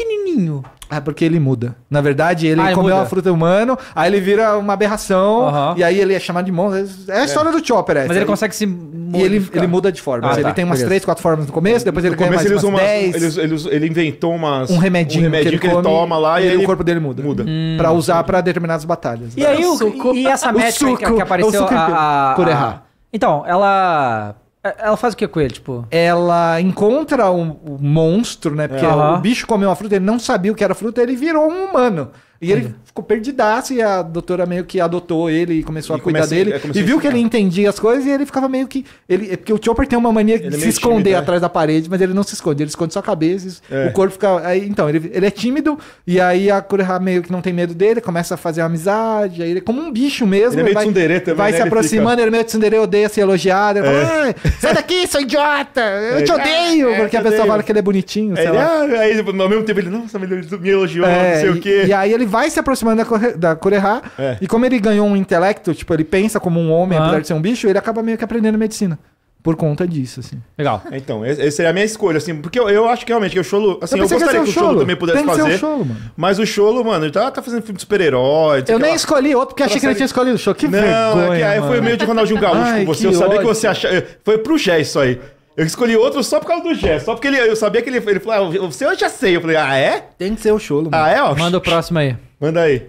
pequenininho. É porque ele muda. Na verdade, ele ah, comeu é a fruta humano, aí ele vira uma aberração, e aí ele é chamado de monstro. É a é. história é. do Chopper, essa. Mas ele aí, consegue se modificar. E ele, ele muda de forma. Ah, tá. Ele tem umas Beleza. três, quatro formas no começo, depois ele começa mais, ele umas dez. Ele, ele, ele, inventou umas... Um remedinho, um remedinho que ele, que ele toma lá e, o corpo dele muda. Muda. Hum, pra usar pra determinadas batalhas. E né? aí o, o e essa médica que, apareceu a, Por errar. Então, ela é, ela faz o que com ele, tipo? Ela encontra o um, um monstro, né? Porque o bicho comeu uma fruta, ele não sabia o que era fruta, ele virou um humano. E ele uhum. ficou perdidaço e a doutora meio que adotou ele e começou é, e a cuidar comecei, dele. E viu que ele entendia as coisas e ele ficava meio que. Ele, é porque o Chopper tem uma mania ele é de se esconder tímido, né? atrás da parede, mas ele não se esconde, ele esconde só a é. o corpo fica. Aí, então, ele, ele é tímido e aí a Kureha meio que não tem medo dele, começa a fazer amizade, aí ele é como um bicho mesmo. Ele é meio vai, tsundere também. Vai né? se aproximando, ele, ele meio tsundere, odeia ser elogiado. Ele é. ah, sai daqui, seu idiota! Eu te odeio! porque a pessoa odeio. fala que ele é bonitinho. Sei lá. Ah, aí, ao mesmo tempo, ele, nossa, me elogiou, não sei o quê. E aí ele vai se aproximando da Kurehá. É. E como ele ganhou um intelecto, tipo, ele pensa como um homem, ah. apesar de ser um bicho, ele acaba meio que aprendendo medicina. Por conta disso, assim. Legal. Então, essa seria a minha escolha, assim. Porque eu, eu acho que realmente que o Cholo. Assim, eu, eu gostaria que o Cholo também pudesse Tem que fazer. Ser o Cholo, mano. Mas o Cholo, mano, ele tá, tá fazendo filme de super-herói. Eu nem lá. escolhi outro, porque achei que ele tinha escolhido o Cholo. Que não, vergonha. Não, é que aí foi meio de Ronaldinho Gaúcho Ai, com você. Eu sabia ódio. que você achava. Foi pro Jé isso aí. Eu escolhi outro só por causa do Gé. só porque ele, eu sabia que ele, ele falou, ah, você eu já sei. Eu falei, ah, é? Tem que ser o Cholo, mano. Ah, é? Ó, Manda o próximo aí. Manda aí.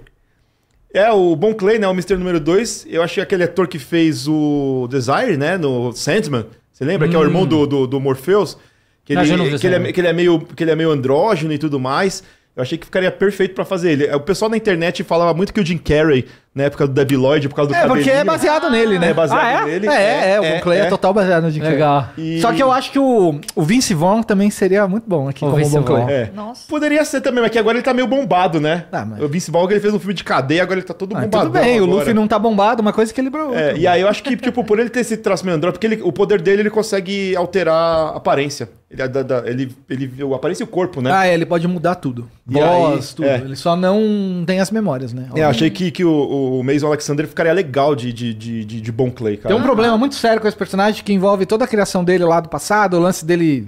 É, o Bon Clay, né? O Mister número 2. Eu achei aquele ator que fez o Desire, né? No Sandman. Você lembra? Hum. Que é o irmão do, do, do Morpheus. Que ele, não, que, ele é, que, ele é, meio, que ele é meio andrógeno e tudo mais. Eu achei que ficaria perfeito para fazer ele. É, o pessoal na internet falava muito que o Jim Carrey na época do Debbie Lloyd por causa do É, cabelinho. porque é baseado nele, né? É baseado Ah, é? nele. É, é, é o Jim é, Clay é, é, total baseado no Jim Legal. E- Só que eu acho que o, o Vince Vaughn também seria muito bom aqui O como Vince Vince Vaughn. É. Nossa. Poderia ser também, mas que agora ele tá meio bombado, né? Ah, mas- O Vince Vaughn ele fez um filme de cadeia, agora ele tá todo Ah, bombado. tudo bem, o Luffy não tá bombado, uma coisa que ele brou. e aí eu acho que, tipo, por ele ter esse traço meio porque ele- o poder dele ele consegue alterar a aparência. Ele, ele, ele, a aparência e o corpo, né? Ah, é, ele pode mudar tudo. E Voz, tudo. é. Ele só não tem as memórias, né? É, eu achei que, que o, o Mason Alexander ficaria legal de, de, de, de, de bom Clay, cara. Tem um problema muito sério com esse personagem que envolve toda a criação dele lá do passado, o lance dele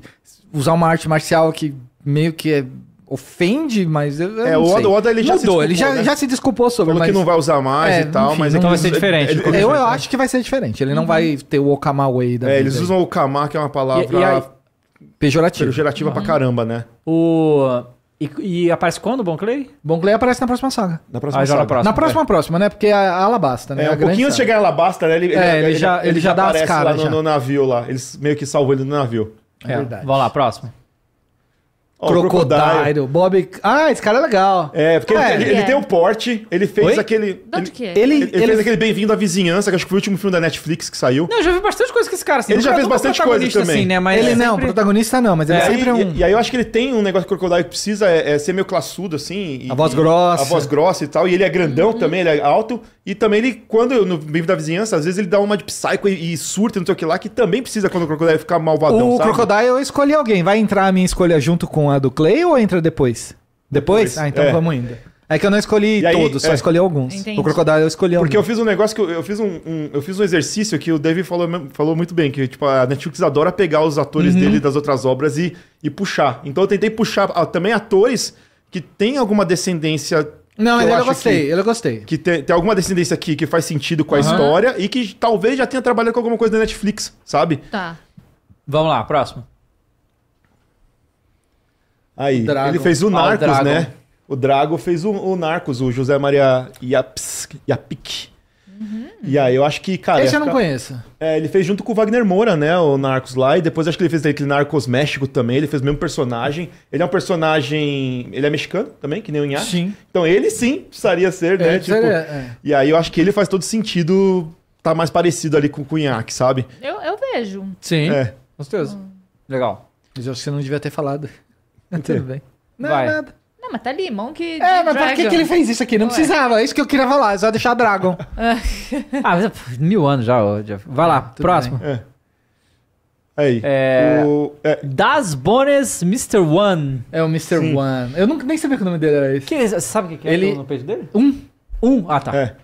usar uma arte marcial que meio que é ofende, mas eu, eu é, o Oda, o Oda, ele já Mudou, se ele já, né? já se desculpou sobre, Falou mas... que não vai usar mais é, e tal, enfim, mas... É então vai ser diferente. Ele, ele, eu, eu acho que vai ser diferente, ele uhum. não vai ter o Okama Way da É, eles usam o Okama, que é uma palavra... E, e aí, pejorativa. Pejorativa uhum. pra caramba, né? O... E, e, aparece quando o Bonclay? Bonclay aparece na próxima saga. Na próxima ah, saga. Na próxima, na próxima, é. próxima, né? Porque é a Alabasta, né? É, é um pouquinho antes de chegar a Alabasta, né? Ele, é, ele, ele já, ele, já, já dá as caras. lá no, no, navio lá. Eles meio que salvou ele no navio. É, é verdade. Vamos lá, próximo. Oh, Crocodile. Bob. Ah, esse cara é legal. É, porque ele, ele é. tem o um porte, ele fez Oi? aquele. De onde que é? Ele, ele, ele fez aquele Bem-vindo à Vizinhança, que acho que foi o último filme da Netflix que saiu. Não, eu já vi bastante coisa que esse cara assim, Ele já fez bastante coisa também. Assim, né? mas ele, é não, sempre... protagonista não, mas ele é, é sempre é um. E, e, aí eu acho que ele tem um negócio que o Crocodile precisa é, é, ser meio classudo, assim. E, a voz grossa. A voz grossa e tal. E ele é grandão uhum. também, ele é alto. E também ele, quando no Bem-vindo à Vizinhança, às vezes ele dá uma de psycho e, e surta, não sei o que lá, que também precisa quando o Crocodile ficar malvadão. O Crocodile eu escolhi alguém, vai entrar a minha escolha junto com a do Clay ou entra depois? Depois? depois. Ah, então é. vamos ainda. É que eu não escolhi aí, todos, é. só escolhi alguns. Entendi. O Crocodile eu escolhi Porque alguns. eu fiz um negócio que eu, eu fiz um, um, eu fiz um exercício que o David falou, falou muito bem, que tipo, a Netflix adora pegar os atores uhum. dele das outras obras e, e puxar. Então eu tentei puxar ah, também atores que têm alguma descendência não, ele eu, eu gostei, que, eu gostei. Que tem, tem, alguma descendência aqui que faz sentido com a história e que talvez já tenha trabalhado com alguma coisa da Netflix, sabe? Tá. Vamos lá, próximo. Aí, ele fez o Narcos, ah, o né? O Drago fez o, o, Narcos, o José Maria Yapik. Uhum. E aí, eu acho que, cara. Esse eu não ficar... conheço. É, ele fez junto com o Wagner Moura, né? O Narcos lá. E depois acho que ele fez aquele Narcos México também. Ele fez o mesmo personagem. Ele é um personagem. Ele é mexicano também, que nem o Inhaque. Sim. Então ele sim precisaria ser, né? É, tipo... Seria, é. E aí eu acho que ele faz todo sentido tá mais parecido ali com o Cunhaque, sabe? Eu, eu vejo. Sim. É. Com certeza. Hum. Legal. Mas eu acho que você não devia ter falado. É tudo bem. Não, é Vai. nada. Não, mas tá ali, Monk. É, mas pra que, que ele fez isso aqui? Não Ué. precisava. É isso que eu queria falar. É só deixar Dragon. [LAUGHS] Ah, ah, mas, mil anos já, ó Vai lá, tudo próximo. É. Aí. É... O... é- Das Bones Mr. One. É o Mr. Sim. One. Eu nunca, nem sabia que o nome dele era esse. Que, sabe o que, que Ele- é no peito dele? Um. Um. Ah, tá. é.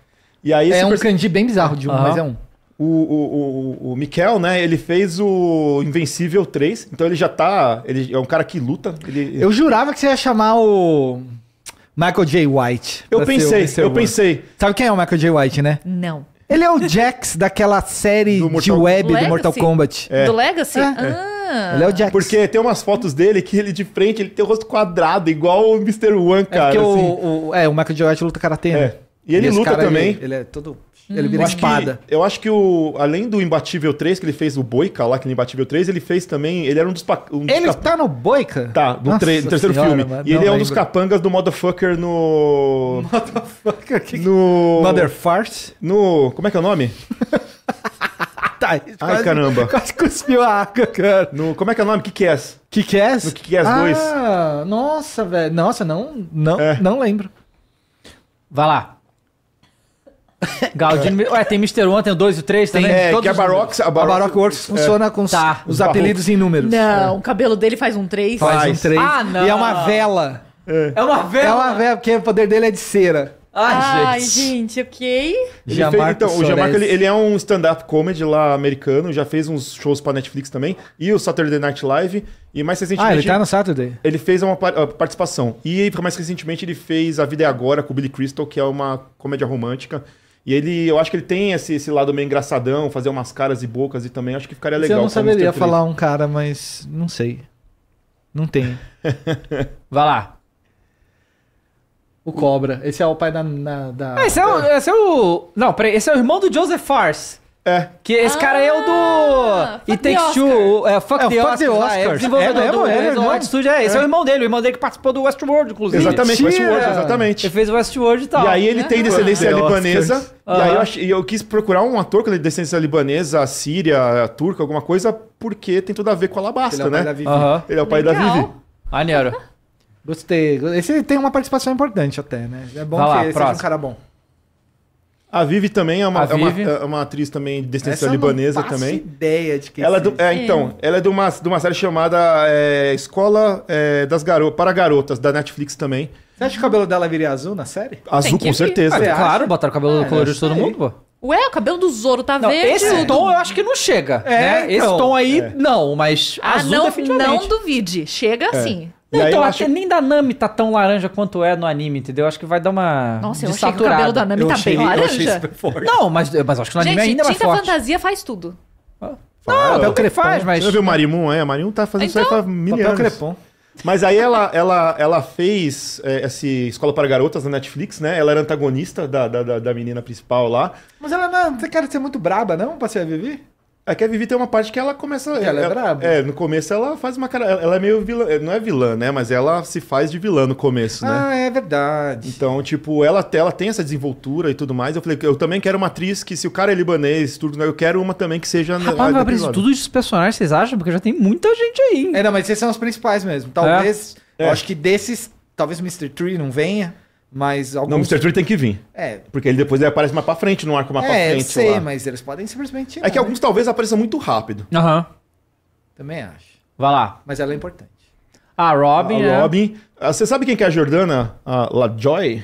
E aí, É um perso- kanji bem bizarro de um, mas é um. O, o, o, o Mikel, né? Ele fez o Invencível 3, então ele já tá. Ele é um cara que luta. Ele... Eu jurava que você ia chamar o. Michael J. White. Eu pensei, eu pensei. Sabe quem é o Michael J. White, né? Não. Ele é o Jax daquela série Mortal... de web Legacy? do Mortal Kombat. É. Do Legacy? É. Ah. Ele é o Jax. Porque tem umas fotos dele que ele de frente, ele tem o rosto quadrado, igual o Mr. One, é cara. É, assim. o, o, é, o Michael J. White luta karatê, é. né? É. E ele e luta também. Ele, é, ele é todo ele vira eu espada. Acho que, eu acho que o. Além do Imbatível 3, que ele fez o Boica lá, que no Imbatível 3, ele fez também. Ele era um dos. Um dos ele cap... tá no Boica? Tá, no, tre... no terceiro senhora, filme. e ele é um dos capangas do Motherfucker no. [LAUGHS] Motherfucker? Que... No. Motherfart? No. Como é que é o nome? [LAUGHS] tá, Ai, quase, caramba. Quase cuspiu a água, cara. No, como é que é o nome? que é? ass que é? No que é ah, 2. Nossa, velho. Nossa, não, não, é. não lembro. Vai lá. [LAUGHS] Galdino. É. Ué, tem Mr. One, tem o 2 e o 3, também. É, todos que é a Barox, a Barox, a Barox Works é, funciona com os, tá. os apelidos em números. Não, é. o cabelo dele faz um 3. Faz, faz um 3. Ah, não. E é uma vela. É. uma vela? É uma vela, porque o poder dele é de cera. Ai, Ai gente. gente, ok. Ele fez, então, o Jamarco, ele, ele é um stand-up comedy lá americano, já fez uns shows pra Netflix também, e o Saturday Night Live, e mais recentemente... Ah, ele tá no Saturday. Ele fez uma participação. E mais recentemente ele fez A Vida é Agora, com o Billy Crystal, que é uma comédia romântica, e ele, eu acho que ele tem esse, esse lado meio engraçadão, fazer umas caras e bocas e também acho que ficaria legal. Eu não saberia falar um cara, mas não sei. Não tem. [LAUGHS] Vai lá. O Cobra. Esse é o pai da. da, da... Ah, esse, é o, esse é o. Não, peraí. Esse é o irmão do Joseph Fars. É. Que esse ah, cara é o do. Ah, e Takes Two. É, fuck, é, the, fuck Oscars, the Oscars. Lá, é, é desenvolvedor é, do é, é, É, esse é. o é. irmão dele. O irmão dele que participou do Westworld, inclusive. Exatamente, Westworld, exatamente. Ele fez o Westworld e tal. E aí ele né? tem é. descendência libanesa. Uhum. E aí eu, ach... eu, quis procurar um ator com descendência libanesa, síria, turca, alguma coisa, porque tem tudo a ver com a Alabasta, né? Ele é o pai Legal. Né? da Vivi. Maneiro. [LAUGHS] Gostei. Esse tem uma participação importante até, né? É bom Vai que lá, seja um cara bom. A Vivi também é uma, é uma, é uma atriz também de descendência libanesa também. ideia de quem ela é, do, é então, é. ela é de uma, de uma série chamada é, Escola é, das Garo para Garotas da Netflix também. Você acha que o cabelo dela viria azul na série? Azul com vir. certeza. Ah, claro, botaram o cabelo colorido de todo mundo, pô. Ué, o cabelo do Zoro tá não, verde. Esse é. tom eu acho que não chega. É, né? Esse então. tom aí, é. não, mas ah, azul não, definitivamente. Não duvide, chega é. sim. Não, então, acho... nem da Nami tá tão laranja quanto é no anime, entendeu? Acho que vai dar uma. Nossa, eu achei que o cabelo da Nami eu tá achei, bem laranja. Não, mas, mas acho que no anime Gente, ainda é mais forte. Tinta fantasia faz tudo. Ah, não, o que ele faz, mas. Você já viu o Marimun? É, a Marimun tá fazendo então, isso aí então- faz mil anos. Crepom. Mas aí ela, ela, ela fez é, essa Escola para Garotas na Netflix, né? Ela era antagonista da, da, da menina principal lá. Mas ela não, você quer ser muito braba, não, pra ser a Vivi? É a Cat Vivi tem uma parte que ela começa. Que ela, é, é braba. É, no começo ela faz uma cara. Ela é meio vilã. Eh, não é vilã, né? Mas ela se faz de vilã no começo, né? Ah, é verdade. Então, tipo, ela, ela tem essa desenvoltura e tudo mais. Eu falei, eu também quero uma atriz que, se o cara é libanês, tudo, eu quero uma também que seja. Rapaz, vai abrir tudo esses personagens, vocês acham? Porque já tem muita gente aí. É, não, mas esses são os principais mesmo. Talvez. É. Eu é. acho que desses. Talvez Mr. Tree não venha. Mas alguns... Não, o Mr. Turtle tem que vir. É. Porque ele depois ele aparece mais pra frente, no arco mais é, pra frente. É, sei, lá. mas eles podem simplesmente tirar. É que né? alguns talvez apareçam muito rápido. Aham. Uhum. Também acho. Vai lá. Mas ela é importante. Ah, a Robin, A ah, é. Robin. Ah, você sabe quem que é a Jordana? A LaJoy?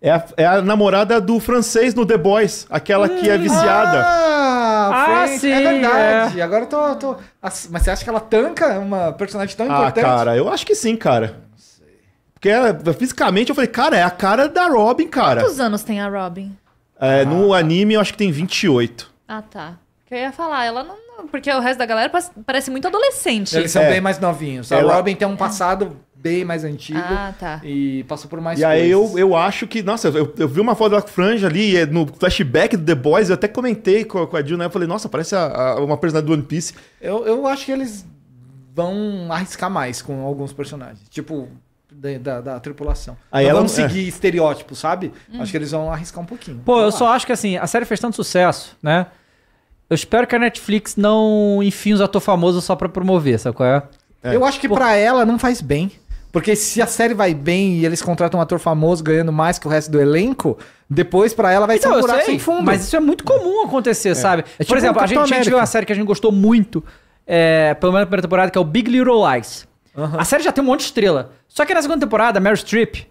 É a, é a namorada do francês no The Boys. Aquela que é hum. viciada. Ah, ah sim. É verdade. É. Agora eu tô... tô... Mas você acha que ela tanca uma personagem tão ah, importante? Ah, cara, eu acho que sim, cara. Porque ela, fisicamente eu falei, cara, é a cara da Robin, cara. Quantos anos tem a Robin? É, ah. No anime eu acho que tem 28. Ah, tá. Que eu ia falar, ela não. Porque o resto da galera parece muito adolescente. Eles são é. bem mais novinhos. Ela... A Robin tem um é. passado bem mais antigo. Ah, tá. E passou por mais E coisas. aí eu, eu acho que. Nossa, eu, eu vi uma foto da franja ali, é no flashback do The Boys, eu até comentei com, com a Jill, né? Eu falei, nossa, parece a, a, uma personagem do One Piece. Eu, eu acho que eles vão arriscar mais com alguns personagens. Tipo, da, da, da tripulação. Aí não ela... vamos é. seguir é. estereótipos, sabe? Hum. Acho que eles vão arriscar um pouquinho. Pô, eu só acho que assim, a série fez tanto sucesso, né? Eu espero que a Netflix não enfie os atores famosos só pra promover, sabe qual é? é. Eu acho que para pra ela não faz bem. Porque se a série vai bem e eles contratam um ator famoso ganhando mais que o resto do elenco, depois para ela vai ser então, um buraco sem fundo. Mas isso é muito comum acontecer, é. sabe? É tipo Por exemplo, um a, gente, a gente, viu uma série que a gente gostou muito, é, pelo menos na primeira temporada, que é o Big Little Lies. Uhum. A série já tem um monte de estrela. Só que na segunda temporada, a Meryl Streep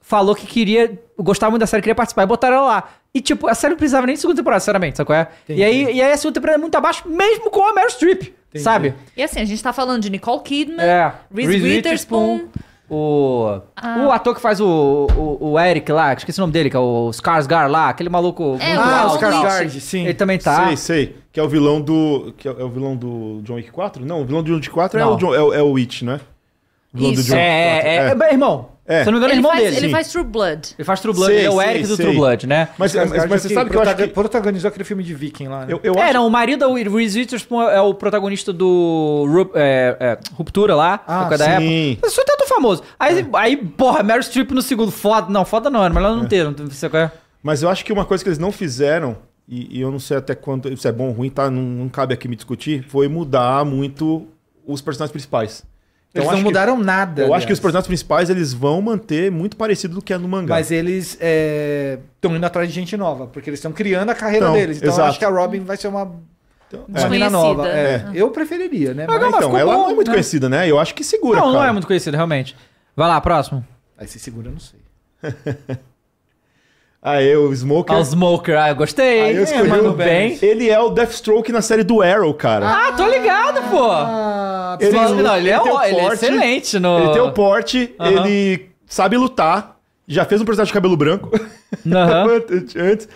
falou que queria, gostava muito da série, queria participar e botaram ela lá. E, tipo, a série não precisava nem de segunda temporada, sinceramente, sabe qual é? E aí, e aí a segunda temporada é muito abaixo, mesmo com a Meryl Streep, Entendi. sabe? E assim, a gente tá falando de Nicole Kidman, é. Reese, Reese Witherspoon. Witherspoon o, ah. o ator que faz o, o, o Eric lá, que esqueci o nome dele, que é o Skarsgård lá, aquele maluco. É, ah, o Skarsgård, sim. Ele também tá. Sei, sei. Que é o vilão do. Que é, é o vilão do John Wick 4? Não, o vilão do John Wick 4 é o, John, é, é o Witch, né? O vilão Isso. do John Wick 4. É, é, é. é, irmão, é. Se não me engano, ele irmão faz, dele. Ele Sim. faz True Blood. Ele faz True Blood, sei, ele é o sei, Eric do sei. True Blood, né? Mas, mas, mas, você sabe que, que eu protagonizou aquele filme de viking lá, né? Eu, eu é, acho... não, o marido, da Reese Witherspoon, é o protagonista do é, é, Ruptura lá, ah, da sim. época. Isso é tanto famoso. Aí, é. aí porra, Meryl Streep no segundo, foda. Não, foda não, é mas ela não é. teve, não sei qual é. Mas eu acho que uma coisa que eles não fizeram, e, e eu não sei até quanto, isso é bom ou ruim, tá? Não, não cabe aqui me discutir, foi mudar muito os personagens principais. Então, eles não mudaram que, nada. Eu aliás. acho que os personagens principais eles vão manter muito parecido do que é no mangá. Mas eles estão é, indo atrás de gente nova, porque eles estão criando a carreira então, deles. Então exato. eu acho que a Robin vai ser uma. Uma então, é. menina nova. É, é. Eu preferiria, né? Mas, mas então, ela bom, não é muito né? conhecida, né? Eu acho que segura. Não, cara. não é muito conhecida, realmente. Vai lá, próximo. Aí se segura, eu não sei. [LAUGHS] Aí ah, o Smoker. Ah, o Smoker, ah, eu gostei. Aí eu é, escolhi é, o bem. Ele é o Deathstroke na série do Arrow, cara. Ah, tô ligado, pô! Ah, ele, não, ele, é ele, é, porte, ele é excelente no. Ele tem o porte, uh -huh. ele sabe lutar, já fez um personagem de cabelo branco. Uh [LAUGHS] -huh. Antes.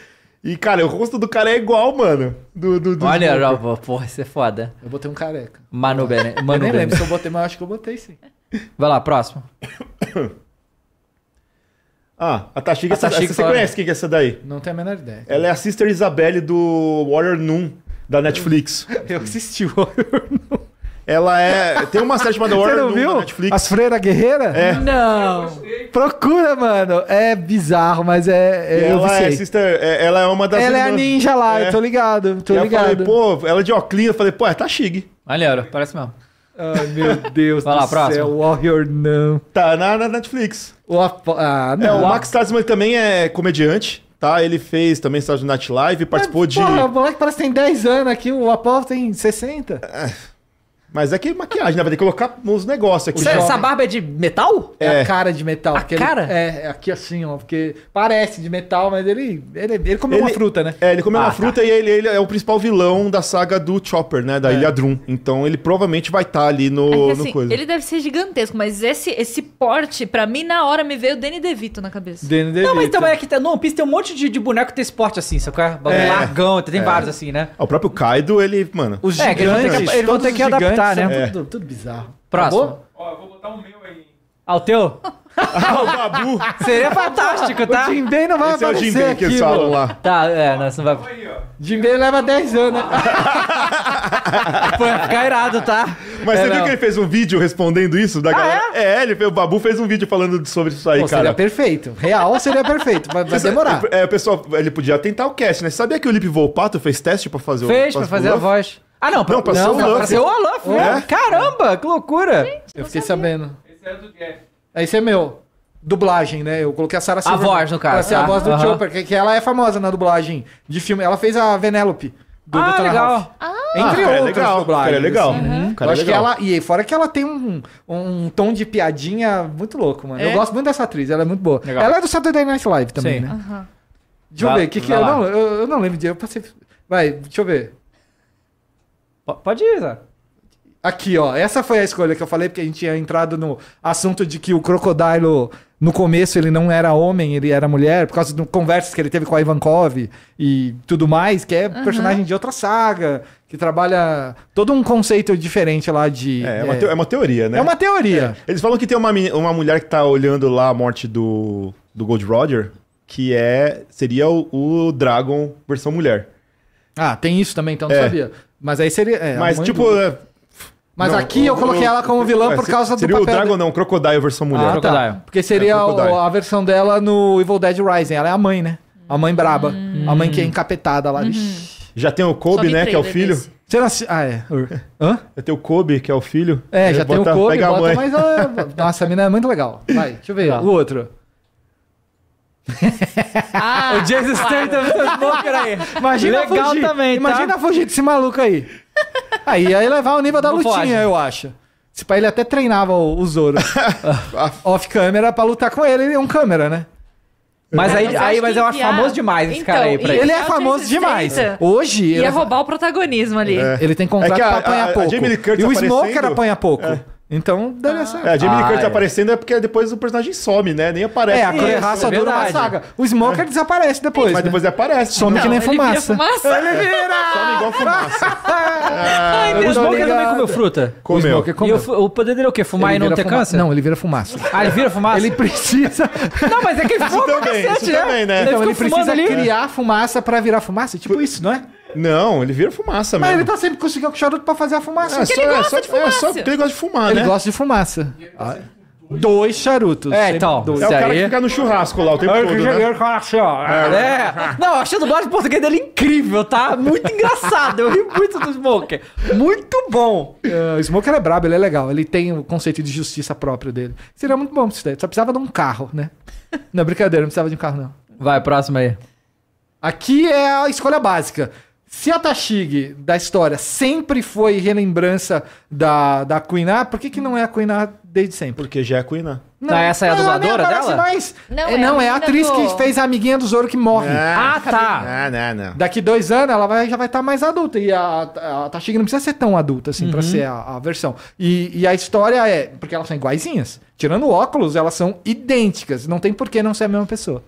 E, cara, o rosto do cara é igual, mano. Do, do, do Olha, Robo, porra, isso é foda. Eu botei um careca. Mano, Bene. Manu eu nem lembro se eu botei, mas eu acho que eu botei sim. Vai lá, próximo. [COUGHS] Ah, a Tashiga, a Tashiga essa, você conhece quem que é essa daí? Não tenho a menor ideia. Ela é a Sister Isabelle do Warrior Noon, da Netflix. [LAUGHS] Eu assisti o Warrior Noon. Ela é. Tem uma série chamada [LAUGHS] Warrior Noon viu? na Netflix. As Freira Guerreira? É. Não. Procura, mano. É bizarro, mas é. é ela é sister. É, ela é uma das. Ela irmãs. é a ninja lá, é. eu tô ligado. Tô e ligado. Eu falei, pô, ela é de óculos, eu falei, pô, é Tashiga. era. parece mesmo. Ai, meu Deus do lá, céu. Próximo. Warrior não. Tá na, na Netflix. O, ah, não. É, o Max Tasman também é comediante, tá? Ele fez também Saturday Night Live, participou Mas, de... Porra, o moleque parece que tem 10 anos aqui, o Apollo tem 60. É. Mas é que maquiagem, né? Vai ter que colocar uns negócios aqui. Né? essa barba é de metal? É, é a cara de metal. A ele, cara? É, é, aqui assim, ó. Porque parece de metal, mas ele, ele, ele comeu ele, uma fruta, né? É, ele comeu ah, uma tá. fruta e ele, ele, é o principal vilão da saga do Chopper, né? Da é. Ilha Drum. Então ele provavelmente vai estar tá ali no, é assim, no coisa. Ele deve ser gigantesco, mas esse, esse porte, pra mim, na hora me veio o Danny DeVito na cabeça. Danny DeVito. Não, mas também aqui no One Piece tem um monte de, de boneco desse porte assim, sabe? É, é. largão, tem é. vários assim, né? Ah, o próprio Kaido, ele, mano. Os gigantes, eles vão ter que, eles vão ter que adaptar comentar, né? É. Tudo, tudo bizarro. Próximo. Ó, vou botar um meu aí. Ah, o teu? [LAUGHS] ah, o Babu. Seria fantástico, tá? O Jimbei não vai Esse aparecer é o Jimbei que eles falam lá. Tá, é, nós não vai... Aí, Jimbei leva 10 anos. Foi né? [LAUGHS] vai ficar irado, tá? Mas é, você não. viu que ele fez um vídeo respondendo isso da ah, galera? É? é, ele, o Babu fez um vídeo falando sobre isso aí, Pô, cara. Seria perfeito. Real seria perfeito, mas vai demorar. É, o pessoal, ele podia tentar o cast, né? Sabia que o Lipe Volpato fez teste pra fazer fez, o... Fez, pra fazer a voz. Ah, não, pra, não, não, ser, o Luffy. Pra ser o Luffy, né? Caramba, que loucura. Gente, eu fiquei sabia. sabendo. Esse é do Jeff. É, esse é meu. Dublagem, né? Eu coloquei a Sarah Silverman. A voz, no caso. Pra ser ah, a tá. voz do uh -huh. Chopper, que, que ela é famosa na dublagem de filme. Ela fez a Venelope do ah, legal. Ah, Entre é outras é legal, dublagens. É legal. Uhum. uhum. Cara, é acho é legal. que ela. E fora que ela tem um, um tom de piadinha muito louco, mano. É? Eu gosto muito dessa atriz, ela é muito boa. Legal. Ela é do Saturday Night Live também, Sim. né? Uhum. Deixa eu ver, o que, que é? Eu não, eu, eu não lembro de. Eu passei. Vai, deixa eu ver. Pode ir, Zé. Aqui, ó. Essa foi a escolha que eu falei, porque a gente tinha entrado no assunto de que o Crocodilo, no começo, ele não era homem, ele era mulher, por causa de conversas que ele teve com a Ivankov e tudo mais, que é uhum. personagem de outra saga, que trabalha todo um conceito diferente lá de. É, é, uma, é, Te... é uma, teoria, né? É uma teoria. É, eles falam que tem uma, uma mulher que tá olhando lá a morte do, do Gold Roger, que é seria o, o Dragon versão mulher. Ah, tem isso também, então não é. sabia. Mas aí seria. É, Mas, tipo. Do... É, mas não, aqui eu coloquei ela como vilã é, por causa do seria Seria o Dragon, não, Crocodile versão ah, mulher. Ah, Crocodile. Tá. Porque seria é, a versão dela no Evil Dead Rising. Ela é a mãe, né? A mãe braba. Hum. A mãe que é hum. encapetada lá. Uhum. Já tem o Kobe, né, que é o filho. Será se... Ah, é. [LAUGHS] Hã? Já tem o Kobe, que é o filho. É, já bota, tem o Kobe, pega a mãe. mas... É, [LAUGHS] nossa, a mina é muito legal. Vai, deixa eu ver. Tá. O outro ah, o Jason claro. Statham bom, peraí. Imagina Legal fugir. também, tá? Imagina fugir desse maluco aí. Aí ia levar o nível da Não lutinha, eu acho. Se tipo, ele até treinava o, o Zoro. [LAUGHS] off camera pra lutar com ele, ele é um câmera, né? Mas aí, eu aí mas eu acho famoso demais esse então, cara aí. Então, pra ele. ele é famoso demais. Hoje. Ia ele... É roubar o protagonismo ali. É. Ele tem contrato é pra apanhar a, pouco. A e o Smoker apanha pouco. É. Então, daria ah. É, a Jamie ah, Curtis é. aparecendo é porque depois o personagem some, né? Nem aparece. É, a Clearra é dura uma saga. O Smoker é. desaparece depois. Mas né? depois aparece. Some não, que nem fumaça. fumaça. Ele vira! Some igual fumaça. [LAUGHS] Ai, ah, o Smoker ligado. também comeu fruta. Comeu. O, Smoker comeu. E o, o poder dele é o quê? Fumar ele e não ter câncer? Não, ele vira fumaça. Ah, ele vira fumaça? ele precisa. [LAUGHS] Não, mas é que ele fuma também, cacete, isso né? Também, né? Então, ele precisa criar fumaça pra virar fumaça. É tipo isso, não é? Não, ele vira fumaça Mas ele tá sempre conseguindo o charuto pra fazer a fumaça. É porque ele é gosta de é fumaça. só porque ele gosta de fumar, Ele né? gosta de fumaça. Ah. Dois charutos. É, então. dois. É o cara que fica no churrasco lá o tempo é todo, né? Assim, é. Não, eu achei o dublagem de português dele incrível, tá? Muito engraçado. Eu ri muito do Smoker. Muito bom. o Smoker é brabo, ele é legal. Ele tem o conceito de justiça próprio dele. Seria muito bom pra isso daí. Só precisava de um carro, né? Não, brincadeira, não precisava de um carro, não. Vai, próximo aí. Aqui é a escolha básica. Se a Tashig da história sempre foi relembrança da, da Queen A, por que, que não é a Queen A desde sempre? Porque já é a Queen A. Não, essa é a dubladora dela? Mais. Não, é, é não, é a atriz do... que fez a amiguinha do Zoro que morre. É. ah, ah tá. Não, não, não. Daqui dois anos ela vai, já vai estar tá mais adulta. E a, a, a Tashig não precisa ser tão adulta assim uhum. pra ser a, a versão. E, e a história é. Porque elas são iguaizinhas. Tirando o óculos, elas são idênticas. Não tem por que não ser a mesma pessoa.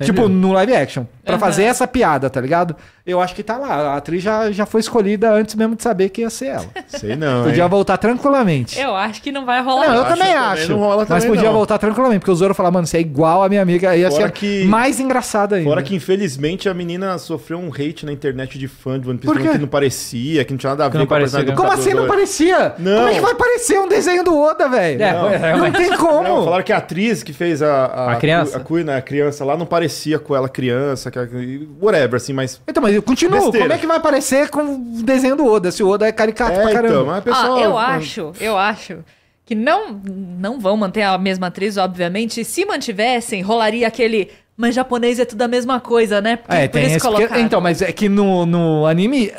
Tipo, Entendeu? Tipo, no live action. Pra uhum. fazer essa piada, tá ligado? Eu acho que tá lá. A atriz já, já foi escolhida antes mesmo de saber que ia ser ela. [LAUGHS] Sei não. Podia hein? voltar tranquilamente. Eu acho que não vai rolar. Não, eu, eu também acho. acho. Também não rola também mas podia não. voltar tranquilamente, porque o Zoro falar, mano, você é igual a minha amiga, ia fora ser que... mais engraçada ainda. Fora que, infelizmente, a menina sofreu um hate na internet de fã de One Piece que não parecia, que não tinha nada a ver com parecia, personagem. Como assim não parecia? Não. Como é que vai parecer um desenho do Oda, velho? É, não, é, não tem é. como. Não, falaram que a atriz que fez a, a, a criança. A, a, né, a, criança lá não parecia com ela criança, que, whatever, assim, mas. Então, mas Continua. Besteira. Como é que vai aparecer com o desenho do Oda? Se o Oda é caricato é, pra caramba. Então, é mas pessoa... ah, eu acho, eu acho que não, não vão manter a mesma atriz, obviamente. Se mantivessem, rolaria aquele. Mas japonês é tudo a mesma coisa, né? Porque, é, por tem isso que, Então, mas é que no, no anime,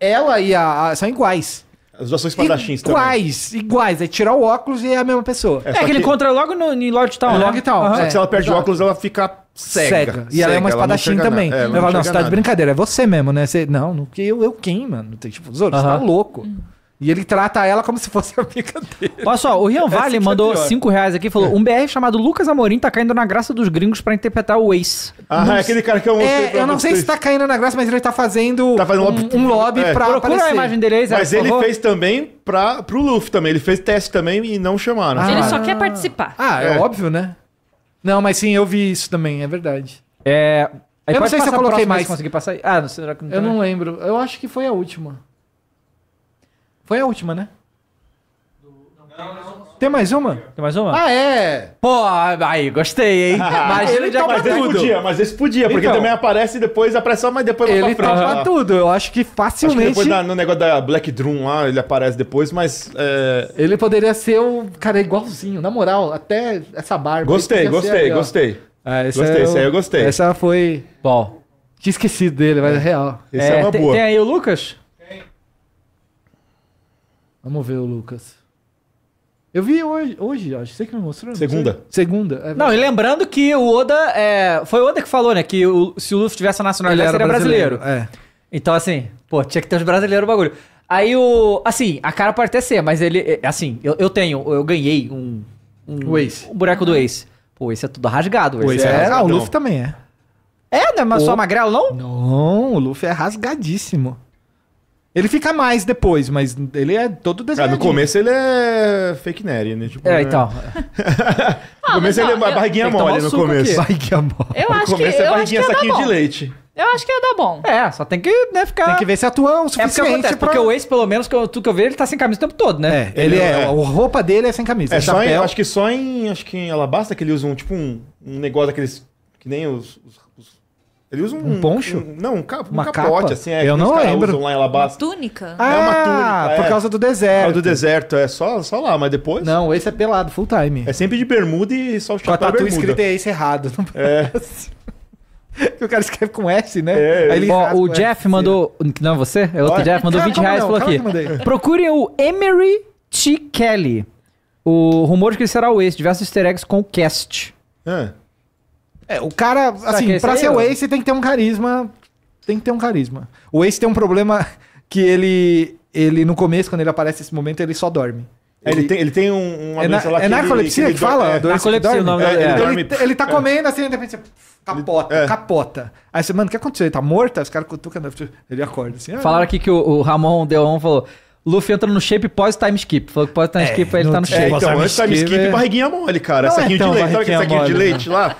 ela e a, a são iguais. As duas são espadachins Iguais, também. iguais. É tirar o óculos e é a mesma pessoa. É, é que, que, ele encontra logo no, em Lord Town. É, né? Town. Uhum. Só que se é. ela perde Exato. o óculos, ela fica cega. cega. E ela é uma espadachim também. é, ela eu falo, não, você tá de brincadeira, é você mesmo, né? Você, não, não eu, eu quem, mano? Tipo, Zoro, uh -huh. você tá louco. Hum. E ele trata ela como se fosse [LAUGHS] amiga dele. Olha só, o Rian Vale é mandou 5 reais aqui e falou: um BR chamado Lucas Amorim tá caindo na graça dos gringos para interpretar o Ace. Ah, é aquele cara que eu mostrei. É, eu não vocês. sei se tá caindo na graça, mas ele tá fazendo tá fazendo um, lobby, um lobby é. pra. Procura aparecer. a imagem dele, Ace, Mas ele fez também pra, pro Luffy também. Ele fez teste também e não chamaram. Ah, ele só quer participar. Ah, é, é. óbvio, né? Não, mas sim, eu vi isso também, é verdade. É. Aí eu não sei se eu coloquei mais. Consegui passar Ah, não sei. Não eu não lembro. Eu acho que foi a última. Foi a última, né? Não, não. Tem mais uma? Tem mais uma? Ah, é! Pô, aí, gostei, hein? [LAUGHS] Ah, mas ele mas esse tudo. podia, mas esse podia, porque Então. também aparece depois, a pressão, mas depois lá Ele pra frente. tava ah. tudo. Eu acho que Acho que facilmente. depois da- no negócio da Black Drum lá, ele aparece depois, mas. é, Ele poderia ser o cara igualzinho, na moral, até essa barba. Gostei, gostei, ali, gostei. Ah, esse Gostei, é esse aí eu gostei. Essa foi. Pô, Tinha esquecido dele, mas é real. Esse é, é uma boa. tem aí o Lucas? Vamos ver o Lucas. Eu vi hoje, hoje acho. Você que me mostrou. Segunda. Segunda. É não, e lembrando que o Oda. É, foi o Oda que falou, né? Que o, se o Luffy tivesse a nacionalidade, ele seria brasileiro. brasileiro. É. Então, assim, pô, tinha que ter os brasileiros o bagulho. Aí o. Assim, a cara pode até ser, mas ele. É, assim, eu, eu tenho, eu ganhei um. um o Ace. Um buraco do Ace. Pô, esse é tudo rasgado. O Ace é, é Ah, o Luffy também é. É, não é só magrelo, não? Não, o Luffy é rasgadíssimo. Ele fica mais depois, mas ele é todo desenhadinho. Ah, no começo ele é fake nerd, né? Tipo, é, né? então. [LAUGHS] [LAUGHS] no começo ah, ele é barriguinha mole, no começo. Barriguinha mole. Eu acho que, é barriguinha saquinha de leite. Eu acho que ia dar bom. É, só tem que né, ficar. Tem que ver se é atua é é o suficiente. É porque, acontece, pra... porque o ex, pelo menos, que eu, tudo que eu vejo, ele tá sem camisa o tempo todo, né? É, ele, ele é, é, A roupa dele é sem camisa. É, é só em, acho que só em. Acho que em Alabasta que ele usa um tipo um, um negócio daqueles. Que nem os, os ele usa um, um poncho? Um, não, um, cap, uma um capote, capa? assim. É, eu não lembro. lá em Uma túnica? Ah, é uma túnica. É. Por causa do deserto. Ah, do deserto, é só, só lá, mas depois... Não, esse é pelado, full time. É sempre de bermuda e só o chapéu Com a tatu escrita é esse errado. Não parece. é. [LAUGHS] o cara escreve com S, né? É, Aí ele o Jeff mandou... Não, é você? É outro Olha. Jeff, mandou cara, 20 reais e falou aqui. Procurem o Emery T. Kelly. O rumor de que ele será o ex, diversos easter eggs com o cast. É. É, o cara, assim, pra ser é o Ace tem que ter um carisma. Tem que ter um carisma. O Ace tem um problema [LAUGHS] que ele. Ele, no começo, quando ele aparece nesse momento, ele só dorme. É, ele, ele, tem, ele tem um, uma é na, lá é narcolepsia que, fala? É, narcolepsia, o nome é, é. Ele, dorme, ele, tá é. comendo assim, de repente você capota, capota. Aí você, mano, o que aconteceu? Ele tá morto? Os caras cutucam, ele acorda assim. Ah, Falaram aqui que o, o Ramon Deon falou. Luffy entra no shape pós-time skip. Falou que pós-time skip ele tá no shape. É, então, antes time skip, e barriguinha mole, cara. Não saquinho de leite, sabe aquele saquinho de leite né? lá?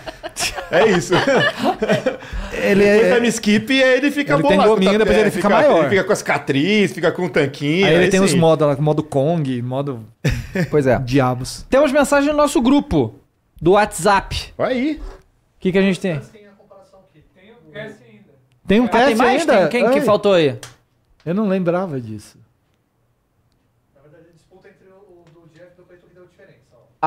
É isso. [LAUGHS] ele é. Ele time skip e aí ele fica ele bolado. Tem gominho, tá, depois é, ele fica, fica, maior. Ele fica com as catriz, fica com o tanquinho. Aí ele aí tem sim. os modos, modo Kong, modo. [LAUGHS] Pois é. Diabos. Temos mensagem no nosso grupo do WhatsApp. Aí. O que, que a gente tem? Tem um teste ah, tem mais? ainda? Quem, quem que faltou aí? Eu não lembrava disso.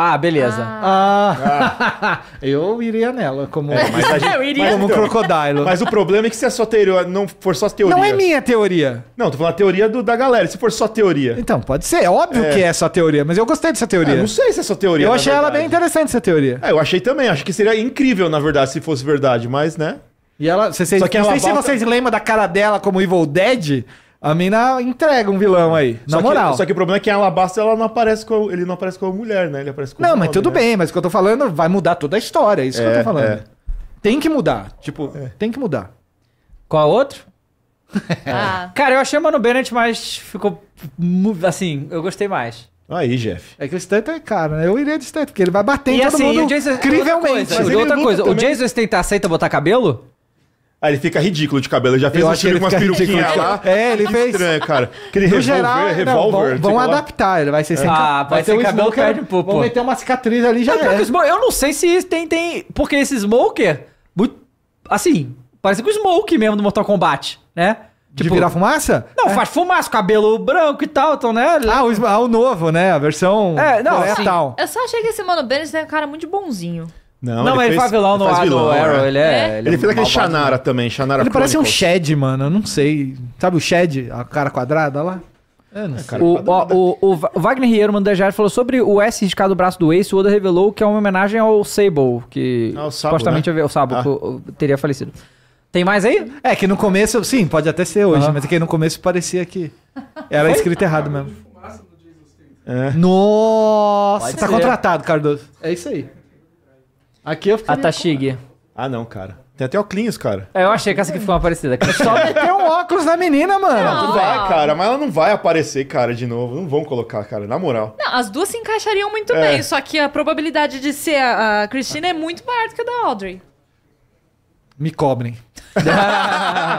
Ah, beleza. Ah. ah. [LAUGHS] eu iria nela como, é, mas a gente, eu iria. como então, crocodilo. Mas o problema é que se a é sua teoria não for só teoria. Não é minha teoria. Não, tô falando a teoria do, da galera. Se for só teoria. Então, pode ser. É óbvio é. que é só teoria, mas eu gostei dessa teoria. Eu ah, não sei se é só teoria. Eu achei verdade. ela bem interessante, essa teoria. É, eu achei também. Acho que seria incrível, na verdade, se fosse verdade, mas, né? E ela. Só que é não ela sei bota... se vocês lembram da cara dela como Evil Dead. A mina entrega um vilão aí, na moral. Que, só que o problema é que a Alabasta ela não aparece com, ele não aparece a mulher, né? Ele aparece Não, mas homem, tudo né? bem, mas o que eu tô falando vai mudar toda a história, é isso é, que eu tô é, falando. É. Tem que mudar, tipo, é. tem que mudar. Qual outro? [LAUGHS] Ah. Cara, eu achei o Mano Bennett, mas ficou assim, eu gostei mais. Aí, Jeff. É que o Stanton é caro, né? Eu iria de Stanton, porque ele vai bater e em todo assim, mundo. o incrivelmente. Outra coisa, outra coisa. o Jason Stanton aceita botar cabelo? Aí ele fica ridículo de cabelo, ele já fez um umas peruquinhas lá. É, ele fez. Estranho, cara. Aquele no revolver, geral, revolver. Não, vão, vão adaptar, ele vai ser sem Ah, vai, vai ser um cabelo smoker, perde um pouco. Vão meter uma cicatriz ali já é. eu não sei se tem, tem... Porque esse Smoker, assim, parece com o Smoke mesmo do Mortal Kombat, né? De tipo, virar fumaça? Não, é. faz fumaça, cabelo branco e tal, então, né? Ah, o, ah, o novo, né? A versão é, não, é tal. Eu só achei que esse Mano Bennett tem é um cara muito bonzinho. Não, não ele, ele faz vilão no, faz vilão, Arrow, é. é, é? ele é. Ele, né? ele fez aquele Xanara também, Xanara Ele Chronicles. parece um Shed, mano, eu não sei. Sabe o Shed, a cara quadrada lá? É, não sei. O, o, né? o, o, Wagner Riero Mandajar falou sobre o S riscado do braço do Ace. O Oda revelou que é uma homenagem ao Sable, que ah, o Sabo, supostamente né? o Sabo ah. teria falecido. Tem mais aí? É, que no começo, sim, pode até ser hoje, uhum. mas que no começo parecia que era Foi? escrito errado mesmo. É. Nossa, pode tá ser. contratado, Cardoso. É isso aí. Aqui eu fiquei. Atashig. Ah, não, cara. Tem até óculos, cara. É, eu achei que essa aqui ficou uma parecida. É só [LAUGHS] tem um óculos na menina, mano. Não, não vai, cara. Mas ela não vai aparecer, cara, de novo. Não vão colocar, cara, na moral. Não, as duas se encaixariam muito é. bem. Só que a probabilidade de ser a, a Cristina é muito maior do que a da Audrey. Me cobrem. [LAUGHS]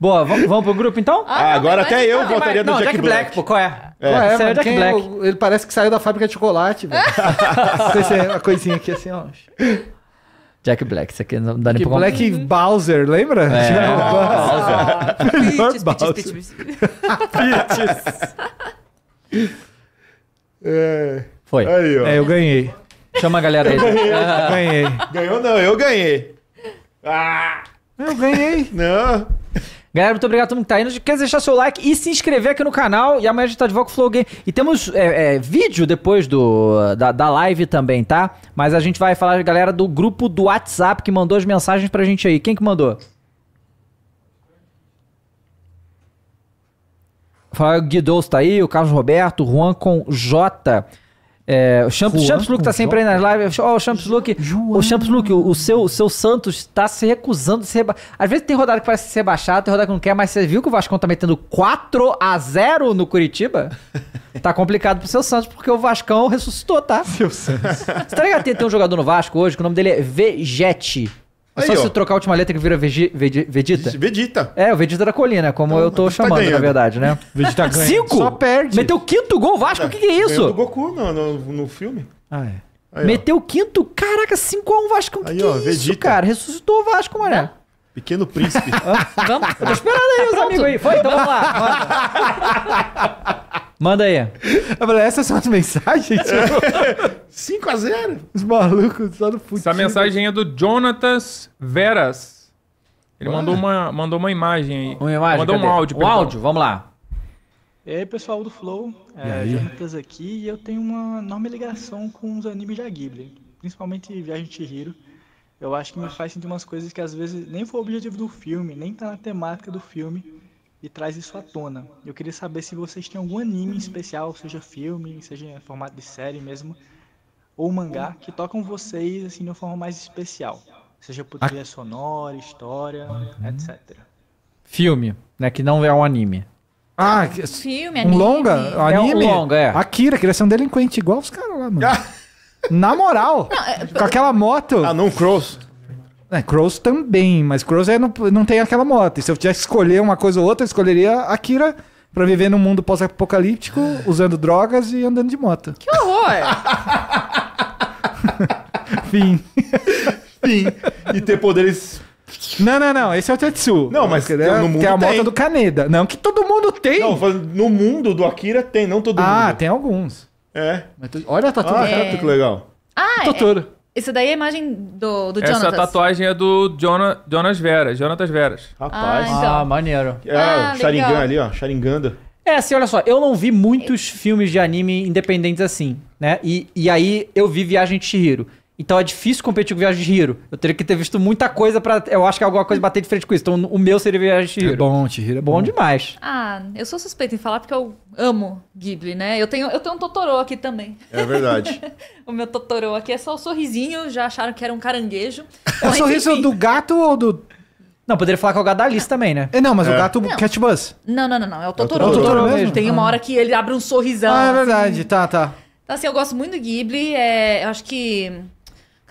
Boa, vamos, pro grupo então? Ah, não, agora até eu então. não, votaria no Jack, Jack Black. Black. Pô, qual é? É, Ué, é, Jack é Black. É o, ele parece que saiu da fábrica de chocolate, velho. [LAUGHS] É a coisinha aqui assim, ó. Jack Black, isso aqui não dá nem pra Black como... Bowser, lembra? É, é Bowser. Melhor Bowser. Peaches, Peaches. é. [LAUGHS] Foi. Aí, ó. É, eu ganhei. Chama a galera aí. Ganhei. ganhei. Ganhou não, eu ganhei. Ah! Eu ganhei. Não. Galera, muito obrigado a todo mundo que tá não Quer deixar seu like e se inscrever aqui no canal. E amanhã a gente tá de volta com o Flow Game. E temos é, é, vídeo depois do, da, da, live também, tá? Mas a gente vai falar, galera, do grupo do WhatsApp que mandou as mensagens pra gente aí. Quem que mandou? Fala, o Guidoso tá aí, o Carlos Roberto, o Juan com J. É, o Champs, Juan, Champs Luke tá sempre aí nas lives. Ó, oh, o Champs Luke. O Champs Luke, o, seu, o seu Santos tá se recusando de ser. Reba... Às vezes tem rodada que parece ser baixada, tem rodada que não quer, mas você viu que o Vascão tá metendo 4 a 0 no Curitiba? [LAUGHS] tá complicado pro seu Santos, porque o Vascão ressuscitou, tá? Seu Santos. Você tá ligado? Tem, tem um jogador no Vasco hoje, que o nome dele é Vegete. É só se trocar a última letra que vira Vegeta? Vegeta. É, o Vegeta da colina, é como então, eu tô tá chamando, tá na verdade, né? [LAUGHS] Vegeta ganha. Cinco? Só perde. Meteu o quinto gol, Vasco, o é, que, que é isso? do Goku no, no, no filme. Ah, é. Aí, Meteu o quinto, caraca, 5x1 Vasco. Aí, que ó, que é isso, cara? Ressuscitou o Vasco, mané. Né? Pequeno príncipe. [LAUGHS] vamos, tô esperando aí os amigos aí. Foi, então vamos lá. [LAUGHS] Manda aí. Eu falei, essas são as mensagens? 5 [LAUGHS] a 0 Os malucos só no futebol. Essa mensagem é do Jonatas Veras. Ele mandou uma, mandou uma imagem aí. Uma imagem? Mandou Cadê? um áudio. O áudio, vamos lá. E aí, pessoal do Flow. É, Jonatas aqui. E eu tenho uma enorme ligação com os animes da Ghibli. Principalmente Viagem de Chihiro. Eu acho que me faz sentir umas coisas que às vezes nem foi o objetivo do filme, nem tá na temática do filme e traz isso à tona. Eu queria saber se vocês têm algum anime especial, seja filme, seja em formato de série mesmo, ou mangá, que tocam vocês assim de uma forma mais especial. Seja por ah. trilha sonora, história, uhum. etc. Filme, né? Que não é um anime. Ah, é filme, um anime. longa? Anime? É um longa, é. Akira, queria ser um delinquente igual os caras lá, mano. [LAUGHS] Na moral, não, é... com aquela moto. Ah, não cross. É, Crows também, mas Crows é, não, não tem aquela moto. E se eu tivesse que escolher uma coisa ou outra, eu escolheria Akira para viver num mundo pós-apocalíptico, usando drogas e andando de moto. Que horror! [LAUGHS] Fim. Fim. E ter poderes não, não, não. Esse é o Tetsu. Não, mas Akira, né, no mundo tem é a moto tem. do Kaneda. Não, que todo mundo tem. Não, no mundo do Akira tem, não todo ah, mundo. Ah, tem alguns. É. Mas, olha tá tudo Ah, é. que é legal. Ah, Totoro. É. Isso daí é a imagem do, do Essa Essa tatuagem é do Jonah, Jonas Veras, Jonatas Veras. Rapaz. Ah, então. ah maneiro. É, ah, Sharingan legal. ali, ó. Sharinganda. É, assim, olha só, eu não vi muitos é. filmes de anime independentes assim, né? E, e aí eu vi Viagem de Chihiro. Então é difícil competir com Viagem de Hiro. Eu teria que ter visto muita coisa para Eu acho que é alguma coisa [LAUGHS] bater de frente com isso. Então o meu seria Viagem de Hiro. É bom, Chihiro é bom. bom. demais. Ah, eu sou suspeita em falar porque eu amo Ghibli, né? Eu tenho, eu tenho um Totoro aqui também. É verdade. [LAUGHS] o meu Totoro aqui é só o sorrisinho. Já acharam que era um caranguejo. É o sorriso do gato ou do... Não, poderia falar que é o gato da Alice também, né? É, não, mas é. o gato não. Catbus. Não, não, não, não. É o Totoro. É o Totoro, Totoro mesmo. mesmo. Tem ah. uma hora que ele abre um sorrisão. Ah, é assim. verdade. Assim. Tá, tá. Então, assim, eu gosto muito do Ghibli. É, eu acho que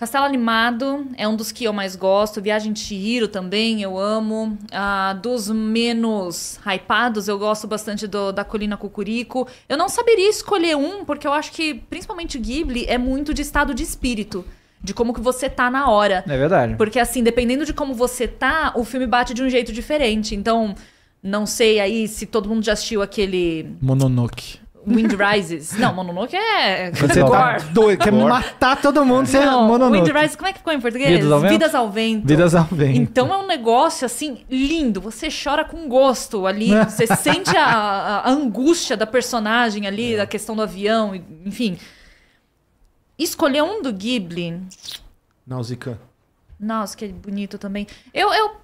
Castelo Animado é um dos que eu mais gosto. Viagem de Chihiro também eu amo. Ah, dos menos hypados, eu gosto bastante do, da Colina Cucurico. Eu não saberia escolher um, porque eu acho que, principalmente Ghibli, é muito de estado de espírito. De como que você tá na hora. É verdade. Porque, assim, dependendo de como você tá, o filme bate de um jeito diferente. Então, não sei aí se todo mundo já assistiu aquele... Mononoke. Wind Rises. [LAUGHS] Não, Mononoke é. Você tá doido, quer matar todo mundo, você é Não, é Mononoke. Wind Rises, como é que ficou em português? Vidas ao, Vidas ao, vento. Vidas ao vento. Então é um negócio assim lindo. Você chora com gosto ali, [LAUGHS] você sente a, a, angústia da personagem ali, é. da questão do avião, enfim. Escolher um do Ghibli. Nausicaa. Nausicaa é bonito também. Eu, eu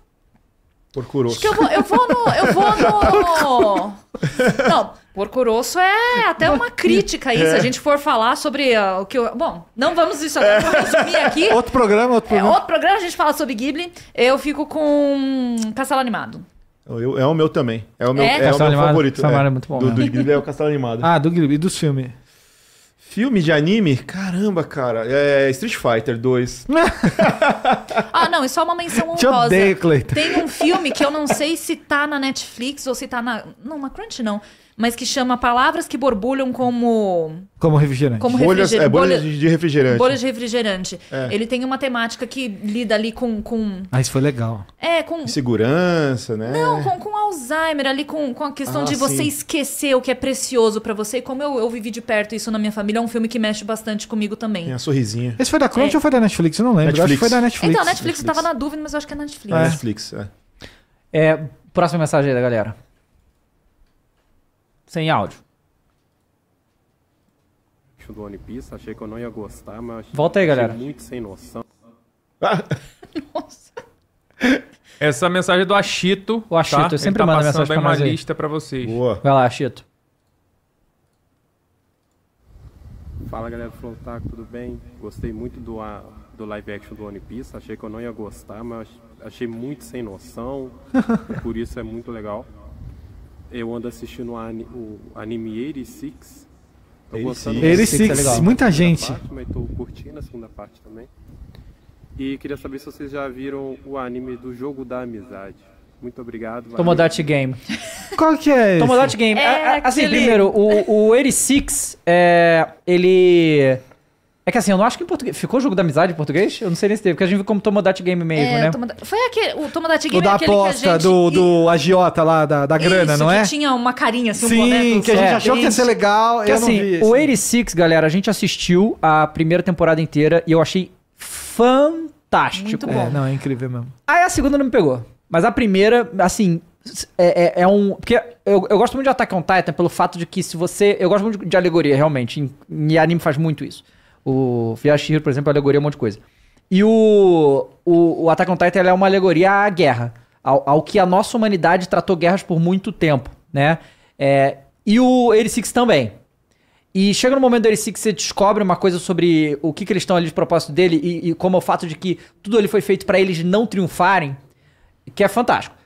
Porco Acho que eu vou, eu vou no. Eu vou no. [LAUGHS] Não, porco é até uma crítica aí, é. se a é. gente for falar sobre uh, o que eu. Bom, não vamos isso agora, é. resumir aqui. [LAUGHS] Outro programa, outro é, programa. É, outro programa, a gente fala sobre Ghibli. Eu fico com Castelo Animado. Eu, é o meu também. É o meu, é? é o meu favorito. É. é muito bom. Do, né? do Ghibli é o Castelo Animado. Ah, do Ghibli e dos filmes. Filme de anime? Caramba, cara. É Street Fighter 2. [LAUGHS] ah, não, isso só uma menção honrosa. Te odeio, Tem um filme que eu não sei se tá na Netflix ou se tá na. Não, na Crunch não mas que chama palavras que borbulham como. Como refrigerante. Como bolhas, é, bolhas, bolhas de refrigerante. Bolhas de refrigerante. É. Ele tem uma temática que lida ali com. com... Ah, isso foi legal. É, com. Segurança, né? Não, com, com Alzheimer, ali com, com a questão ah, de você sim. esquecer o que é precioso para você. E como eu, eu vivi de perto isso na minha família, é um filme que mexe bastante comigo também. Tem a sorrisinha. Esse foi da Crunch é. ou foi da Netflix? Eu não lembro. Netflix. Eu acho que foi da Netflix. Então, a Netflix, Netflix. eu tava na dúvida, mas eu acho que é Netflix. É. Netflix, é. é próxima mensagem aí da galera sem áudio. Do One Piece, achei que eu não ia gostar, mas. Volta aí, galera. Muito sem noção. Ah. [LAUGHS] Nossa. Essa mensagem é do Achito. O Achito, tá? eu sempre Ele tá mando mensagem pra uma aí. lista pra vocês. Boa. Vai lá, Achito. Fala galera do Flowtaco, tá? tudo bem? Gostei muito do, do live action do One Piece, achei que eu não ia gostar, mas achei muito sem noção, [LAUGHS] por isso é muito legal. Eu ando assistindo o, o anime 86. Tô 86. 86, é muita gente. Parte, mas tô curtindo a segunda parte também. E queria saber se vocês já viram o anime do Jogo da Amizade. Muito obrigado. Valeu. Tomodachi Game. [LAUGHS] Qual que é esse? Tomodachi Game. É, assim, aquele... primeiro, o, o 86, é, ele é que assim, eu não acho que em português. Ficou o jogo da amizade em português? Eu não sei nem se teve, porque a gente viu como Tomodachi Game mesmo, é, né? Foi aquele, o Tomodachi Game. O da é aposta, gente... do, do agiota lá, da, da grana, Isso, não é? tinha uma carinha, assim, Sim, um boneco. que a gente é, achou que ia ser legal. Que, eu assim, não vi, assim. o 86, galera, a gente assistiu a primeira temporada inteira e eu achei fantástico. Muito é, bom. É, não, é incrível mesmo. Aí a segunda não me pegou. Mas a primeira, assim, é, é, é, um. Porque eu, eu gosto muito de Attack on Titan pelo fato de que se você. Eu gosto muito de, de alegoria, realmente. e anime faz muito isso. O Fiashiro, por exemplo, é alegoria a um monte de coisa. E o, o, o Attack on Titan é uma alegoria à guerra, ao, ao, que a nossa humanidade tratou guerras por muito tempo, né? É, e o Erisix Six também. E chega no momento do Erisix que você descobre uma coisa sobre o que, que eles estão ali de propósito dele e, e como é o fato de que tudo ali foi feito para eles não triunfarem, que é fantástico.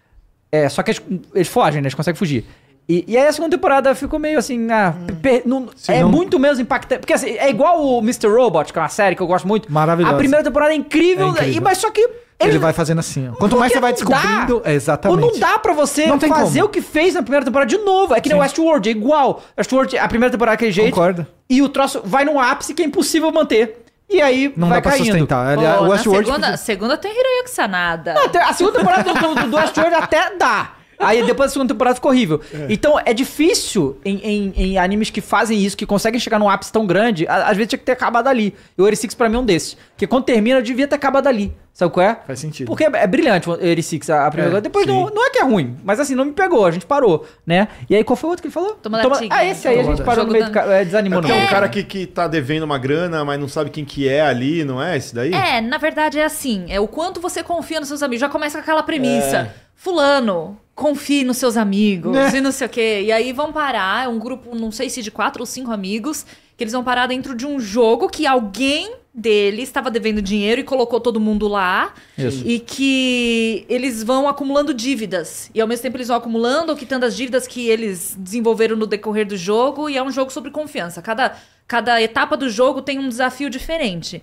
É, só que eles, eles fogem, né? Eles conseguem fugir. E, e aí a segunda temporada ficou meio assim. Ah, hum. per, não, Sim, é não- muito menos impactante. Porque assim, é igual o Mr. Robot, que é uma série que eu gosto muito. Maravilhosa. A primeira temporada é incrível, É incrível. e- mas só que. Ele vai fazendo assim, ó. Quanto mais você vai descobrindo. exatamente. É, Ou não dá pra você Não tem fazer como. o que fez na primeira temporada de novo. É que nem o Westworld, é igual. Westworld, a primeira temporada é aquele jeito. Concordo. E o troço vai num ápice que é impossível manter. E aí Não vai dá pra caindo. sustentar. o Pô, na Westworld. segunda, segunda tem Hiroyuki Sanada. A segunda temporada do, do Westworld até dá. Aí depois da segunda temporada ficou horrível. É. Então é difícil em, em, em, animes que fazem isso, que conseguem chegar num ápice tão grande, às vezes tinha que ter acabado ali. E o Eri Six pra mim é um desses. Porque quando termina, devia ter acabado ali. Sabe qual é? Faz sentido. Porque é, é brilhante o Eri a, a primeira é, Depois não, não é que é ruim, mas assim, não me pegou, a gente parou, né? E aí qual foi o outro que ele falou? Toma Toma... Ah, esse aí a gente parou no meio do... É, desanimou. É, não. é um é. cara que, que tá devendo uma grana, mas não sabe quem que é ali, não é esse daí? É, na verdade é assim, é o quanto você confia nos seus amigos. Já começa com aquela premissa. É. Fulano, confie nos seus amigos né? e não sei o quê. E aí vão parar, é um grupo, não sei se de quatro ou cinco amigos, que eles vão parar dentro de um jogo que alguém dele estava devendo dinheiro e colocou todo mundo lá. Isso. E que eles vão acumulando dívidas. E ao mesmo tempo eles vão acumulando ou quitando as dívidas que eles desenvolveram no decorrer do jogo. E é um jogo sobre confiança. Cada, cada etapa do jogo tem um desafio diferente.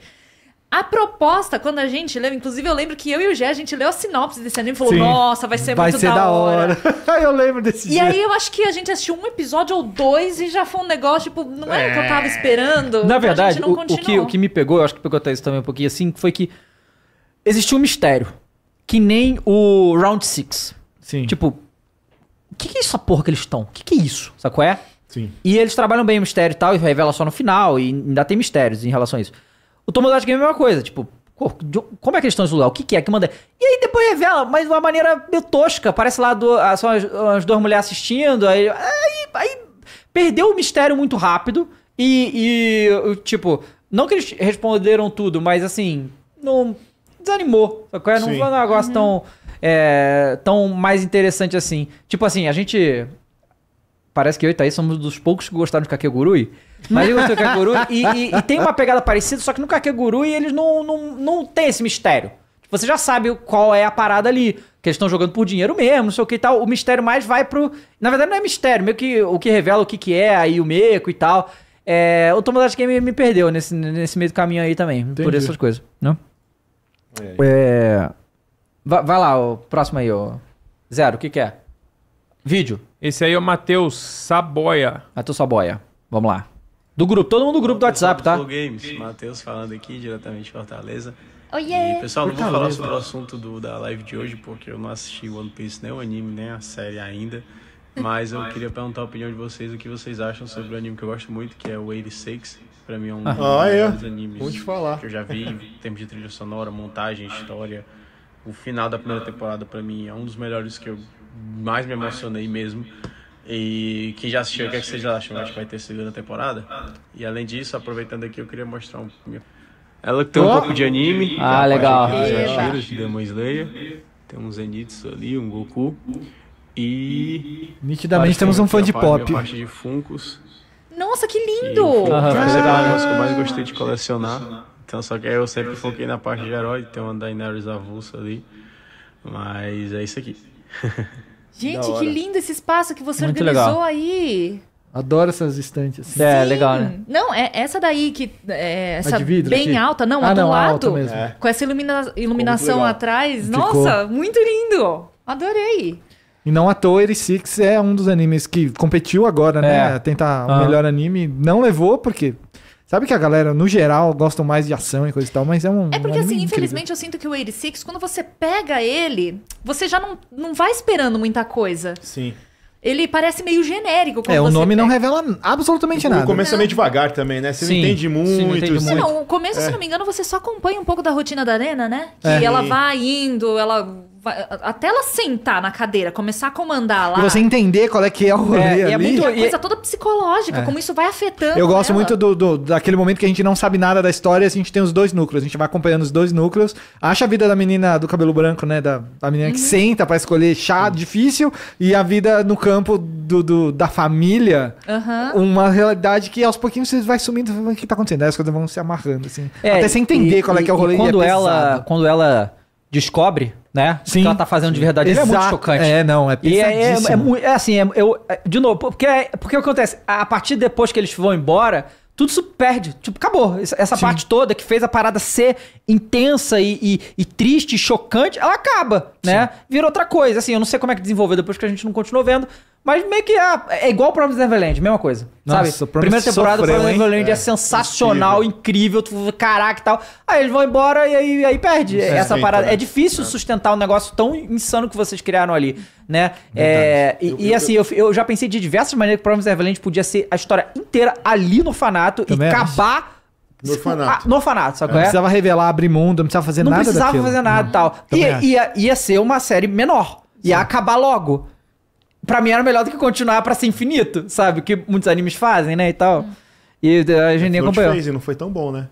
A proposta, quando a gente leu, inclusive eu lembro que eu e o Gé, a gente leu a sinopse desse anime e falou: Sim. Nossa, vai ser vai muito ser da hora. Aí [LAUGHS] eu lembro desse E dia. aí eu acho que a gente assistiu um episódio ou dois e já foi um negócio, tipo, não era o que eu tava é. esperando. Na então verdade, o, o, que, o que me pegou, eu acho que pegou até isso também um pouquinho assim, foi que existiu um mistério. Que nem o Round 6. Sim. Tipo, o que, que é essa porra que eles estão? O que, que é isso? Sabe qual é? Sim. E eles trabalham bem o mistério e tal, e revela só no final, e ainda tem mistérios em relação a isso. O Tomodachi Game é a mesma coisa, tipo, como é que eles estão nesse lugar? O que, que é? Que manda? E aí depois revela, mas de uma maneira meio tosca. Parece lá do, ah, só as, as duas mulheres assistindo. Aí, aí, aí, perdeu o mistério muito rápido. E, e, tipo, não que eles responderam tudo, mas assim, não desanimou. Sacou? Não foi um negócio uhum. tão, é, tão mais interessante assim. Tipo assim, a gente. Parece que eu e Thaís somos dos poucos que gostaram de Kakegurui. Mas eu o Kakeguru. E, e, e, tem uma pegada parecida, só que no Kakeguru e eles não, não, não tem esse mistério. Você já sabe qual é a parada ali. Que eles estão jogando por dinheiro mesmo, não sei o que e tal. O mistério mais vai pro. Na verdade, não é mistério, meio que o que revela o que, que é, aí o meco e tal. É, o Tomodachi Game me perdeu nesse, nesse meio do caminho aí também, Entendi. por essas coisas. Não? É... Vai, vai, lá, o próximo aí, o Zero, o que, que é? Vídeo. Esse aí é o Matheus Saboia. Matheus Saboia. Vamos lá. Do grupo, todo mundo do grupo do WhatsApp, tá? Games, Matheus falando aqui, diretamente de Fortaleza. Oi E, pessoal, não vou falar sobre o assunto do, da live de hoje, porque eu não assisti One Piece, nem o anime, nem a série ainda. Mas eu [LAUGHS] queria perguntar a opinião de vocês, o que vocês acham sobre o anime que eu gosto muito, que é o 86. Pra mim é um ah. dos ah, é. melhores animes vou te falar. que eu já vi, em [LAUGHS] termos de trilha sonora, montagem, história. O final da primeira temporada, pra mim, é um dos melhores que eu mais me emocionei mesmo. E quem já assistiu, o que, é que vocês acham? Acho que vai ter segunda temporada. Ah, tá. E além disso, aproveitando aqui, eu queria mostrar um. Ela tem um pouco de anime. Ah, ah legal. Exageros tá. de Demon Slayer. Tem um Zenitsu ali, um Goku. E. Nitidamente temos um fã de pop. parte de Funkos. Nossa, que lindo! Funkos é uma ah. né? que eu mais gostei de colecionar. Então, só que eu sempre foquei na parte de herói. Tem uma Daenerys avulsa ali. Mas é isso aqui. [LAUGHS] Gente, que lindo esse espaço que você Muito organizou legal. aí. Adoro essas estantes. Assim. É, legal, né? Não, é essa daí que. É, essa vidro, bem aqui? alta, não, ah, a do não, lado. É. Com essa ilumina iluminação atrás. Ficou. Nossa, muito lindo! Adorei! E não à toa, Eri Six é um dos animes que competiu agora, né? é. né? Tentar o ah. melhor anime. Não levou, porque Sabe que a galera, no geral, gosta mais de ação e coisa e tal, mas é um. É porque, um assim, infelizmente, eu sinto que o 86, quando você pega ele, você já não, não vai esperando muita coisa. Sim. Ele parece meio genérico. É, o nome pega. não revela absolutamente nada. O começo é meio devagar também, né? Você sim, não entende muito. Sim, não, entende muito. não, o começo, é. se não me engano, você só acompanha um pouco da rotina da arena, né? Que é. ela vai indo, ela até ela sentar na cadeira, começar a comandar lá. E você entender qual é que é o rolê é, e é muito, e é coisa toda psicológica, é. como isso vai afetando. Eu gosto ela. muito do, do, daquele momento que a gente não sabe nada da história, a gente tem os dois núcleos, a gente vai acompanhando os dois núcleos, acha a vida da menina do cabelo branco, né, da, da menina uhum. que senta para escolher chá uhum. difícil, e a vida no campo do, do da família, uhum. uma realidade que aos pouquinhos você vai sumindo, o que tá acontecendo? É as coisas vão se amarrando, assim. É, até você entender e, qual é que é o rolê. E quando, e é ela, pesado. quando ela descobre, né? Sim. O que ela tá fazendo de verdade. Exato. é muito chocante. É, não, é pesadíssimo. E é, é, é, é assim, é, eu, é, de novo, porque, é, porque acontece, a partir depois que eles vão embora, tudo isso perde. Tipo, acabou. Essa parte toda que fez a parada ser intensa e, e, e triste, chocante, ela acaba, né? Vira outra coisa. Assim, eu não sei como é que desenvolveu depois que a gente não continuou vendo, mas meio que é, é igual o Promised Neverland, mesma coisa. Nossa, sabe? Primeira temporada sofreu, do Promised Neverland é, é, sensacional, incrível. incrível, caraca e tal. Aí eles vão embora e aí, aí perde é, essa parada. Tá. É difícil sustentar um negócio tão insano que vocês criaram ali, né? É, e, eu, e eu, assim, eu, eu, já pensei de diversas maneiras que o Promised Neverland podia ser a história inteira ali no fanato e acabar... Acho. No orfanato. Tipo, ah, no orfanato, É. Não precisava revelar, abrir mundo, não precisava fazer não nada Não precisava daquilo. fazer nada não. tal. Ia, ia, ia ser uma série menor. Ia Sim. acabar logo pra mim era melhor do que continuar pra ser infinito, sabe? O que muitos animes fazem, né? E tal. E eh, a gente nem acompanhou. Fez, e não foi tão bom, né?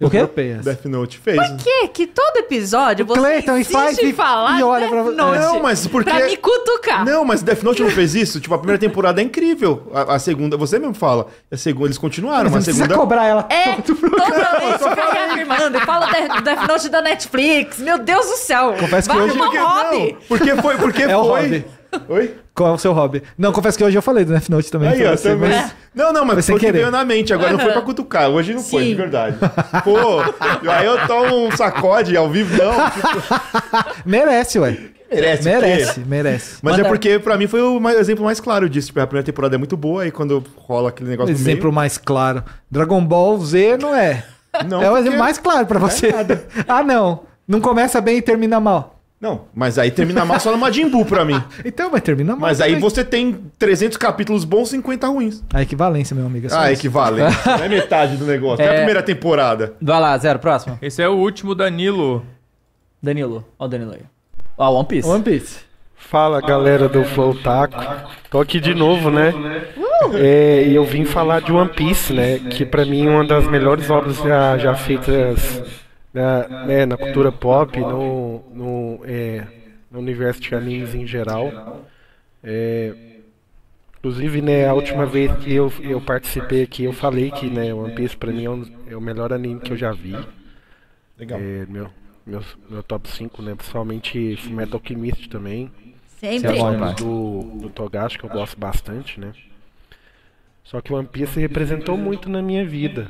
O quê? Death Note fez. Por que que todo episódio o você Clayton, faz falar e olha Death pra... você. Não, mas porque... Pra me cutucar. Não, mas Death Note não fez isso? Tipo, a primeira temporada é incrível. A, a segunda... Você mesmo fala. A é segunda... Eles continuaram, mas a segunda... Você cobrar ela. É, [LAUGHS] totalmente. Fica reafirmando. Fala Death, Death Note da Netflix. Meu Deus do céu. Confesso que Vai hoje... Porque, não, porque foi... Porque é foi... Oi? Qual é o seu hobby? Não, confesso que hoje eu falei do Death Note também. Aí, então ó, você, assim, também. Mas... Não, não, mas foi que querer. veio na mente. Agora não foi pra cutucar. Hoje não Sim. foi, de verdade. Pô, aí eu tomo um sacode ao vivo, não. Tipo. [LAUGHS] Merece, ué. Merece, merece, merece. Mas é Manda. é porque pra mim foi o exemplo mais claro disso. Tipo, a primeira temporada é muito boa e quando rola aquele negócio Exemplo meio... mais claro. Dragon Ball Z não é. Não, é o exemplo mais claro pra é você. É ah, não. Não começa bem e termina mal. Não, mas aí termina mal só no Majin Buu pra mim. [LAUGHS] então, vai terminar mal. Mas também. aí você tem 300 capítulos bons e 50 ruins. A equivalência, meu amigo. É ah, equivalência. [LAUGHS] Não é metade do negócio. É... é... a primeira temporada. Vai lá, zero, próximo. Esse é o último Danilo. Danilo. Ó o Danilo aí. Ó, One Piece. One Piece. Fala galera do Flow Taco, tô aqui de novo, né? Uh! É, e eu vim falar de One Piece, né? Que para mim é uma das melhores obras já, já feitas na, né, na cultura pop, no, no, é, no universo de animes em geral. É, inclusive, né, a última vez que eu, eu participei aqui, eu falei que né, One Piece pra mim é, um, é o melhor anime que eu já vi. Legal. É, meu, meu, meu top 5, né? Principalmente Fullmetal Alchemist também. Sempre. É do, do Togashi, que eu gosto bastante, né? Só que One Piece representou muito na minha vida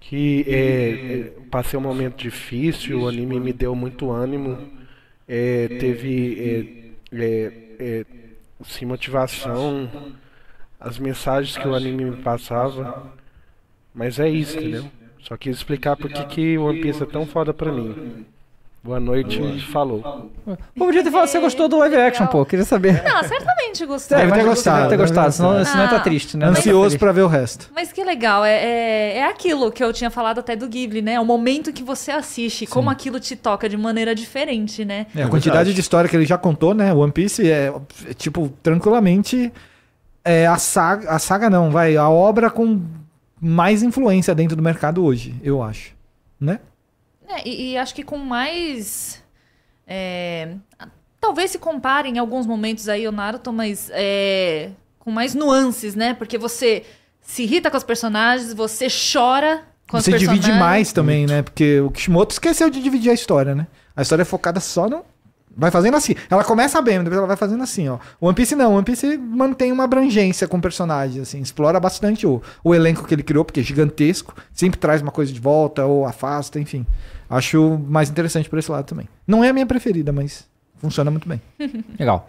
que é, é, passei um momento difícil, o anime me deu muito ânimo, é, teve é, é, é motivação, as mensagens que o anime me passava. Mas é isso, entendeu? Só quis explicar por que o One Piece é tão foda pra mim. Boa noite, e falou. Pô, podia ter falado se você gostou do live action, pô. Queria saber. Não, certamente gostei. É, deve ter gostado. Deve ter gostado, senão, tá ah, senão tá triste, né? Ansioso pra ver o resto. Mas que legal, é, é, é, aquilo que eu tinha falado até do Ghibli, né? É o momento que você assiste, Sim. como aquilo te toca de maneira diferente, né? É, a quantidade de história que ele já contou, né? One Piece é, é tipo, tranquilamente... É, a saga, a saga não, vai. A obra com mais influência dentro do mercado hoje, eu acho. Né? É, e, e, acho que com mais. É, talvez se comparem em alguns momentos aí o Naruto, mas é, com mais nuances, né? Porque você se irrita com os personagens, você chora com você os personagens. Você divide mais também, né? Porque o Kishimoto esqueceu de dividir a história, né? A história é focada só no, Vai fazendo assim. Ela começa bem, depois ela vai fazendo assim, ó. One Piece não, One Piece mantém uma abrangência com personagens, assim, explora bastante o, o elenco que ele criou, porque é gigantesco, sempre traz uma coisa de volta ou afasta, enfim. Acho mais interessante por esse lado também. Não é a minha preferida, mas funciona muito bem. [LAUGHS] Legal.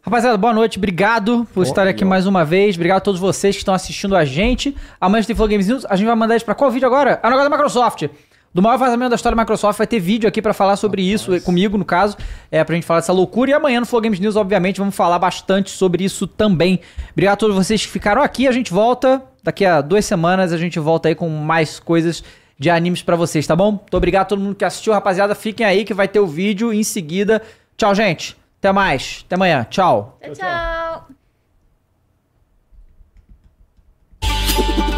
Rapaziada, boa noite. Obrigado por oh, estar aqui oh. mais uma vez. Obrigado a todos vocês que estão assistindo a gente. Amanhã tem Flow Games News. A gente vai mandar isso pra qual vídeo agora? A é negócio da Microsoft. Do maior vazamento da história da Microsoft. Vai ter vídeo aqui para falar sobre oh, isso, comigo, no caso. É, pra gente falar dessa loucura. E amanhã no Flow Games News, obviamente, vamos falar bastante sobre isso também. Obrigado a todos vocês que ficaram aqui. A gente volta. Daqui a duas semanas a gente volta aí com mais coisas de animes para vocês, tá bom? Muito obrigado a todo mundo que assistiu, rapaziada. Fiquem aí que vai ter o vídeo em seguida. Tchau, gente. Até mais. Até amanhã. Tchau. Tchau, tchau. tchau.